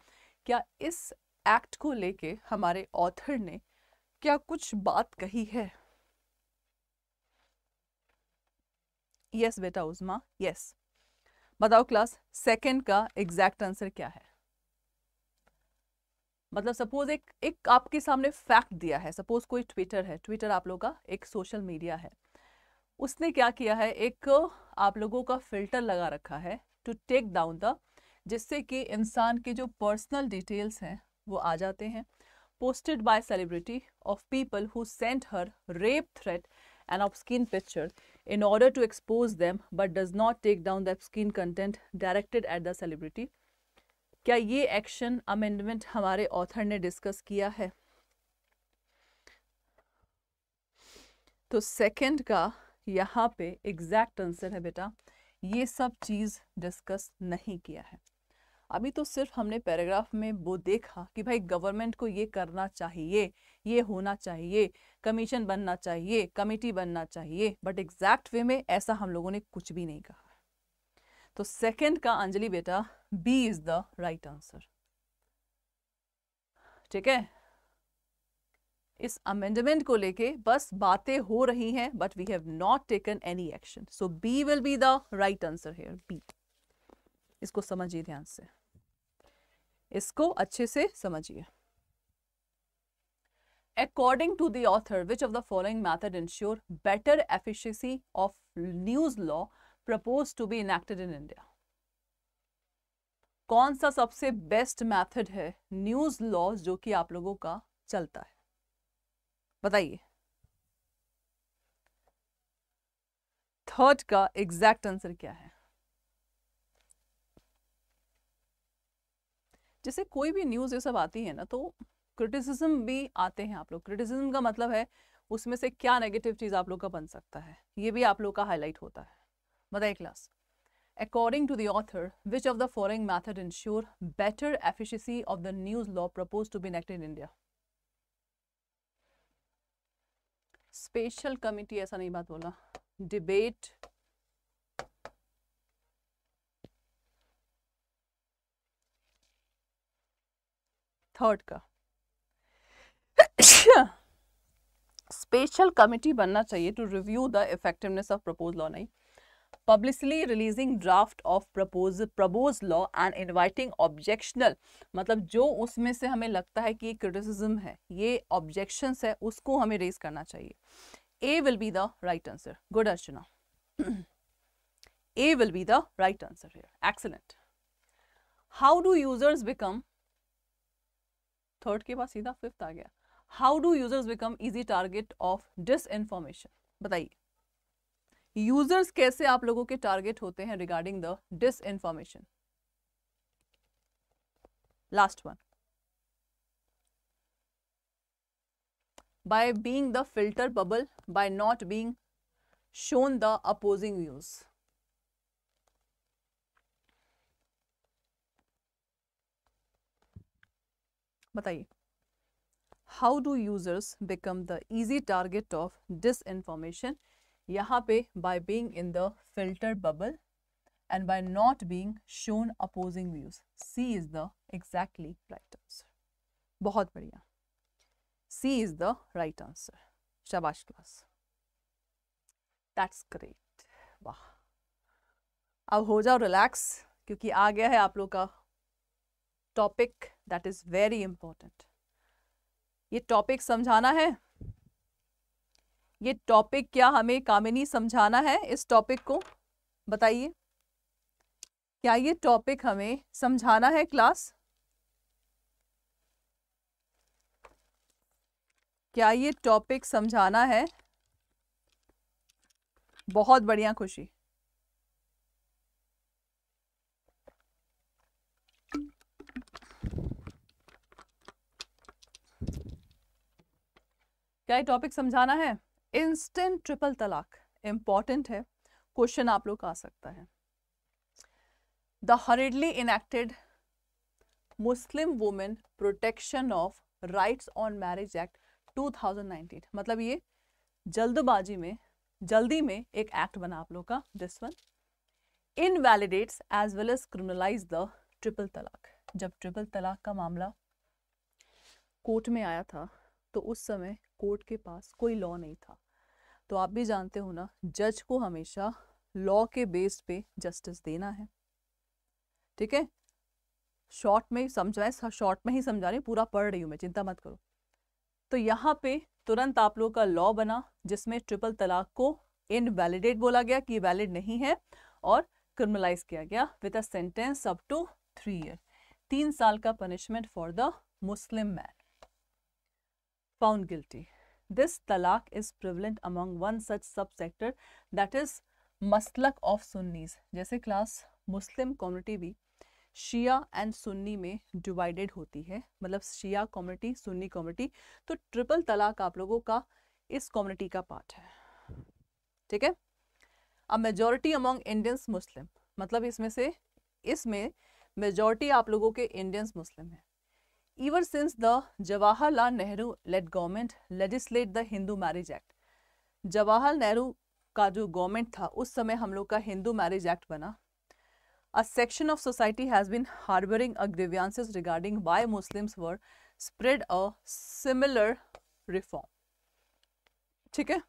क्या इस एक्ट को लेके हमारे ऑथर ने क्या कुछ बात कही है यस बेटा उजमा यस बताओ क्लास सेकंड का एग्जैक्ट आंसर क्या है मतलब सपोज एक एक आपके सामने फैक्ट दिया है सपोज कोई ट्विटर है ट्विटर आप लोग का एक सोशल मीडिया है उसने क्या किया है एक आप लोगों का फिल्टर लगा रखा है टू टेक डाउन द जिससे कि इंसान के जो पर्सनल डिटेल्स हैं वो आ जाते हैं posted by celebrity of people who sent her rape threat and of स्किन pictures in order to expose them but does not take down the obscene content directed at the celebrity क्या ये एक्शन अमेंडमेंट हमारे ऑथर ने डिस्कस किया है तो सेकंड का यहाँ पे एग्जैक्ट आंसर है बेटा ये सब चीज़ डिस्कस नहीं किया है अभी तो सिर्फ हमने पैराग्राफ में वो देखा कि भाई गवर्नमेंट को ये करना चाहिए ये होना चाहिए कमीशन बनना चाहिए कमेटी बनना चाहिए बट एग्जैक्ट वे में ऐसा हम लोगों ने कुछ भी नहीं कहा तो सेकंड का अंजलि बेटा B is the right answer ठीक है इस अमेंडमेंट को लेके बस बातें हो रही हैं but we have not taken any action so B will be the right answer here B इसको समझिए ध्यान से इसको अच्छे से समझिए according to the which of the following method ensure better efficacy of news law propose to be enacted in India कौन सा सबसे बेस्ट मैथड है न्यूज लॉ जो कि आप लोगों का चलता है बताइए थर्ड का एग्जैक्ट आंसर क्या है जैसे कोई भी न्यूज़ ये सब आती है ना तो क्रिटिसिज्म भी आते हैं आप लोग क्रिटिसिज्म का मतलब है उसमें से क्या नेगेटिव चीज़ आप लोग का बन सकता है ये भी आप लोग का हाईलाइट होता है बताए class according to the which of the following method ensure better efficacy of the news law propose to be enact in India special committee ऐसा नहीं बात बोला डिबेट थर्ड का स्पेशल कमिटी बनना चाहिए to review the effectiveness of propose law नहीं publicly releasing draft of propose propose law and inviting objections मतलब जो उसमें से हमें लगता है कि ये क्रिटिसिज्म है ये ऑब्जेक्शन है उसको हमें रेज करना चाहिए A will be the right answer good Archana A will be the right answer excellent how do users become third के बाद सीधा फिफ्थ आ गया how do users become easy target of disinformation बताइए यूजर्स कैसे आप लोगों के टारगेट होते हैं regarding the disinformation last one by being the filter bubble by not being shown the opposing views बताइए how do users become the easy target of disinformation यहाँ पे by being in the filter bubble and by not being shown opposing views C is the exactly right answer बहुत बढ़िया C is the right answer शाबाश क्लास दैट्स ग्रेट वाह अब हो जाओ रिलैक्स क्योंकि आ गया है आप लोग का topic that is very important ये टॉपिक समझाना है ये टॉपिक क्या हमें कामिनी समझाना है इस टॉपिक को बताइए क्या ये टॉपिक हमें समझाना है क्लास क्या ये टॉपिक समझाना है बहुत बढ़िया खुशी क्या ये टॉपिक समझाना है इंस्टेंट ट्रिपल तलाक इंपॉर्टेंट है क्वेश्चन आप लोग आ सकता है the hurriedly enacted Muslim women protection of rights on marriage act 2019 मतलब ये जल्दबाजी में जल्दी में एक एक्ट बना आप लोग का this one invalidates as well as criminalize the triple talaq जब ट्रिपल तलाक का मामला कोर्ट में आया था तो उस समय कोर्ट के पास कोई लॉ नहीं था तो आप भी जानते हो ना जज को हमेशा लॉ के बेस पे जस्टिस देना है ठीक है शॉर्ट में समझाए शॉर्ट में ही समझा रही पूरा पढ़ रही हूँ मैं चिंता मत करो तो यहाँ पे तुरंत आप लोगों का लॉ बना जिसमें ट्रिपल तलाक को इनवैलिडेट बोला गया कि वैलिड नहीं है और क्रिमिनलाइज किया गया with a sentence up to three year तीन साल का punishment for the Muslim man found guilty. This talaq is prevalent among one such subsector that is मसलक ऑफ सुन्नीज जैसे क्लास मुस्लिम कम्युनिटी भी शिया एंड सुन्नी में डिवाइडेड होती है मतलब शिया कम्युनिटी सुन्नी कम्युनिटी तो ट्रिपल तलाक आप लोगों का इस कम्युनिटी का पार्ट है ठीक है अब मेजोरिटी अमॉन्ग इंडियंस मुस्लिम मतलब इसमें से इसमें मेजोरिटी आप लोगों के इंडियंस मुस्लिम है Ever since the Jawaharlal Nehru led government legislate the Hindu Marriage Act, Jawaharlal Nehru का जो गवर्नमेंट था उस समय हम लोग का हिंदू मैरिज एक्ट बना a section of society has been harbouring a grievances regarding why Muslims were spread a similar reform ठीक है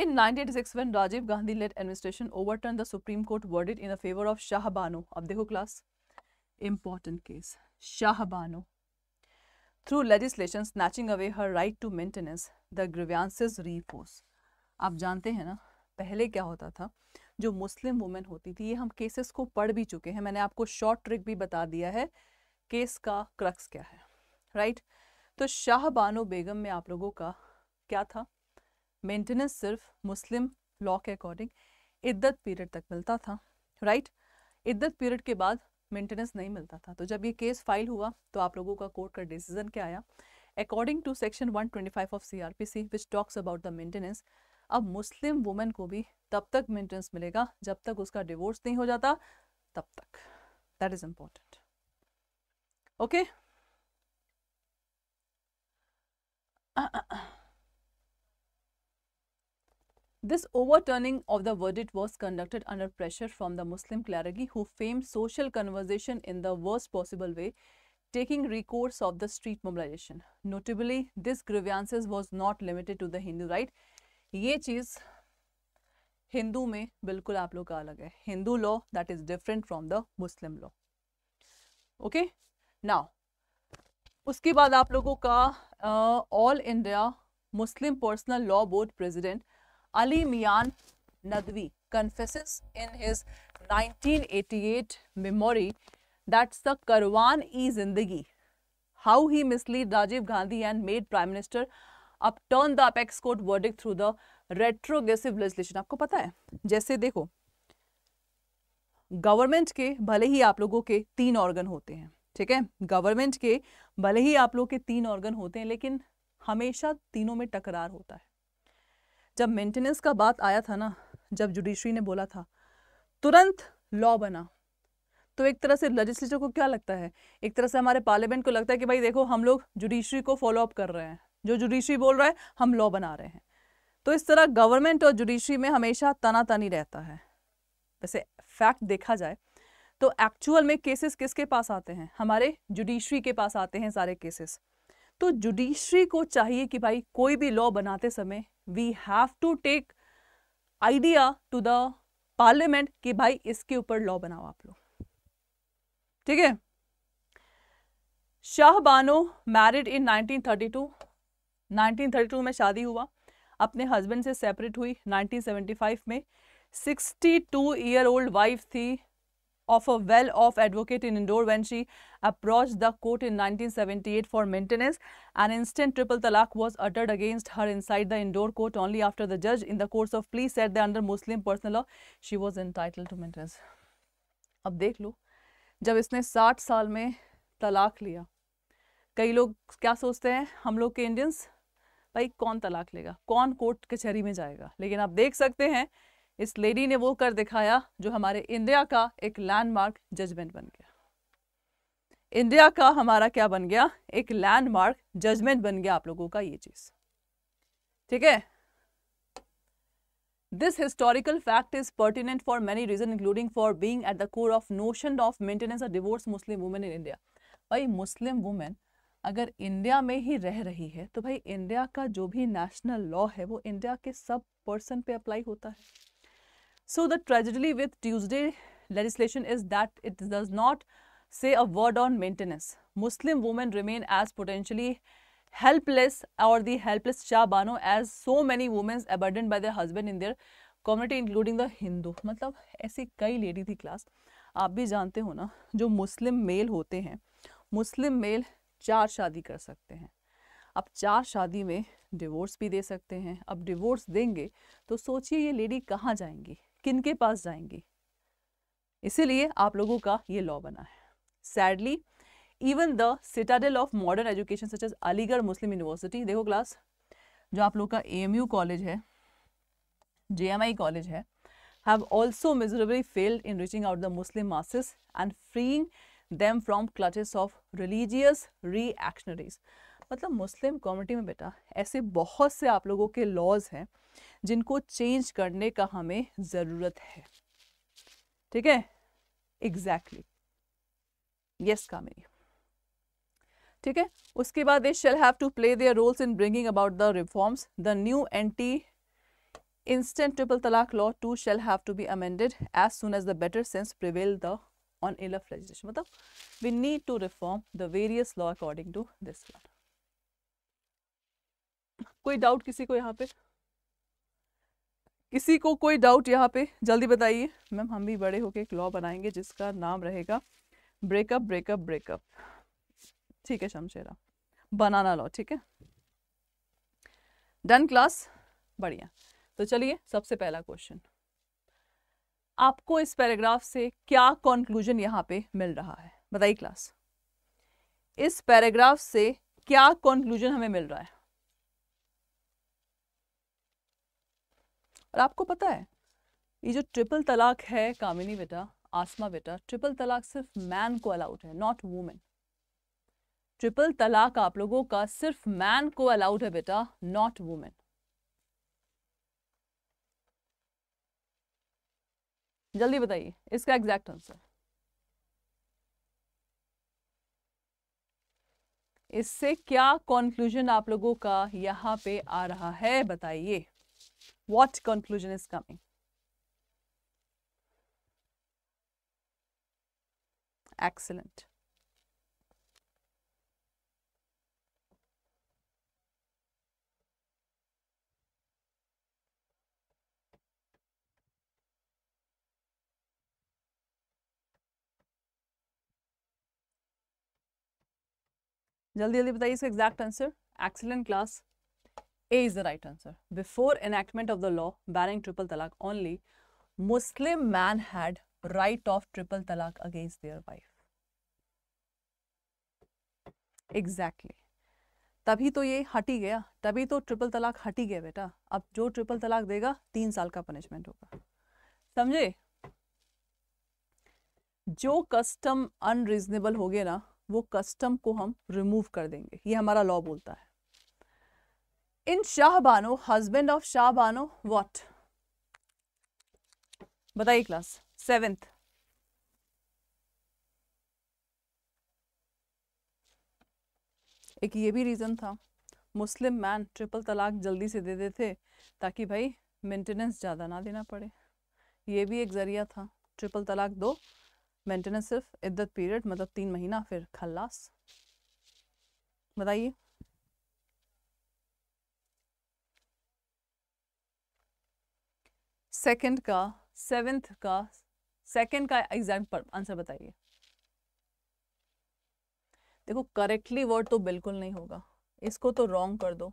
In 1986, when Rajiv Gandhi led administration overturned the Supreme Court verdict in the favor of Shah Bano. अब देखो class important case, Shahbano. Through legislation snatching away her right to maintenance, the grievances reforce. आप जानते हैं ना पहले क्या होता था जो मुस्लिम वुमेन होती थी ये हम केसेस को पढ़ भी चुके हैं मैंने आपको शॉर्ट ट्रिक भी बता दिया है केस का क्रक्स क्या है राइट right? तो शाह बानो बेगम में आप लोगों का क्या था मेंटेनेंस सिर्फ मुस्लिम लॉ के अकॉर्डिंग इद्दत पीरियड तक मिलता था राइट right? इद्दत पीरियड के बाद मेंटेनेंस नहीं मिलता था तो जब ये केस फाइल हुआ तो आप लोगों का कोर्ट का डिसीजन क्या आया according to section 125 of CrPC which talks about the maintenance of Muslim women को भी तब तक मेंटेनेंस मिलेगा जब तक उसका डिवोर्स नहीं हो जाता तब तक that is important okay This overturning of the verdict was conducted under pressure from the Muslim clergy who famed social conversation in the worst possible way, taking recourse of the street mobilization. Notably, this grievances was not limited to the Hindu right. ये चीज़ हिंदू में बिल्कुल आप लोग का अलग है Hindu law that is different from the Muslim law okay now उसके बाद आप लोगों का all India Muslim personal law board president Ali Mian Nadvi confesses in his 1988 memory that's the Karwan e Zindagi how he mislead Rajiv Gandhi and made prime minister about turn the apex court verdict through the retrogressive legislation आपको पता है जैसे देखो गवर्नमेंट के भले ही आप लोगों के तीन ऑर्गन होते हैं ठीक है गवर्नमेंट के भले ही आप लोगों के तीन ऑर्गन होते हैं लेकिन हमेशा तीनों में टकरार होता है जब मेंटेनेंस का बात आया था ना जब जुडिशरी ने बोला था तुरंत लॉ बना तो एक तरह से लेजिस्लेचर को क्या लगता है एक तरह से हमारे पार्लियामेंट को लगता है कि भाई देखो हम लोग जुडिशरी को फॉलोअप कर रहे हैं जो जुडिशरी बोल रहा है हम लॉ बना रहे हैं तो इस तरह गवर्नमेंट और जुडिशरी में हमेशा तनातनी रहता है वैसे फैक्ट देखा जाए तो एक्चुअल में केसेस किसके पास आते हैं हमारे जुडिशरी के पास आते हैं सारे केसेस तो जुडिशरी को चाहिए कि भाई कोई भी लॉ बनाते समय we have to take idea to the parliament कि भाई इसके ऊपर लॉ बनाओ आप लोग ठीक है शाह बानो मैरिड इन 1932 1932 में शादी हुआ अपने हस्बैंड से सेपरेट हुई 1975 में 62 ईयर ओल्ड वाइफ थी of a well-off advocate in Indore when she approached the court in 1978 for maintenance. An instant triple talaq was uttered against her inside the Indore court only after the judge in the course of plea said that under Muslim personal law she was entitled to maintenance. अब देख लो जब इसने 60 साल में तलाक लिया कई लोग क्या सोचते हैं हम लोग के इंडियंस भाई कौन तलाक लेगा कौन कोर्ट कचहरी में जाएगा लेकिन आप देख सकते हैं इस लेडी ने वो कर दिखाया जो हमारे इंडिया का एक लैंडमार्क जजमेंट बन गया इंडिया का हमारा क्या बन गया एक लैंडमार्क जजमेंट बन गया आप लोगों का ये चीज ठीक है this historical fact is pertinent for many reason including for being at the core of notion of maintenance of divorce Muslim women in India भाई मुस्लिम वुमेन अगर इंडिया में ही रह रही है तो भाई इंडिया का जो भी नेशनल लॉ है वो इंडिया के सब पर्सन पे अप्लाई होता है So the tragedy with Tuesday legislation is that it does not say a word on maintenance. Muslim women remain as potentially helpless or the helpless Shabano as so many women abandoned by their husband in their community including the hindu matlab aise kai lady thi class aap bhi jante ho na jo muslim male hote hain muslim male char shaadi kar sakte hain ab char shaadi mein divorce bhi de sakte hain ab divorce denge to sochiye ye lady kahan jayengi किन के पास जाएंगी इसीलिए आप लोगों का ये लॉ बना है sadly even the citadel of modern education such as Aligarh Muslim university देखो क्लास जो आप लोग का ए कॉलेज है जे कॉलेज है have also miserably failed in reaching out the Muslim masses and freeing from from of religious reactionaries मतलब मुस्लिम कम्युनिटी में बेटा ऐसे बहुत से आप लोगों के लॉज हैं जिनको चेंज करने का हमें जरूरत है ठीक है एग्जैक्टली यस कामिनी ठीक है उसके बाद they shall have to play their roles in bringing about the reforms the new anti instant triple talaq law too shall have to be amended as soon as the better sense prevail the on इलफ लेजिस्लेशन मतलब we need to reform the various law according to this कोई डाउट किसी को यहाँ पे किसी को कोई डाउट यहाँ पे जल्दी बताइए मैम हम भी बड़े होके एक लॉ बनाएंगे जिसका नाम रहेगा ब्रेकअप ब्रेकअप ब्रेकअप ठीक है शमशेरा बनाना लॉ ठीक है डन क्लास बढ़िया तो चलिए सबसे पहला क्वेश्चन आपको इस पैराग्राफ से क्या कंक्लूजन यहाँ पे मिल रहा है बताइए क्लास इस पैराग्राफ से क्या कंक्लूजन हमें मिल रहा है और आपको पता है ये जो ट्रिपल तलाक है कामिनी बेटा आसमा बेटा ट्रिपल तलाक सिर्फ मैन को अलाउड है नॉट वूमेन ट्रिपल तलाक आप लोगों का सिर्फ मैन को अलाउड है बेटा नॉट वूमेन जल्दी बताइए इसका एग्जैक्ट आंसर इससे क्या कॉन्क्लूजन आप लोगों का यहां पे आ रहा है बताइए what conclusion is coming. Excellent. जल्दी जल्दी बताइए इसका exact answer excellent class A is the right answer before enactment of the law banning triple talaq only Muslim man had right of triple talaq against their wife exactly तभी तो ये हटी गया तभी तो ट्रिपल तलाक हटी गया बेटा अब जो ट्रिपल तलाक देगा तीन साल का पनिशमेंट होगा समझे जो कस्टम अनरिजनेबल हो गया ना वो कस्टम को हम रिमूव कर देंगे ये हमारा लॉ बोलता है इन Shah Bano husband of Shah Bano what बताइए क्लास सेवेंथ एक ये भी रीज़न था मुस्लिम मैन ट्रिपल तलाक जल्दी से दे देते ताकि भाई मेंटेनेंस ज़्यादा ना देना पड़े ये भी एक ज़रिया था ट्रिपल तलाक दो मेंटेनेंस सिर्फ इद्दत पीरियड मतलब तीन महीना फिर खल्लास बताइए सेकंड का सेवेंथ का सेकंड का एग्जैक्ट आंसर बताइए देखो करेक्टली वर्ड तो बिल्कुल नहीं होगा इसको तो रॉन्ग कर दो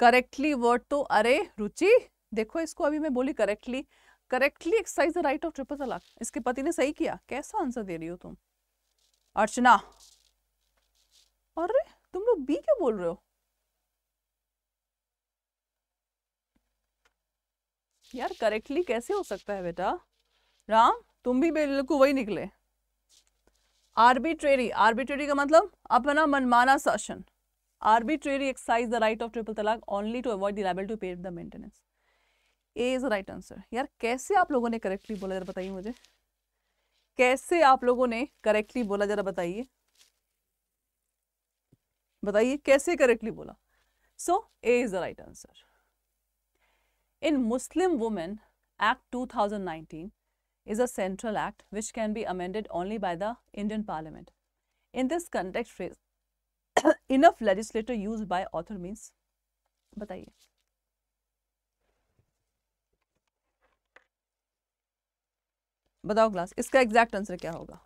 करेक्टली वर्ड तो अरे रुचि देखो इसको अभी मैं बोली correctly correctly exercise the right of triple talaq इसके पति ने सही किया कैसा आंसर दे रही हो तुम अर्चना अरे तुम लोग बी क्यों बोल रहे हो यार करेक्टली कैसे हो सकता है बेटा राम तुम भी बिल्कुल वही निकले आर्बिट्रेरी आर्बिट्रेरी का मतलब अपना मनमाना शासन arbitrary exercise the right of triple talaq only to avoid the liable to pay the maintenance a is the right answer यार कैसे आप लोगों ने करेक्टली बोला जरा बताइए मुझे कैसे आप लोगों ने करेक्टली बोला जरा बताइए बताइए कैसे करेक्टली बोला so A is the right answer In Muslim Women Act 2019 is a central act which can be amended only by the Indian Parliament. In this context, phrase, enough legislator used by author means बताइए बताओ class. इसका exact answer क्या होगा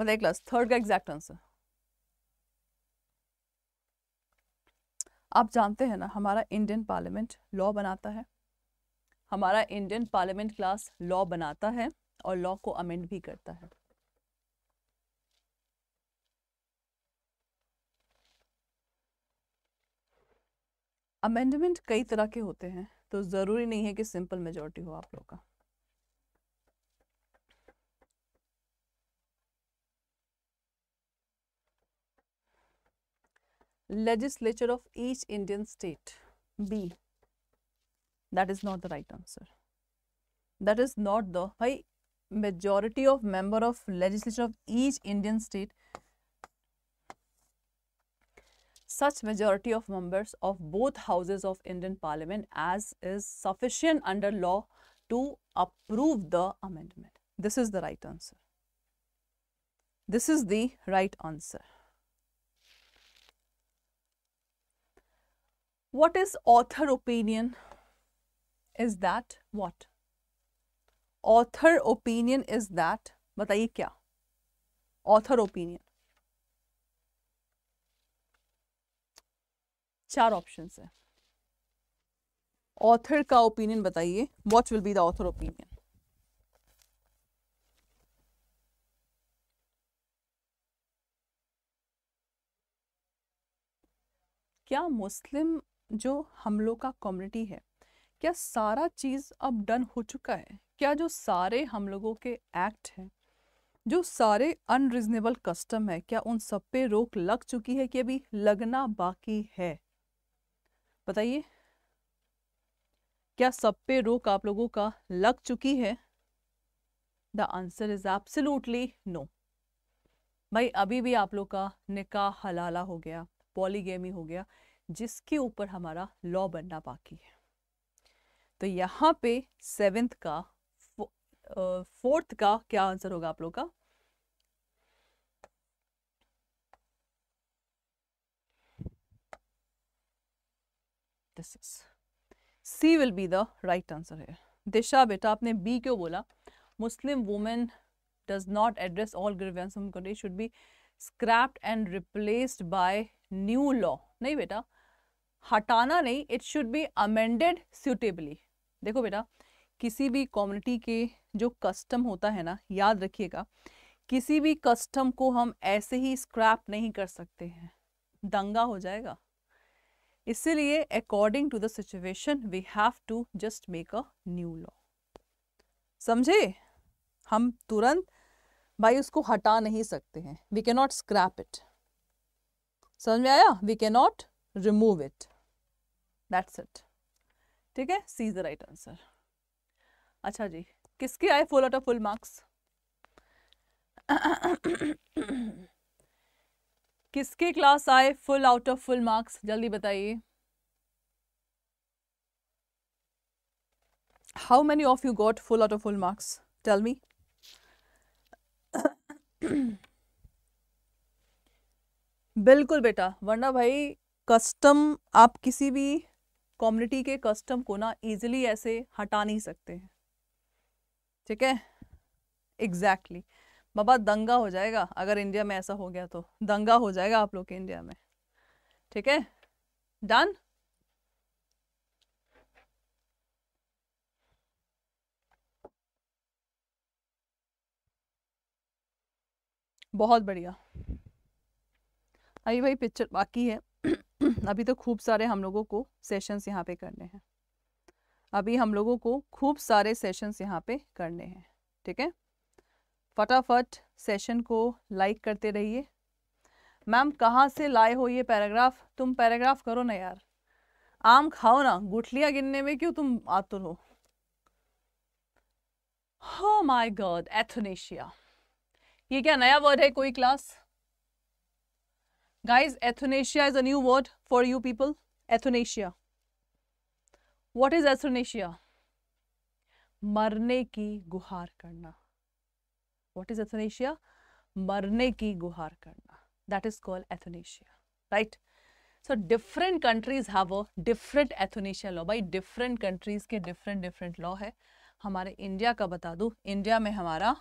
मतलब क्लास थर्ड का एग्जैक्ट आंसर आप जानते हैं ना हमारा इंडियन पार्लियामेंट लॉ बनाता है हमारा इंडियन पार्लियामेंट क्लास लॉ बनाता है और लॉ को अमेंड भी करता है अमेंडमेंट कई तरह के होते हैं तो ज़रूरी नहीं है कि सिंपल मेजोरिटी हो आप लोग का legislature of each Indian state? B. That is not the right answer. That is not the why majority of member of legislature of each Indian state. Such majority of members of both houses of Indian parliament as is sufficient under law to approve the amendment. This is the right answer. This is the right answer. what is author opinion is that what author opinion is that bataiye kya author opinion चार ऑप्शन है ऑथर का ओपिनियन बताइए what will be the author opinion क्या मुस्लिम जो हम लोग का कम्युनिटी है क्या सारा चीज़ अब डन हो चुका है क्या जो सारे हम लोगों के एक्ट हैं जो सारे अनरिजनेबल कस्टम है क्या उन सब पे रोक लग चुकी है कि अभी लगना बाकी है बताइए क्या सब पे रोक आप लोगों का लग चुकी है the answer is absolutely no भाई अभी भी आप लोग का निकाह हलाला हो गया पॉलीगेमी हो गया जिसके ऊपर हमारा लॉ बनना बाकी है तो यहाँ पे सेवेंथ का फोर्थ का क्या आंसर होगा आप लोग का C will be the right answer है दिशा बेटा आपने बी क्यों बोला Muslim women does not address all grievance should be scrapped and replaced by new law नहीं बेटा हटाना नहीं it should be amended suitably देखो बेटा किसी भी कम्युनिटी के जो कस्टम होता है ना याद रखिएगा किसी भी कस्टम को हम ऐसे ही स्क्रैप नहीं कर सकते हैं दंगा हो जाएगा इसीलिए according to the situation we have to just make a new law समझे हम तुरंत भाई उसको हटा नहीं सकते हैं we can not scrap it समझ में आया we can not remove it that's it ठीक है C is the right answer अच्छा जी किसके आए full out of full marks किसके क्लास आए full out of full marks जल्दी बताइए how many of you got full out of full marks tell me बिल्कुल बेटा वरना भाई कस्टम आप किसी भी कम्युनिटी के कस्टम को ना इजीली ऐसे हटा नहीं सकते हैं ठीक है एग्जैक्टली बाबा दंगा हो जाएगा अगर इंडिया में ऐसा हो गया तो दंगा हो जाएगा आप लोग के इंडिया में ठीक है डन बहुत बढ़िया अभी भाई पिक्चर बाकी है अभी तो खूब सारे हम लोगों को सेशंस यहाँ पे करने हैं अभी हम लोगों को खूब सारे सेशंस यहाँ पे करने हैं ठीक है फटाफट सेशन को लाइक करते रहिए मैम कहाँ से लाए हो ये पैराग्राफ तुम पैराग्राफ करो ना यार आम खाओ ना गुठलियाँ गिनने में क्यों तुम आतुर हो माई गॉड एथोनेशिया ये क्या नया वर्ड है कोई class guys euthanasia is a new word for you people euthanasia what is euthanasia मरने की गुहार करना what is euthanasia मरने की गुहार करना that is called euthanasia right so different countries have a different euthanasia law भाई different countries के different different law है हमारे इंडिया का बता दूं इंडिया में हमारा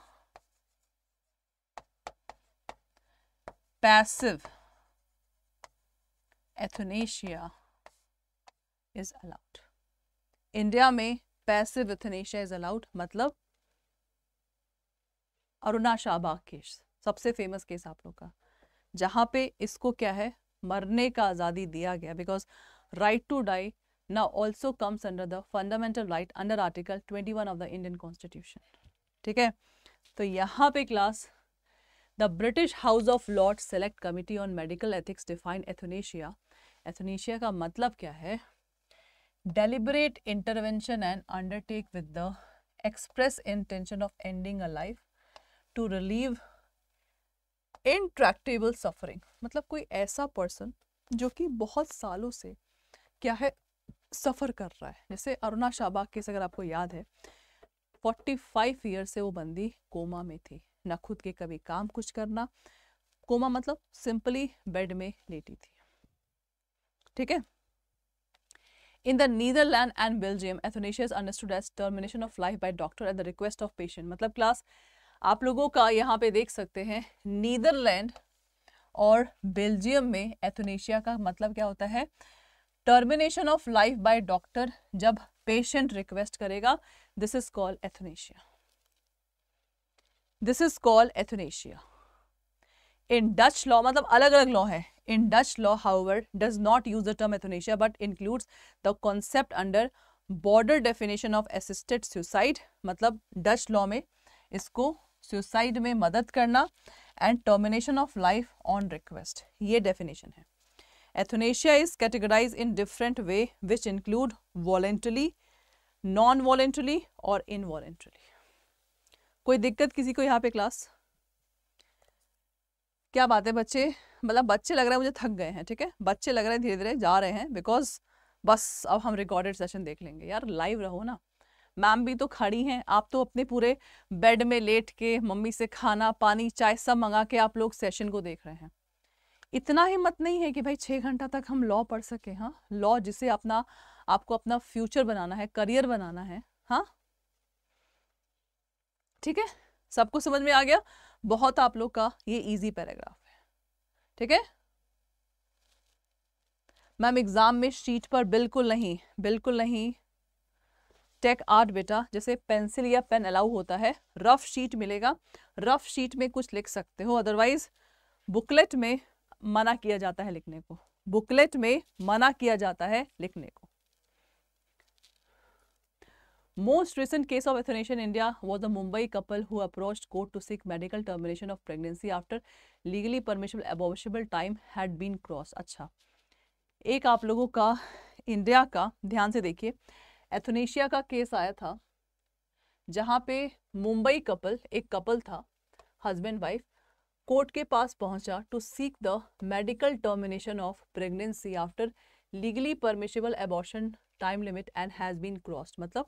passive euthanasia is allowed India में पैसिव एथनेशिया इज अलाउड मतलब अरुणा शाहबाग केस सबसे फेमस केस आप लोग का जहां पे इसको क्या है मरने का आज़ादी दिया गया because right to die now also comes under the fundamental right under article 21 of the Indian constitution ठीक है तो यहाँ पे class the British House of Lord select committee on medical ethics define euthanasia euthanasia का मतलब क्या है deliberate intervention and undertake with the express intention of ending a life to relieve intractable suffering मतलब कोई ऐसा पर्सन जो कि बहुत सालों से क्या है सफ़र कर रहा है जैसे अरुणा शाहबाग केस अगर आपको याद है 45 फाइव ईयर से वो बंदी कोमा में थी ना खुद के कभी काम कुछ करना कोमा मतलब सिंपली बेड में लेटी थी ठीक है in the Netherland and Belgium euthanasia is understood as termination of life by doctor at the request of patient. मतलब क्लास आप लोगों का यहाँ पे देख सकते हैं नीदरलैंड और बेल्जियम में एथोनेशिया का मतलब क्या होता है termination of life by doctor जब पेशेंट रिक्वेस्ट करेगा this is call euthanasia this is call euthanasia in Dutch law मतलब अलग अलग लॉ है In Dutch law, however, does not use the term euthanasia but includes the concept under border definition of assisted suicide. मतलब Dutch law में इसको suicide में मदद करना and termination of life on request. ये definition है Euthanasia is categorized in different way which include voluntarily, non-voluntarily और involuntarily. कोई दिक्कत किसी को यहाँ पे क्लास क्या बात है बच्चे मतलब बच्चे लग रहे हैं मुझे थक गए हैं ठीक है बच्चे लग रहे हैं धीरे धीरे जा रहे हैं बिकॉज बस अब हम रिकॉर्डेड सेशन देख लेंगे यार लाइव रहो ना मैम भी तो खड़ी हैं आप तो अपने पूरे बेड में लेट के मम्मी से खाना पानी चाय सब मंगा के आप लोग सेशन को देख रहे हैं इतना हिम्मत नहीं है कि भाई छः घंटा तक हम लॉ पढ़ सके हाँ लॉ जिसे अपना आपको अपना फ्यूचर बनाना है करियर बनाना है हाँ ठीक है सबको समझ में आ गया बहुत आप लोग का ये इजी पैराग्राफ है ठीक है मैम एग्ज़ाम में शीट पर बिल्कुल नहीं बिल्कुल नहीं टेक आर्ट बेटा जैसे पेंसिल या पेन अलाउ होता है रफ शीट मिलेगा रफ शीट में कुछ लिख सकते हो अदरवाइज बुकलेट में मना किया जाता है लिखने को बुकलेट में मना किया जाता है लिखने को Most recent case of euthanasia in India was a Mumbai couple who approached court to seek medical termination of pregnancy after legally permissible abolishable time had been crossed. अच्छा एक आप लोगों का इंडिया का ध्यान से देखिए एथोनेशिया का केस आया था जहाँ पे मुंबई कपल एक कपल था हस्बैंड वाइफ कोर्ट के पास पहुंचा to seek the medical termination of pregnancy after legally permissible abortion time limit and has been crossed मतलब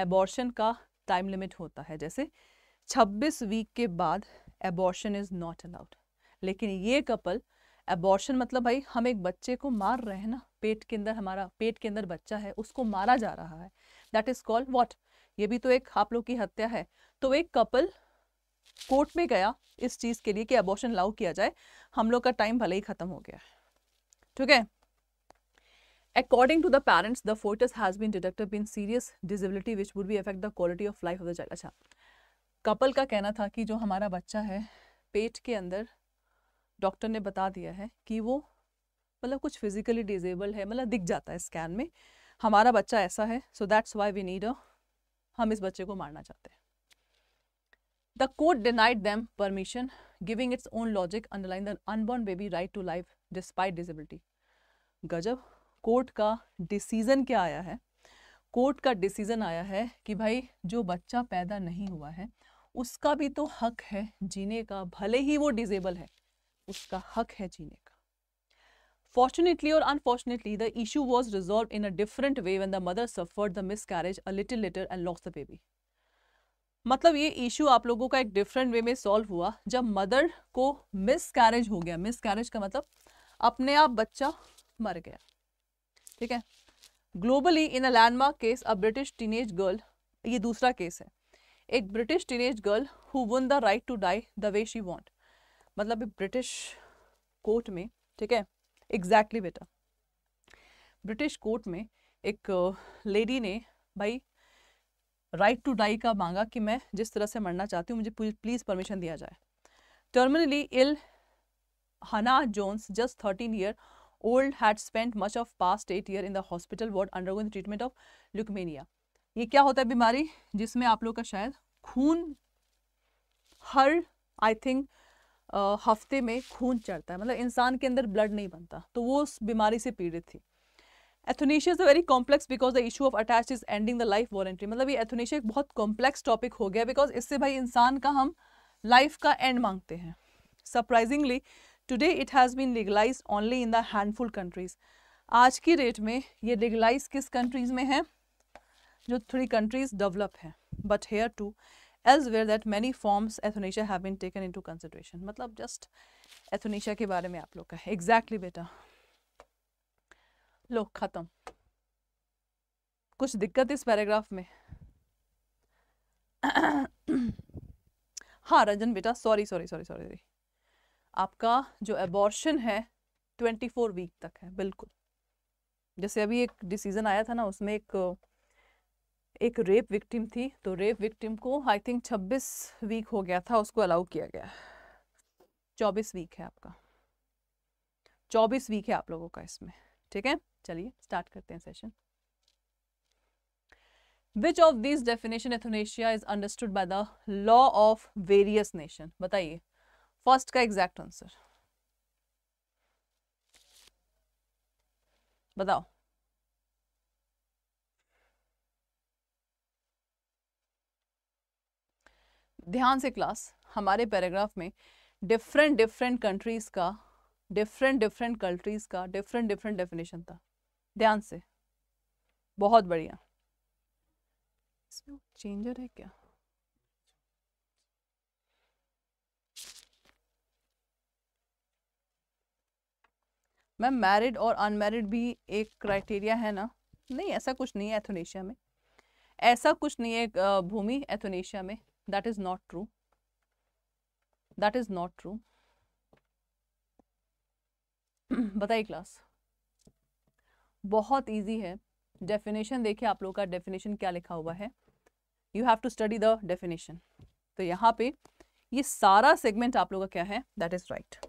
एबॉर्शन का टाइम लिमिट होता है जैसे 26 वीक के बाद एबॉर्शन इज़ नॉट अलाउड लेकिन ये कपल एबॉर्शन मतलब भाई हम एक बच्चे को मार रहे हैं ना पेट के अंदर हमारा पेट के अंदर बच्चा है उसको मारा जा रहा है दैट इज़ कॉल्ड वॉट ये भी तो एक आप लोग की हत्या है तो एक कपल कोर्ट में गया इस चीज़ के लिए कि एबॉर्शन अलाउ किया जाए हम लोग का टाइम भले ही ख़त्म हो गया है ठीक है According to the parents, the fetus has been detected being serious disability which would be affect the quality of life of the child. अच्छा कपल का कहना था कि जो हमारा बच्चा है पेट के अंदर डॉक्टर ने बता दिया है कि वो मतलब कुछ फिजिकली डिजेबल है मतलब दिख जाता है स्कैन में हमारा बच्चा ऐसा है so that's why we need a हम इस बच्चे को मारना चाहते हैं the court denied them permission giving its own logic underline the unborn baby right to life despite disability गजब कोर्ट का डिसीज़न क्या आया है कोर्ट का डिसीज़न आया है कि भाई जो बच्चा पैदा नहीं हुआ है उसका भी तो हक है जीने का भले ही वो डिजेबल है उसका हक है जीने का फॉर्चुनेटली और unfortunately the issue was resolve in a different way when the mother suffered the miscarriage a little later and loss the baby मतलब ये इशू आप लोगों का एक डिफरेंट वे में सॉल्व हुआ जब मदर को मिस कैरेज हो गया मिस कैरेज का मतलब अपने आप बच्चा मर गया ठीक है globally in a landmark case a British teenage girl ये दूसरा केस है एक British teenage girl who won the right to die the way she want मतलब एक ब्रिटिश कोर्ट में ठीक है एग्जैक्टली बेटा ब्रिटिश कोर्ट में एक लेडी uh, ने भाई राइट टू डाई का मांगा कि मैं जिस तरह से मरना चाहती हूँ मुझे प्लीज़ परमिशन दिया जाए terminally ill Hannah Jones just thirteen year old had spent much of past eight year in the hospital ward undergoing the treatment of ये क्या होता है बीमारी जिसमें आप लोग का शायद खून हर आई थिंक हफ्ते में खून चढ़ता है मतलब इंसान के अंदर ब्लड नहीं बनता तो वो उस बीमारी से पीड़ित थी euthanasia is a very complex because the issue of attach is ending the life voluntary मतलब ये एथोनेशिया एक बहुत कॉम्प्लेक्स टॉपिक हो गया बिकॉज इससे भाई इंसान का हम लाइफ का एंड मांगते हैं surprisingly today it has been legalise only in the handful countries आज की रेट में ये लीगलाइज किस कंट्रीज़ में है जो थ्री कंट्रीज़ डेवलप हैं but here to elsewhere that many forms euthanasia have been taken into consideration मतलब जस्ट एथोनेशिया के बारे में आप लोग का है एग्जैक्टली बेटा लो ख़त्म कुछ दिक्कत इस पैराग्राफ में हाँ रंजन बेटा sorry sorry sorry sorry sorry आपका जो एबॉर्शन है ट्वेंटी फोर वीक तक है बिल्कुल जैसे अभी एक डिसीजन आया था ना उसमें एक एक रेप विक्टिम थी तो रेप विक्टिम को आई थिंक छब्बीस वीक हो गया था उसको अलाउ किया गया चौबीस वीक है आपका चौबीस वीक है आप लोगों का इसमें ठीक है चलिए स्टार्ट करते हैं session which of this definition euthanasia is understood by the law of various nation बताइए फर्स्ट का एग्जैक्ट आंसर बताओ ध्यान से क्लास हमारे पैराग्राफ में डिफरेंट डिफरेंट कंट्रीज का डिफरेंट डिफरेंट कंट्रीज का डिफरेंट डिफरेंट डेफिनेशन था ध्यान से बहुत बढ़िया इसमें चेंजर है क्या मैम मैरिड और अनमैरिड भी एक क्राइटेरिया है ना नहीं ऐसा कुछ नहीं है एथोनेशिया में ऐसा कुछ नहीं है भूमि एथोनेशिया में that is not true that is not true बताइए क्लास बहुत इजी है डेफिनेशन देखिए आप लोग का डेफिनेशन क्या लिखा हुआ है you have to study the definition तो यहाँ पे ये सारा सेगमेंट आप लोग का क्या है दैट इज राइट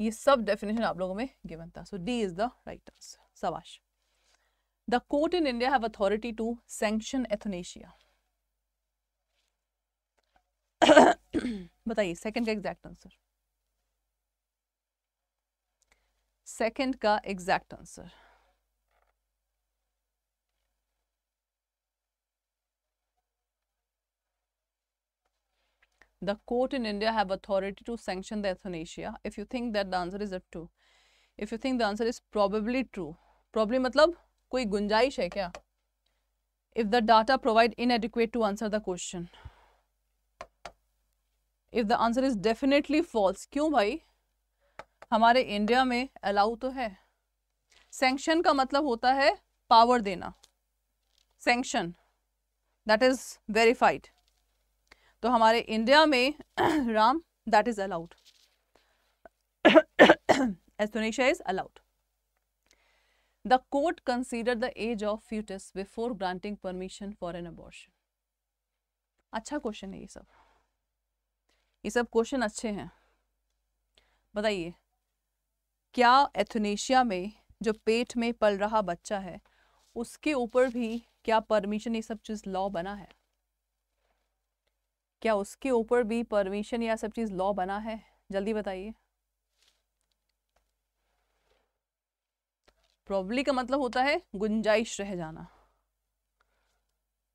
ये सब डेफिनेशन आप लोगों में गिवन था so D is the right answer सवाश the court in India have authority to sanction euthanasia बताइए सेकंड का एग्जैक्ट आंसर सेकंड का exact answer the court in India have authority to sanction the euthanasia? If you think that the answer is a true. If you think the answer is probably true. Probably matlab koi gunjayish hai kya If the data provide inadequate to answer the question. If the answer is definitely false. kyun bhai hamare india mein allow to hai sanction ka matlab hota hai power dena sanction that is verified तो हमारे इंडिया में Ram that is allowed euthanasia is allowed the court consider the age of foetus before granting permission for an abortion अच्छा क्वेश्चन है ये सब ये सब क्वेश्चन अच्छे हैं बताइए क्या एथोनेशिया में जो पेट में पल रहा बच्चा है उसके ऊपर भी क्या परमिशन ये सब चीज़ लॉ बना है क्या उसके ऊपर भी परमिशन या सब चीज़ लॉ बना है जल्दी बताइए प्रॉब्ली का मतलब होता है गुंजाइश रह जाना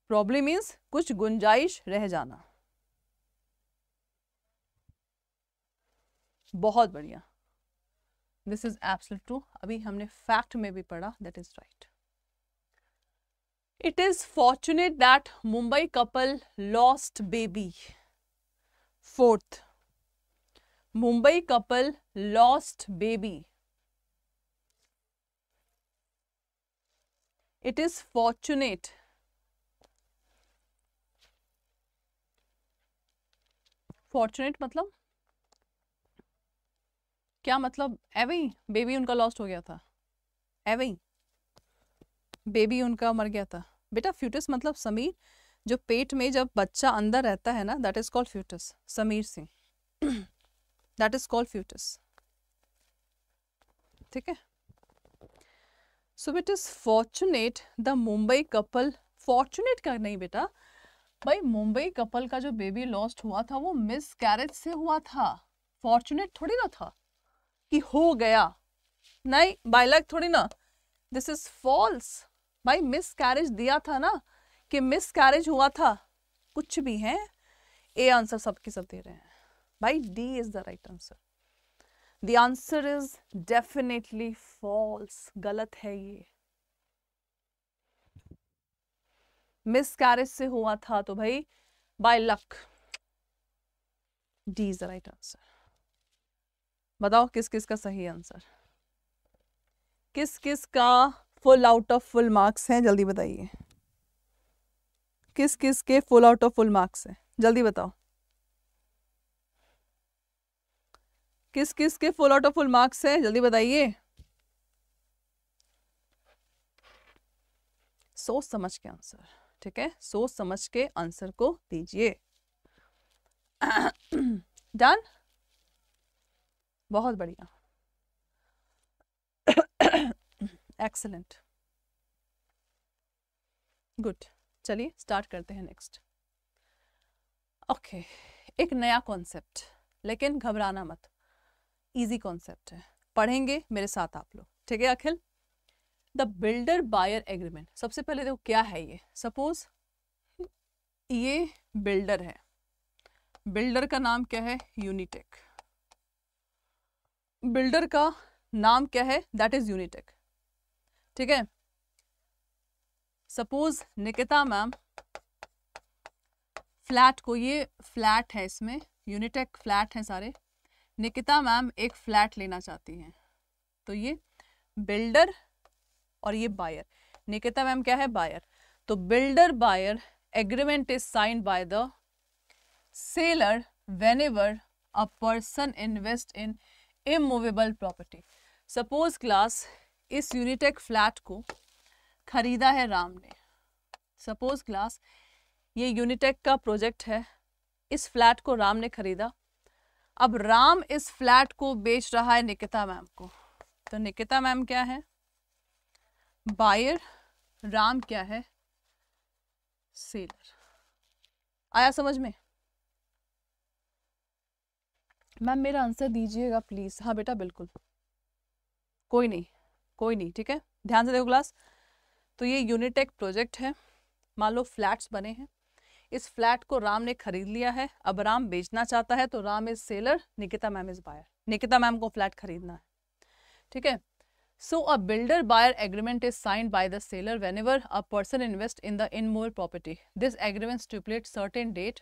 प्रॉब्ली मीन्स कुछ गुंजाइश रह जाना बहुत बढ़िया दिस इज एप्सलेट ट्रू अभी हमने फैक्ट में भी पढ़ा that is right it is fortunate that Mumbai couple lost baby fourth Mumbai couple lost baby it is fortunate fortunate मतलब क्या मतलब एवं बेबी उनका लॉस्ट हो गया था एवं बेबी उनका मर गया था बेटा फ्यूटस मतलब समीर जो पेट में जब बच्चा अंदर रहता है ना that is called foetus Sameer Singh that is called foetus ठीक है so it is fortunate the Mumbai couple fortunate का नहीं बेटा भाई मुंबई कपल का जो बेबी लॉस्ट हुआ था वो मिस कैरेज से हुआ था फॉर्चुनेट थोड़ी ना था कि हो गया नहीं बाइलक थोड़ी ना दिस इज फॉल्स भाई मिस कैरेज दिया था ना कि मिस कैरेज हुआ था कुछ भी है ए आंसर सबके सब दे रहे हैं भाई D is the right answer the answer is definitely false गलत है ये मिस कैरेज से हुआ था तो भाई by luck D is the right answer बताओ किस किस का सही आंसर किस किस का full out of full marks हैं जल्दी बताइए किस किस के full out of full marks हैं जल्दी बताओ किस किस के full out of full marks हैं जल्दी बताइए सोच समझ के आंसर ठीक है सोच समझ के आंसर को दीजिए डन बहुत बढ़िया एक्सलेंट गुड चलिए स्टार्ट करते हैं नेक्स्ट ओके okay, एक नया कॉन्सेप्ट लेकिन घबराना मत इजी कॉन्सेप्ट है पढ़ेंगे मेरे साथ आप लोग ठीक है Akhil the builder buyer agreement सबसे पहले देखो क्या है ये सपोज ये बिल्डर है बिल्डर का नाम क्या है यूनिटेक बिल्डर का नाम क्या है दैट इज यूनिटेक ठीक है सपोज निकिता मैम फ्लैट को ये फ्लैट है इसमें यूनिटेक फ्लैट हैं सारे निकिता मैम एक फ्लैट लेना चाहती हैं तो ये बिल्डर और ये बायर निकिता मैम क्या है बायर तो builder buyer agreement is sign by the seller whenever a person invest in immovable property suppose class इस यूनिटेक फ्लैट को खरीदा है राम ने सपोज क्लास ये यूनिटेक का प्रोजेक्ट है इस फ्लैट को राम ने खरीदा अब राम इस फ्लैट को बेच रहा है निकिता मैम को तो निकिता मैम क्या है बायर राम क्या है सेलर आया समझ में मैम मेरा आंसर दीजिएगा प्लीज़ हाँ बेटा बिल्कुल कोई नहीं कोई नहीं ठीक है ध्यान से देखो क्लास तो ये यूनिटेक प्रोजेक्ट है मान लो फ्लैट बने हैं इस फ्लैट को राम ने खरीद लिया है अब राम बेचना चाहता है तो Ram is seller Nikita ma'am is buyer Nikita ma'am को फ्लैट खरीदना है ठीक है so a builder buyer agreement is signed by the seller whenever a person invest in the in more property this agreement stipulate certain date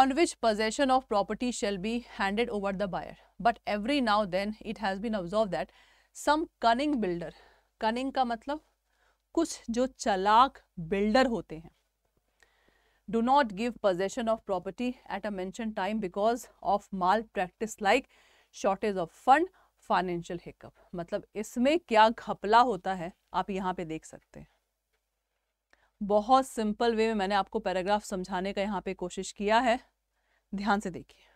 on which possession of property shall be handed over the buyer but every now then it has been observe that some cunning builder cunning का मतलब कुछ जो चलाक बिल्डर होते हैं do not give possession of property at a mention time because of malpractice like shortage of fund financial hiccup मतलब इसमें क्या घपला होता है आप यहाँ पे देख सकते हैं बहुत सिंपल वे में मैंने आपको पैराग्राफ समझाने का यहाँ पे कोशिश किया है ध्यान से देखिए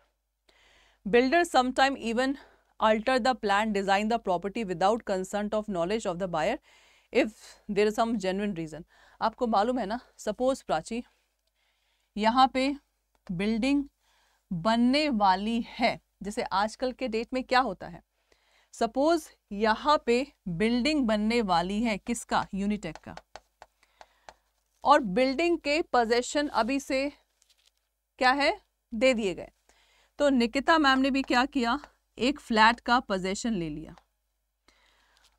builder sometime even alter the plan, design the property without consent of knowledge of the buyer if there is some genuine reason. आपको मालूम है ना सपोज प्राची यहाँ पे बिल्डिंग बनने वाली है जैसे आजकल के डेट में क्या होता है सपोज यहाँ पे बिल्डिंग बनने वाली है किसका यूनिटेक का और बिल्डिंग के पोजेशन अभी से क्या है दे दिए गए तो निकिता मैम ने भी क्या किया एक फ्लैट का पोजेशन ले लिया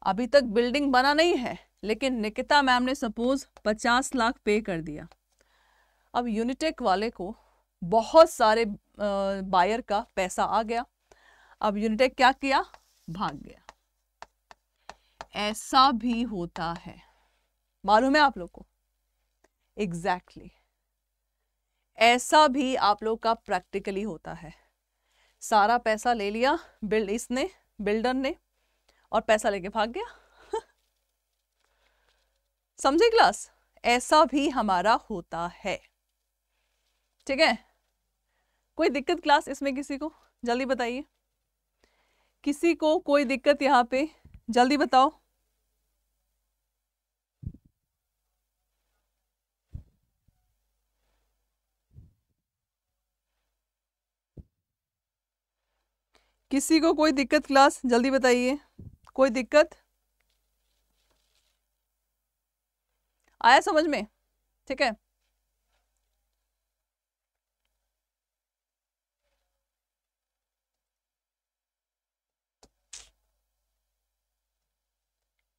अभी तक बिल्डिंग बना नहीं है लेकिन निकिता मैम ने सपोज पचास लाख पे कर दिया अब यूनिटेक वाले को बहुत सारे बायर का पैसा आ गया अब यूनिटेक क्या किया भाग गया ऐसा भी होता है मालूम है आप लोग को एग्जैक्टली exactly. ऐसा भी आप लोग का प्रैक्टिकली होता है सारा पैसा ले लिया बिल्ड इसने बिल्डर ने और पैसा लेके भाग गया समझे क्लास ऐसा भी हमारा होता है ठीक है कोई दिक्कत क्लास इसमें किसी को जल्दी बताइए किसी को कोई दिक्कत यहाँ पे जल्दी बताओ किसी को कोई दिक्कत क्लास जल्दी बताइए कोई दिक्कत आया समझ में ठीक है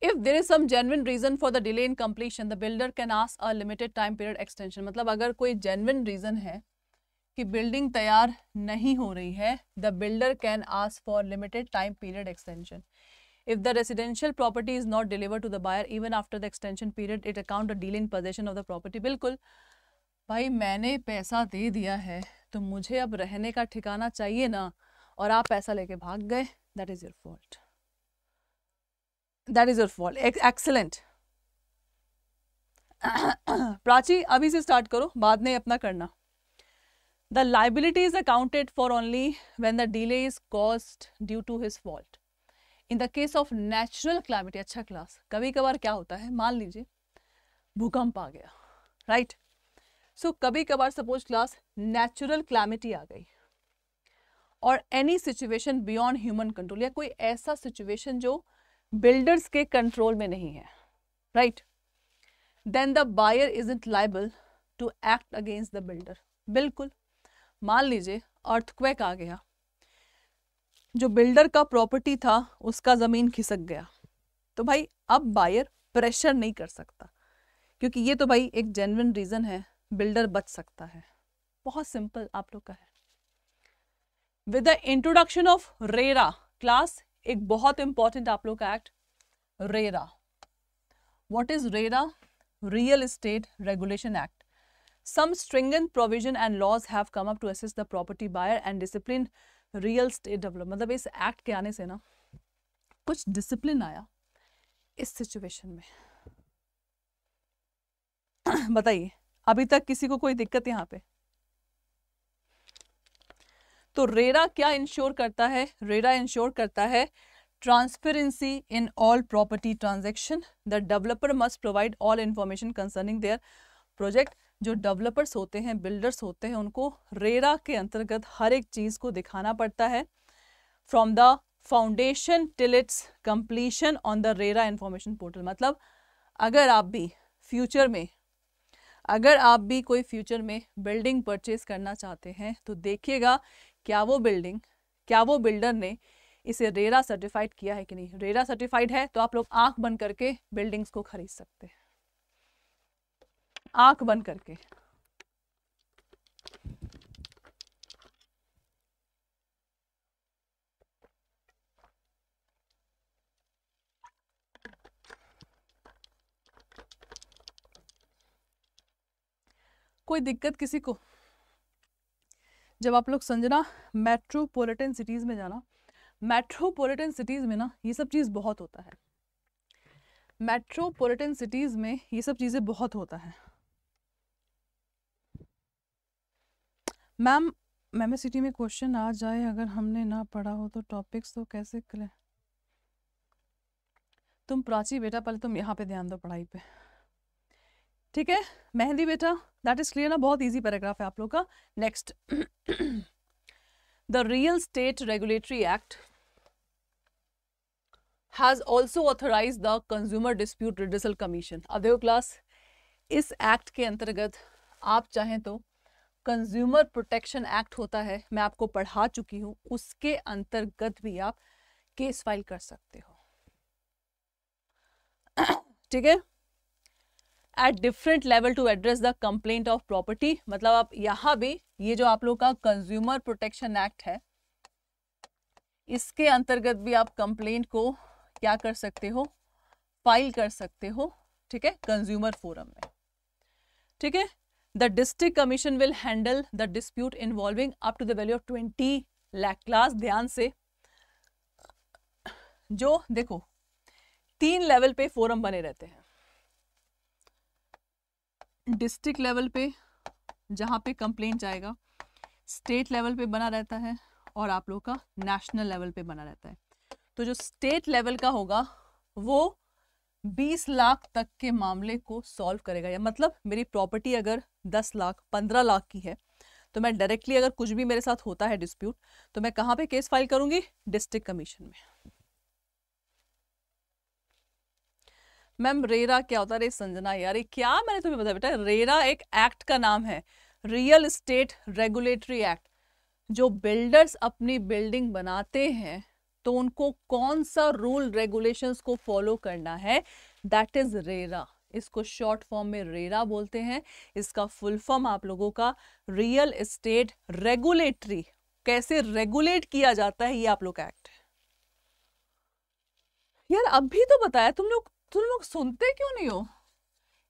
if there is some genuine reason for the delay in completion the builder can ask a limited time period extension मतलब अगर कोई genuine reason है कि बिल्डिंग तैयार नहीं हो रही है the builder can ask for limited time period extension if the residential property is not deliver to the buyer even after the extension period it account a deal in possession of the property बिल्कुल भाई मैंने पैसा दे दिया है तो मुझे अब रहने का ठिकाना चाहिए ना और आप पैसा लेके भाग गए that is your fault that is your fault excellent Prachi अभी से स्टार्ट करो बाद में अपना करना The liability is accounted for only when the delay is caused due to his fault. In the case of natural calamity अच्छा क्लास कभी कभार क्या होता है मान लीजिए भूकंप आ गया राइट right? सो so, कभी कभार सपोज क्लास नेचुरल क्लामिटी आ गई और any situation beyond human control या कोई ऐसा सिचुएशन जो बिल्डर्स के कंट्रोल में नहीं है right then the buyer is इंट liable to act against the builder बिल्कुल मान लीजिए अर्थक्वेक आ गया जो बिल्डर का प्रॉपर्टी था उसका ज़मीन खिसक गया तो भाई अब बायर प्रेशर नहीं कर सकता क्योंकि ये तो भाई एक जेनविन रीज़न है बिल्डर बच सकता है बहुत सिंपल आप लोग का है with the introduction of RERA class एक बहुत इंपॉर्टेंट आप लोग का act RERA what is RERA real estate regulation act Some stringent provision and laws have come up to assist the property buyer and discipline real estate develop मतलब इस एक्ट के आने से ना कुछ डिसिप्लिन आया इस सिचुएशन में बताइए अभी तक किसी को कोई दिक्कत यहाँ पे तो रेरा क्या इंश्योर करता है रेरा इंश्योर करता है transparency in all property transaction the developer must provide all information concerning their project जो डेवलपर्स होते हैं बिल्डर्स होते हैं उनको रेरा के अंतर्गत हर एक चीज़ को दिखाना पड़ता है from the foundation till its completion on the RERA information portal मतलब अगर आप भी फ्यूचर में अगर आप भी कोई फ्यूचर में बिल्डिंग परचेज करना चाहते हैं तो देखिएगा क्या वो बिल्डिंग क्या वो बिल्डर ने इसे रेरा सर्टिफाइड किया है कि नहीं रेरा सर्टिफाइड है तो आप लोग आंख बंद करके बिल्डिंग्स को खरीद सकते हैं आंख बंद करके कोई दिक्कत किसी को जब आप लोग संजना मेट्रोपोलिटन सिटीज़ में जाना मेट्रोपोलिटन सिटीज़ में ना ये सब चीज़ बहुत होता है मेट्रोपोलिटन सिटीज़ में ये सब चीज़ें बहुत होता है मैम मैम सिटी में क्वेश्चन आ जाए अगर हमने ना पढ़ा हो तो टॉपिक्स तो कैसे करें तुम प्राची बेटा पहले तुम यहाँ पे ध्यान दो पढ़ाई पे ठीक है मेहंदी बेटा दैट इज क्लियर ना बहुत इजी पैराग्राफ है आप लोग का next the real estate regulatory act has also authorise the consumer dispute redressal commission अब देखो क्लास इस एक्ट के अंतर्गत आप चाहें तो कंज्यूमर प्रोटेक्शन एक्ट होता है मैं आपको पढ़ा चुकी हूँ उसके अंतर्गत भी आप केस फाइल कर सकते हो ठीक है at different level to address the complaint of property मतलब आप यहां भी ये जो आप लोग का कंज्यूमर प्रोटेक्शन एक्ट है इसके अंतर्गत भी आप कंप्लेंट को क्या कर सकते हो फाइल कर सकते हो ठीक है कंज्यूमर फोरम में ठीक है the district commission will handle the dispute involving up to the value of 20 lakh class ध्यान से जो देखो तीन लेवल पे फोरम बने रहते हैं डिस्ट्रिक्ट लेवल पे जहां पे कंप्लेन जाएगा स्टेट लेवल पे बना रहता है और आप लोग का नेशनल लेवल पे बना रहता है तो जो स्टेट लेवल का होगा वो बीस लाख तक के मामले को सॉल्व करेगा या मतलब मेरी प्रॉपर्टी अगर दस लाख पंद्रह लाख की है तो मैं डायरेक्टली अगर कुछ भी मेरे साथ होता है डिस्प्यूट तो मैं कहाँ पे केस फाइल करूंगी डिस्ट्रिक्ट कमीशन में मैम रेरा क्या होता है रे संजना यार ये क्या मैंने तुम्हें बताया बेटा रेरा एक एक्ट का नाम है रियल स्टेट रेगुलेटरी एक्ट जो बिल्डर्स अपनी बिल्डिंग बनाते हैं तो उनको कौन सा रूल रेगुलेशंस को फॉलो करना है दैट इज रेरा इसको शॉर्ट फॉर्म में रेरा बोलते हैं इसका फुल फॉर्म आप लोगों का रियल एस्टेट रेगुलेटरी कैसे रेगुलेट किया जाता है ये आप लोग का एक्ट है यार अब भी तो बताया तुम लोग तुम लोग सुनते क्यों नहीं हो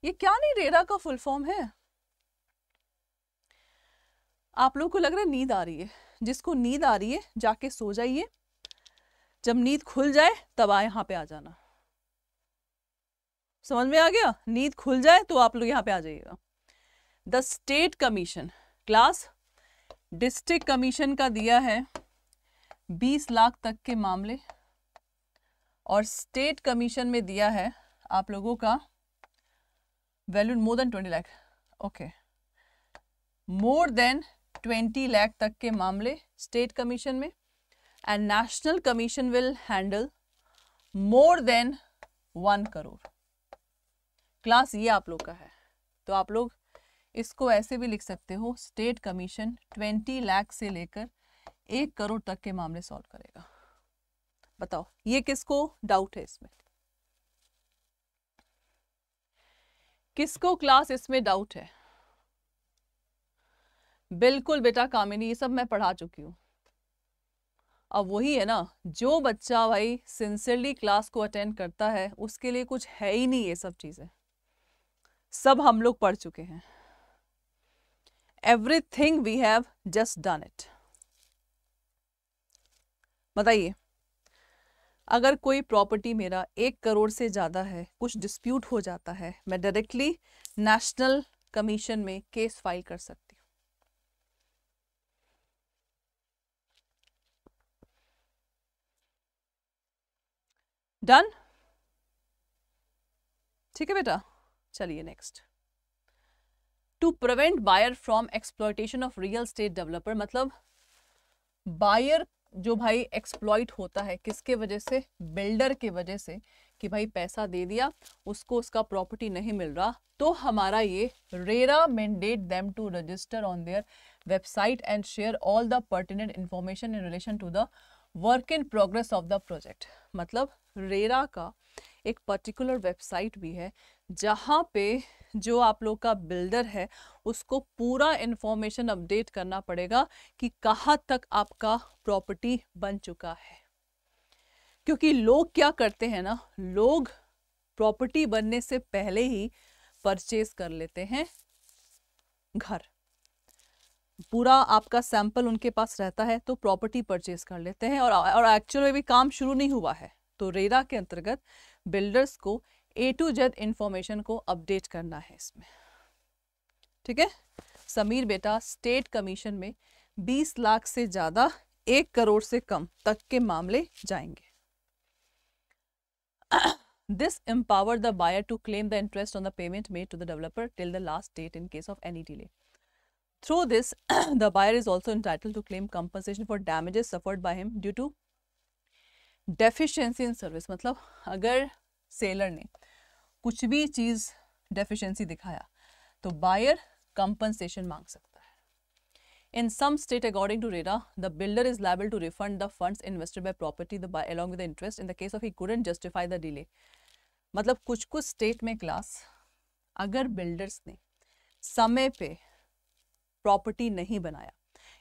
ये क्या नहीं रेरा का फुल फॉर्म है आप लोग को लग रहा है नींद आ रही है जिसको नींद आ रही है जाके सो जाइए जब नींद खुल जाए तब आए यहां पे आ जाना समझ में आ गया नींद खुल जाए तो आप लोग यहाँ पे आ जाइएगा the state commission class district commission का दिया है बीस लाख तक के मामले और स्टेट कमीशन में दिया है आप लोगों का value more than twenty lakh okay more than twenty lakh तक के मामले स्टेट कमीशन में and national commission will handle more than one crore class ये आप लोग का है तो आप लोग इसको ऐसे भी लिख सकते हो स्टेट कमीशन ट्वेंटी लाख से लेकर एक करोड़ तक के मामले सॉल्व करेगा बताओ ये किसको डाउट है इसमें किसको क्लास इसमें डाउट है बिल्कुल बेटा कामिनी ये सब मैं पढ़ा चुकी हूँ अब वही है ना जो बच्चा भाई सिंसियरली क्लास को अटेंड करता है उसके लिए कुछ है ही नहीं ये सब चीज़ें सब हम लोग पढ़ चुके हैं everything we have just done it बताइए अगर कोई प्रॉपर्टी मेरा एक करोड़ से ज़्यादा है कुछ डिस्प्यूट हो जाता है मैं डायरेक्टली नेशनल कमीशन में केस फाइल कर सकती हूं डन ठीक है बेटा चलिए next to prevent buyer from exploitation of real estate developer मतलब बायर जो भाई एक्सप्लॉइट होता है किसके वजह से बिल्डर के वजह से कि भाई पैसा दे दिया उसको उसका प्रॉपर्टी नहीं मिल रहा तो हमारा ये RERA mandate them to register on their website and share all the pertinent information in relation to the work in progress of the project मतलब रेरा का एक पर्टिकुलर वेबसाइट भी है जहाँ पे जो आप लोग का बिल्डर है उसको पूरा इन्फॉर्मेशन अपडेट करना पड़ेगा कि कहाँ तक आपका प्रॉपर्टी बन चुका है क्योंकि लोग क्या करते हैं ना लोग प्रॉपर्टी बनने से पहले ही परचेज कर लेते हैं घर पूरा आपका सैंपल उनके पास रहता है तो प्रॉपर्टी परचेज कर लेते हैं और और एक्चुअल में भी काम शुरू नहीं हुआ है तो रेरा के अंतर्गत बिल्डर्स को ए टू जेड इंफॉर्मेशन को अपडेट करना है इसमें ठीक है समीर बेटा स्टेट कमीशन में 20 लाख से ज्यादा एक करोड़ से कम तक के मामले जाएंगे this empower the buyer to claim the interest on the payment made to the developer till the last date in case of any delay through this the buyer is also entitle to claim compensation for damages suffered by him due to deficiency in service मतलब अगर सेलर ने कुछ भी चीज़ डेफिशिएंसी दिखाया तो बायर कंपनसेशन मांग सकता है in some state according to RERA the builder is liable to refund the funds invested by property the along with interest in the case of he couldn't justify the delay मतलब कुछ कुछ स्टेट में क्लास अगर बिल्डर्स ने समय पे प्रॉपर्टी नहीं बनाया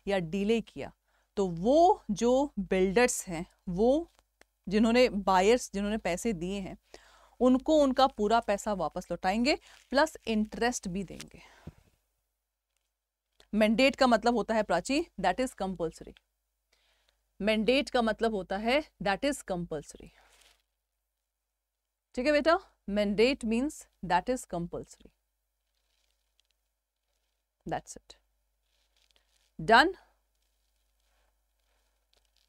या डिले किया तो वो जो बिल्डर्स हैं वो जिन्होंने बायर्स जिन्होंने पैसे दिए हैं उनको उनका पूरा पैसा वापस लौटाएंगे प्लस इंटरेस्ट भी देंगे मैंडेट का मतलब होता है Prachi that is compulsory mandate का मतलब होता है दैट इज कंपल्सरी ठीक है बेटा mandate means that is compulsory that's it done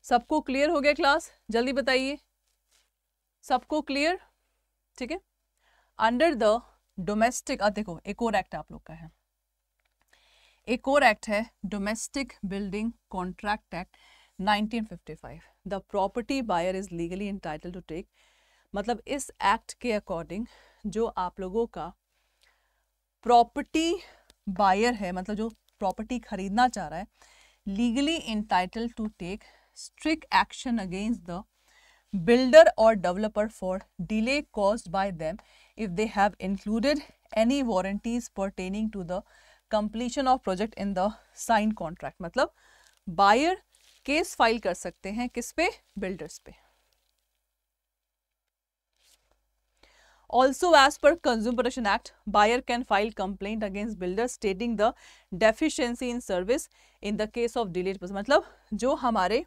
सबको क्लियर हो गया क्लास जल्दी बताइए सबको क्लियर ठीक है अंडर द डोमेस्टिक देखो एक और एक्ट आप लोग का है एक और एक्ट है domestic building contract act 1955 the property buyer is legally entitle to take मतलब इस एक्ट के अकॉर्डिंग जो आप लोगों का प्रॉपर्टी बायर है मतलब जो प्रॉपर्टी खरीदना चाह रहा है legally entitle to take strict action against the builder or developer for delay caused by them if they have included any warranties pertaining to the completion of project in the signed contract मतलब buyer केस फाइल कर सकते हैं किस पे बिल्डर्स पे Also, as per Consumer Protection Act, buyer can file complaint against builder stating the deficiency in service in the case of delayed process. मतलब जो हमारे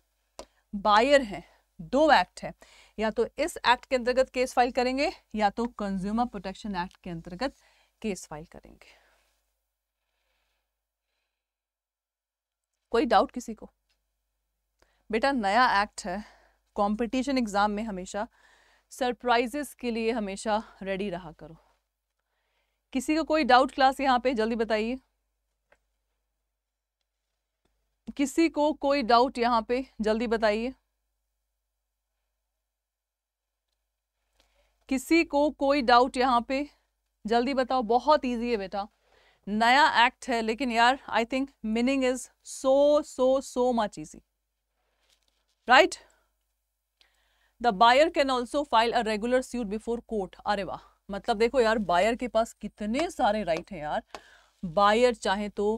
buyer हैं दो एक्ट है या तो इस एक्ट के अंतर्गत केस फाइल करेंगे या तो कंज्यूमर प्रोटेक्शन एक्ट के अंतर्गत केस फाइल करेंगे कोई डाउट किसी को बेटा नया एक्ट है कंपटीशन एग्जाम में हमेशा सरप्राइजेस के लिए हमेशा रेडी रहा करो किसी को कोई डाउट क्लास यहाँ पे जल्दी बताइए किसी को कोई डाउट यहाँ पे जल्दी बताइए किसी को कोई डाउट यहाँ पे जल्दी बताओ बहुत ईजी है बेटा नया एक्ट है लेकिन यार I think meaning is so so so much easy right the buyer can also file a regular suit before court अरे वाह मतलब देखो यार बायर के पास कितने सारे राइट हैं यार बायर चाहे तो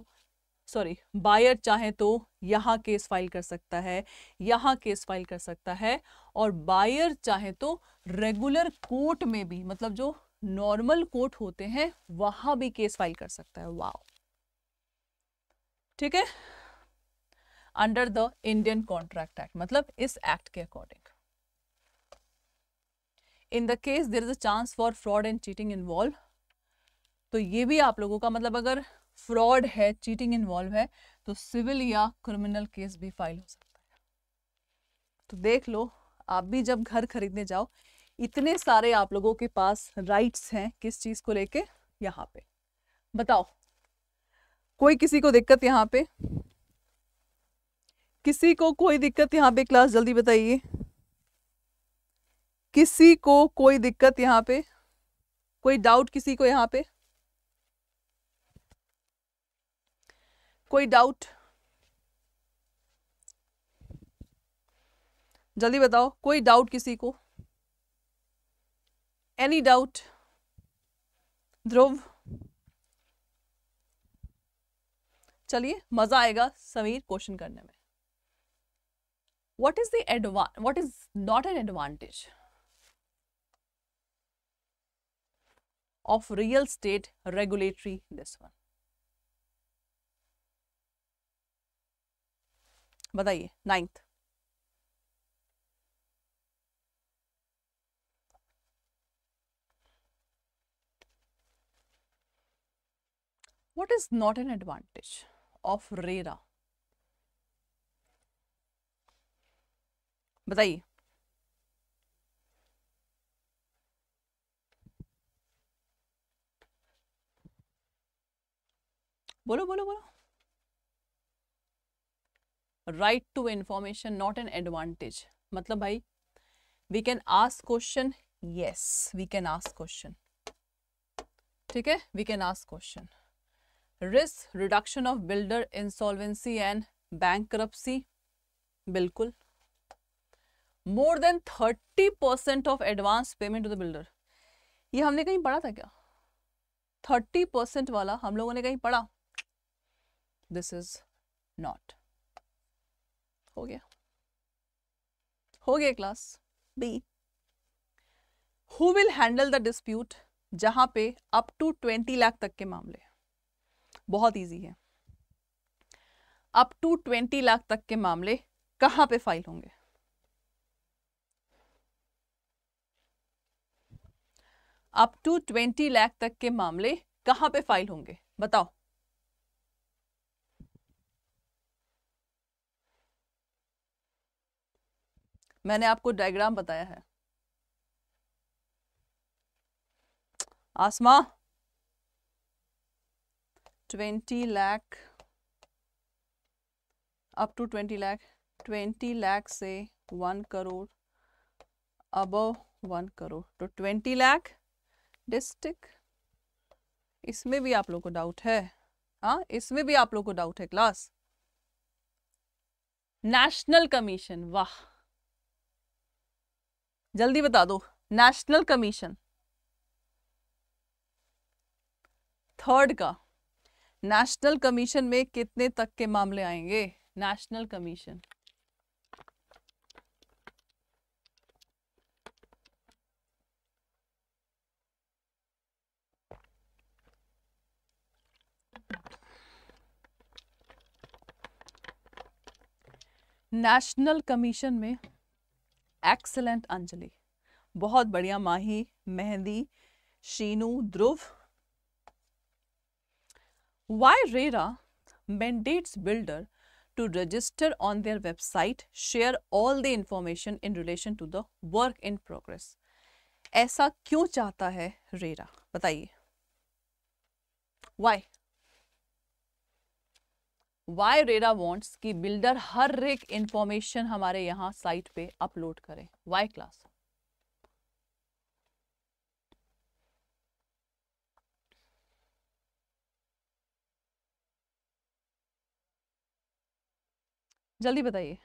सॉरी बायर चाहे तो यहाँ केस फाइल कर सकता है यहाँ केस फाइल कर सकता है और बायर चाहे तो रेगुलर कोर्ट में भी मतलब जो नॉर्मल कोर्ट होते हैं वहां भी केस फाइल कर सकता है वाओ ठीक है under the Indian contract act मतलब इस एक्ट के according in the case there is a chance for fraud and cheating involve तो ये भी आप लोगों का मतलब अगर फ्रॉड है चीटिंग इन्वॉल्व है तो सिविल या क्रिमिनल केस भी फाइल हो सकता है तो देख लो आप भी जब घर खरीदने जाओ इतने सारे आप लोगों के पास राइट्स हैं किस चीज को लेके यहाँ पे बताओ कोई किसी को दिक्कत यहाँ पे किसी को कोई दिक्कत यहाँ पे क्लास जल्दी बताइए किसी को कोई दिक्कत यहाँ पे कोई डाउट किसी को यहाँ पे कोई डाउट जल्दी बताओ कोई डाउट किसी को एनी डाउट ध्रुव चलिए मजा आएगा समीर क्वेश्चन करने में what is that is not an advantage of real estate regulatory this one बताइए ninth What is not an advantage of RERA बताइए बोलो बोलो बोलो right to information not an advantage मतलब भाई we can ask question yes we can ask question ठीक है we can ask question risk reduction of builder insolvency and bank बिल्कुल more than thirty percent of advance payment to the builder ये हमने कहीं पढ़ा था क्या थर्टी परसेंट वाला हम लोगों ने कहीं पढ़ा दिस इज नॉट हो गया हो गया class B who will handle the dispute जहां पे अप टू ट्वेंटी लाख तक के मामले बहुत ईजी है अप टू ट्वेंटी लाख तक के मामले कहां पे फाइल होंगे अप टू ट्वेंटी लाख तक के मामले कहां पे फाइल होंगे बताओ मैंने आपको डायग्राम बताया है आसमा 20 lakh up to 20 lakh 20 lakh से 1 करोड़ above 1 करोड़ तो 20 lakh डिस्ट्रिक्ट इसमें भी आप लोग को डाउट है हाँ इसमें भी आप लोग को डाउट है क्लास नेशनल कमीशन वाह जल्दी बता दो नेशनल कमीशन थर्ड का नेशनल कमीशन में कितने तक के मामले आएंगे नेशनल कमीशन नेशनल कमीशन में एक्सलेंट अंजलि बहुत बढ़िया माही मेहंदी शीनू ध्रुव Why RERA mandates builder to register on their website, share all the information in relation to the work in progress. aisa क्यों chahta hai rera bataiye why why rera wants ki builder har ek information hamare yahan site pe upload kare why class जल्दी बताइए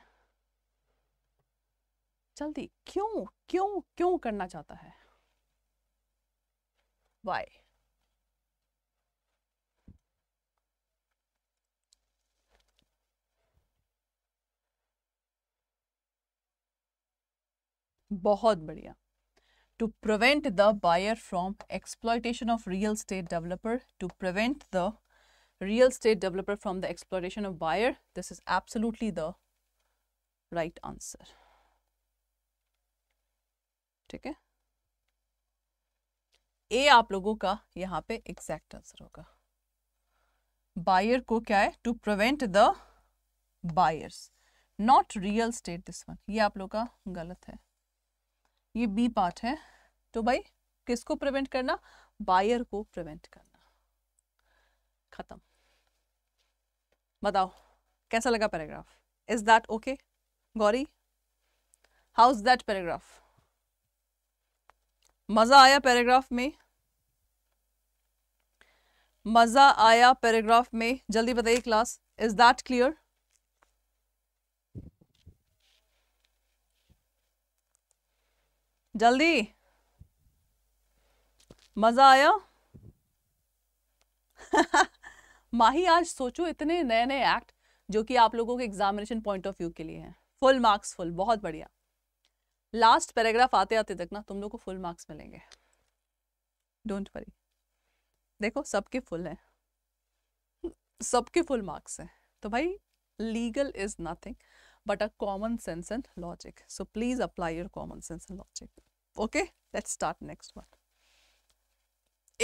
जल्दी क्यों क्यों क्यों करना चाहता है वाई बहुत बढ़िया to prevent the buyer from exploitation of real estate developer to prevent the real estate developer from the exploitation of buyer? This is absolutely the right answer. ठीक है ए आप लोगों का यहां पे एग्जैक्ट आंसर होगा बायर को क्या है to prevent the buyers not real estate this one ये आप लोग का गलत है ये बी पार्ट है तो भाई किसको प्रिवेंट करना बायर को प्रिवेंट करना खत्म बताओ कैसा लगा paragraph is that okay Gauri how is that paragraph मजा आया पैराग्राफ में मजा आया पैराग्राफ में जल्दी बताइए क्लास इज दैट क्लियर जल्दी मजा आया माही आज सोचो इतने नए नए एक्ट जो कि आप लोगों के एग्जामिनेशन पॉइंट ऑफ व्यू के लिए हैं फुल मार्क्स फुल बहुत बढ़िया लास्ट पैराग्राफ आते आते तक ना तुम लोग को फुल मार्क्स मिलेंगे डोंट वरी देखो सबके फुल हैं सबके फुल मार्क्स हैं तो भाई legal is nothing but a common sense and logic so please apply your common sense and logic okay let's start next one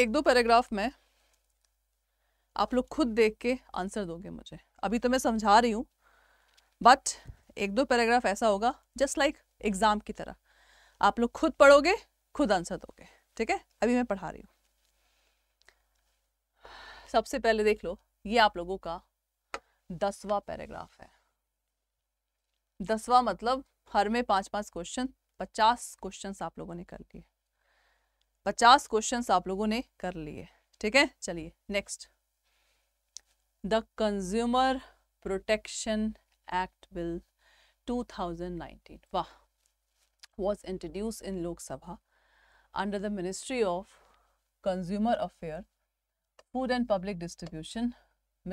एक दो पैराग्राफ में आप लोग खुद देख के आंसर दोगे मुझे अभी तो मैं समझा रही हूँ बट एक दो पैराग्राफ ऐसा होगा जस्ट लाइक एग्जाम की तरह आप लोग खुद पढ़ोगे खुद आंसर दोगे ठीक है अभी मैं पढ़ा रही हूँ सबसे पहले देख लो ये आप लोगों का दसवा पैराग्राफ है दसवा मतलब हर में पांच पांच क्वेश्चन पचास क्वेश्चन आप लोगों ने कर लिए पचास क्वेश्चन आप लोगों ने कर लिए ठीक है चलिए next the consumer protection act bill 2019 वाह was introduce in Lok Sabha under the ministry of consumer affair food and public distribution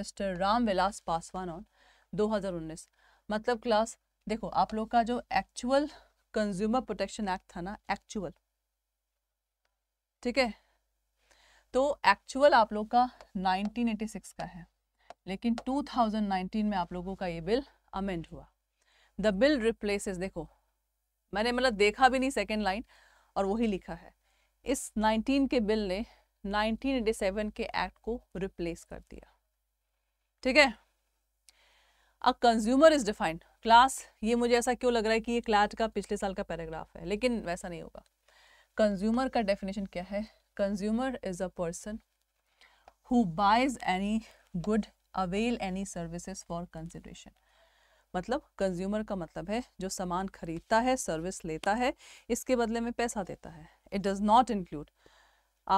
mister Ram Vilas Paswan on 2019 मतलब क्लास देखो आप लोग का जो एक्चुअल कंज्यूमर प्रोटेक्शन एक्ट था ना एक्चुअल ठीक है तो एक्चुअल आप लोग का 1986 का है लेकिन 2019 में आप लोगों का ये बिल अमेंड हुआ द बिल रिप्लेस देखो मैंने मतलब देखा भी नहीं सेकेंड लाइन और वही लिखा है इस 19 के बिल ने 1987 के एक्ट को रिप्लेस कर दिया ठीक है a consumer is defined class ये मुझे ऐसा क्यों लग रहा है कि ये क्लैट का पिछले साल का पैराग्राफ है लेकिन वैसा नहीं होगा कंज्यूमर का डेफिनेशन क्या है consumer is a person who buys any good avail any services for consideration मतलब कंज्यूमर का मतलब है जो सामान खरीदता है सर्विस लेता है इसके बदले में पैसा देता है इट डज़ नॉट इंक्लूड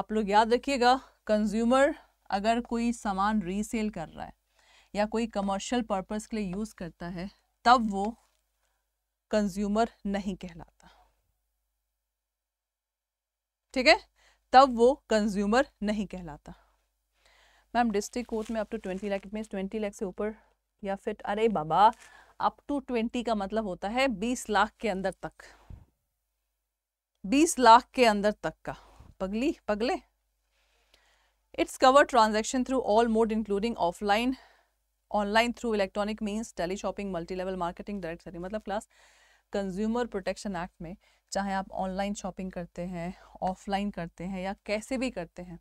आप लोग याद रखिएगा कंज्यूमर अगर कोई सामान रीसेल कर रहा है या कोई कमर्शियल पर्पज़ के लिए यूज़ करता है तब वो कंज्यूमर नहीं कहलाता ठीक है तब वो कंज्यूमर नहीं कहलाता मैम डिस्ट्रिक्ट कोर्ट में up to twenty lakh it mean twenty lakh से ऊपर या फिर अरे बाबा अप टू ट्वेंटी का मतलब होता है बीस लाख के अंदर तक बीस लाख के अंदर तक का पगली पगले it's cover transaction through all mode including offline online through electronic means teleshopping multi level marketing direct selling मतलब क्लास कंज्यूमर प्रोटेक्शन एक्ट में चाहे आप ऑनलाइन शॉपिंग करते हैं ऑफलाइन करते हैं या कैसे भी करते हैं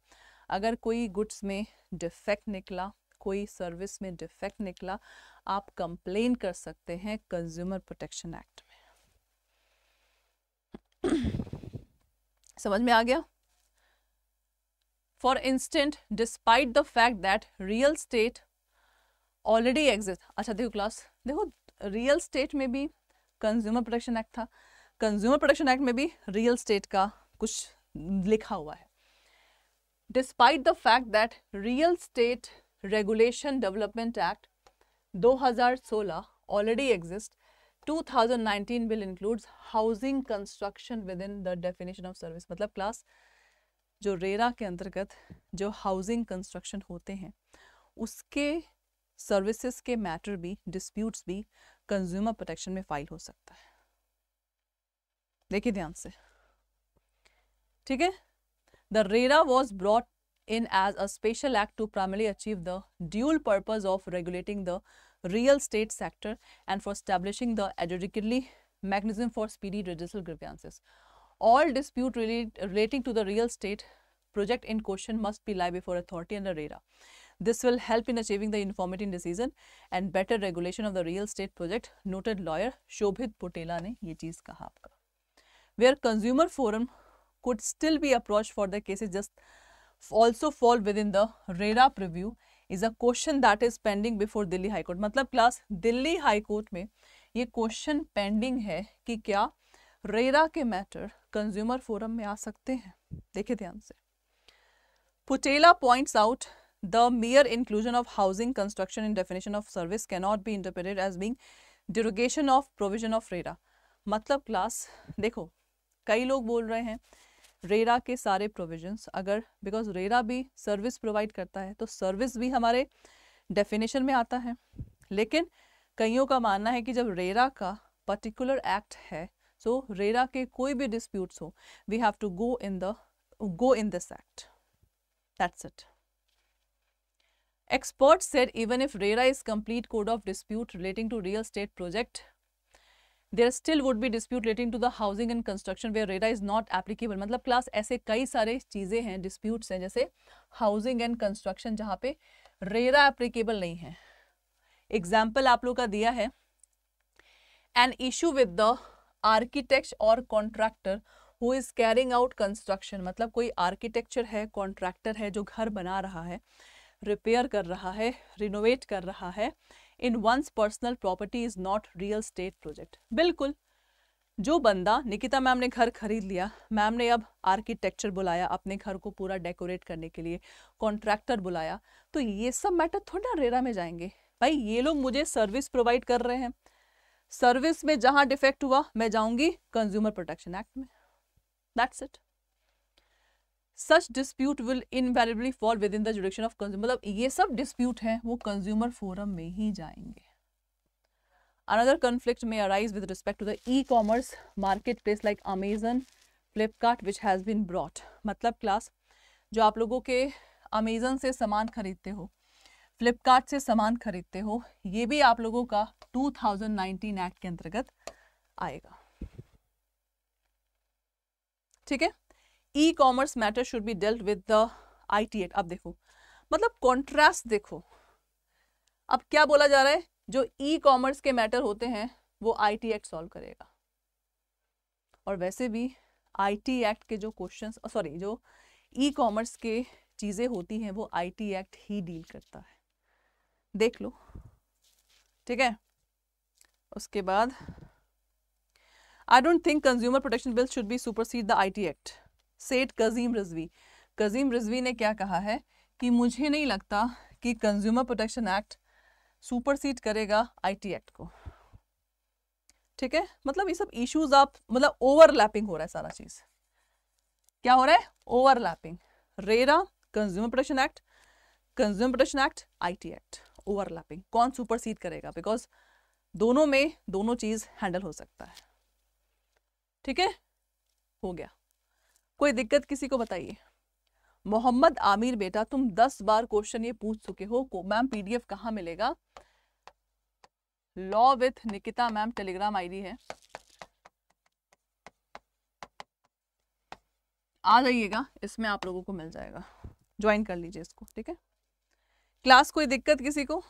अगर कोई गुड्स में डिफेक्ट निकला कोई सर्विस में डिफेक्ट निकला आप कंप्लेन कर सकते हैं कंज्यूमर प्रोटेक्शन एक्ट में समझ में आ गया for instant despite the fact that real estate already exist अच्छा देखो क्लास देखो रियल स्टेट में भी कंज्यूमर प्रोटेक्शन एक्ट था कंज्यूमर प्रोटेक्शन एक्ट में भी रियल स्टेट का कुछ लिखा हुआ है despite the fact that Real Estate Regulation Development Act 2016 already exists, 2019 bill includes housing construction within the definition of service. मतलब क्लास जो रेरा के अंतर्गत जो हाउसिंग कंस्ट्रक्शन होते हैं उसके सर्विसेज के मैटर भी डिस्प्यूट्स भी कंज्यूमर प्रोटेक्शन में फाइल हो सकता है देखिए ध्यान से ठीक है The RERA was brought in as a special act to primarily achieve the dual purpose of regulating the real estate sector and for establishing the adjudicatory mechanism for speedy judicial grievances. All dispute relate, relating to the real estate project in question must be lie before authority under RERA. This will help in achieving the uniformity in decision and better regulation of the real estate project, noted lawyer Shobhit Potela ye ये चीज़ कहा आपका. Where Consumer Forum could still be approached for the cases just also fall within the RERA preview is a question that is pending before Delhi High Court. matlab class delhi high court mein ye question pending hai ki kya rera ke matter consumer forum mein aa sakte hain dekhiye dhyan se putela points out the mere inclusion of housing construction in definition of service cannot be interpreted as being derogation of provision of RERA. matlab class dekho kai log bol rahe hain RERA के सारे प्रोविजंस अगर बिकॉज रेरा भी सर्विस प्रोवाइड करता है तो सर्विस भी हमारे डेफिनेशन में आता है लेकिन कईयों का मानना है कि जब रेरा का पर्टिकुलर एक्ट है सो so, रेरा के कोई भी डिस्प्यूट्स हो we have to go in the go in this act that's it expert said even if RERA is complete code of dispute relating to real estate project there still would be dispute relating to the housing and construction where RERA is not applicable मतलब क्लास ऐसे कई सारे चीज़ें हैं डिस्प्यूट्स हैं जैसे हाउसिंग एंड कंस्ट्रक्शन जहाँ पे रेरा एप्लीकेबल नहीं है एग्जाम्पल आप लोग का दिया है an issue with the architect और contractor who is carrying out construction मतलब कोई आर्किटेक्चर है कॉन्ट्रैक्टर है जो घर बना रहा है रिपेयर कर रहा है रिनोवेट कर रहा है in one's personal property is not real estate project बिल्कुल जो बंदा निकिता मैम ने घर खरीद लिया मैम ने अब आर्किटेक्चर बुलाया अपने घर को पूरा डेकोरेट करने के लिए कॉन्ट्रैक्टर बुलाया तो ये सब मैटर थोड़ा रेरा में जाएंगे भाई ये लोग मुझे सर्विस प्रोवाइड कर रहे हैं सर्विस में जहां डिफेक्ट हुआ मैं जाऊंगी कंज्यूमर प्रोटेक्शन एक्ट में that's it such dispute will invariably fall within the jurisdiction of consumer मतलब ये सब डिस्प्यूट हैं वो कंज्यूमर फोरम में ही जाएंगे अनदर कन्फ्लिक्ट में arise with respect to the e commerce marketplace like Amazon Flipkart which has been brought मतलब क्लास जो आप लोगों के अमेजन से सामान खरीदते हो फ्लिपकार्ट से सामान खरीदते हो ये भी आप लोगों का 2019 एक्ट के अंतर्गत आएगा ठीक है e commerce matter should be dealt with the I T अब देखो मतलब कॉन्ट्रास्ट देखो अब क्या बोला जा रहा है जो ई कॉमर्स के मैटर होते हैं वो आई टी एक्ट सॉल्व करेगा और वैसे भी आई टी एक्ट के जो क्वेश्चंस सॉरी जो ई कॉमर्स के चीज़ें होती हैं वो आई टी एक्ट ही डील करता है देख लो ठीक है उसके बाद I don't think consumer protection bill should be supersede the I T act Seth Kazim रजवी कजीम रजवी ने क्या कहा है कि मुझे नहीं लगता कि कंज्यूमर प्रोटेक्शन एक्ट सुपरसीड करेगा आईटी एक्ट को ठीक है मतलब ये सब इश्यूज आप मतलब ओवरलैपिंग हो रहा है सारा चीज क्या हो रहा है overlapping RERA consumer protection act consumer protection act IT act overlapping कौन सुपरसीड करेगा बिकॉज दोनों में दोनों चीज हैंडल हो सकता है ठीक है हो गया कोई दिक्कत किसी को बताइए मोहम्मद आमिर बेटा तुम दस बार क्वेश्चन ये पूछ चुके हो मैम पीडीएफ कहाँ मिलेगा law with Nikita ma'am Telegram ID है आ जाइएगा इसमें आप लोगों को मिल जाएगा ज्वाइन कर लीजिए इसको ठीक है क्लास कोई दिक्कत किसी को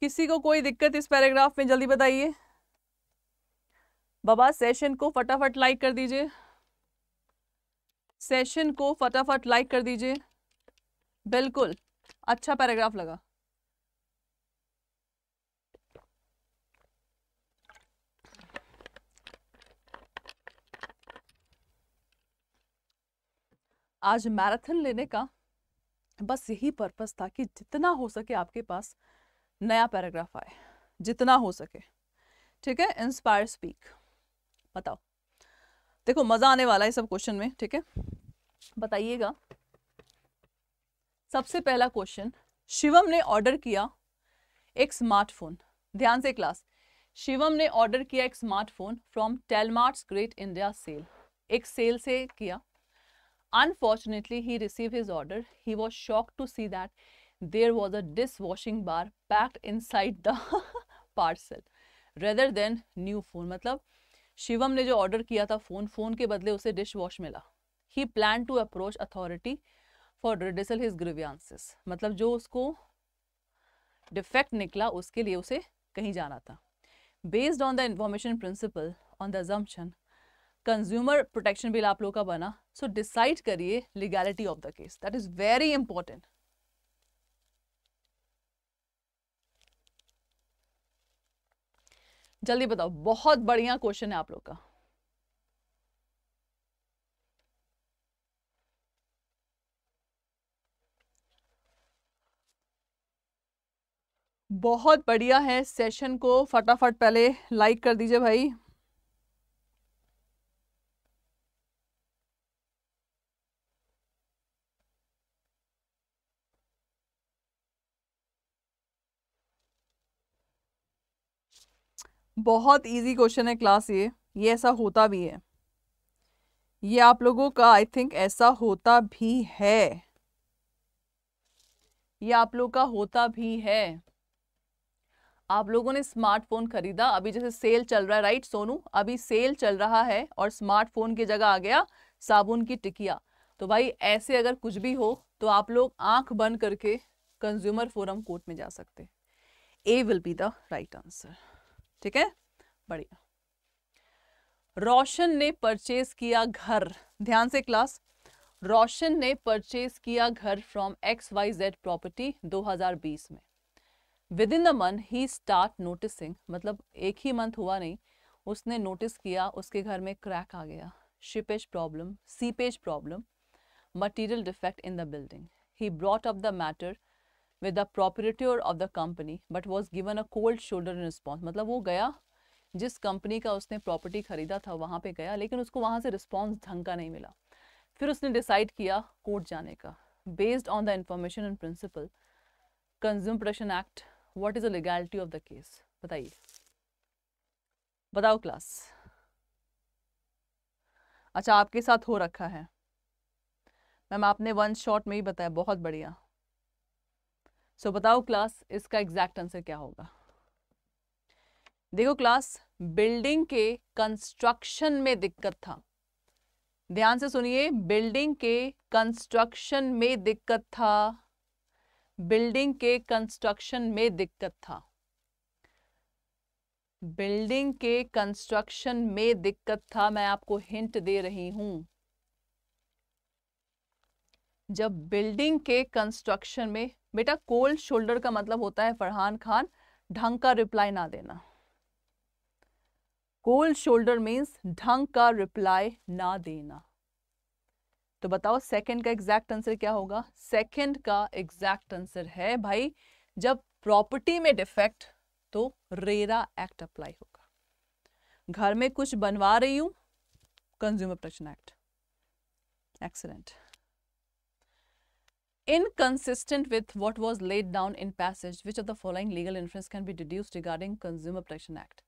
किसी को कोई दिक्कत इस पैराग्राफ में जल्दी बताइए बाबा सेशन को फटाफट लाइक कर दीजिए सेशन को फटाफट लाइक कर दीजिए बिल्कुल अच्छा पैराग्राफ लगा आज मैराथन लेने का बस यही पर्पस था कि जितना हो सके आपके पास नया पैराग्राफ आए जितना हो सके ठीक है इंस्पायर स्पीक बताओ देखो मजा आने वाला है सब क्वेश्चन में ठीक है बताइएगा सबसे पहला क्वेश्चन शिवम ने ऑर्डर किया एक स्मार्टफोन ध्यान से क्लास शिवम ने ऑर्डर किया एक smartphone from Telmart great India sale एक सेल से किया अनफॉर्चुनेटली ही रिसीव हिज ऑर्डर ही was shock to see that there was a dishwashing bar packed inside the parcel rather than new phone मतलब शिवम ने जो ऑर्डर किया था फोन फोन के बदले उसे डिश वॉश मिला ही plan to approach authority for redressal his grievances मतलब जो उसको डिफेक्ट निकला उसके लिए उसे कहीं जाना था based on the information principle on the जम्पन कंज्यूमर प्रोटेक्शन बिल आप लोग का बना सो डिसाइड करिए legality of the case that is very important जल्दी बताओ बहुत बढ़िया क्वेश्चन है आप लोग का बहुत बढ़िया है सेशन को फटाफट पहले लाइक कर दीजिए भाई बहुत इजी क्वेश्चन है क्लास ये ये ऐसा होता भी है ये आप लोगों का आई थिंक ऐसा होता भी है ये आप लोगों का होता भी है आप लोगों ने स्मार्टफोन खरीदा अभी जैसे सेल चल रहा है राइट सोनू अभी सेल चल रहा है और स्मार्टफोन की जगह आ गया साबुन की टिकिया तो भाई ऐसे अगर कुछ भी हो तो आप लोग आंख बंद करके कंज्यूमर फोरम कोर्ट में जा सकते A will be the right answer ठीक है बढ़िया रोशन ने परचेज किया घर ध्यान से क्लास रोशन ने परचेज किया घर from X Y Z property 2020 में विद इन द मंथ ही स्टार्ट नोटिसिंग मतलब एक ही मंथ हुआ नहीं उसने नोटिस किया उसके घर में क्रैक आ गया seepage problem seepage problem material defect in the building ही brought up the matter with the proprietor of the company but was given a cold shoulder in response मतलब वो गया जिस कंपनी का उसने प्रॉपर्टी खरीदा था वहाँ पे गया लेकिन उसको वहाँ से रिस्पॉन्स ढंग का नहीं मिला फिर उसने डिसाइड किया कोर्ट जाने का based on the information and principle consume production act what is the legality of the case बताइए बताओ क्लास अच्छा आपके साथ हो रखा है मैम आपने वन शॉट में ही बताया बहुत बढ़िया सो बताओ क्लास इसका एग्जैक्ट आंसर क्या होगा देखो क्लास बिल्डिंग के कंस्ट्रक्शन में दिक्कत था ध्यान से सुनिए बिल्डिंग के कंस्ट्रक्शन में दिक्कत था बिल्डिंग के कंस्ट्रक्शन में दिक्कत था बिल्डिंग के कंस्ट्रक्शन में दिक्कत था मैं आपको हिंट दे रही हूं जब बिल्डिंग के कंस्ट्रक्शन में बेटा कोल्ड शोल्डर का मतलब होता है फरहान खान ढंग का रिप्लाई ना देना कोल्ड शोल्डर मीन्स ढंग का रिप्लाई ना देना तो बताओ सेकंड का एग्जैक्ट आंसर क्या होगा सेकंड का एग्जैक्ट आंसर है भाई जब प्रॉपर्टी में डिफेक्ट तो रेरा एक्ट अप्लाई होगा घर में कुछ बनवा रही हूं consumer protection act accident inconsistent with what was laid down in passage which of the following legal inference can be deduced regarding consumer protection act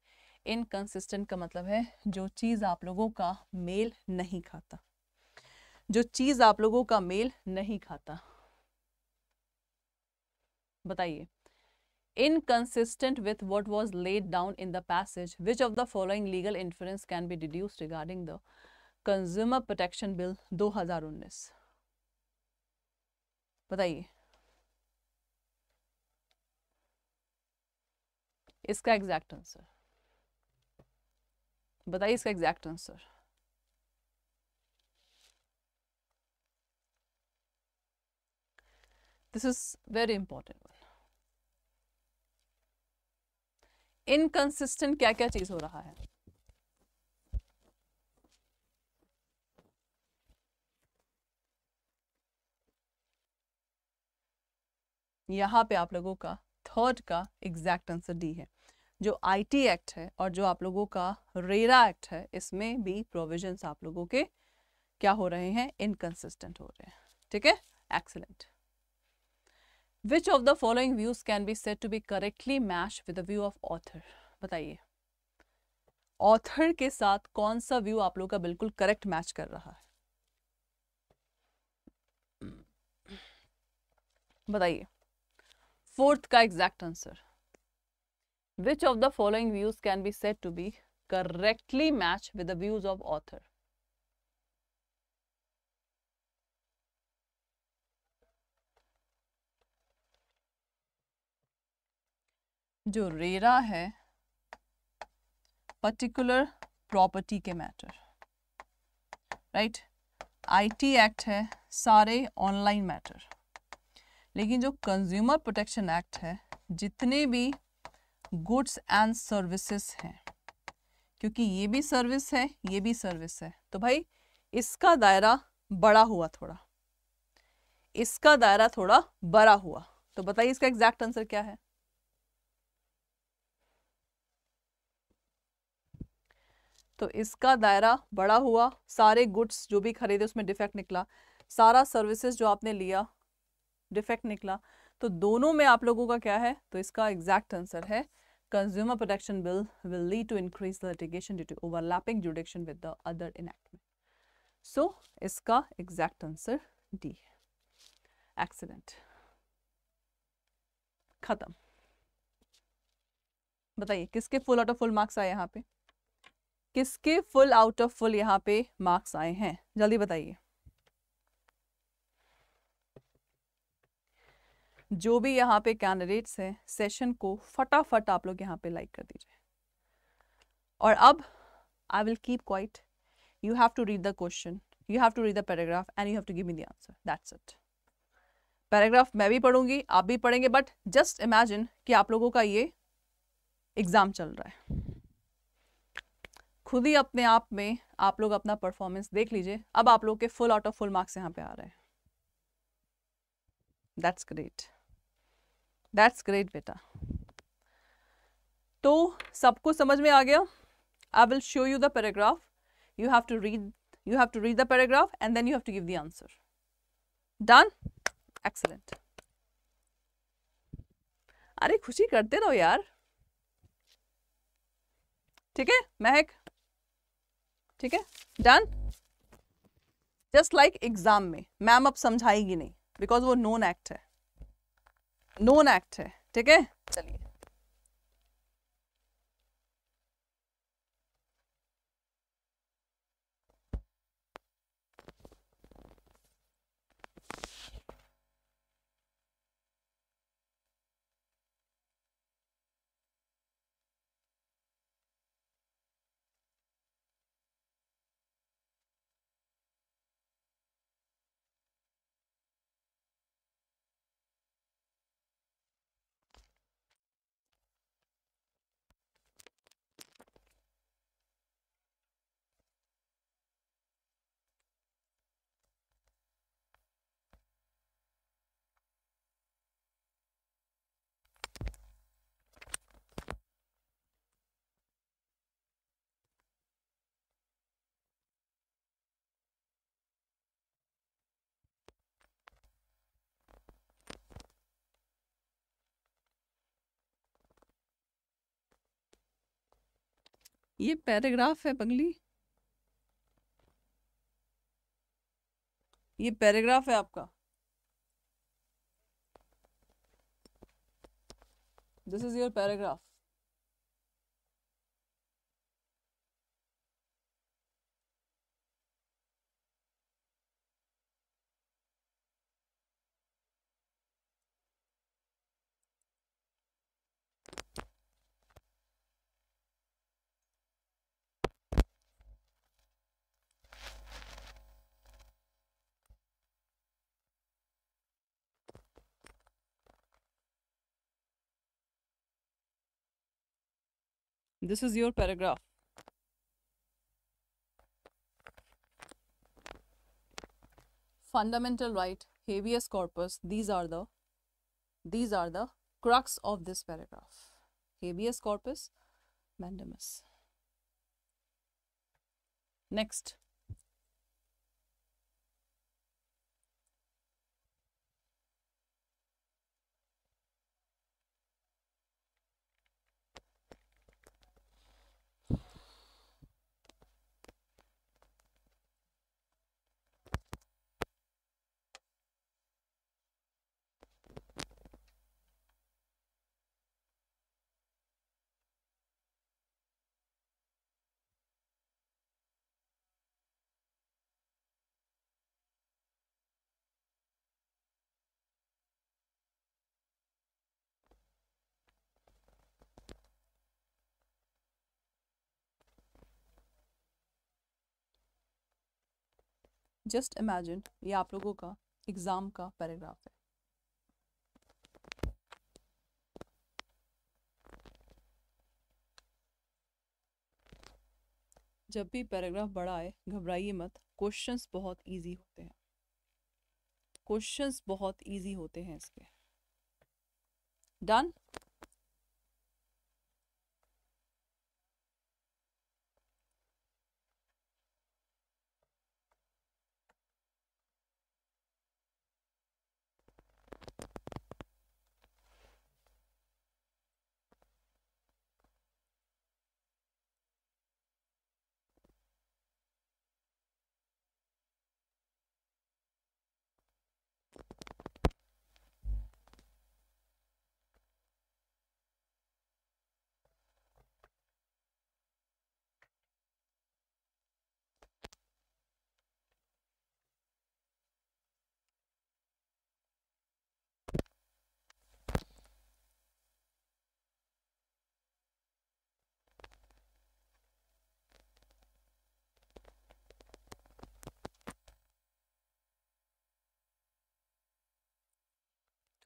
inconsistent ka matlab hai jo cheez aap logo ka mail nahi khata jo cheez aap logo ka mail nahi khata bataiye inconsistent with what was laid down in the passage which of the following legal inference can be deduced regarding the consumer protection bill 2019 बताइए इसका एग्जैक्ट आंसर बताइए इसका exact answer this is very important one inconsistent क्या क्या चीज हो रहा है यहाँ पे आप लोगों का थर्ड का एग्जैक्ट आंसर डी है जो आईटी एक्ट है और जो आप लोगों का रेरा एक्ट है इसमें भी प्रोविजंस आप लोगों के क्या हो रहे हैं इनकन्सिस्टेंट हो रहे हैं ठीक है excellent which of the following views can be set to be correctly match with view of author बताइए ऑथर के साथ कौन सा व्यू आप लोग का बिल्कुल करेक्ट मैच कर रहा है बताइए फोर्थ का exact answer which of the following views can be set to be correctly match with the views of author जो रेरा है पर्टिकुलर प्रॉपर्टी के मैटर राइट आईटी एक्ट है सारे ऑनलाइन मैटर लेकिन जो कंज्यूमर प्रोटेक्शन एक्ट है जितने भी गुड्स एंड सर्विसेस हैं क्योंकि ये भी सर्विस है ये भी सर्विस है तो भाई इसका दायरा बड़ा हुआ थोड़ा इसका दायरा थोड़ा बड़ा हुआ तो बताइए इसका एग्जैक्ट आंसर क्या है तो इसका दायरा बड़ा हुआ सारे गुड्स जो भी खरीदे उसमें डिफेक्ट निकला सारा सर्विसेज जो आपने लिया डिफेक्ट निकला तो दोनों में आप लोगों का क्या है तो इसका एग्जैक्ट आंसर है consumer protection bill will lead to increase litigation due to overlapping jurisdiction with the other enactment so इसका एग्जैक्ट आंसर डी एक्सीडेंट खत्म बताइए किसके full out of full marks आए यहाँ पे किसके फुल आउट ऑफ फुल यहाँ पे मार्क्स आए हैं जल्दी बताइए जो भी यहाँ पे कैंडिडेट्स हैं सेशन को फटाफट आप लोग यहाँ पे लाइक कर दीजिए और अब I will keep quiet you have to read the question you have to read the paragraph and you have to give me the answer that's it paragraph मैं भी पढ़ूंगी आप भी पढ़ेंगे बट जस्ट इमेजिन कि आप लोगों का ये एग्ज़ाम चल रहा है खुद ही अपने आप में आप लोग अपना परफॉर्मेंस देख लीजिए अब आप लोग के full out of full marks यहाँ पे आ रहे हैं दैट्स ग्रेट दैट्स ग्रेट बेटा तो सबको समझ में आ गया I will show you the paragraph you have to read you have to read the paragraph and then you have to give the answer done excellent अरे खुशी करते रहो यार ठीक है महक ठीक है डन जस्ट लाइक एग्जाम में मैम अब समझाएगी नहीं बिकॉज वो नोन एक्ट है नोन एक्ट है ठीक है चलिए ये पैराग्राफ है पगली ये पैराग्राफ है आपका this is your paragraph This is your paragraph. Fundamental right, habeas corpus, these are the these are the crux of this paragraph. Habeas corpus, mandamus. Next. Just imagine ये आप लोगों का एग्ज़ाम का पैराग्राफ है जब भी पैराग्राफ बड़ा आए घबराइए मत क्वेश्चंस बहुत इजी होते हैं क्वेश्चंस बहुत इजी होते हैं इसके डन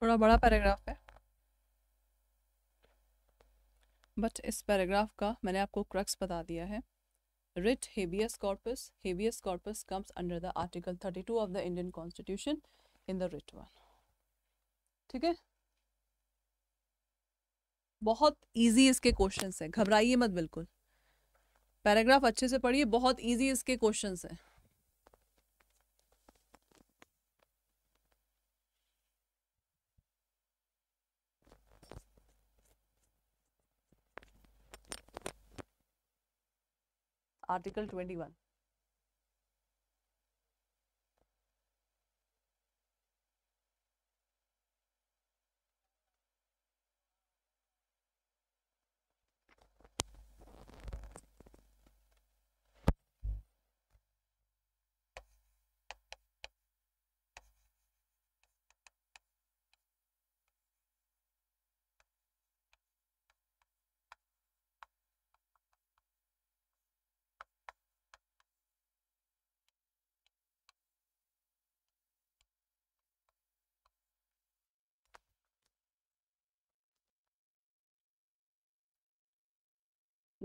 थोड़ा बड़ा पैराग्राफ है बट इस पैराग्राफ का मैंने आपको क्रक्स बता दिया है habeas corpus habeas corpus comes under the article thirty two of the Indian constitution in the writ one ठीक है बहुत इजी इसके क्वेश्चंस हैं घबराइए मत बिल्कुल पैराग्राफ अच्छे से पढ़िए बहुत इजी इसके क्वेश्चंस हैं Article 21.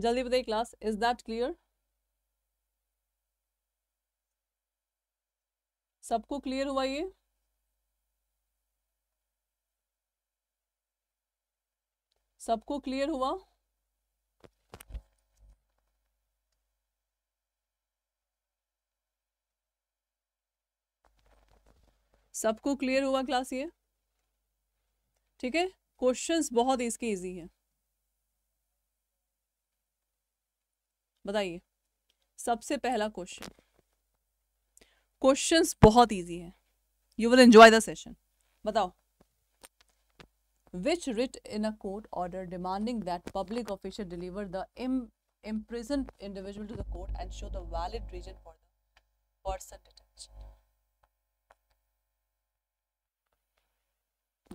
जल्दी बताइए क्लास इज दैट क्लियर सबको क्लियर हुआ ये सबको क्लियर हुआ सबको क्लियर हुआ क्लास ये ठीक है क्वेश्चंस बहुत इसके इजी हैं बताइए सबसे पहला क्वेश्चन क्वेश्चंस बहुत इजी है you will enjoy the session बताओ which writ in a court order demanding that public official deliver the im imprison individual to the court and show the valid reason for the person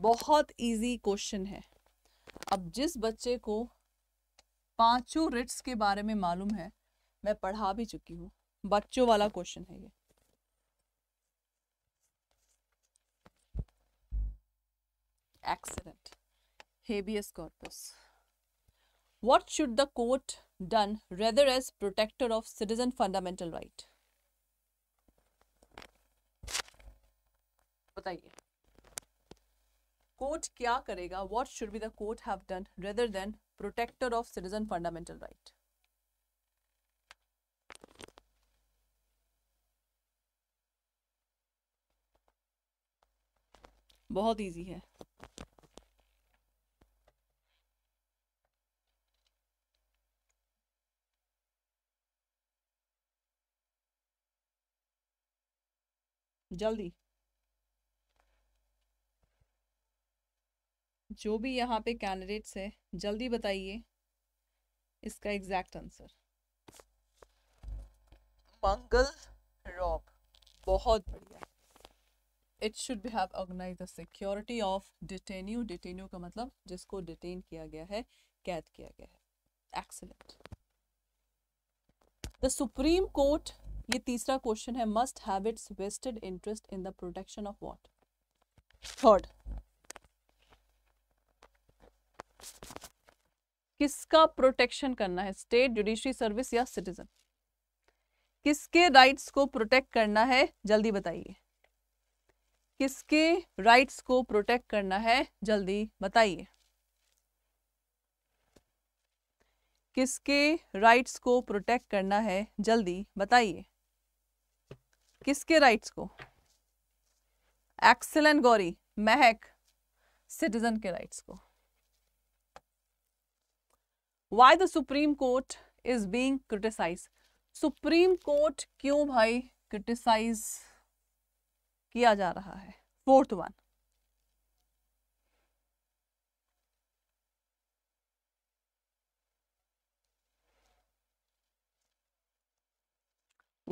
बहुत इजी क्वेश्चन है अब जिस बच्चे को पांचों रिट्स के बारे में मालूम है मैं पढ़ा भी चुकी हूँ बच्चों वाला क्वेश्चन है ये accident habeas corpus what should the court done rather as protector of citizen fundamental right बताइए कोर्ट क्या करेगा what should be the court have done rather than protector of citizen fundamental right बहुत इजी है जल्दी जो भी यहाँ पे कैंडिडेट्स है जल्दी बताइए इसका एग्जैक्ट आंसर मंगल रॉब बहुत बढ़िया it should be have organize the security of detenu detenu का मतलब जिसको डिटेन किया गया है कैद किया गया है एक्सलेंट द सुप्रीम कोर्ट ये तीसरा क्वेश्चन है must have its vested interest in the protection of what third किसका प्रोटेक्शन करना है स्टेट जुडिशरी सर्विस या सिटीजन किसके राइट्स को प्रोटेक्ट करना है जल्दी बताइए किसके राइट्स को प्रोटेक्ट करना है जल्दी बताइए किसके राइट्स को प्रोटेक्ट करना है जल्दी बताइए किसके राइट्स को एक्सेलेंट गौरी महक सिटीजन के राइट्स को why the supreme court is being criticize supreme court क्यों भाई क्रिटिसाइज किया जा रहा है fourth one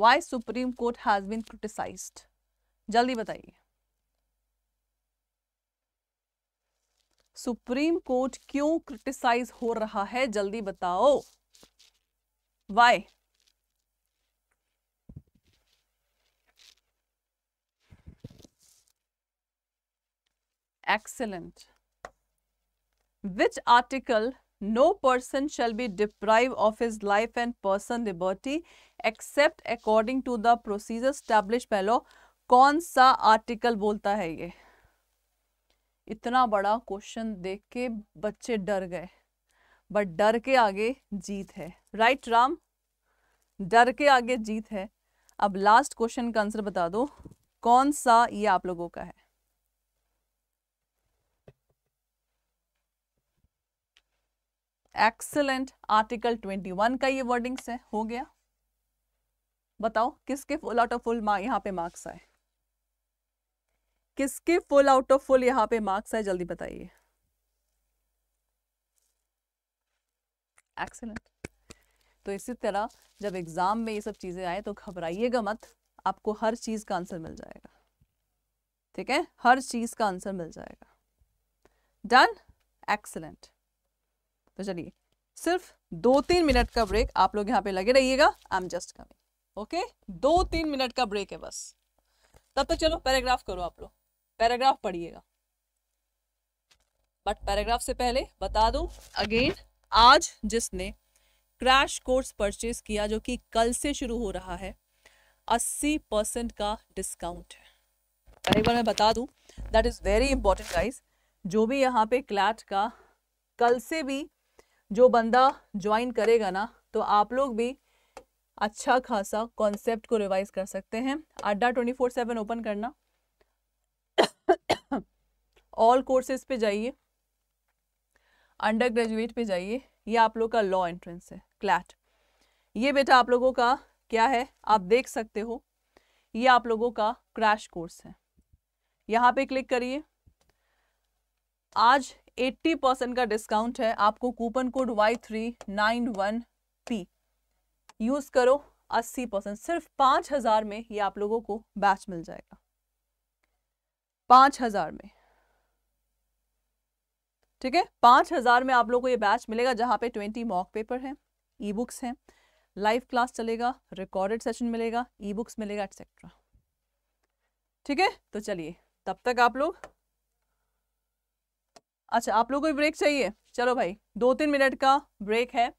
why supreme court has been criticize जल्दी बताइए सुप्रीम कोर्ट क्यों क्रिटिसाइज हो रहा है जल्दी बताओ why excellent which article no person shall be deprive of his life and person liberty except according to the procedure establish पहलो कौन सा आर्टिकल बोलता है ये इतना बड़ा क्वेश्चन देख के बच्चे डर गए बट डर के आगे जीत है राइट right, राम डर के आगे जीत है अब लास्ट क्वेश्चन का आंसर बता दो कौन सा ये आप लोगों का है एक्सलेंट आर्टिकल ट्वेंटी वन का ये वर्डिंग्स है हो गया बताओ किसके आउट ऑफ फुल यहां पे मार्क्स आए किसके फुल आउट ऑफ फुल यहां पे मार्क्स है जल्दी बताइए एक्सेलेंट तो इसी तरह जब एग्जाम में ये सब चीजें आए तो घबराइएगा मत आपको हर चीज का आंसर मिल जाएगा ठीक है हर चीज का आंसर मिल जाएगा डन एक्सेलेंट तो चलिए सिर्फ दो तीन मिनट का ब्रेक आप लोग यहाँ पे लगे रहिएगा I am just coming okay दो तीन मिनट का ब्रेक है बस तब तक तो चलो पैराग्राफ करो आप लोग पैराग्राफ पढ़िएगा बट पैराग्राफ से पहले बता दूं अगेन आज जिसने क्रैश कोर्स परचेज किया जो कि कल से शुरू हो रहा है 80 परसेंट का डिस्काउंट है पहली बार मैं बता दूं that is very important guys जो भी यहाँ पे क्लैट का कल से भी जो बंदा ज्वाइन करेगा ना तो आप लोग भी अच्छा खासा कॉन्सेप्ट को रिवाइज कर सकते हैं Adda twenty four seven open करना ऑल कोर्सेज पे जाइए अंडर ग्रेजुएट पे जाइए ये आप लोग का लॉ एंट्रेंस है क्लैट ये बेटा आप लोगों का क्या है आप देख सकते हो ये आप लोगों का क्रैश कोर्स है यहाँ पे क्लिक करिए आज 80 परसेंट का डिस्काउंट है आपको coupon code Y three nine one P use करो 80 परसेंट सिर्फ पांच हजार में ये आप लोगों को बैच मिल जाएगा पांच हजार में ठीक है पाँच हज़ार में आप लोग को ये बैच मिलेगा जहाँ पे ट्वेंटी मॉक पेपर हैं ई बुक्स हैं लाइव क्लास चलेगा रिकॉर्डेड सेशन मिलेगा ई बुक्स मिलेगा एटसेट्रा ठीक है तो चलिए तब तक आप लोग अच्छा आप लोग को ब्रेक चाहिए चलो भाई दो तीन मिनट का ब्रेक है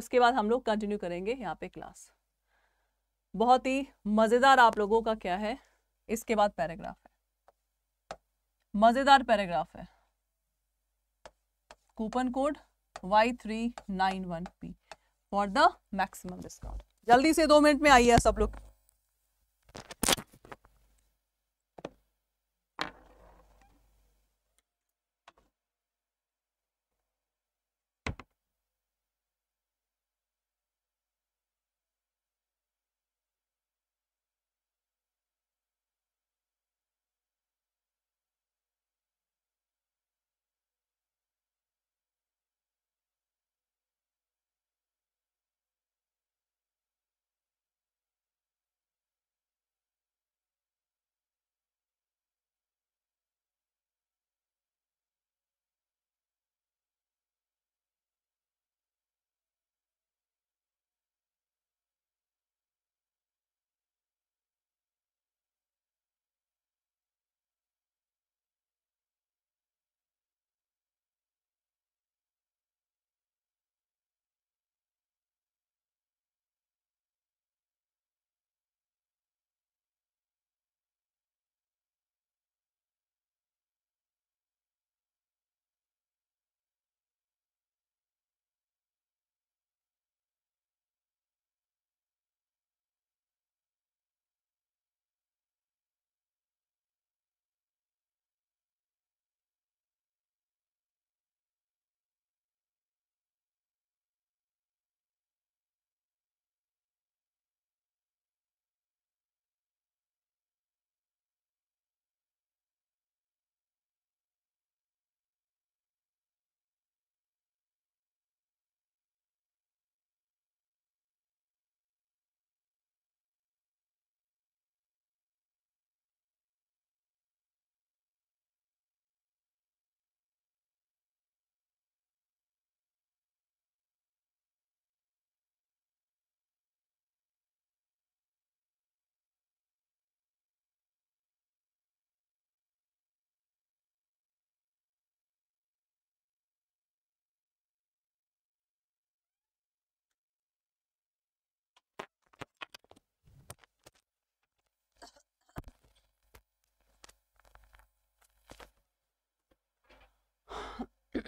उसके बाद हम लोग कंटिन्यू करेंगे यहाँ पे क्लास बहुत ही मज़ेदार आप लोगों का क्या है इसके बाद पैराग्राफ है मज़ेदार पैराग्राफ है coupon code Y three nine one P for the maximum discount जल्दी से दो मिनट में आइए सब लोग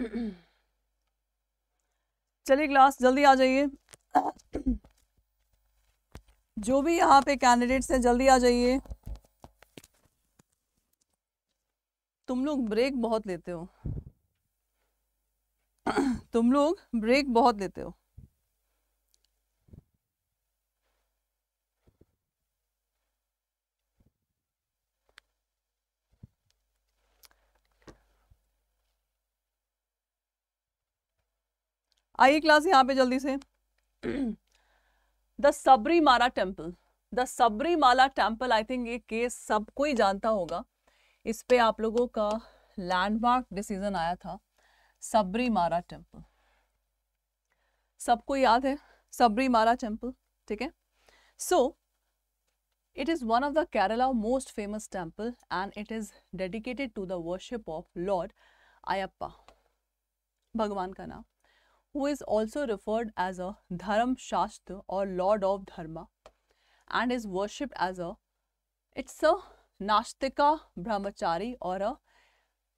चलिए क्लास जल्दी आ जाइए जो भी यहाँ पे कैंडिडेट्स हैं जल्दी आ जाइए तुम लोग ब्रेक बहुत लेते हो तुम लोग ब्रेक बहुत लेते हो आइए क्लास यहाँ पे जल्दी से the Sabarimala temple the Sabarimala temple I think ये केस सब कोई जानता होगा इस पे आप लोगों का लैंडमार्क डिसीजन आया था सबरी मारा टेम्पल सबको याद है सबरी मारा टेम्पल ठीक है so it is one of the Kerala most famous temple and it is dedicated to the worship of lord Ayappa. भगवान का नाम who is also referred as a Dharamshastra or Lord of Dharma and is worshipped as a it's a Nashtika Brahmachari or a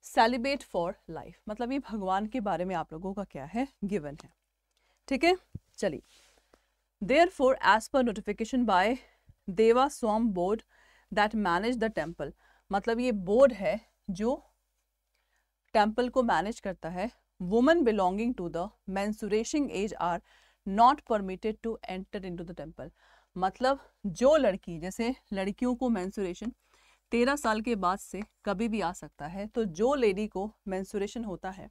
celibate for life मतलब ये भगवान के बारे में आप लोगों का क्या है गिवन है ठीक है चलिए there for age per notification by Devaswom board that manage the temple मतलब ये बोर्ड है जो टेम्पल को मैनेज करता है women belonging to the menstruating age are not permitted to enter into the temple मतलब जो लड़की जैसे लड़कियों को मैंसुरेशन तेरह साल के बाद से कभी भी आ सकता है तो जो लेडी को मैंसुरेशन होता है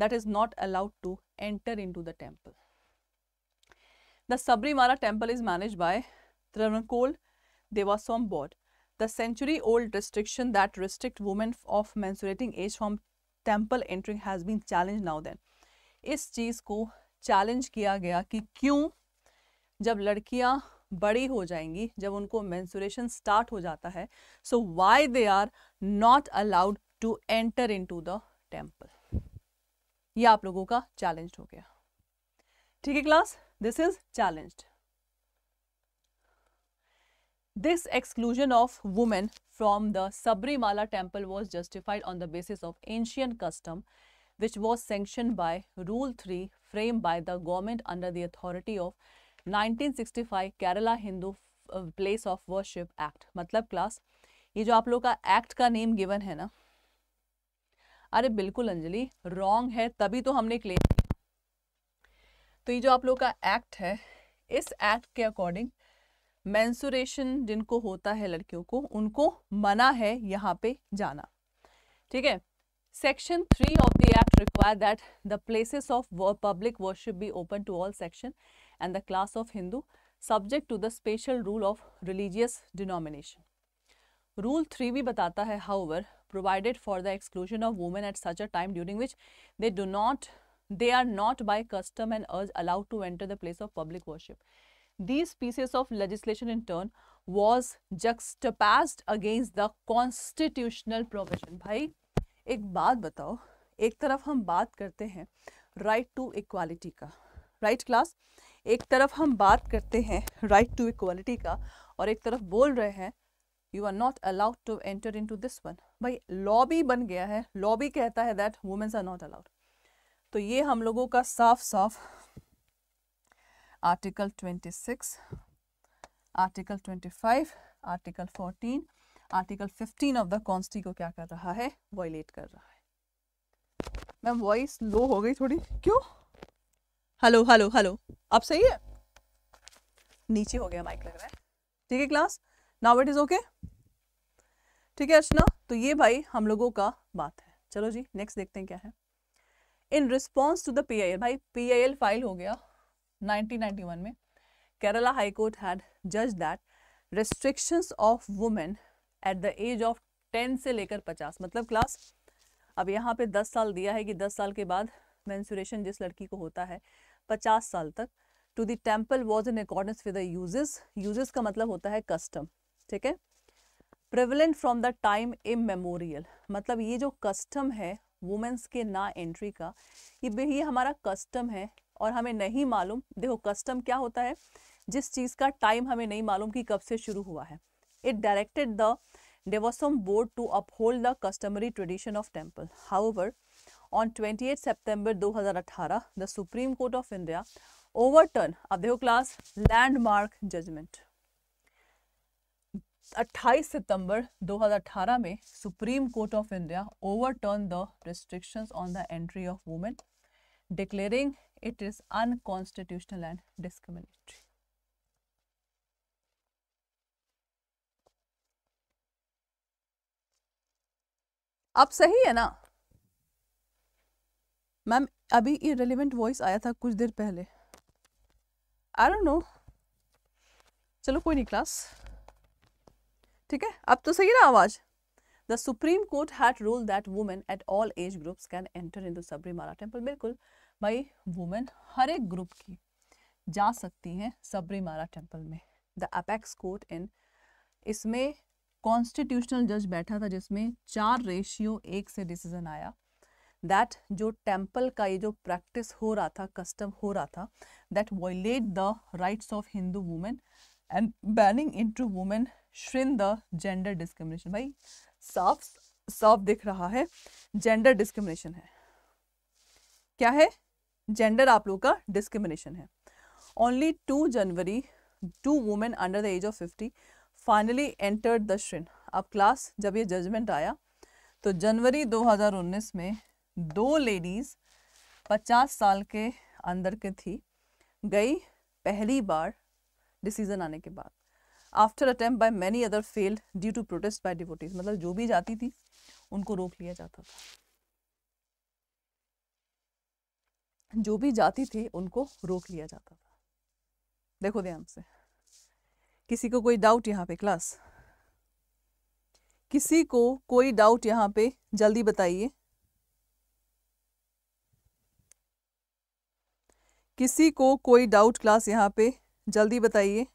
that is not allowed to enter in to the temple the Sabarimala temple is manage by Travancore Devaswom board the century old restriction that restrict women of menstruating age from temple entering has been challenge now then इस चीज़ को चैलेंज किया गया कि क्यों जब लड़कियां बड़ी हो जाएंगी जब उनको मैंसुरेशन स्टार्ट हो जाता है so why they are not allowed to enter in to the temple ये आप लोगों का चैलेंज हो गया ठीक है class this is challenged This exclusion of women from the Sabrimala temple was justified on the basis of ancient custom which was sanctioned by Rule 3 framed by the government under the authority of 1965 Kerala Hindu Place of Worship Act. मतलब क्लास ये जो आप लोग का एक्ट का नेम गिवन है ना अरे बिल्कुल अंजलि रॉन्ग है तभी तो हमने क्लेम तो ये जो आप लोग का एक्ट है इस एक्ट के अकॉर्डिंग मैंसुरेशन जिनको होता है लड़कियों को उनको मना है यहाँ पे जाना ठीक है section three of the act require that the places of public worship be open to all section and the class of Hindu subject to the special rule of religious denomination rule three भी बताता है however provided for the exclusion of women at such a time during which they do not they are not by custom and urge allowed to enter the place of public worship These pieces of legislation in turn was juxtaposed against the constitutional provision. भाई एक बात बताओ एक तरफ हम बात करते हैं राइट टू इक्वालिटी का राइट right क्लास एक तरफ हम बात करते हैं राइट टू इक्वालिटी का और एक तरफ बोल रहे हैं you are not allowed to enter in to this one भाई लॉ भी बन गया है लॉ भी कहता है that womens are not allowed तो ये हम लोगों का साफ साफ Article 26, Article 25, Article 14, Article 15 of the consti को क्या कर रहा है वॉयलेट कर रहा है मैम वॉइस लो हो गई थोड़ी क्यों हेलो हेलो हेलो अब सही है नीचे हो गया माइक लग रहा है ठीक है class now it is okay ठीक है अर्चना तो ये भाई हम लोगों का बात है चलो जी नेक्स्ट देखते हैं क्या है in response to the P I L भाई पी आई एल फाइल हो गया 1991 में केरला हाई कोर्ट हैड जज that restrictions of women at the age of 10 से लेकर 50 मतलब क्लास अब यहाँ पे 10 साल दिया है कि 10 साल के बाद मैंसुरेशन जिस लड़की को होता है 50 साल तक to the temple was in accordance with usages usages का मतलब होता है कस्टम ठीक है prevalent from the time immemorial मतलब ये जो कस्टम है वुमेंस के ना एंट्री का ये ये हमारा कस्टम है और हमें नहीं मालूम देखो कस्टम क्या होता है जिस चीज़ का टाइम हमें नहीं मालूम कि कब से शुरू हुआ है it directed the Devaswom board to uphold the customary tradition of temple however on twenty eight September दो हज़ार अठारह the supreme court of India over अब देखो क्लास लैंडमार्क जजमेंट 28 सितंबर 2018 में supreme court of India overturn the restriction on the entry of women declaring it is unconstitutional and discriminatory अब सही है ना मैम अभी इरेलीवेंट वॉइस आया था कुछ देर पहले आई डोंट नो चलो कोई नहीं क्लास ठीक है अब तो सही ना आवाज the supreme court had rule that women at all age groups can enter in the Sabarimala temple बिल्कुल बाई वुमेन हर एक ग्रुप की जा सकती हैं सबरीमाला टेम्पल में द अपेक्स कोर्ट इन इसमें कॉन्स्टिट्यूशनल जज बैठा था जिसमें चार रेशियो एक से डिसीजन आया दैट जो टेम्पल का ये जो प्रैक्टिस हो रहा था कस्टम हो रहा था that violate the rights of Hindu women and banning in to women shrine the gender discrimination भाई साफ साफ दिख रहा है जेंडर डिस्क्रिमिनेशन है क्या है जेंडर आप लोग का डिस्क्रिमिनेशन है only two January two women under the age of fifty finally entered the shrine अब क्लास जब ये जजमेंट आया तो जनवरी 2019 में दो लेडीज़ 50 साल के अंदर के थी गई पहली बार डिसीजन आने के बाद after attempt by many other failed due to protest by devotees मतलब जो भी जाती थी उनको रोक लिया जाता था जो भी जाति थी उनको रोक लिया जाता था देखो ध्यान से किसी को कोई डाउट यहाँ पे क्लास किसी को कोई डाउट यहाँ पे जल्दी बताइए किसी को कोई डाउट क्लास यहाँ पे जल्दी बताइए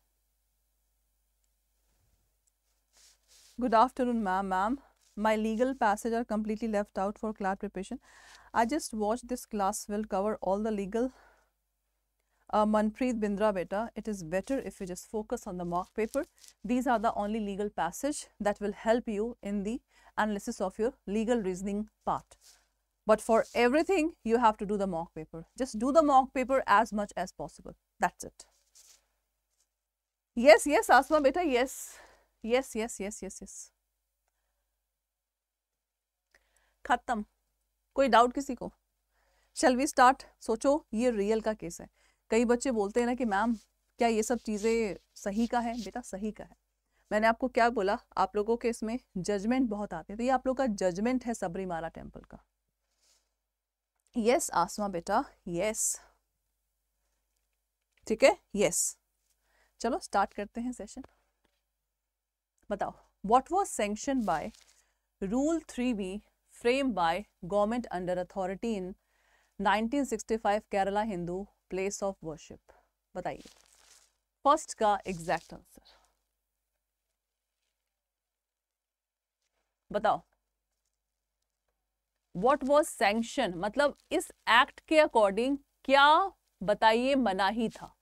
good afternoon ma'am ma'am my legal passage are completely left out for class preparation I just watched this class will cover all the legal. Uh, Manpreet Bindra beta, it is better if you just focus on the mock paper. These are the only legal passage that will help you in the analysis of your legal reasoning part. But for everything, you have to do the mock paper. Just do the mock paper as much as possible. That's it. Yes, yes, Asma beta, yes. Yes, yes, yes, yes, yes. Khatam. कोई डाउट किसी को शेल वी स्टार्ट सोचो ये रियल का केस है कई बच्चे बोलते हैं ना कि मैम क्या ये सब चीज़ें सही का है बेटा सही का है मैंने आपको क्या बोला आप लोगों के इसमें जजमेंट बहुत आते हैं तो ये आप लोग का जजमेंट है सबरीमाला टेम्पल का यस आसमा बेटा यस ठीक है यस चलो स्टार्ट करते हैं सेशन बताओ what was sanction by rule three B framed by government under authority in 1965 Kerala Hindu place of worship. बताइए फर्स्ट का एग्जैक्ट आंसर बताओ वॉट वॉज सैंक्शन मतलब इस एक्ट के अकॉर्डिंग क्या बताइए मनाही था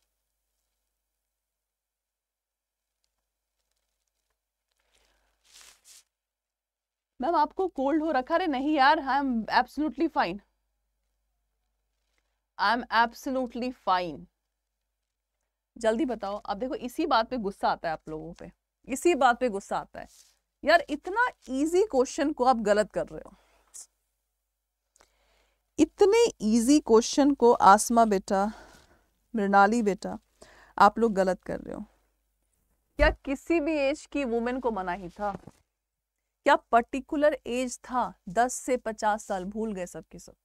मैम आपको कोल्ड हो रखा अरे नहीं यार I am absolutely fine I am absolutely fine जल्दी बताओ अब देखो इसी बात पे गुस्सा आता है आप लोगों पे इसी बात पे गुस्सा आता है यार इतना इजी क्वेश्चन को आप गलत कर रहे हो इतने इजी क्वेश्चन को आसमा बेटा मृणाली बेटा आप लोग गलत कर रहे हो क्या किसी भी एज की वुमेन को मना ही था क्या पर्टिकुलर एज था दस से पचास साल भूल गए सबके सब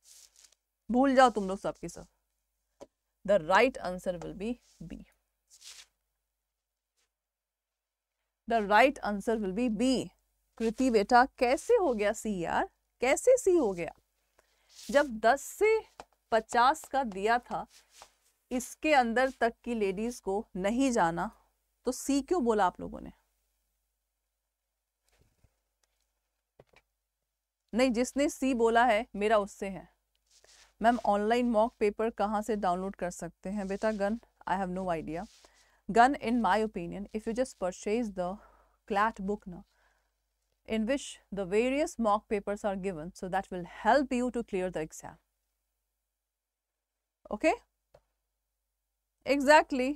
भूल जाओ तुम लोग सबके सब the right answer will be B the right answer will be B Kriti बेटा कैसे हो गया सी यार कैसे सी हो गया जब 10 से 50 का दिया था इसके अंदर तक की लेडीज को नहीं जाना तो सी क्यों बोला आप लोगों ने नहीं जिसने सी बोला है मेरा उससे है मैम ऑनलाइन मॉक पेपर कहाँ से डाउनलोड कर सकते हैं बेटा गन आई हैव नो आइडिया गन in my opinion if you just purchase the CLAT book ना in which the various mock papers are given so that will help you to clear the exam okay exactly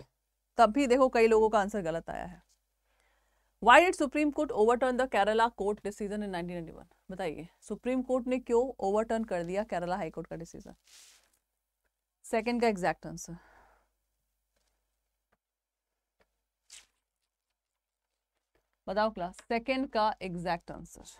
तब भी देखो कई लोगों का आंसर गलत आया है why did supreme court overturn the Kerala court decision in 1991 बताइए सुप्रीम कोर्ट ने क्यों ओवरटर्न कर दिया केरला हाई कोर्ट का डिसीजन सेकंड का एग्जैक्ट आंसर बताओ क्लास सेकंड का एग्जैक्ट आंसर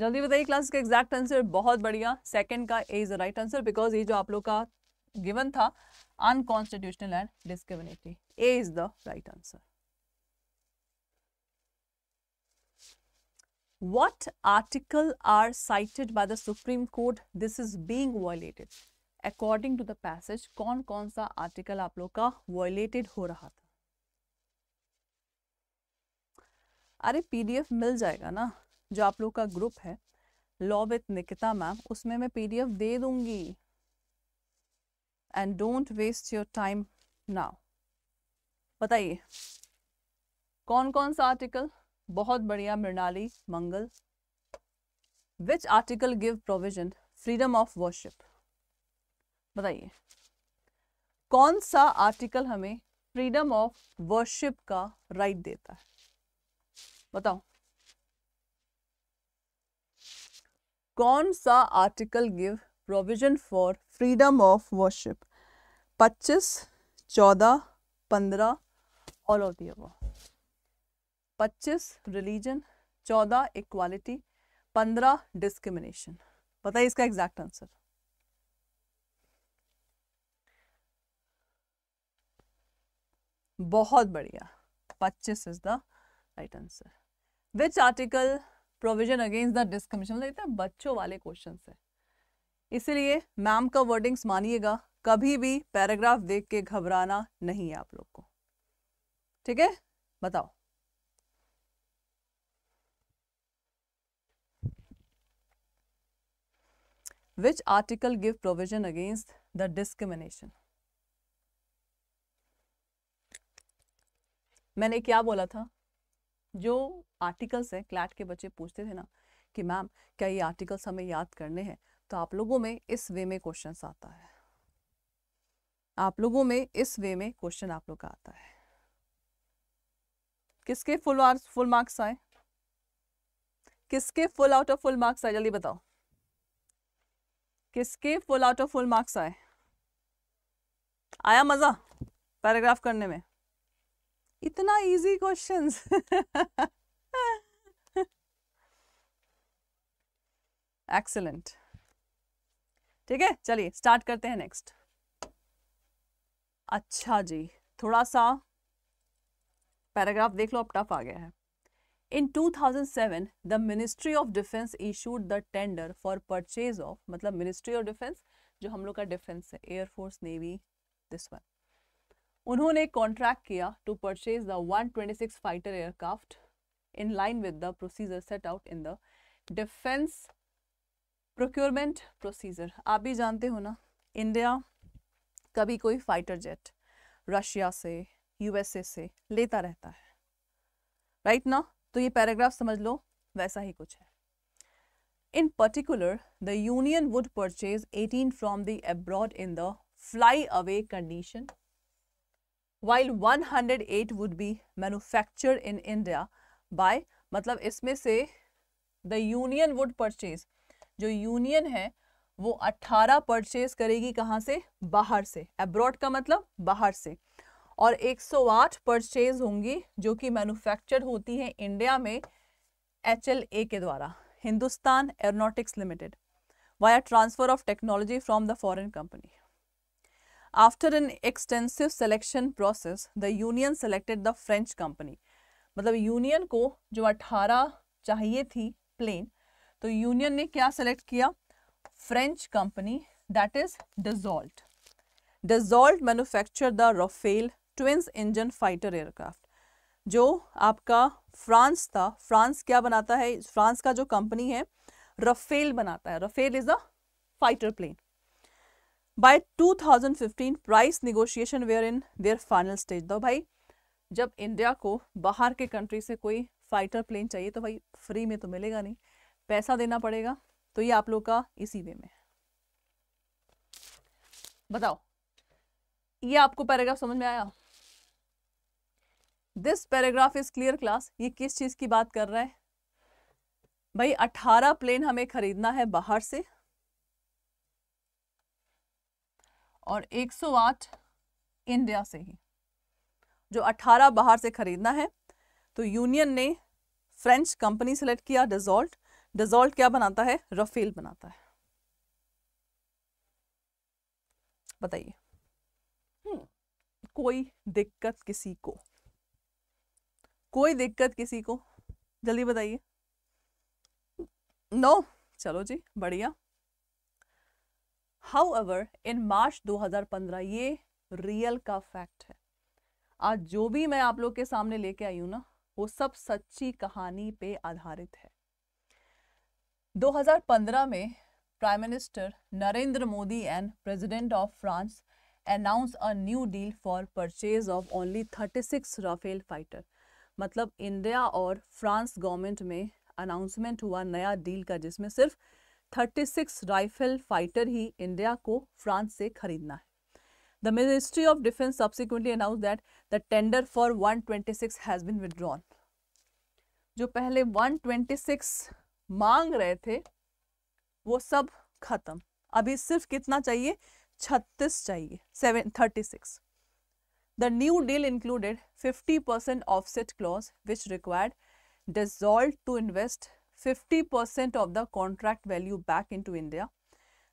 जल्दी बताइए क्लास का एग्जैक्ट आंसर बहुत बढ़िया सेकंड का A is the right answer because ये जो आप लोग का गिवन था unconstitutional and discriminatory A is the right answer what article are cited by the supreme court this is being violated according to the passage कौन कौन सा आर्टिकल आप लोग का violated हो रहा था अरे पीडीएफ मिल जाएगा ना जो आप लोग का ग्रुप है लॉ विथ निकिता मैम उसमें मैं पीडीएफ दे दूंगी and don't waste your time now बताइए कौन कौन सा आर्टिकल बहुत बढ़िया Mrinali Mangal which article give provision freedom of worship बताइए कौन सा आर्टिकल हमें फ्रीडम ऑफ वर्शिप का राइट right देता है बताओ कौन सा article give provision for freedom of worship पच्चीस चौदह पंद्रह ऑल ऑफ दी अब पच्चीस रिलीजन चौदह इक्वालिटी पंद्रह डिस्क्रिमिनेशन बताइए इसका एग्जैक्ट आंसर बहुत बढ़िया पच्चीस is the right answer which article provision against the discrimination मतलब इतने बच्चों वाले क्वेश्चन है इसीलिए मैम का वर्डिंग्स मानिएगा कभी भी पैराग्राफ देख के घबराना नहीं है आप लोग को ठीक है बताओ which article give provision against the discrimination मैंने क्या बोला था जो आर्टिकल्स हैं क्लैट के बच्चे पूछते थे ना कि मैम क्या ये आर्टिकल्स हमें याद करने हैं तो आप लोगों में इस वे में क्वेश्चन आता है आप लोगों में इस वे में क्वेश्चन आप लोग का आता है किसके फुल फुल मार्क्स आए किसके full out of full marks आए जल्दी बताओ किसके full out of full marks आए आया मजा पैराग्राफ करने में इतना इजी क्वेश्चन एक्सेलेंट ठीक है चलिए स्टार्ट करते हैं नेक्स्ट अच्छा जी थोड़ा सा पैराग्राफ देख लो अब टफ आ गया है in 2007, the ministry of defence issued the tender for purchase of मतलब मिनिस्ट्री ऑफ डिफेंस जो हम लोग का डिफेंस है एयरफोर्स नेवी दिस वन उन्होंने कॉन्ट्रैक्ट किया to purchase the 126 fighter aircraft in line with the procedure set out in the defence procurement procedure आप भी जानते हो ना इंडिया कभी कोई फाइटर जेट रशिया से यूएसए से लेता रहता है राइट right ना तो ये पैराग्राफ समझ लो वैसा ही कुछ है in particular the union would purchase 18 from the abroad in the fly away condition while 108 would be manufactured in India by मतलब इसमें से the union would purchase जो union है वो 18 purchase करेगी कहाँ से बाहर से abroad का मतलब बाहर से और 108 परचेज होंगी जो कि मैनुफैक्चर होती हैं इंडिया में एच के द्वारा Hindustan aeronautics limited via transfer of technology from the foreign company after an extensive selection process the union selected the French company मतलब यूनियन को जो 18 चाहिए थी प्लेन तो यूनियन ने क्या सेलेक्ट किया French company that is Dassault Dassault manufacture the Rafale twins engine fighter aircraft जो आपका फ्रांस था फ्रांस क्या बनाता है फ्रांस का जो कंपनी है रफेल बनाता है Rafale is a fighter plane by 2015 price negotiation were in their final stage दो भाई जब इंडिया को बाहर के कंट्री से कोई फाइटर प्लेन चाहिए तो भाई फ्री में तो मिलेगा नहीं पैसा देना पड़ेगा तो ये आप लोग का इसी वे में बताओ ये आपको पैराग्राफ समझ में आया this paragraph is clear class ये किस चीज की बात कर रहा है भाई 18 प्लेन हमें खरीदना है बाहर से और 108 इंडिया से ही जो 18 बाहर से खरीदना है तो यूनियन ने फ्रेंच कंपनी सेलेक्ट किया डिजोल्ट डिजोल्ट क्या बनाता है रफेल बनाता है बताइए हम्म, कोई दिक्कत किसी को कोई दिक्कत किसी को जल्दी बताइए नो no. चलो जी बढ़िया हाउएवर इन मार्च 2015 ये रियल का फैक्ट है आज जो भी मैं आप लोग के सामने लेके आई हूं ना वो सब सच्ची कहानी पे आधारित है 2015 में prime minister Narendra Modi and president of France announce a new deal for purchase of only 36 Rafale fighter मतलब इंडिया और फ्रांस गवर्नमेंट में अनाउंसमेंट हुआ नया डील का जिसमें सिर्फ 36 राइफल फाइटर ही इंडिया को फ्रांस से खरीदना है the ministry of defence subsequently announce that the tender for 126 has been withdrawn जो पहले 126 मांग रहे थे वो सब खत्म अभी सिर्फ कितना चाहिए 36 चाहिए seven thirty six The new deal included 50% offset clause which required Dassault to invest 50% of the contract value back into India.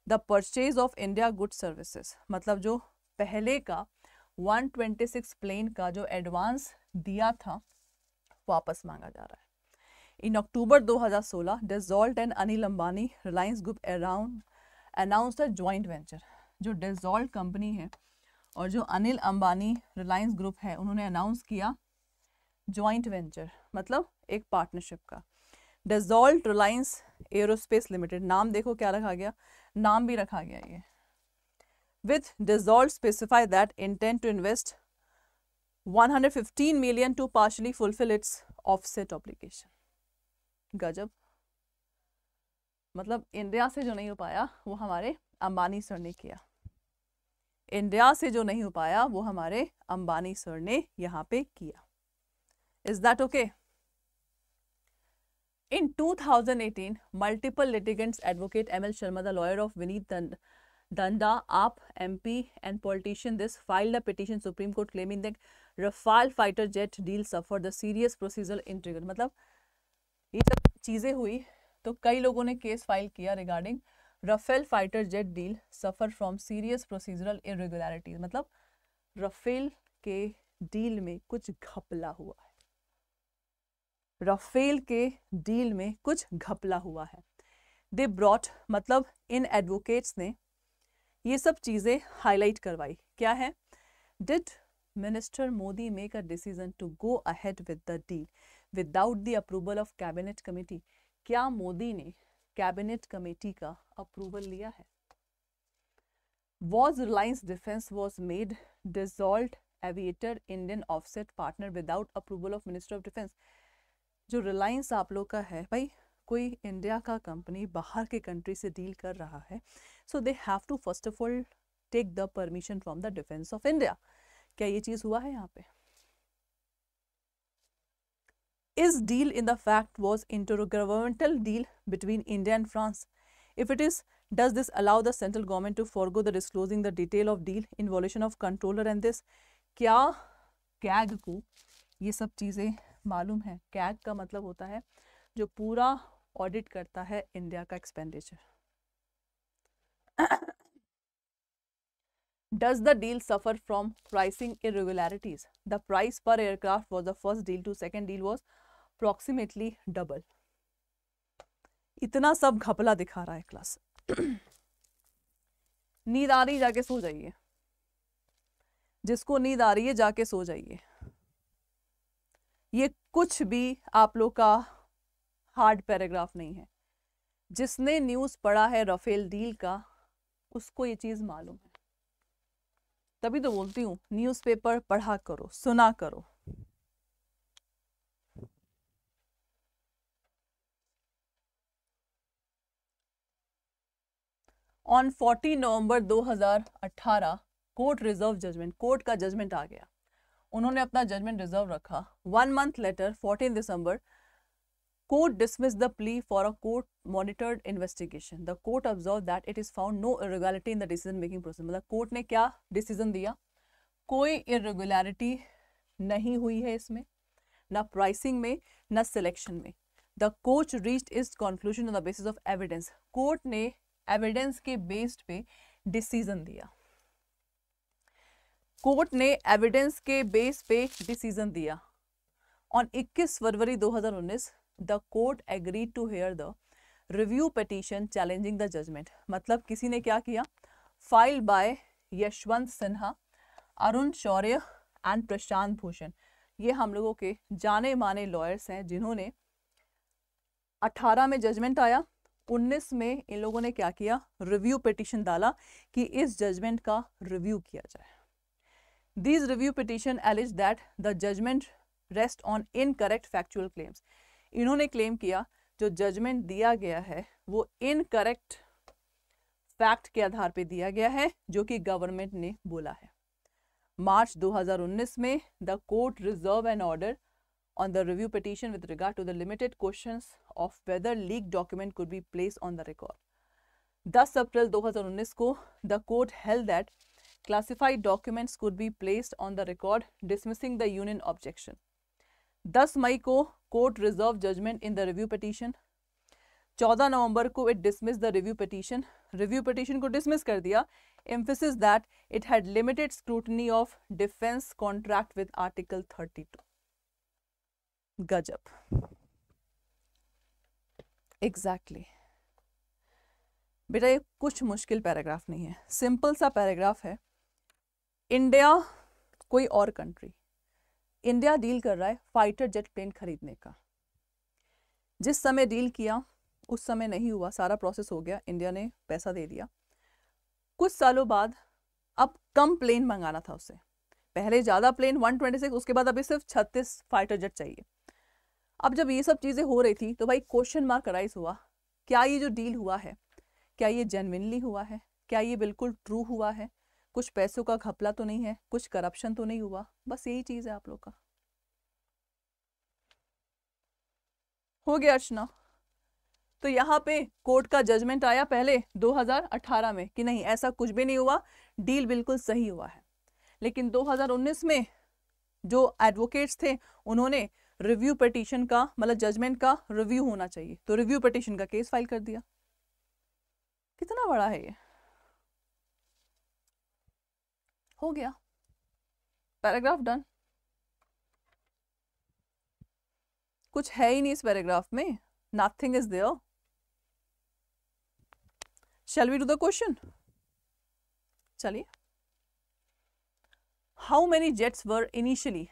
The purchase of India goods services मतलब जो पहले का 126 प्लेन का जो एडवांस दिया था वापस मांगा जा रहा है in October 2016 Dassault and Anil Ambani Reliance group around announce a joint venture जो डिजॉल्ट कंपनी है और जो अनिल अंबानी रिलायंस ग्रुप है उन्होंने अनाउंस किया ज्वाइंट वेंचर मतलब एक पार्टनरशिप का डिजॉल्ट रिलायंस एरोस्पेस लिमिटेड नाम देखो क्या रखा गया नाम भी रखा गया ये with dissolved specify that intent to invest 115 million to partially fulfil its offset obligation गजब मतलब इंडिया से जो नहीं हो पाया वो हमारे अंबानी सर ने किया इंडिया से जो नहीं हो पाया वो हमारे अंबानी सर ने यहाँ पे किया is that okay In 2018, multiple litigants, advocate ML Sharma, the lawyer of vinit Dand Danda, AAP MP and politician, this filed a petition Supreme Court claiming that Rafale fighter jet deal suffered the serious procedural intrigue. मतलब ये सब चीज़ें हुई तो कई लोगों ने केस फाइल किया regarding Rafale fighter jet deal suffer from serious procedural irregularities मतलब रफेल के डील में कुछ घपला हुआ राफेल के डील में कुछ घपला हुआ है दे ब्रॉट मतलब इन एडवोकेट्स ने ये सब चीज़ें हाईलाइट करवाई क्या है did minister Modi make a decision to go ahead with the deal without the approval of cabinet committee क्या मोदी ने कैबिनेट कमेटी का अप्रूवल लिया है was Reliance defence was made Dassault एविएटर Indian offset partner without approval of minister of defence जो रिलायंस आप लोग का है भाई कोई इंडिया का कंपनी बाहर के कंट्री से डील कर रहा है so they have to first of all take the permission from the defence of India क्या ये चीज हुआ है यहाँ पे is deal in the fact was intergovernmental deal between India and France if it is does this allow the central government to forego the disclosing the detail of deal in violation of controller and this क्या कैग को ये सब चीज़ें मालूम है कैग का मतलब होता है जो पूरा ऑडिट करता है इंडिया का expenditure does the deal suffer from pricing irregularities the price per aircraft was the first deal to second deal was approximately double इतना सब घपला दिखा रहा है क्लास नींद आ रही जाके सो जाइए जिसको नींद आ रही है जाके सो जाइए ये कुछ भी आप लोग का हार्ड पैराग्राफ नहीं है जिसने न्यूज़ पढ़ा है रफेल डील का उसको ये चीज़ मालूम है तभी तो बोलती हूँ न्यूज़पेपर पढ़ा करो सुना करो on 40 November 2018 court reserve judgment court का जजमेंट आ गया उन्होंने अपना जजमेंट रिजर्व रखा one month later fourteen December court dismiss the plea for a court monitored investigation the court observe that it is found no irregularity in the decision making process मतलब कोर्ट ने क्या डिसीजन दिया कोई इरेगुलरिटी नहीं हुई है इसमें ना प्राइसिंग में ना सिलेक्शन में the court reach is conclusion on the basis of evidence court ने एविडेंस के बेस्ड पे डिसीजन दिया कोर्ट ने एविडेंस के बेस पे डिसीजन दिया on 21 February 2019 the court agree to hear the review petition challenging the judgment मतलब किसी ने क्या किया file by Yashwant Sinha Arun Shourie and Prashant Bhushan ये हम लोगों के जाने माने लॉयर्स हैं जिन्होंने 18 में जजमेंट आया 19 में इन लोगों ने क्या किया रिव्यू पिटिशन डाला कि इस जजमेंट का रिव्यू किया जाए these review petition allege that the judgment rests on incorrect factual claims इन्होंने क्लेम किया जो जजमेंट दिया गया है वो इनकरेक्ट फैक्ट के आधार पे दिया गया है जो कि गवर्नमेंट ने बोला है मार्च 2019 में the court reserve an order on the review petition with regard to the limited question of whether leak document could be place on the record 10 अप्रैल 2019 को the court held that classified documents could be placed on the record dismissing the union objection 10 मई को court reserve judgment in the review petition 14 नवंबर को it dismiss the review petition review petition को डिसमिस कर दिया emphasis that it had limited scrutiny of defence contract with article 32 गजब एग्जैक्टली exactly. बेटा ये कुछ मुश्किल पैराग्राफ नहीं है सिंपल सा पैराग्राफ है इंडिया कोई और कंट्री इंडिया डील कर रहा है फाइटर जेट प्लेन खरीदने का जिस समय डील किया उस समय नहीं हुआ सारा प्रोसेस हो गया इंडिया ने पैसा दे दिया कुछ सालों बाद अब कम प्लेन मंगाना था उसे पहले ज़्यादा प्लेन 126 उसके बाद अभी सिर्फ 36 फाइटर जेट चाहिए अब जब ये सब चीज़ें हो रही थी तो भाई क्वेश्चन मार्क राइज हुआ क्या ये जो डील हुआ है क्या ये जेनविनली हुआ है क्या ये बिल्कुल ट्रू हुआ है कुछ पैसों का घपला तो नहीं है कुछ करप्शन तो नहीं हुआ बस यही चीज है आप लोग का हो गया अर्चना तो यहाँ पे कोर्ट का जजमेंट आया पहले 2018 में कि नहीं ऐसा कुछ भी नहीं हुआ डील बिल्कुल सही हुआ है लेकिन 2019 में जो एडवोकेट्स थे उन्होंने रिव्यू पटिशन का मतलब जजमेंट का रिव्यू होना चाहिए तो रिव्यू पटिशन का केस फाइल कर दिया कितना बड़ा है ये हो गया पैराग्राफ डन कुछ है ही नहीं इस पैराग्राफ में nothing is there shall we do the question चलिए how many jets were initially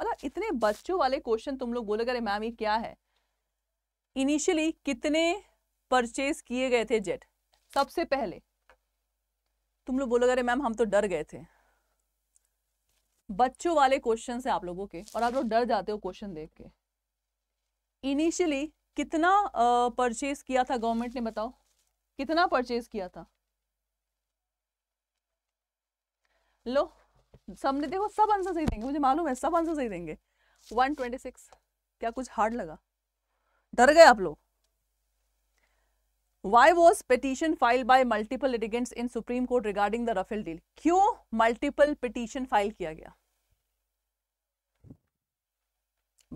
मतलब इतने बच्चों वाले क्वेश्चन तुम लोग बोले अरे मैम ये क्या है इनिशियली कितने परचेज किए गए थे जेट सबसे पहले तुम लोग बोलोगे अरे मैम हम तो डर गए थे बच्चों वाले क्वेश्चन है आप लोगों के और आप लोग डर जाते हो क्वेश्चन देख के इनिशियली कितना परचेज किया था गवर्नमेंट ने बताओ कितना परचेज किया था लो सबने देखो सब आंसर सही देंगे मुझे मालूम है सब आंसर सही देंगे 126 क्या कुछ हार्ड लगा डर गए आप लोग why was petition filed by multiple litigants in supreme court regarding the rafael deal kyun multiple petition file kiya gaya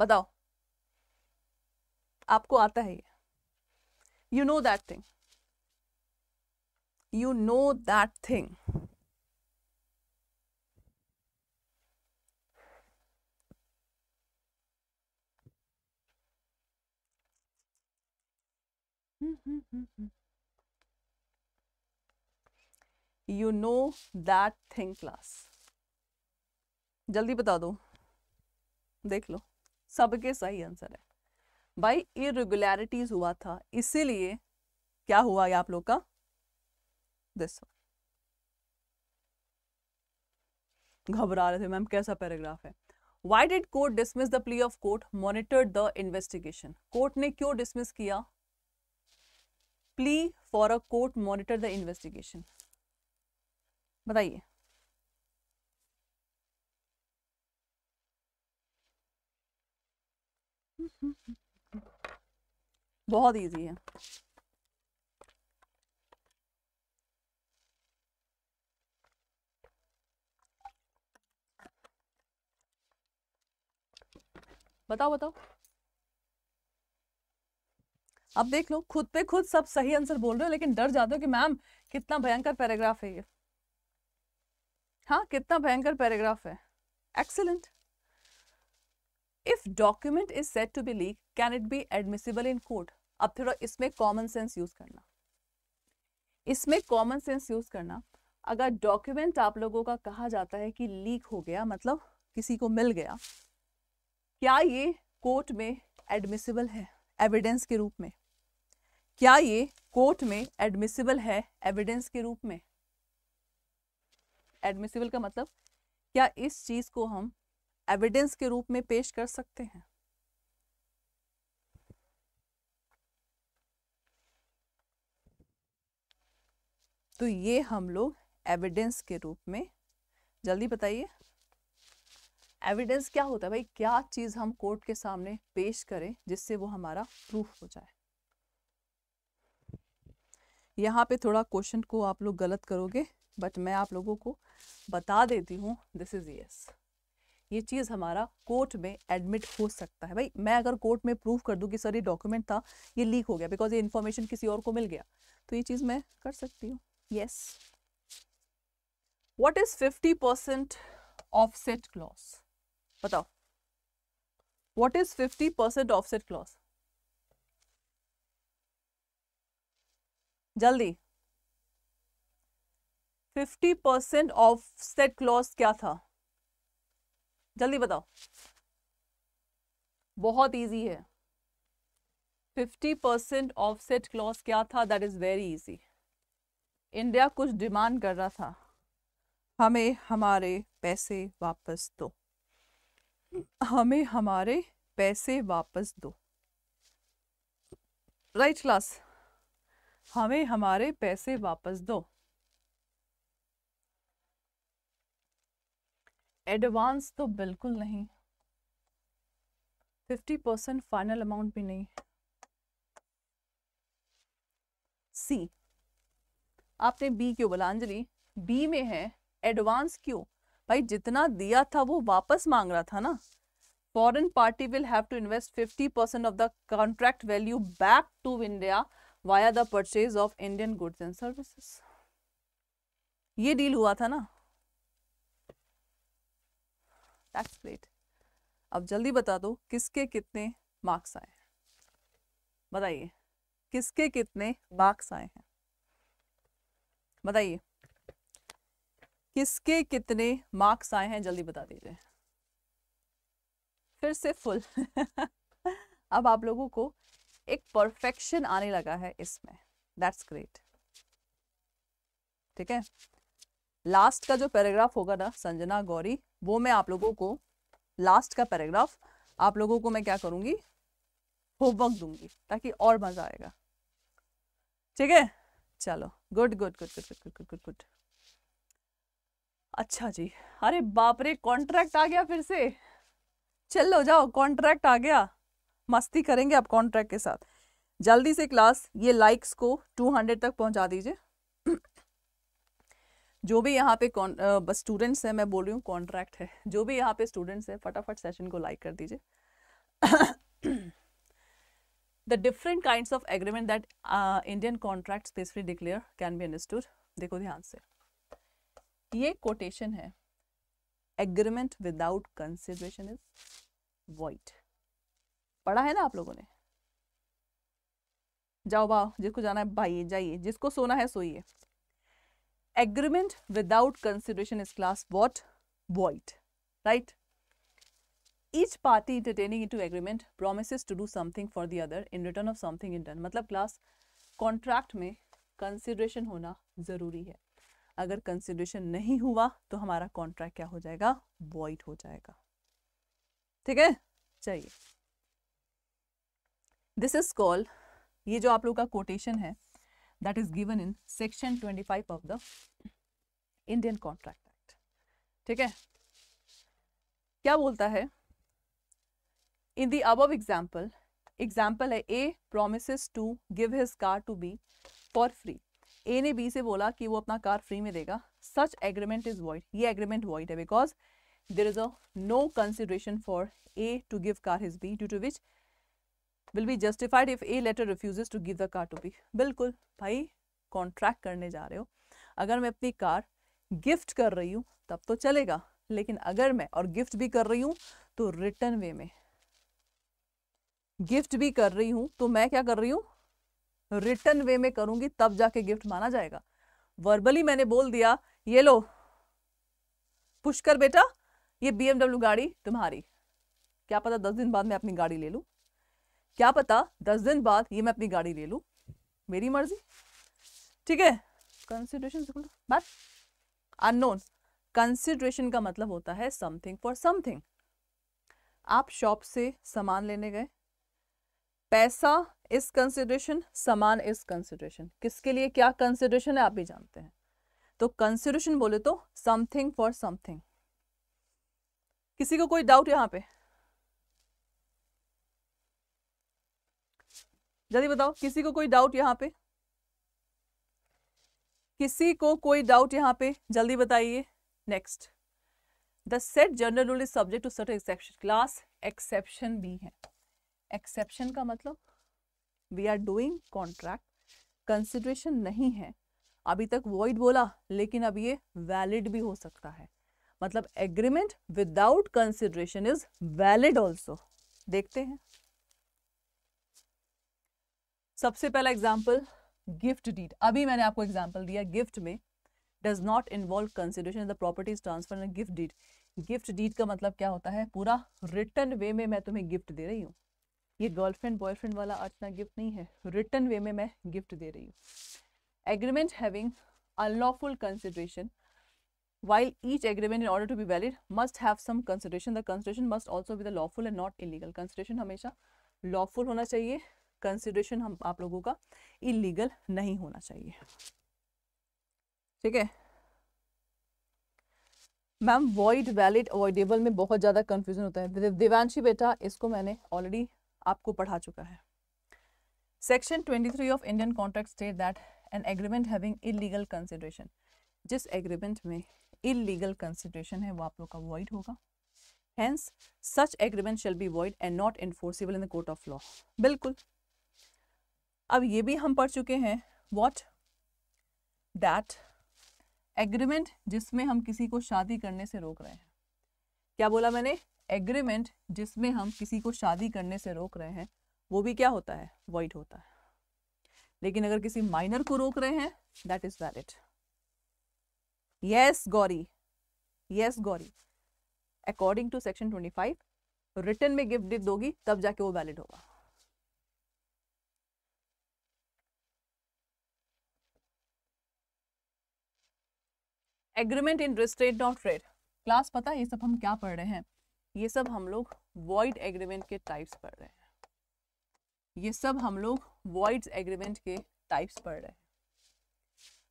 बताओ आपको आता है ये you know that thing you know that thing you know that thing class जल्दी बता दो देख लो सबके सही आंसर है भाई इरेगुलरिटीज हुआ था इसीलिए क्या हुआ आप लोग का दिस घबरा रहे थे मैम कैसा पैराग्राफ है why did court dismiss the plea of court monitored the investigation court ने क्यों डिसमिस किया plea for a court monitor the investigation बताइए बहुत इजी है बताओ बताओ अब देख लो खुद पे खुद सब सही आंसर बोल रहे हो लेकिन डर जाते हो कि मैम कितना भयंकर पैराग्राफ है ये हाँ कितना भयंकर पैराग्राफ है excellent if document is set to be leak can it be admissible in court अब थोड़ा इसमें कॉमन सेंस यूज करना इसमें कॉमन सेंस यूज करना अगर डॉक्यूमेंट आप लोगों का कहा जाता है कि लीक हो गया मतलब किसी को मिल गया क्या ये कोर्ट में एडमिसिबल है एविडेंस के रूप में क्या ये कोर्ट में एडमिसिबल है एविडेंस के रूप में एडमिसिबल का मतलब क्या इस चीज को हम एविडेंस के रूप में पेश कर सकते हैं तो ये हम लोग एविडेंस के रूप में जल्दी बताइए एविडेंस क्या होता है भाई क्या चीज़ हम कोर्ट के सामने पेश करें जिससे वो हमारा प्रूफ हो जाए यहाँ पे थोड़ा क्वेश्चन को आप लोग गलत करोगे बट मैं आप लोगों को बता देती हूँ दिस इज़ यस ये चीज़ हमारा कोर्ट में एडमिट हो सकता है भाई मैं अगर कोर्ट में प्रूव कर दूँ कि सर ये डॉक्यूमेंट था ये लीक हो गया बिकॉज ये इन्फॉर्मेशन किसी और को मिल गया तो ये चीज़ मैं कर सकती हूँ yes what is fifty percent of clause बताओ what is fifty percent of clause जल्दी 50 परसेंट ऑफ सेट क्लॉज क्या था जल्दी बताओ बहुत इजी है 50 परसेंट ऑफ सेट क्लॉज क्या था that is very easy India कुछ डिमांड कर रहा था हमें हमारे पैसे वापस दो हमें हमारे पैसे वापस दो राइट right, क्लास हमें हमारे पैसे वापस दो एडवांस तो बिल्कुल नहीं फिफ्टी परसेंट फाइनल अमाउंट भी नहीं सी आपने बी क्यों बोला अंजलि बी में है एडवांस क्यों भाई जितना दिया था वो वापस मांग रहा था ना party will have to invest fifty percent of the contract value back to India via the purchase of Indian goods and services ये डील हुआ था ना टैक्स रेट अब जल्दी बता दो किसके कितने मार्क्स आए हैं बताइए किसके कितने मार्क्स आए हैं बताइए किसके कितने मार्क्स आए हैं जल्दी बता दीजिए फिर से फुल अब आप लोगों को एक परफेक्शन आने लगा है इसमें दैट्स ग्रेट ठीक है लास्ट का जो पैराग्राफ होगा ना संजना गौरी वो मैं आप लोगों को लास्ट का पैराग्राफ आप लोगों को मैं क्या करूंगी होमवर्क दूंगी ताकि और मजा आएगा ठीक है चलो good good good good good good good good अच्छा जी अरे बाप रे कॉन्ट्रैक्ट आ गया फिर से चलो जाओ कॉन्ट्रैक्ट आ गया मस्ती करेंगे आप कॉन्ट्रैक्ट के साथ जल्दी से क्लास ये लाइक्स को 200 तक पहुंचा दीजिए जो भी यहाँ पे स्टूडेंट्स हैं मैं बोल रही हूँ कॉन्ट्रैक्ट है जो भी यहाँ पे स्टूडेंट्स हैं फटाफट सेशन को लाइक कर दीजिए the different kind of agreement that Indian contract specific declare can be understood देखो ध्यान से ये कोटेशन है agreement without consideration is void पढ़ा है ना आप लोगों ने जाओ बाओ जिसको जाना है भाई जाइए जिसको सोना है सोइए agreement without consideration is class what void right each party entertaining into agreement promises to do something for the other in return of something in return मतलब क्लास कॉन्ट्रैक्ट में कंसिडरेशन होना ज़रूरी है अगर कंसिडरेशन नहीं हुआ तो हमारा कॉन्ट्रैक्ट क्या हो जाएगा वॉइड हो जाएगा ठीक है चलिए दिस इज कॉल्ड ये जो आप लोग का कोटेशन है that is given in section 25 of the Indian contract act ठीक है क्या बोलता है इन द अब एग्जाम्पल एग्जाम्पल है A promise to give his car to B for free A ने बी से बोला कि वो अपना कार फ्री में देगा सच एग्रीमेंट इज वॉइड ये एग्रीमेंट वॉइड है because there is a no consideration for A to give car his B due to which will be justified if A later refuses to give the car to B बिल्कुल भाई कॉन्ट्रैक्ट करने जा रहे हो अगर मैं अपनी कार गिफ्ट कर रही हूँ तब तो चलेगा लेकिन अगर मैं और गिफ्ट भी कर रही हूँ तो रिटर्न वे में गिफ्ट भी कर रही हूँ तो मैं क्या कर रही हूँ रिटर्न वे में करूंगी तब जाके गिफ्ट माना जाएगा वर्बली मैंने बोल दिया ये लो पुष्कर बेटा ये बीएमडब्ल्यू गाड़ी तुम्हारी क्या पता दस दिन बाद मैं अपनी गाड़ी ले लूँ क्या पता दस दिन बाद ये मैं अपनी गाड़ी ले लूँ मेरी मर्जी ठीक है कंसिड्रेशन मतलब बात अनोन कंसिड्रेशन का मतलब होता है समथिंग फॉर समथिंग आप शॉप से सामान लेने गए पैसा इज कंसिडरेशन सामान इज कंसिडरेशन किसके लिए क्या कंसिडरेशन है आप भी जानते हैं तो कंसिडरेशन बोले तो समथिंग फॉर समथिंग किसी को कोई डाउट यहाँ पे जल्दी बताओ किसी को कोई डाउट यहाँ पे किसी को कोई डाउट यहाँ पे जल्दी बताइए next the set general rule is subject to certain exception class exception भी है एक्सेप्शन का मतलब we are doing contract consideration नहीं है अभी तक वॉइड बोला लेकिन अब ये वैलिड भी हो सकता है मतलब agreement without consideration is valid also देखते हैं सबसे पहला एग्जाम्पल गिफ्ट डीड अभी मैंने आपको एग्जाम्पल दिया गिफ्ट में does not involve consideration the properties transfer in gift deed gift deed का मतलब क्या होता है पूरा रिटर्न वे में मैं तुम्हें गिफ्ट दे रही हूँ ये गर्लफ्रेंड बॉयफ्रेंड वाला अर्चना गिफ्ट नहीं है रिटर्न वे में मैं गिफ्ट दे रही हूँ agreement having unlawful consideration while each agreement in order to be valid must have some consideration the consideration must also be the lawful and not illegal consideration हमेशा लॉफुल होना चाहिए कंसिडरेशन हम आप लोगों का इलीगल नहीं होना चाहिए ठीक है मैम वॉइड वैलिड अवॉइडेबल में बहुत ज़्यादा कंफ्यूजन होता है दिवांशी बेटा इसको मैंने ऑलरेडी आपको पढ़ा चुका है section 23 of Indian contract state that an agreement having illegal consideration जिस एग्रीमेंट में इलीगल कंसिडरेशन है वो आप लोग का वॉइड होगा hence such agreement shall be void and not enforceable in the court of law बिल्कुल अब ये भी हम पढ़ चुके हैं वॉट दैट एग्रीमेंट जिसमें हम किसी को शादी करने से रोक रहे हैं क्या बोला मैंने एग्रीमेंट जिसमें हम किसी को शादी करने से रोक रहे हैं वो भी क्या होता है वाइट होता है लेकिन अगर किसी माइनर को रोक रहे हैं that is valid yes Gauri yes Gauri according to section twenty five return में गिफ्ट दोगी तब जाके वो वैलिड होगा agreement in restraint not trade class पता ये सब हम क्या पढ़ रहे हैं ये सब हम लोग वॉइड एग्रीमेंट के टाइप्स पढ़ रहे हैं ये सब हम लोग वॉइड एग्रीमेंट के टाइप्स पढ़ रहे हैं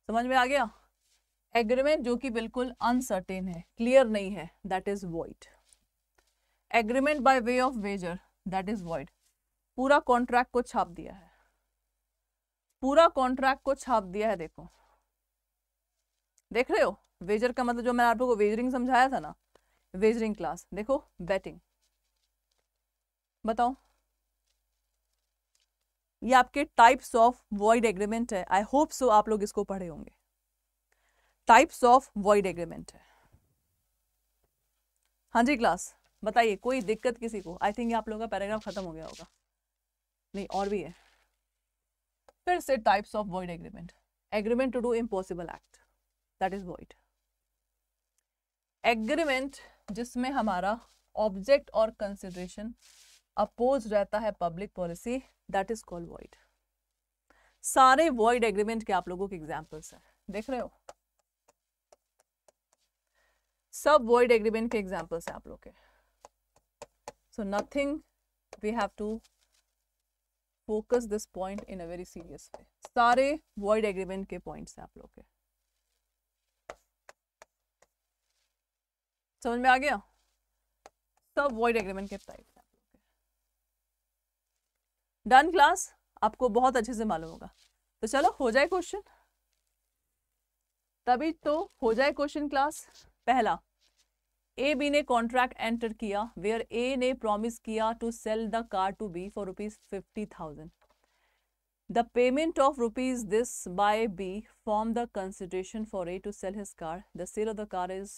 समझ में आ गया एग्रीमेंट जो कि बिल्कुल अनसर्टेन है क्लियर नहीं है that is void agreement by way of wager that is void पूरा कॉन्ट्रैक्ट को छाप दिया है पूरा कॉन्ट्रैक्ट को छाप दिया है देखो देख रहे हो वेजर का मतलब जो मैंने आप लोगों को वेजरिंग समझाया था ना वेजरिंग क्लास देखो बैटिंग बताओ ये आपके टाइप्स ऑफ वॉइड एग्रीमेंट है आई होप सो आप लोग इसको पढ़े होंगे टाइप्स ऑफ वॉइड एग्रीमेंट है हाँ जी क्लास बताइए कोई दिक्कत किसी को आई थिंक आप लोगों का पैराग्राफ खत्म हो गया होगा नहीं और भी है फिर से types of void agreement agreement to do impossible act that is void agreement जिसमें हमारा ऑब्जेक्ट और कंसिडरेशन अपोज रहता है public policy that is called void सारे वॉइड एग्रीमेंट के आप लोगों के एग्जाम्पल्स हैं देख रहे हो सब वॉइड एग्रीमेंट के एग्जाम्पल्स हैं आप लोग के so nothing we have to focus this point in a very serious way सारे वॉइड एग्रीमेंट के पॉइंट्स हैं आप लोग के समझ में आ गया सब वॉइड एग्रीमेंट के टाइप डन क्लास आपको बहुत अच्छे से मालूम होगा तो चलो हो जाए क्वेश्चन तभी तो हो जाए क्वेश्चन क्लास पहला ए बी ने कॉन्ट्रैक्ट एंटर किया वेयर ए ने प्रॉमिस किया to sell the car to B for rupees fifty thousand the payment of rupees this by B form the consideration for A to sell his car the sale of the car is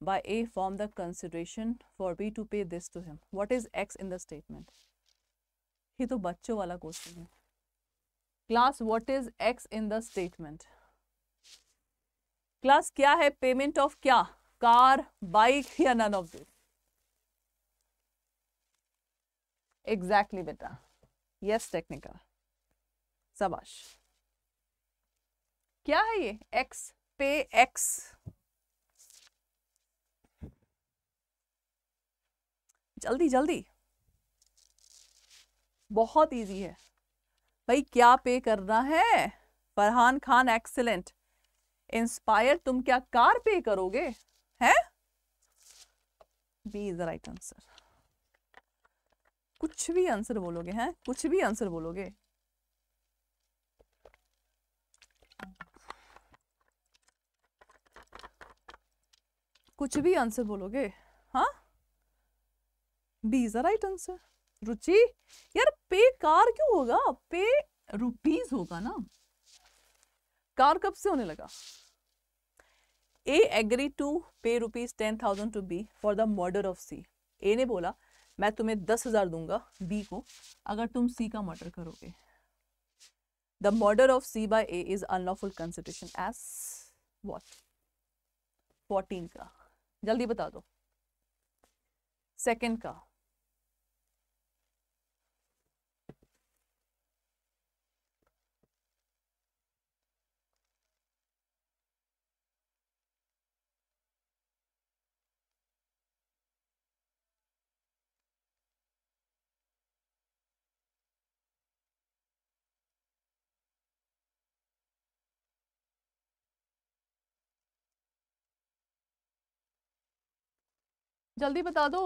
by A form the consideration for B to pay this to him. What is X in the statement? ये तो बच्चों वाला क्वेश्चन है class what is X in the statement class क्या है पेमेंट ऑफ क्या कार बाइक या नन ऑफ दिस एग्जैक्टली बेटा यस टेक्निकल सबाश क्या है ये एक्स पे एक्स जल्दी जल्दी बहुत इजी है भाई क्या पे करना है फरहान खान एक्सेलेंट इंस्पायर तुम क्या कार पे करोगे है B is the right answer कुछ भी आंसर बोलोगे हैं कुछ भी आंसर बोलोगे कुछ भी आंसर बोलोगे हाँ B is the right answer Ruchi यार पे कार क्यों होगा पे रुपीज होगा ना कार कब से होने लगा A agree to pay rupees ten thousand to B for the murder of C A ने बोला मैं तुम्हें दस हजार दूंगा बी को अगर तुम सी का मर्डर करोगे the murder of C by A is unlawful consideration as what fourteen का जल्दी बता दो सेकेंड का जल्दी बता दो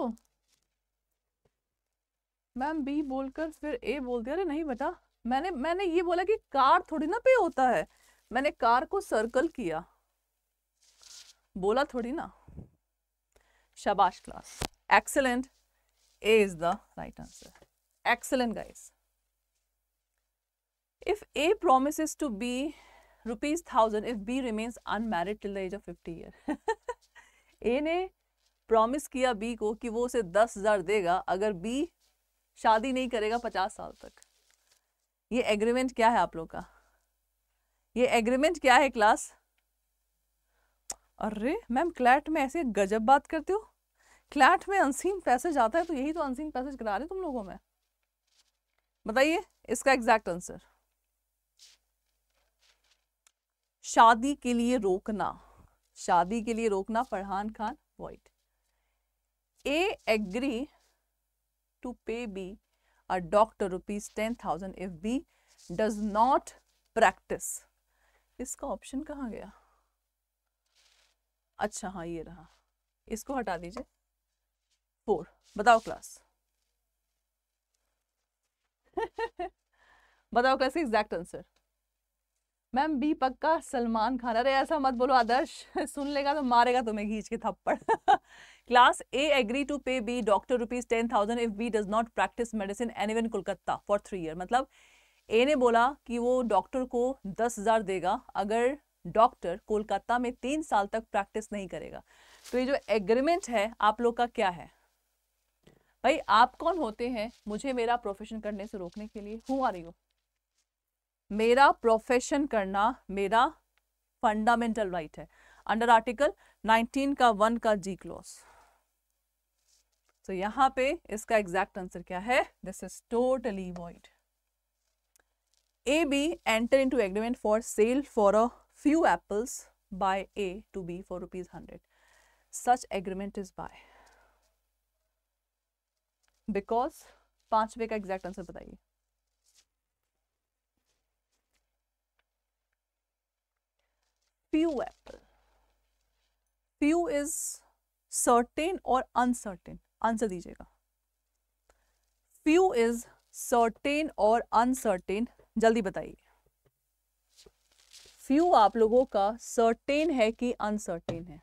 मैम बी बोलकर फिर ए बोल दिया अरे नहीं बेटा मैंने मैंने ये बोला कि कार थोड़ी ना पे होता है मैंने कार को सर्कल किया बोला थोड़ी ना शबाश class excellent A is the right answer excellent guys if A promise to B rupees thousand if B remains unmarried till the age of fifty year A ने प्रॉमिस किया बी को कि वो उसे दस हजार देगा अगर बी शादी नहीं करेगा पचास साल तक ये एग्रीमेंट क्या है आप लोग का ये एग्रीमेंट क्या है क्लास अरे मैम क्लैट में ऐसे गजब बात करते हो क्लैट में अनसीन पैसेज आता है तो यही तो अनसीन पैसेज करा रहे तुम लोगों में बताइए इसका एग्जैक्ट आंसर शादी के लिए रोकना शादी के लिए रोकना Farhan Khan white agree to pay B a doctor rupees ten thousand if B does not practice इसका ऑप्शन कहाँ गया अच्छा हाँ ये रहा इसको हटा दीजिए फोर बताओ क्लास बताओ class exact answer ma'am B पक्का सलमान खान अरे ऐसा मत बोलो आदर्श सुन लेगा तो मारेगा तुम्हें खींच के थप्पड़ class A agree to pay B doctor rupees ten thousand if B does not practice medicine anywhere in Kolkata for three year मतलब ए ने बोला कि वो डॉक्टर को दस हजार देगा अगर डॉक्टर कोलकाता में तीन साल तक प्रैक्टिस नहीं करेगा तो ये जो एग्रीमेंट है आप लोग का क्या है भाई आप कौन होते हैं मुझे मेरा प्रोफेशन करने से रोकने के लिए हूँ आ रही हूँ मेरा प्रोफेशन करना मेरा फंडामेंटल राइट है अंडर आर्टिकल 19 का वन का जी क्लॉस तो यहां पे इसका एग्जैक्ट आंसर क्या है this is totally void A B enter into agreement for sale for a few apples by A to B for rupees hundred such agreement is by because पांचवे का एग्जैक्ट आंसर बताइए few apple. Few is certain or uncertain. answer dijiyega few is certain or uncertain. jaldi bataiye few aap logo ka certain hai ki uncertain hai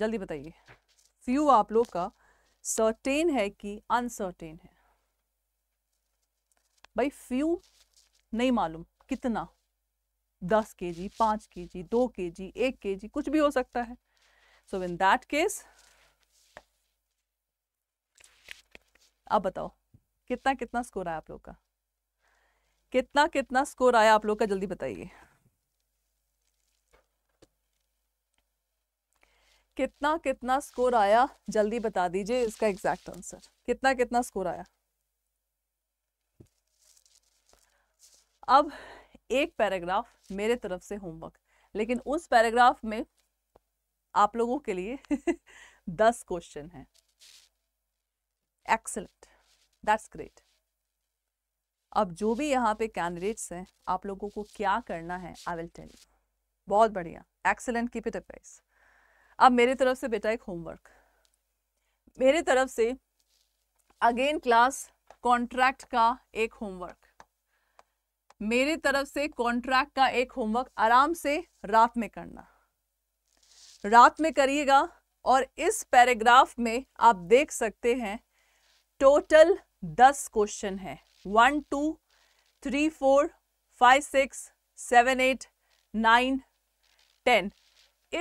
जल्दी बताइए फ्यू आप लोग का सर्टेन है कि अनसर्टेन है भाई फ्यू नहीं मालूम कितना दस के जी पांच के जी दो के जी एक के जी कुछ भी हो सकता है सो इन दैट केस अब बताओ कितना कितना स्कोर आया आप लोग का कितना कितना स्कोर आया आप लोग का जल्दी बताइए कितना कितना स्कोर आया जल्दी बता दीजिए इसका एग्जैक्ट आंसर कितना कितना स्कोर आया अब एक पैराग्राफ मेरे तरफ से होमवर्क लेकिन उस पैराग्राफ में आप लोगों के लिए दस क्वेश्चन हैं एक्सलेंट दैट्स ग्रेट अब जो भी यहाँ पे कैंडिडेट्स हैं आप लोगों को क्या करना है आई विल टेल यू बहुत बढ़िया एक्सलेंट कीप इट अपाइस अब मेरे तरफ से बेटा एक होमवर्क मेरे तरफ से अगेन क्लास कॉन्ट्रैक्ट का एक होमवर्क मेरे तरफ से कॉन्ट्रैक्ट का एक होमवर्क आराम से रात में करना रात में करिएगा और इस पैराग्राफ में आप देख सकते हैं टोटल दस क्वेश्चन है one two three four five six seven eight nine ten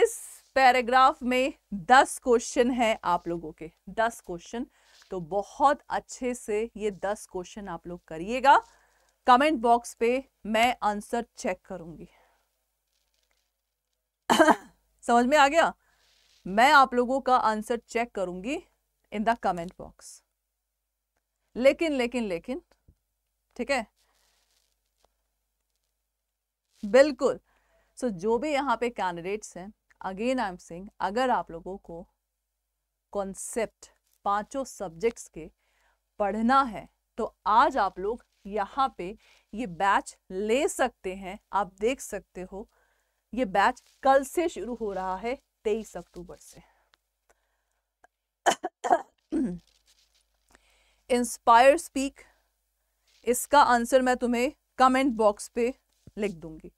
इस पैराग्राफ में दस क्वेश्चन है आप लोगों के दस क्वेश्चन तो बहुत अच्छे से ये दस क्वेश्चन आप लोग करिएगा कमेंट बॉक्स पे मैं आंसर चेक करूंगी समझ में आ गया मैं आप लोगों का आंसर चेक करूंगी इन द कमेंट बॉक्स लेकिन लेकिन लेकिन ठीक है बिल्कुल सो so, जो भी यहां पे कैंडिडेट्स हैं अगेन आई एम सिंग अगर आप लोगों को कॉन्सेप्ट पांचों सब्जेक्ट्स के पढ़ना है तो आज आप लोग यहाँ पे ये बैच ले सकते हैं आप देख सकते हो ये बैच कल से शुरू हो रहा है तेईस अक्टूबर से इंस्पायर स्पीक इसका आंसर मैं तुम्हें कमेंट बॉक्स पे लिख दूंगी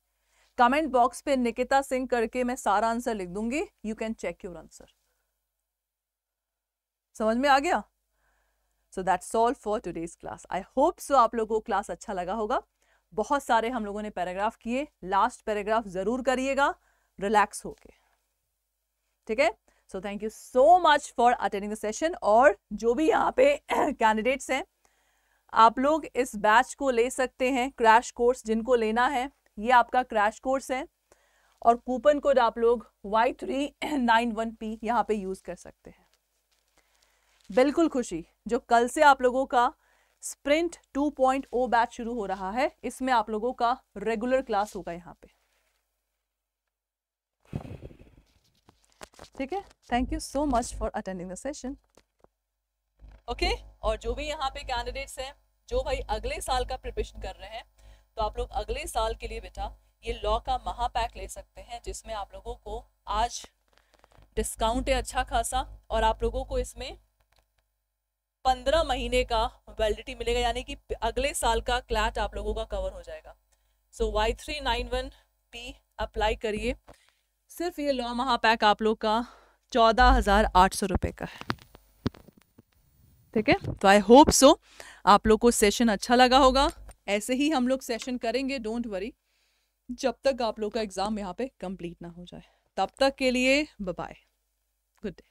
कमेंट बॉक्स पे निकिता सिंह करके मैं सारा आंसर लिख दूंगी you can check your answer समझ में आ गया so that's all for today's class I hope so आप लोगों को क्लास अच्छा लगा होगा बहुत सारे हम लोगों ने पैराग्राफ किए लास्ट पैराग्राफ जरूर करिएगा रिलैक्स होके ठीक है so thank you so much for attending the session और जो भी यहाँ पे कैंडिडेट्स हैं आप लोग इस बैच को ले सकते हैं क्रैश कोर्स जिनको लेना है ये आपका क्रैश कोर्स है और कूपन कोड आप लोग Y three nine one P यहाँ पे यूज़ कर सकते हैं बिल्कुल खुशी जो कल से आप लोगों का स्प्रिंट 2.0 बैच शुरू हो रहा है इसमें आप लोगों का रेगुलर क्लास होगा यहाँ पे ठीक है thank you so much for attending the session okay और जो भी यहाँ पे कैंडिडेट्स हैं जो भाई अगले साल का प्रिपरेशन कर रहे हैं तो आप लोग अगले साल के लिए बेटा ये लॉ का महापैक ले सकते हैं जिसमें आप लोगों को आज डिस्काउंट है अच्छा खासा और आप लोगों को इसमें पंद्रह महीने का वैलिडिटी मिलेगा यानी कि अगले साल का क्लैट आप लोगों का कवर हो जाएगा so Y three nine one P apply करिए सिर्फ ये लॉ महापैक आप लोग का चौदह हज़ार आठ सौ रुपये का है ठीक है तो आई होप सो आप लोग को सेशन अच्छा लगा होगा ऐसे ही हम लोग सेशन करेंगे डोंट वरी जब तक आप लोग का एग्ज़ाम यहाँ पे कंप्लीट ना हो जाए तब तक के लिए बाय गुड डे